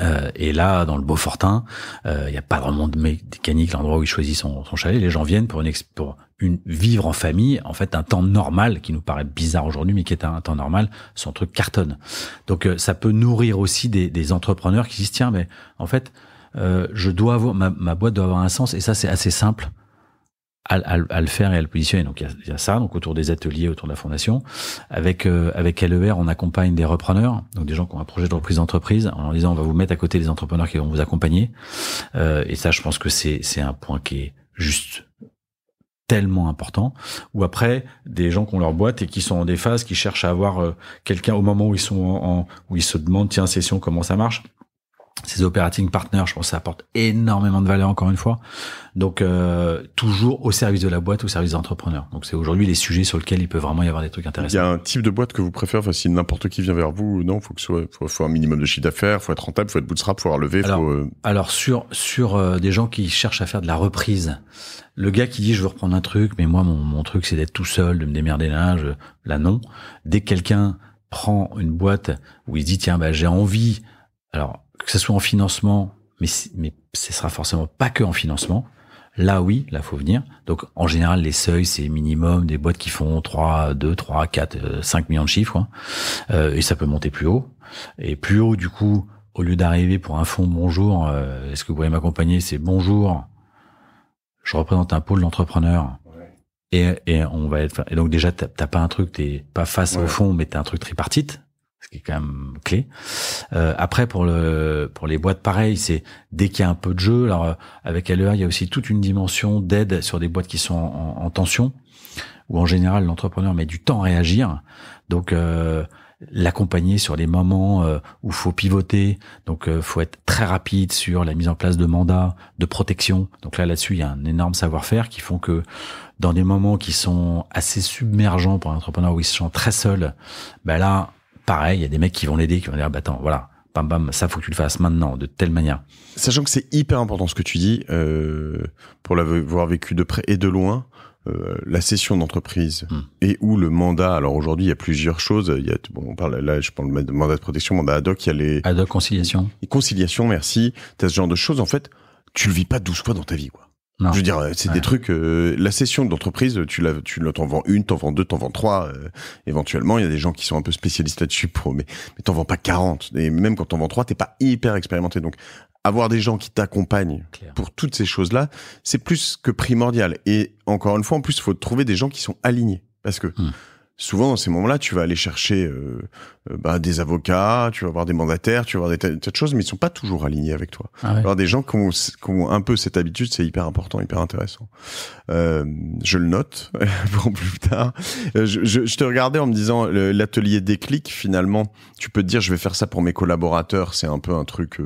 Euh, et là, dans le Beaufortin, il n'y a pas vraiment de mécanique, l'endroit où il choisit son, son, chalet. Les gens viennent pour, une, pour une, vivre en famille, en fait, un temps normal, qui nous paraît bizarre aujourd'hui, mais qui est un, temps normal, son truc cartonne. Donc, ça peut nourrir aussi des, des entrepreneurs qui disent, tiens, mais en fait, euh, je dois avoir, ma, ma, boîte doit avoir un sens, et ça, c'est assez simple à, à, à, le faire et à le positionner. Donc, il y, a ça, donc autour des ateliers, autour de la fondation. Avec, euh, avec LER, on accompagne des repreneurs, donc des gens qui ont un projet de reprise d'entreprise, en disant, on va vous mettre à côté des entrepreneurs qui vont vous accompagner. Euh, et ça, je pense que c'est, c'est un point qui est juste tellement important, ou après des gens qui ont leur boîte et qui sont en déphase, qui cherchent à avoir euh, quelqu'un au moment où ils sont en, où ils se demandent tiens session comment ça marche, ces operating partners, je pense que ça apporte énormément de valeur encore une fois. Donc euh, toujours au service de la boîte, au service des entrepreneurs. Donc c'est aujourd'hui les sujets sur lesquels il peut vraiment y avoir des trucs intéressants. Il y a un type de boîte que vous préférez, enfin si n'importe qui vient vers vous, non, faut que ce soit faut, un minimum de chiffre d'affaires, faut être rentable, faut être bootstrap, faut avoir levé, alors, faut, euh, alors sur sur euh, des gens qui cherchent à faire de la reprise. Le gars qui dit je veux reprendre un truc, mais moi mon, mon truc c'est d'être tout seul, de me démerder là, je, là non. Dès que quelqu'un prend une boîte où il se dit tiens bah j'ai envie alors que ce soit en financement, mais, mais ce sera forcément pas que en financement. Là, oui, là, faut venir. Donc, en général, les seuils, c'est minimum des boîtes qui font 3, 2, 3, 4, 5 millions de chiffres. Euh, et ça peut monter plus haut. Et plus haut, du coup, au lieu d'arriver pour un fonds bonjour, euh, est-ce que vous pouvez m'accompagner C'est bonjour, je représente un pôle d'entrepreneur Et, et on va être. Et donc déjà, t'as pas un truc, t'es pas face au fond, mais tu es un truc tripartite qui est quand même clé. Euh, après pour le pour les boîtes pareil, c'est dès qu'il y a un peu de jeu. Alors euh, avec LEA, il y a aussi toute une dimension d'aide sur des boîtes qui sont en, tension ou en général l'entrepreneur met du temps à réagir. Donc euh, l'accompagner sur les moments où euh, où faut pivoter. Donc, euh, faut être très rapide sur la mise en place de mandats, de protection. Donc là, là-dessus, il y a un énorme savoir-faire qui font que dans des moments qui sont assez submergents pour un entrepreneur où il se sent très seul, ben là, Pareil, il y a des mecs qui vont l'aider, qui vont dire, bah attends, voilà, bam bam, ça faut que tu le fasses maintenant, de telle manière. Sachant que c'est hyper important ce que tu dis, euh, pour l'avoir vécu de près et de loin, euh, la session d'entreprise hmm. et où le mandat. Alors aujourd'hui, il y a plusieurs choses. Il y a, bon, on parle là, je parle de mandat de protection, mandat ad hoc. Il y a les ad hoc conciliation. conciliation, merci. T'as ce genre de choses. En fait, tu le vis pas douze fois dans ta vie, quoi. Je veux dire, euh, c'est des trucs. Euh, la session d'entreprise, tu la, tu t'en vends une, t'en vends deux, t'en vends trois. Euh, éventuellement, il y a des gens qui sont un peu spécialistes là-dessus, pour, mais, mais t'en vends pas 40. Et même quand t'en vends trois, t'es pas hyper expérimenté. Donc, avoir des gens qui t'accompagnent pour toutes ces choses-là, c'est plus que primordial. Et encore une fois, en plus, il faut trouver des gens qui sont alignés, parce que. Hmm souvent dans ces moments-là, tu vas aller chercher euh, euh, bah, des avocats, tu vas voir des mandataires, tu vas voir des tas, de choses, mais ils sont pas toujours alignés avec toi. Ah Alors des gens qui ont, un peu cette habitude, c'est hyper important, hyper intéressant. Euh, je le note pour plus tard. Je, te regardais en me disant l'atelier déclic. Finalement, tu peux te dire, je vais faire ça pour mes collaborateurs. C'est un peu un truc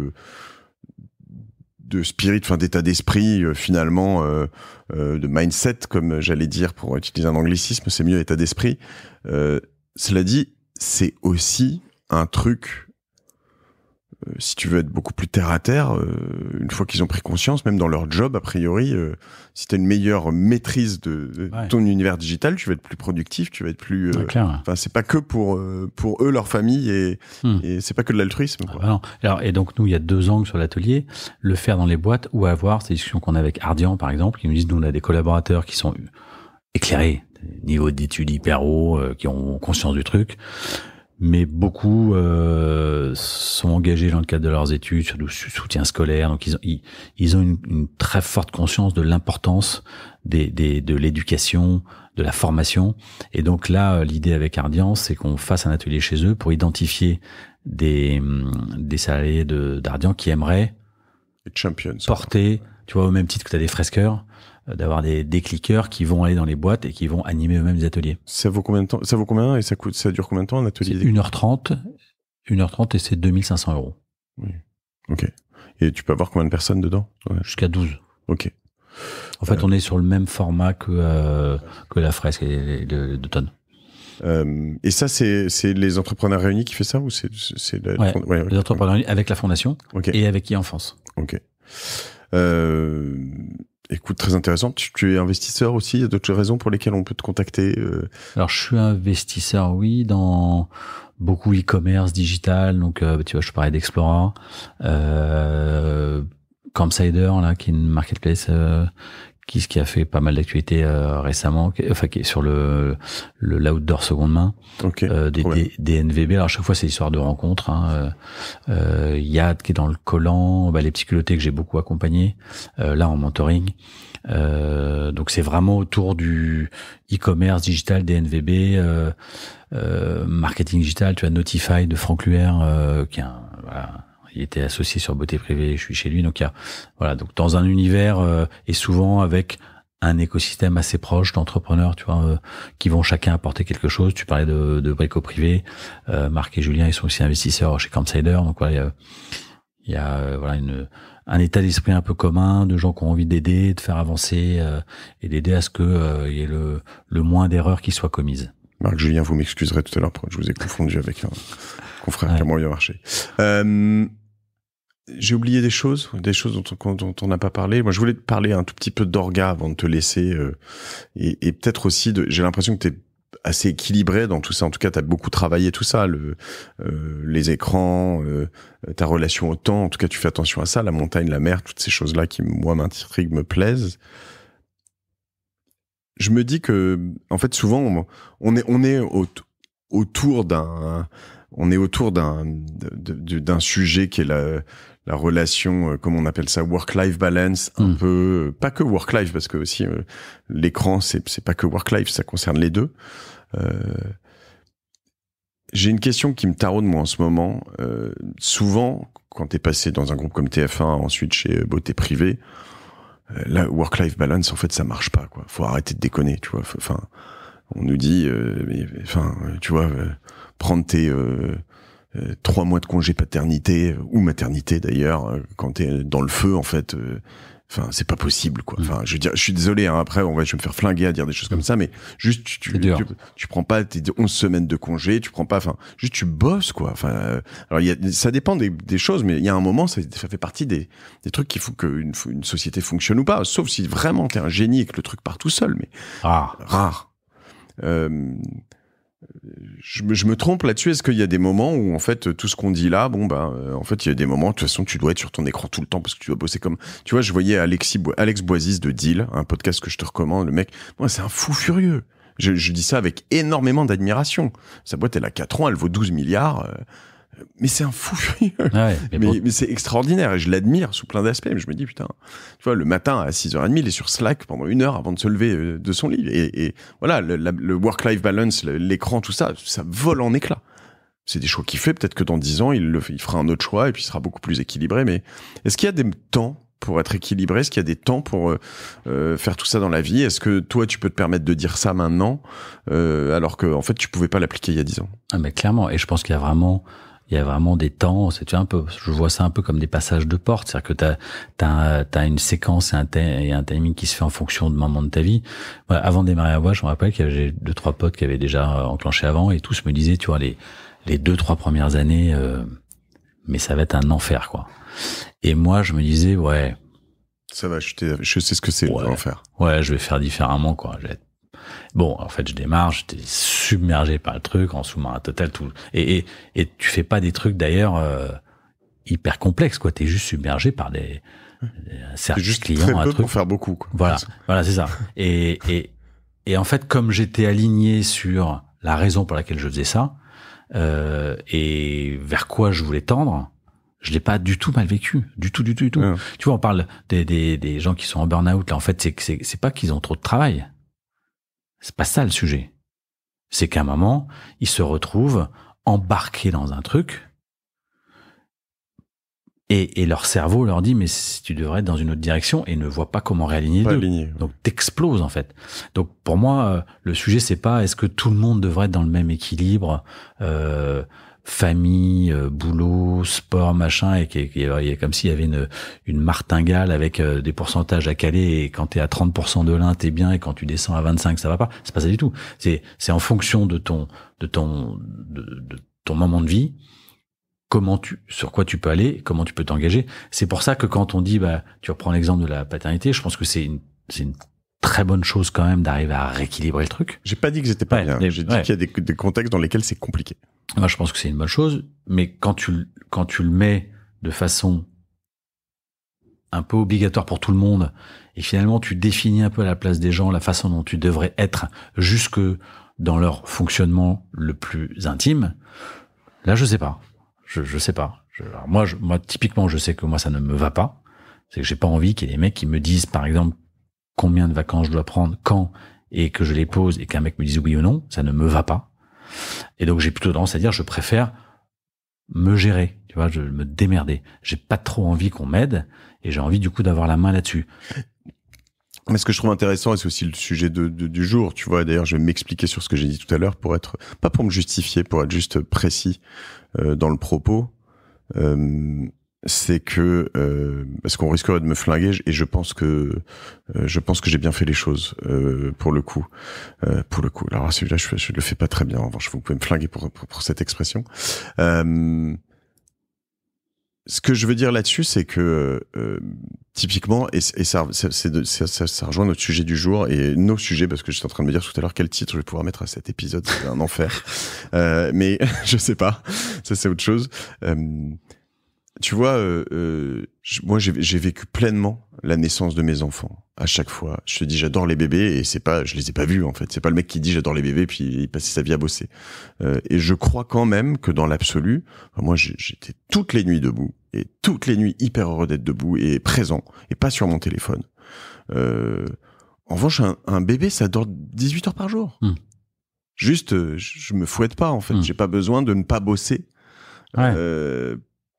de spirit, enfin d'état d'esprit euh, finalement, euh, euh, de mindset, comme j'allais dire pour utiliser un anglicisme, c'est mieux état d'esprit. cela dit, c'est aussi un truc euh, si tu veux être beaucoup plus terre à terre, euh, une fois qu'ils ont pris conscience, même dans leur job, a priori, euh, si tu as une meilleure maîtrise de, ton univers digital, tu vas être plus productif, tu vas être plus. Enfin, c'est pas que pour pour eux, leur famille, hmm. et, c'est pas que de l'altruisme. Ah, et donc nous, il y a deux angles sur l'atelier le faire dans les boîtes ou avoir ces discussions qu'on a avec Ardian, par exemple, qui nous disent nous on a des collaborateurs qui sont éclairés, niveau d'études hyper haut, qui ont conscience du truc mais beaucoup euh, sont engagés dans le cadre de leurs études, sur du soutien scolaire. Donc ils ont, ils, ont une, très forte conscience de l'importance des, des, de l'éducation, de la formation. Et donc là, l'idée avec Ardian, c'est qu'on fasse un atelier chez eux pour identifier des, hum, des salariés d'Ardian qui aimeraient porter, tu vois, au même titre que tu as des fresqueurs, d'avoir des, des cliqueurs qui vont aller dans les boîtes et qui vont animer eux-mêmes des ateliers. Ça vaut combien de temps Ça vaut combien et ça coûte ça dure combien de temps un atelier 1h30, 1h30 et c'est 2500 euros. Ok. Et tu peux avoir combien de personnes dedans Jusqu'à 12. Ok. En fait, euh. on est sur le même format que, euh, que la fresque et de tonnes. Euh, et ça, c'est les entrepreneurs réunis qui fait ça ou c'est les entrepreneurs avec la fondation et avec qui en France Ok. Euh, Écoute, très intéressant. Tu, es investisseur aussi. Il y a d'autres raisons pour lesquelles on peut te contacter euh Alors, je suis investisseur, oui, dans beaucoup e-commerce, digital. Donc, euh, tu vois, je parlais d'Explorer. Euh, Campsider, là, qui est une marketplace euh, qui, ce qui a fait pas mal d'actualités euh, récemment, enfin qui est sur le l'outdoor seconde main, euh, des, des, des, NVB. Alors à chaque fois c'est l'histoire de rencontre. Hein. Euh, euh, Yad qui est dans le collant, bah, les petits que j'ai beaucoup accompagné euh, là en mentoring. donc c'est vraiment autour du e-commerce digital des NVB, marketing digital. Tu as Notify de Franck Luer qui est un, voilà, il était associé sur Beauté Privée, je suis chez lui. Donc, il y a, voilà, donc dans un univers euh, et souvent avec un écosystème assez proche d'entrepreneurs, tu vois, euh, qui vont chacun apporter quelque chose. Tu parlais de, de brico privé, euh, Marc et Julien, ils sont aussi investisseurs chez Campsider. Donc voilà, il y a, euh, voilà une, un état d'esprit un peu commun de gens qui ont envie d'aider, de faire avancer et d'aider à ce que il y ait le, le moins d'erreurs qui soient commises. Marc Julien, vous m'excuserez tout à l'heure, je vous ai confondu avec un confrère qui a moins bien marché. Euh, j'ai oublié des choses, des choses dont, on n'a pas parlé. Moi, je voulais te parler un tout petit peu d'orga avant de te laisser, euh, et, et peut-être aussi, de, j'ai l'impression que tu es assez équilibré dans tout ça. En tout cas, tu as beaucoup travaillé tout ça, le, euh, les écrans, euh, ta relation au temps. En tout cas, tu fais attention à ça, la montagne, la mer, toutes ces choses-là qui, moi, m'intriguent, me plaisent. Je me dis que, en fait, souvent, on, est, on est autour d'un, on est autour d'un, d'un sujet qui est la, la relation, euh, comment on appelle ça, work-life balance, un mm. peu, euh, pas que work-life, parce que aussi euh, l'écran, c'est, c'est pas que work-life, ça concerne les deux. Euh, j'ai une question qui me taraude moi en ce moment. souvent, quand t'es passé dans un groupe comme TF1, ensuite chez Beauté Privée, la work-life balance, en fait, ça marche pas. Quoi. Faut arrêter de déconner, tu vois. Enfin, on nous dit, enfin, tu vois, prendre tes euh, trois mois de congé paternité euh, ou maternité d'ailleurs euh, quand t'es dans le feu en fait. Enfin, c'est pas possible, quoi. Mm. Enfin, je veux dire, je suis désolé. Hein, après, on va, je vais me faire flinguer à dire des choses comme mm. ça, mais juste, tu, tu, prends pas tes 11 semaines de congé, tu prends pas, enfin, juste tu bosses, quoi. Enfin, alors, y a, ça dépend des, des choses, mais il y a un moment, ça, ça fait partie des, des trucs qu'il faut qu'une une société fonctionne ou pas. Sauf si vraiment t'es un génie et que le truc part tout seul, mais ah. rare. Euh, je, je, me trompe là-dessus. Est-ce qu'il y a des moments où en fait tout ce qu'on dit là, bon bah euh, en fait il y a des moments. De toute façon, tu dois être sur ton écran tout le temps parce que tu dois bosser comme. Tu vois, je voyais Alexis Alex Boisis de Deal, un podcast que je te recommande. Le mec, moi c'est un fou furieux. Je, dis ça avec énormément d'admiration. Sa boîte, elle a 4 ans, elle vaut 12 milliards. Euh, mais c'est un fou ah mais, c'est extraordinaire et je l'admire sous plein d'aspects. Mais je me dis, putain, tu vois, le matin à 6h30, il est sur Slack pendant une heure avant de se lever euh, de son lit. Et, voilà, le, work-life balance, l'écran, tout ça, ça vole en éclats. C'est des choix qu'il fait. Peut-être que dans 10 ans, il, le, il fera un autre choix et puis il sera beaucoup plus équilibré. Mais est-ce qu'il y a des temps pour être équilibré Est-ce qu'il y a des temps pour euh, euh, faire tout ça dans la vie Est-ce que toi, tu peux te permettre de dire ça maintenant, alors que fait, tu pouvais pas l'appliquer il y a 10 ans Ah, mais clairement. Et je pense qu'il y a vraiment il y a vraiment des temps, c'est tu un peu, je vois ça un peu comme des passages de porte, c'est-à-dire que tu as, as, une séquence et un, et un, timing qui se fait en fonction de moment de ta vie. avant de démarrer à voix, je me rappelle qu'il y avait deux trois potes qui avaient déjà euh, enclenché avant et tous me disaient, tu vois, les les deux trois premières années, euh, mais ça va être un enfer quoi. Et moi, je me disais, ouais. Ça va, je, je sais ce que c'est l'enfer. Ouais, je vais faire différemment quoi. Bon, en fait, je démarre, j'étais submergé par le truc, en sous-marin total, tout. Et, et, et, tu fais pas des trucs d'ailleurs euh, hyper complexes, quoi. T'es juste submergé par des, des juste clients, très un truc. pour faire beaucoup. Voilà, voilà, c'est ça. et, et, et en fait, comme j'étais aligné sur la raison pour laquelle je faisais ça euh, et vers quoi je voulais tendre, je l'ai pas du tout mal vécu, du tout, du tout, du tout. Tu vois, on parle des, des, gens qui sont en burn-out. Là, en fait, c'est c'est pas qu'ils ont trop de travail, c'est pas ça le sujet. C'est qu'à un moment, ils se retrouvent embarqués dans un truc et, leur cerveau leur dit mais tu devrais être dans une autre direction et ne voit pas comment réaligner les deux. Donc t'exploses en fait. Donc pour moi, euh, le sujet c'est pas est-ce que tout le monde devrait être dans le même équilibre. Euh, famille, euh, boulot, sport, machin, et qu'il y a comme s'il y avait une, une martingale avec euh, des pourcentages à caler, et quand t'es à 30% de l'un, t'es bien, et quand tu descends à 25, ça va pas. C'est pas ça du tout. C'est, c'est en fonction de ton, de ton, de, ton moment de vie, comment tu, sur quoi tu peux aller, comment tu peux t'engager. C'est pour ça que quand on dit, bah, tu reprends l'exemple de la paternité, je pense que c'est une, c'est une très bonne chose quand même d'arriver à rééquilibrer le truc. J'ai pas dit que j'étais pas ouais, bien. J'ai dit qu'il y a des, contextes dans lesquels c'est compliqué. Moi, je pense que c'est une bonne chose, mais quand tu, quand tu le mets de façon un peu obligatoire pour tout le monde, et finalement tu définis un peu à la place des gens la façon dont tu devrais être jusque dans leur fonctionnement le plus intime, là je sais pas. Je, sais pas. moi, moi typiquement je sais que moi ça ne me va pas. C'est que j'ai pas envie qu'il y ait des mecs qui me disent par exemple combien de vacances je dois prendre, quand, et que je les pose et qu'un mec me dise oui ou non, ça ne me va pas. Et donc j'ai plutôt tendance à dire je préfère me gérer, tu vois, je me démerder. J'ai pas trop envie qu'on m'aide et j'ai envie du coup d'avoir la main là-dessus. Mais ce que je trouve intéressant, et c'est aussi le sujet du jour, tu vois, d'ailleurs je vais m'expliquer sur ce que j'ai dit tout à l'heure pour être, pas pour me justifier, pour être juste précis euh, dans le propos. Euh, c'est que euh, parce qu'on risquerait de me flinguer et je pense que euh, je pense que j'ai bien fait les choses euh, pour le coup euh, pour le coup alors celui-là je, je le fais pas très bien en revanche vous pouvez me flinguer pour pour, cette expression ce que je veux dire là-dessus c'est que typiquement et, ça, de, ça, ça, ça, rejoint notre sujet du jour et nos sujets parce que j'étais en train de me dire tout à l'heure quel titre je vais pouvoir mettre à cet épisode c'est un enfer mais je sais pas ça c'est autre chose tu vois, euh, euh, moi j'ai vécu pleinement la naissance de mes enfants à chaque fois. Je te dis j'adore les bébés et c'est pas, je les ai pas vus en fait. C'est pas le mec qui dit j'adore les bébés puis il passait sa vie à bosser. Euh, et je crois quand même que dans l'absolu, moi j'étais toutes les nuits debout et toutes les nuits hyper heureux d'être debout et présent et pas sur mon téléphone. en revanche, un, bébé ça dort 18 heures par jour. Hmm. Juste, je me fouette pas en fait. Hmm. J'ai pas besoin de ne pas bosser. Ouais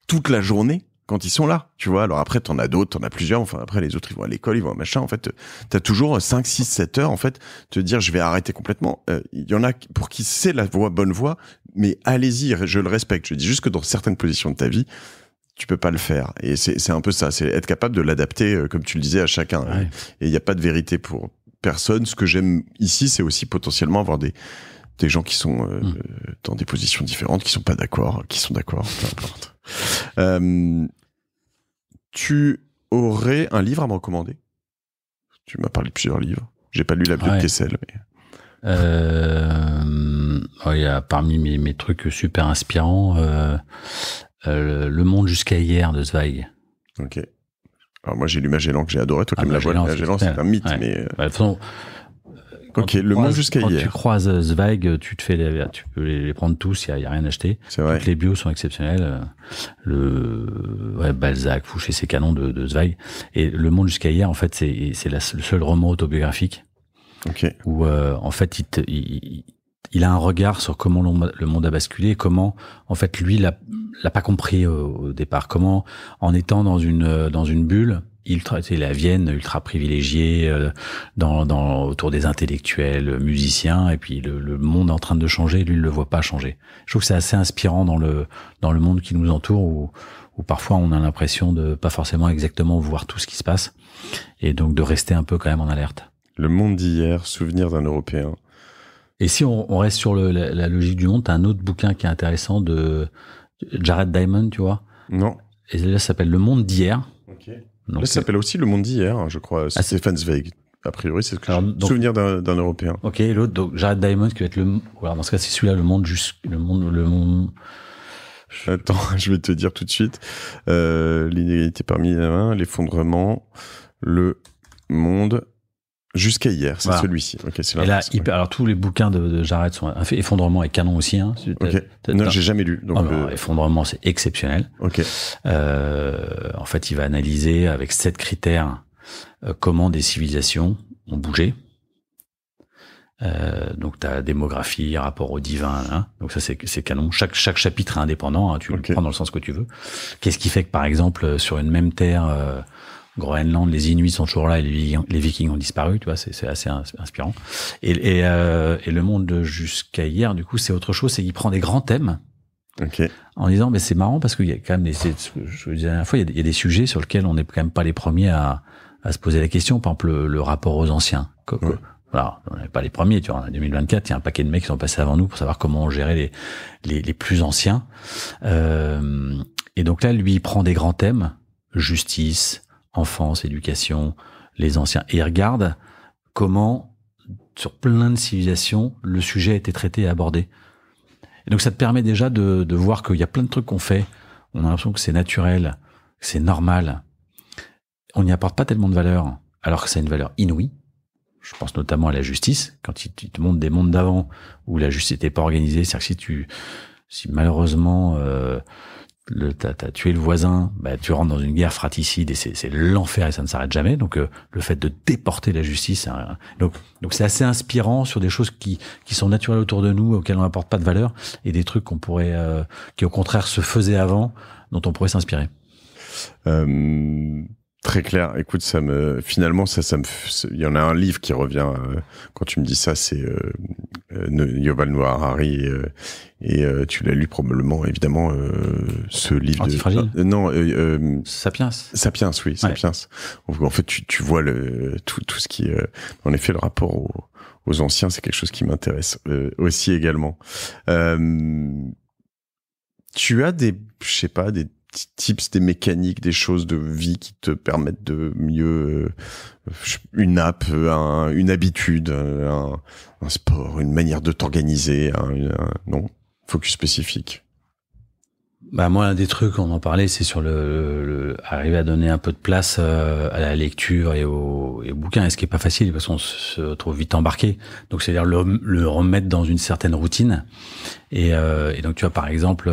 toute la journée quand ils sont là, tu vois. Alors après, t'en as d'autres, t'en as plusieurs. Enfin, après, les autres, ils vont à l'école, ils vont à machin. En fait, t'as toujours 5, 6, 7 heures, en fait, te dire, je vais arrêter complètement. Euh, il y en a pour qui c'est la voie, bonne voie, mais allez-y, je le respecte. Je dis juste que dans certaines positions de ta vie, tu peux pas le faire. Et c'est un peu ça, c'est être capable de l'adapter, euh, comme tu le disais, à chacun. Et il n'y a pas de vérité pour personne. Ce que j'aime ici, c'est aussi potentiellement avoir des, des gens qui sont euh, hmm. dans des positions différentes, qui sont pas d'accord, qui sont d'accord, peu importe. Euh, tu aurais un livre à me recommander Tu m'as parlé de plusieurs livres. J'ai pas lu la bio de Kessel, mais. Euh, oh, y a, parmi mes, trucs super inspirants, Le Monde jusqu'à hier de Zweig. Ok. Alors moi j'ai lu Magellan que j'ai adoré, toi qui ah, me la de Magellan c'est un mythe. Mais... Bah, de toute façon, quand le monde jusqu'à hier. tu croises euh, Zweig, tu te fais tu peux les, prendre tous, il n'y a, rien à acheter. Vrai. les bios sont exceptionnels Le ouais, Balzac, Fouché, ses canons de, de, Zweig. Et le monde jusqu'à hier, en fait, c'est le seul roman autobiographique Ok. où euh, en fait, il, il, a un regard sur comment le monde a basculé comment, en fait, lui, l'a pas compris au, au, départ. Comment, en étant dans une euh, dans une bulle il et la Vienne ultra privilégiée euh, dans, autour des intellectuels, euh, musiciens, et puis le, monde en train de changer, lui, il le voit pas changer. Je trouve que c'est assez inspirant dans le, dans le monde qui nous entoure où, parfois on a l'impression de pas forcément exactement voir tout ce qui se passe, et donc de rester un peu quand même en alerte. Le monde d'hier, souvenir d'un Européen. Et si on, reste sur la, logique du monde, t'as un autre bouquin qui est intéressant de Jared Diamond, tu vois. Non. Et là, ça s'appelle Le Monde d'hier ça s'appelle aussi Le Monde d'hier, je crois. Ah, c'est Stéphane Zweig. A priori, c'est le souvenir d'un Européen. Ok, l'autre, donc Jared Diamond qui va être le. Alors, dans ce cas, c'est celui-là, le monde juste. Le monde. Le monde... Attends, je vais te dire tout de suite. Euh, l'inégalité parmi les mains, l'effondrement, le monde Jusqu'à hier, c'est celui-ci. et là, alors tous les bouquins de, de Jared sont effondrement et canon aussi. Hein. Okay. Non, j'ai jamais lu. Ah bah, euh, effondrement, c'est exceptionnel. Euh, en fait, il va analyser avec sept critères euh, comment des civilisations ont bougé. donc tu démographie, rapport au divin, hein. donc ça c'est canon. Chaque chaque chapitre est indépendant, hein. tu le prends dans le sens que tu veux. Qu'est-ce qui fait que par exemple sur une même terre Groenland, les Inuits sont toujours là et les, Vikings ont disparu, tu vois, c'est assez inspirant. Euh, et, le monde jusqu'à hier, du coup, c'est autre chose, c'est qu'il prend des grands thèmes. En disant, mais c'est marrant parce qu'il y a quand même des, je vous disais la fois, il y, a des, sujets sur lesquels on n'est quand même pas les premiers à, se poser la question. Par exemple, le, rapport aux anciens. voilà, on n'est pas les premiers. Tu vois, en 2024, il y a un paquet de mecs qui sont passés avant nous pour savoir comment gérer les, les, plus anciens. Euh, et donc là, lui, il prend des grands thèmes justice, enfance, éducation, les anciens. Et regarde comment, sur plein de civilisations, le sujet a été traité et abordé. Et donc ça te permet déjà de, voir qu'il y a plein de trucs qu'on fait. On a l'impression que c'est naturel, c'est normal. On n'y apporte pas tellement de valeur, alors que c'est une valeur inouïe. Je pense notamment à la justice. Quand ils te montrent des mondes d'avant où la justice n'était pas organisée, c'est-à-dire que si tu, si malheureusement euh, le, t'as, tué le voisin, bah, tu rentres dans une guerre fratricide et c'est, c'est l'enfer et ça ne s'arrête jamais. Donc euh, le fait de déporter la justice, donc donc c'est assez inspirant sur des choses qui qui sont naturelles autour de nous auxquelles on n'apporte pas de valeur et des trucs qu'on pourrait euh, qui au contraire se faisaient avant dont on pourrait s'inspirer. Euh, Très clair. Écoute, ça me finalement ça ça me il y en a un livre qui revient euh, quand tu me dis ça, c'est euh, euh, Noah Harari et, euh, euh, tu l'as lu probablement évidemment ce livre de ah, non Sapiens. Sapiens oui, Sapiens. En fait tu, tu vois le tout tout ce qui en effet le rapport aux anciens, c'est quelque chose qui m'intéresse aussi également. tu as des je sais pas des tips, des mécaniques, des choses de vie qui te permettent de mieux euh, une app, une habitude, un, sport, une manière de t'organiser, un, non, focus spécifique. Bah moi, un des trucs, on en parlait, c'est sur le, arriver à donner un peu de place euh, à la lecture et au, et bouquin, ce qui est pas facile parce qu'on se trouve vite embarqué. Donc c'est-à-dire le, le, remettre dans une certaine routine. Et, euh, donc tu vois par exemple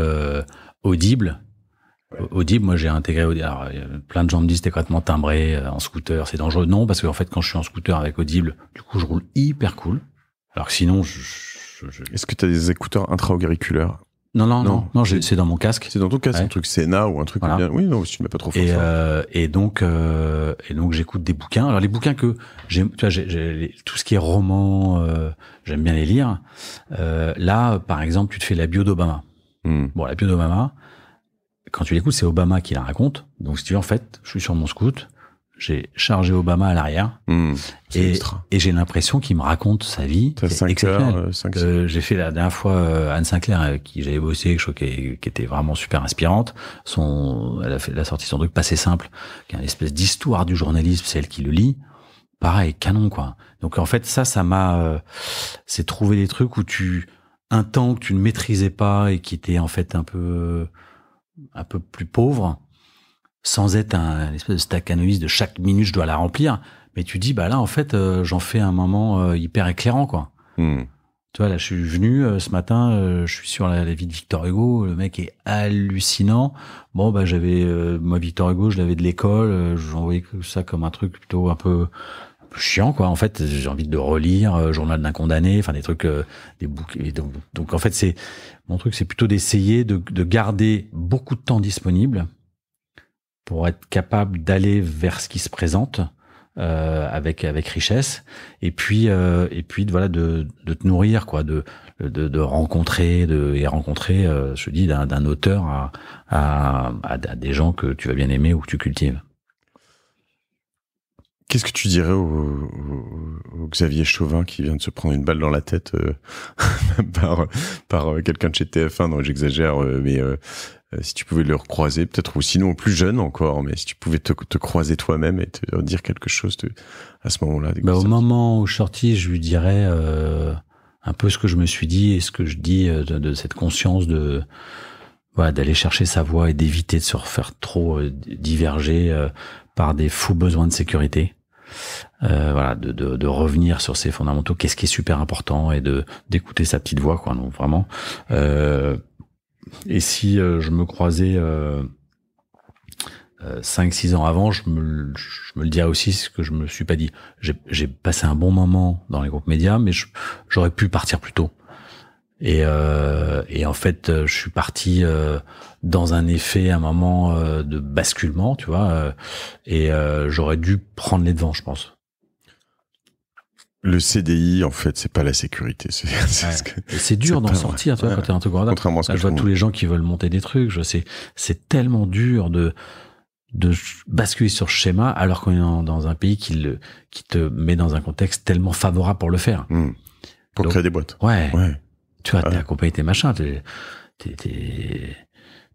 Audible, Audible, moi j'ai intégré Audible. Alors, plein de gens me disent t'es complètement timbré euh, en scooter, c'est dangereux. Non, parce qu'en fait quand je suis en scooter avec Audible, du coup je roule hyper cool. Alors que sinon, je, est-ce que tu as des écouteurs intra-auriculaires non, non, non, non, c'est dans mon casque. C'est dans ton casque, un truc SENA ou un truc. Oui, non, si tu ne mets pas trop fort. Et, euh, donc, euh, donc, j'écoute des bouquins. Alors les bouquins que tu tout ce qui est roman, j'aime bien les lire. là, par exemple, tu te fais la bio d'Obama. Hmm. Bon, la bio d'Obama, quand tu l'écoutes, c'est Obama qui la raconte. Donc, si tu veux, en fait, je suis sur mon scout, j'ai chargé Obama à l'arrière hmm. et, j'ai l'impression qu'il me raconte sa vie. C'est euh, euh, j'ai fait la dernière fois euh, Anne Sinclair qui j'avais bossé, qui, était vraiment super inspirante. Son, elle a, sorti son truc Passé simple, qui est une espèce d'histoire du journalisme, c'est elle qui le lit. Pareil, canon quoi. Donc en fait ça, ça m'a, c'est trouver des trucs où tu un temps que tu ne maîtrisais pas et qui était en fait un peu un peu plus pauvre, sans être un espèce de stack de chaque minute je dois la remplir, mais tu dis bah là en fait euh, j'en fais un moment euh, hyper éclairant quoi. Hmm. Tu vois là je suis venu euh, ce matin, je suis sur la, vie de Victor Hugo, le mec est hallucinant. Bon bah j'avais moi Victor Hugo je l'avais de l'école, j'en j'envoyais ça comme un truc plutôt un peu chiant quoi en fait j'ai envie de relire euh, journal d'un condamné enfin des trucs euh, des bouquets. donc, en fait c'est mon truc c'est plutôt d'essayer de, garder beaucoup de temps disponible pour être capable d'aller vers ce qui se présente euh, avec avec richesse et puis et puis voilà de, de te nourrir quoi de de, rencontrer de et rencontrer je dis d'un auteur à, à à des gens que tu vas bien aimer ou que tu cultives Qu'est-ce que tu dirais au, Xavier Chauvin qui vient de se prendre une balle dans la tête euh, par, par euh, quelqu'un de chez TF1 Non, j'exagère, euh, mais si tu pouvais le recroiser, peut-être, ou sinon plus jeune encore, mais si tu pouvais te, croiser toi-même et te dire quelque chose à ce moment-là. Bah, au moment où je sortis, je lui dirais un peu ce que je me suis dit et ce que je dis de, de cette conscience de voilà, d'aller chercher sa voie et d'éviter de se refaire trop diverger par des fous besoins de sécurité. Euh, voilà, de, de, revenir sur ses fondamentaux, qu'est-ce qui est super important et de d'écouter sa petite voix, quoi. Donc vraiment. Euh, et si euh, je me croisais euh, 5-6 euh, ans avant, je me, je me le dirais aussi ce que je me suis pas dit. J'ai passé un bon moment dans les groupes médias, mais j'aurais pu partir plus tôt. Et, et en fait, je suis parti. Euh, dans un effet, un moment euh, de basculement, tu vois. Euh, et euh, j'aurais dû prendre les devants, je pense. Le CDI, en fait, c'est pas la sécurité. C'est dur d'en sortir, tu vois, quand t'es un truc Contrairement à je vois tous les gens qui veulent monter des trucs. Je sais, c'est tellement dur de de basculer sur ce schéma alors qu'on est dans un pays qui, le, qui te met dans un contexte tellement favorable pour le faire. Hmm. Pour créer des boîtes. Ouais. ouais. Tu vois, t'es accompagné tes machins, t'es,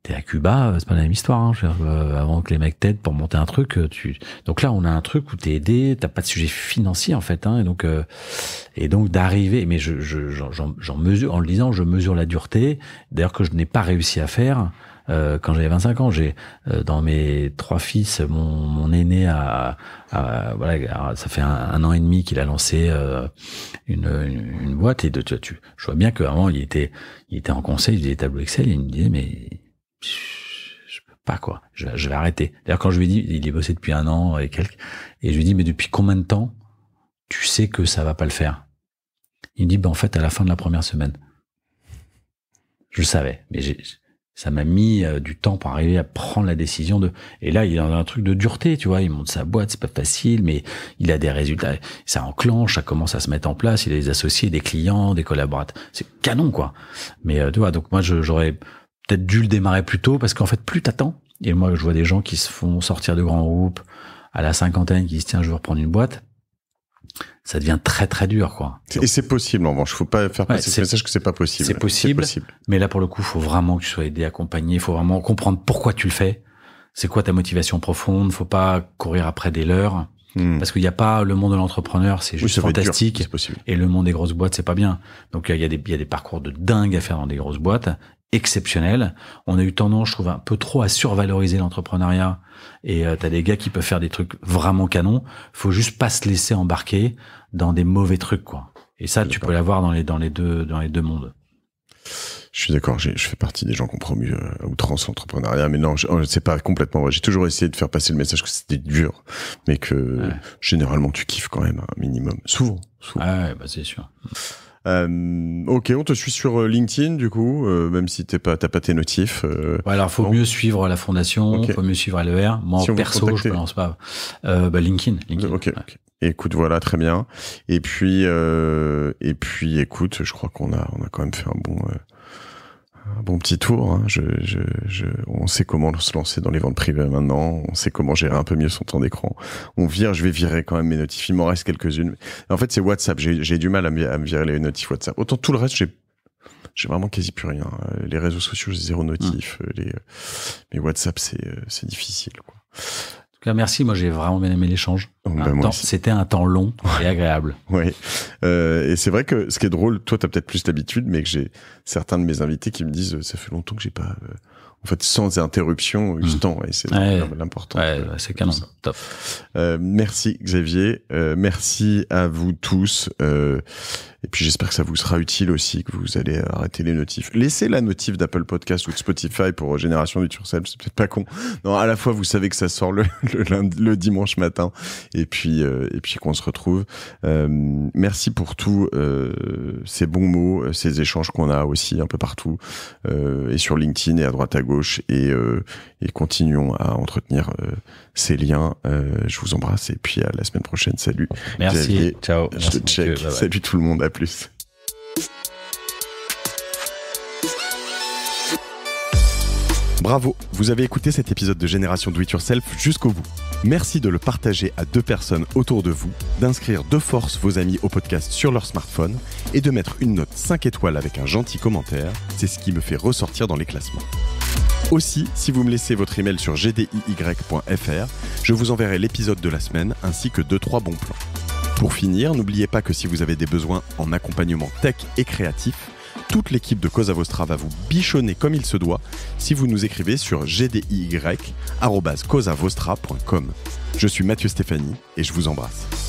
t'es à Cuba, euh, c'est pas la même histoire. Hein. Euh, avant que les mecs t'aident pour monter un truc, euh, tu. Donc là, on a un truc où t'es aidé, t'as pas de sujet financier en fait, hein, et donc et donc d'arriver. Mais je j'en mesure en le disant, je mesure la dureté. D'ailleurs que je n'ai pas réussi à faire. Euh, quand j'avais 25 ans, j'ai dans mes trois fils, mon, mon aîné a, voilà, ça fait un, an et demi qu'il a lancé une, une, boîte et de, tu, je vois bien qu'avant il était il était en conseil, des tableaux Excel, il me disait mais je peux pas quoi, je vais, arrêter. D'ailleurs quand je lui dis, il est bossé depuis un an et quelques, et je lui dis mais depuis combien de temps tu sais que ça va pas le faire Il me dit ben en fait à la fin de la première semaine. Je le savais, mais ça m'a mis euh, du temps pour arriver à prendre la décision de et là il est dans un truc de dureté tu vois il monte sa boîte c'est pas facile mais il a des résultats ça enclenche ça commence à se mettre en place il a des associés des clients des collaborateurs c'est canon quoi mais euh, tu vois donc moi j'aurais peut-être dû le démarrer plus tôt parce qu'en fait, plus t'attends. Et moi, je vois des gens qui se font sortir de grands groupes à la cinquantaine, qui disent tiens, je veux reprendre une boîte. Ça devient très très dur, quoi. Et c'est possible, en revanche. Faut pas faire passer le message que c'est pas possible. C'est possible, Mais là, pour le coup, faut vraiment que tu sois aidé, accompagné. Faut vraiment comprendre pourquoi tu le fais. C'est quoi ta motivation profonde. Faut pas courir après des leurs. Hmm. Parce qu'il n'y a pas le monde de l'entrepreneur, c'est juste fantastique. et le monde des grosses boîtes, c'est pas bien. Donc il y, y, a des parcours de dingue à faire dans des grosses boîtes exceptionnel. On a eu tendance, je trouve, un peu trop à survaloriser l'entrepreneuriat. Et tu euh, t'as des gars qui peuvent faire des trucs vraiment canons. Faut juste pas se laisser embarquer dans des mauvais trucs, quoi. Et ça, tu peux l'avoir dans les deux mondes. Je suis d'accord, je fais partie des gens qui ont promu à euh, outrance l'entrepreneuriat, mais non, je oh, sais pas complètement J'ai toujours essayé de faire passer le message que c'était dur, mais que généralement tu kiffes quand même un hein, minimum, souvent. souvent. Ah bah, c'est sûr. Euh, ok, on te suit sur euh, LinkedIn du coup, euh, même si t'es pas, t'as pas tes notifs. ouais, alors faut mieux suivre la fondation, il faut mieux suivre LER. Moi en perso, je pense pas. Bah, LinkedIn. LinkedIn okay, ok. Écoute, voilà, très bien. Et puis, et puis, écoute, je crois qu'on a, on a quand même fait un bon un ah, bon petit tour. Hein. on sait comment se lancer dans les ventes privées maintenant. On sait comment gérer un peu mieux son temps d'écran. On vire, je vais virer quand même mes notifs. Il m'en reste quelques-unes. En fait, c'est WhatsApp. J'ai du mal à me, virer les notifs WhatsApp. Autant tout le reste, j'ai j'ai vraiment quasi plus rien. Euh, les réseaux sociaux, j'ai zéro notif. Mmh. Euh, les, euh, mais WhatsApp, c'est difficile. Quoi merci. Moi, j'ai vraiment bien aimé l'échange. Oh, ben, c'était un temps long et agréable. oui. Euh, et c'est vrai que ce qui est drôle, toi, tu as peut-être plus l'habitude, mais que j'ai certains de mes invités qui me disent euh, Ça fait longtemps que j'ai pas. Euh, en fait, sans interruption mmh. du temps. Et c'est l'important. Ouais, c'est canon. Top. Euh, merci Xavier. Euh, merci à vous tous. Euh, et puis j'espère que ça vous sera utile aussi, que vous allez arrêter les notifs. Laissez la notif d'Apple Podcast ou de Spotify pour Génération du Turcel, c'est peut-être pas con. Non, à la fois vous savez que ça sort le, le dimanche matin et puis euh, et puis qu'on se retrouve. Euh, merci pour tous euh, ces bons mots, ces échanges qu'on a aussi un peu partout et sur LinkedIn et à droite à gauche euh, et, continuons à entretenir euh, ces liens. Euh, je vous embrasse et puis à la semaine prochaine. Salut. Merci. Ciao. Je Salut tout le monde. À plus. Bravo, vous avez écouté cet épisode de Génération Do It Yourself jusqu'au bout. Merci de le partager à deux personnes autour de vous, d'inscrire de force vos amis au podcast sur leur smartphone et de mettre une note 5 étoiles avec un gentil commentaire, c'est ce qui me fait ressortir dans les classements. Aussi, si vous me laissez votre email sur gdiy.fr, je vous enverrai l'épisode de la semaine ainsi que 2-3 bons plans. Pour finir, n'oubliez pas que si vous avez des besoins en accompagnement tech et créatif, toute l'équipe de Cosa Vostra va vous bichonner comme il se doit si vous nous écrivez sur gdiy.com. Je suis Mathieu Stéphanie et je vous embrasse.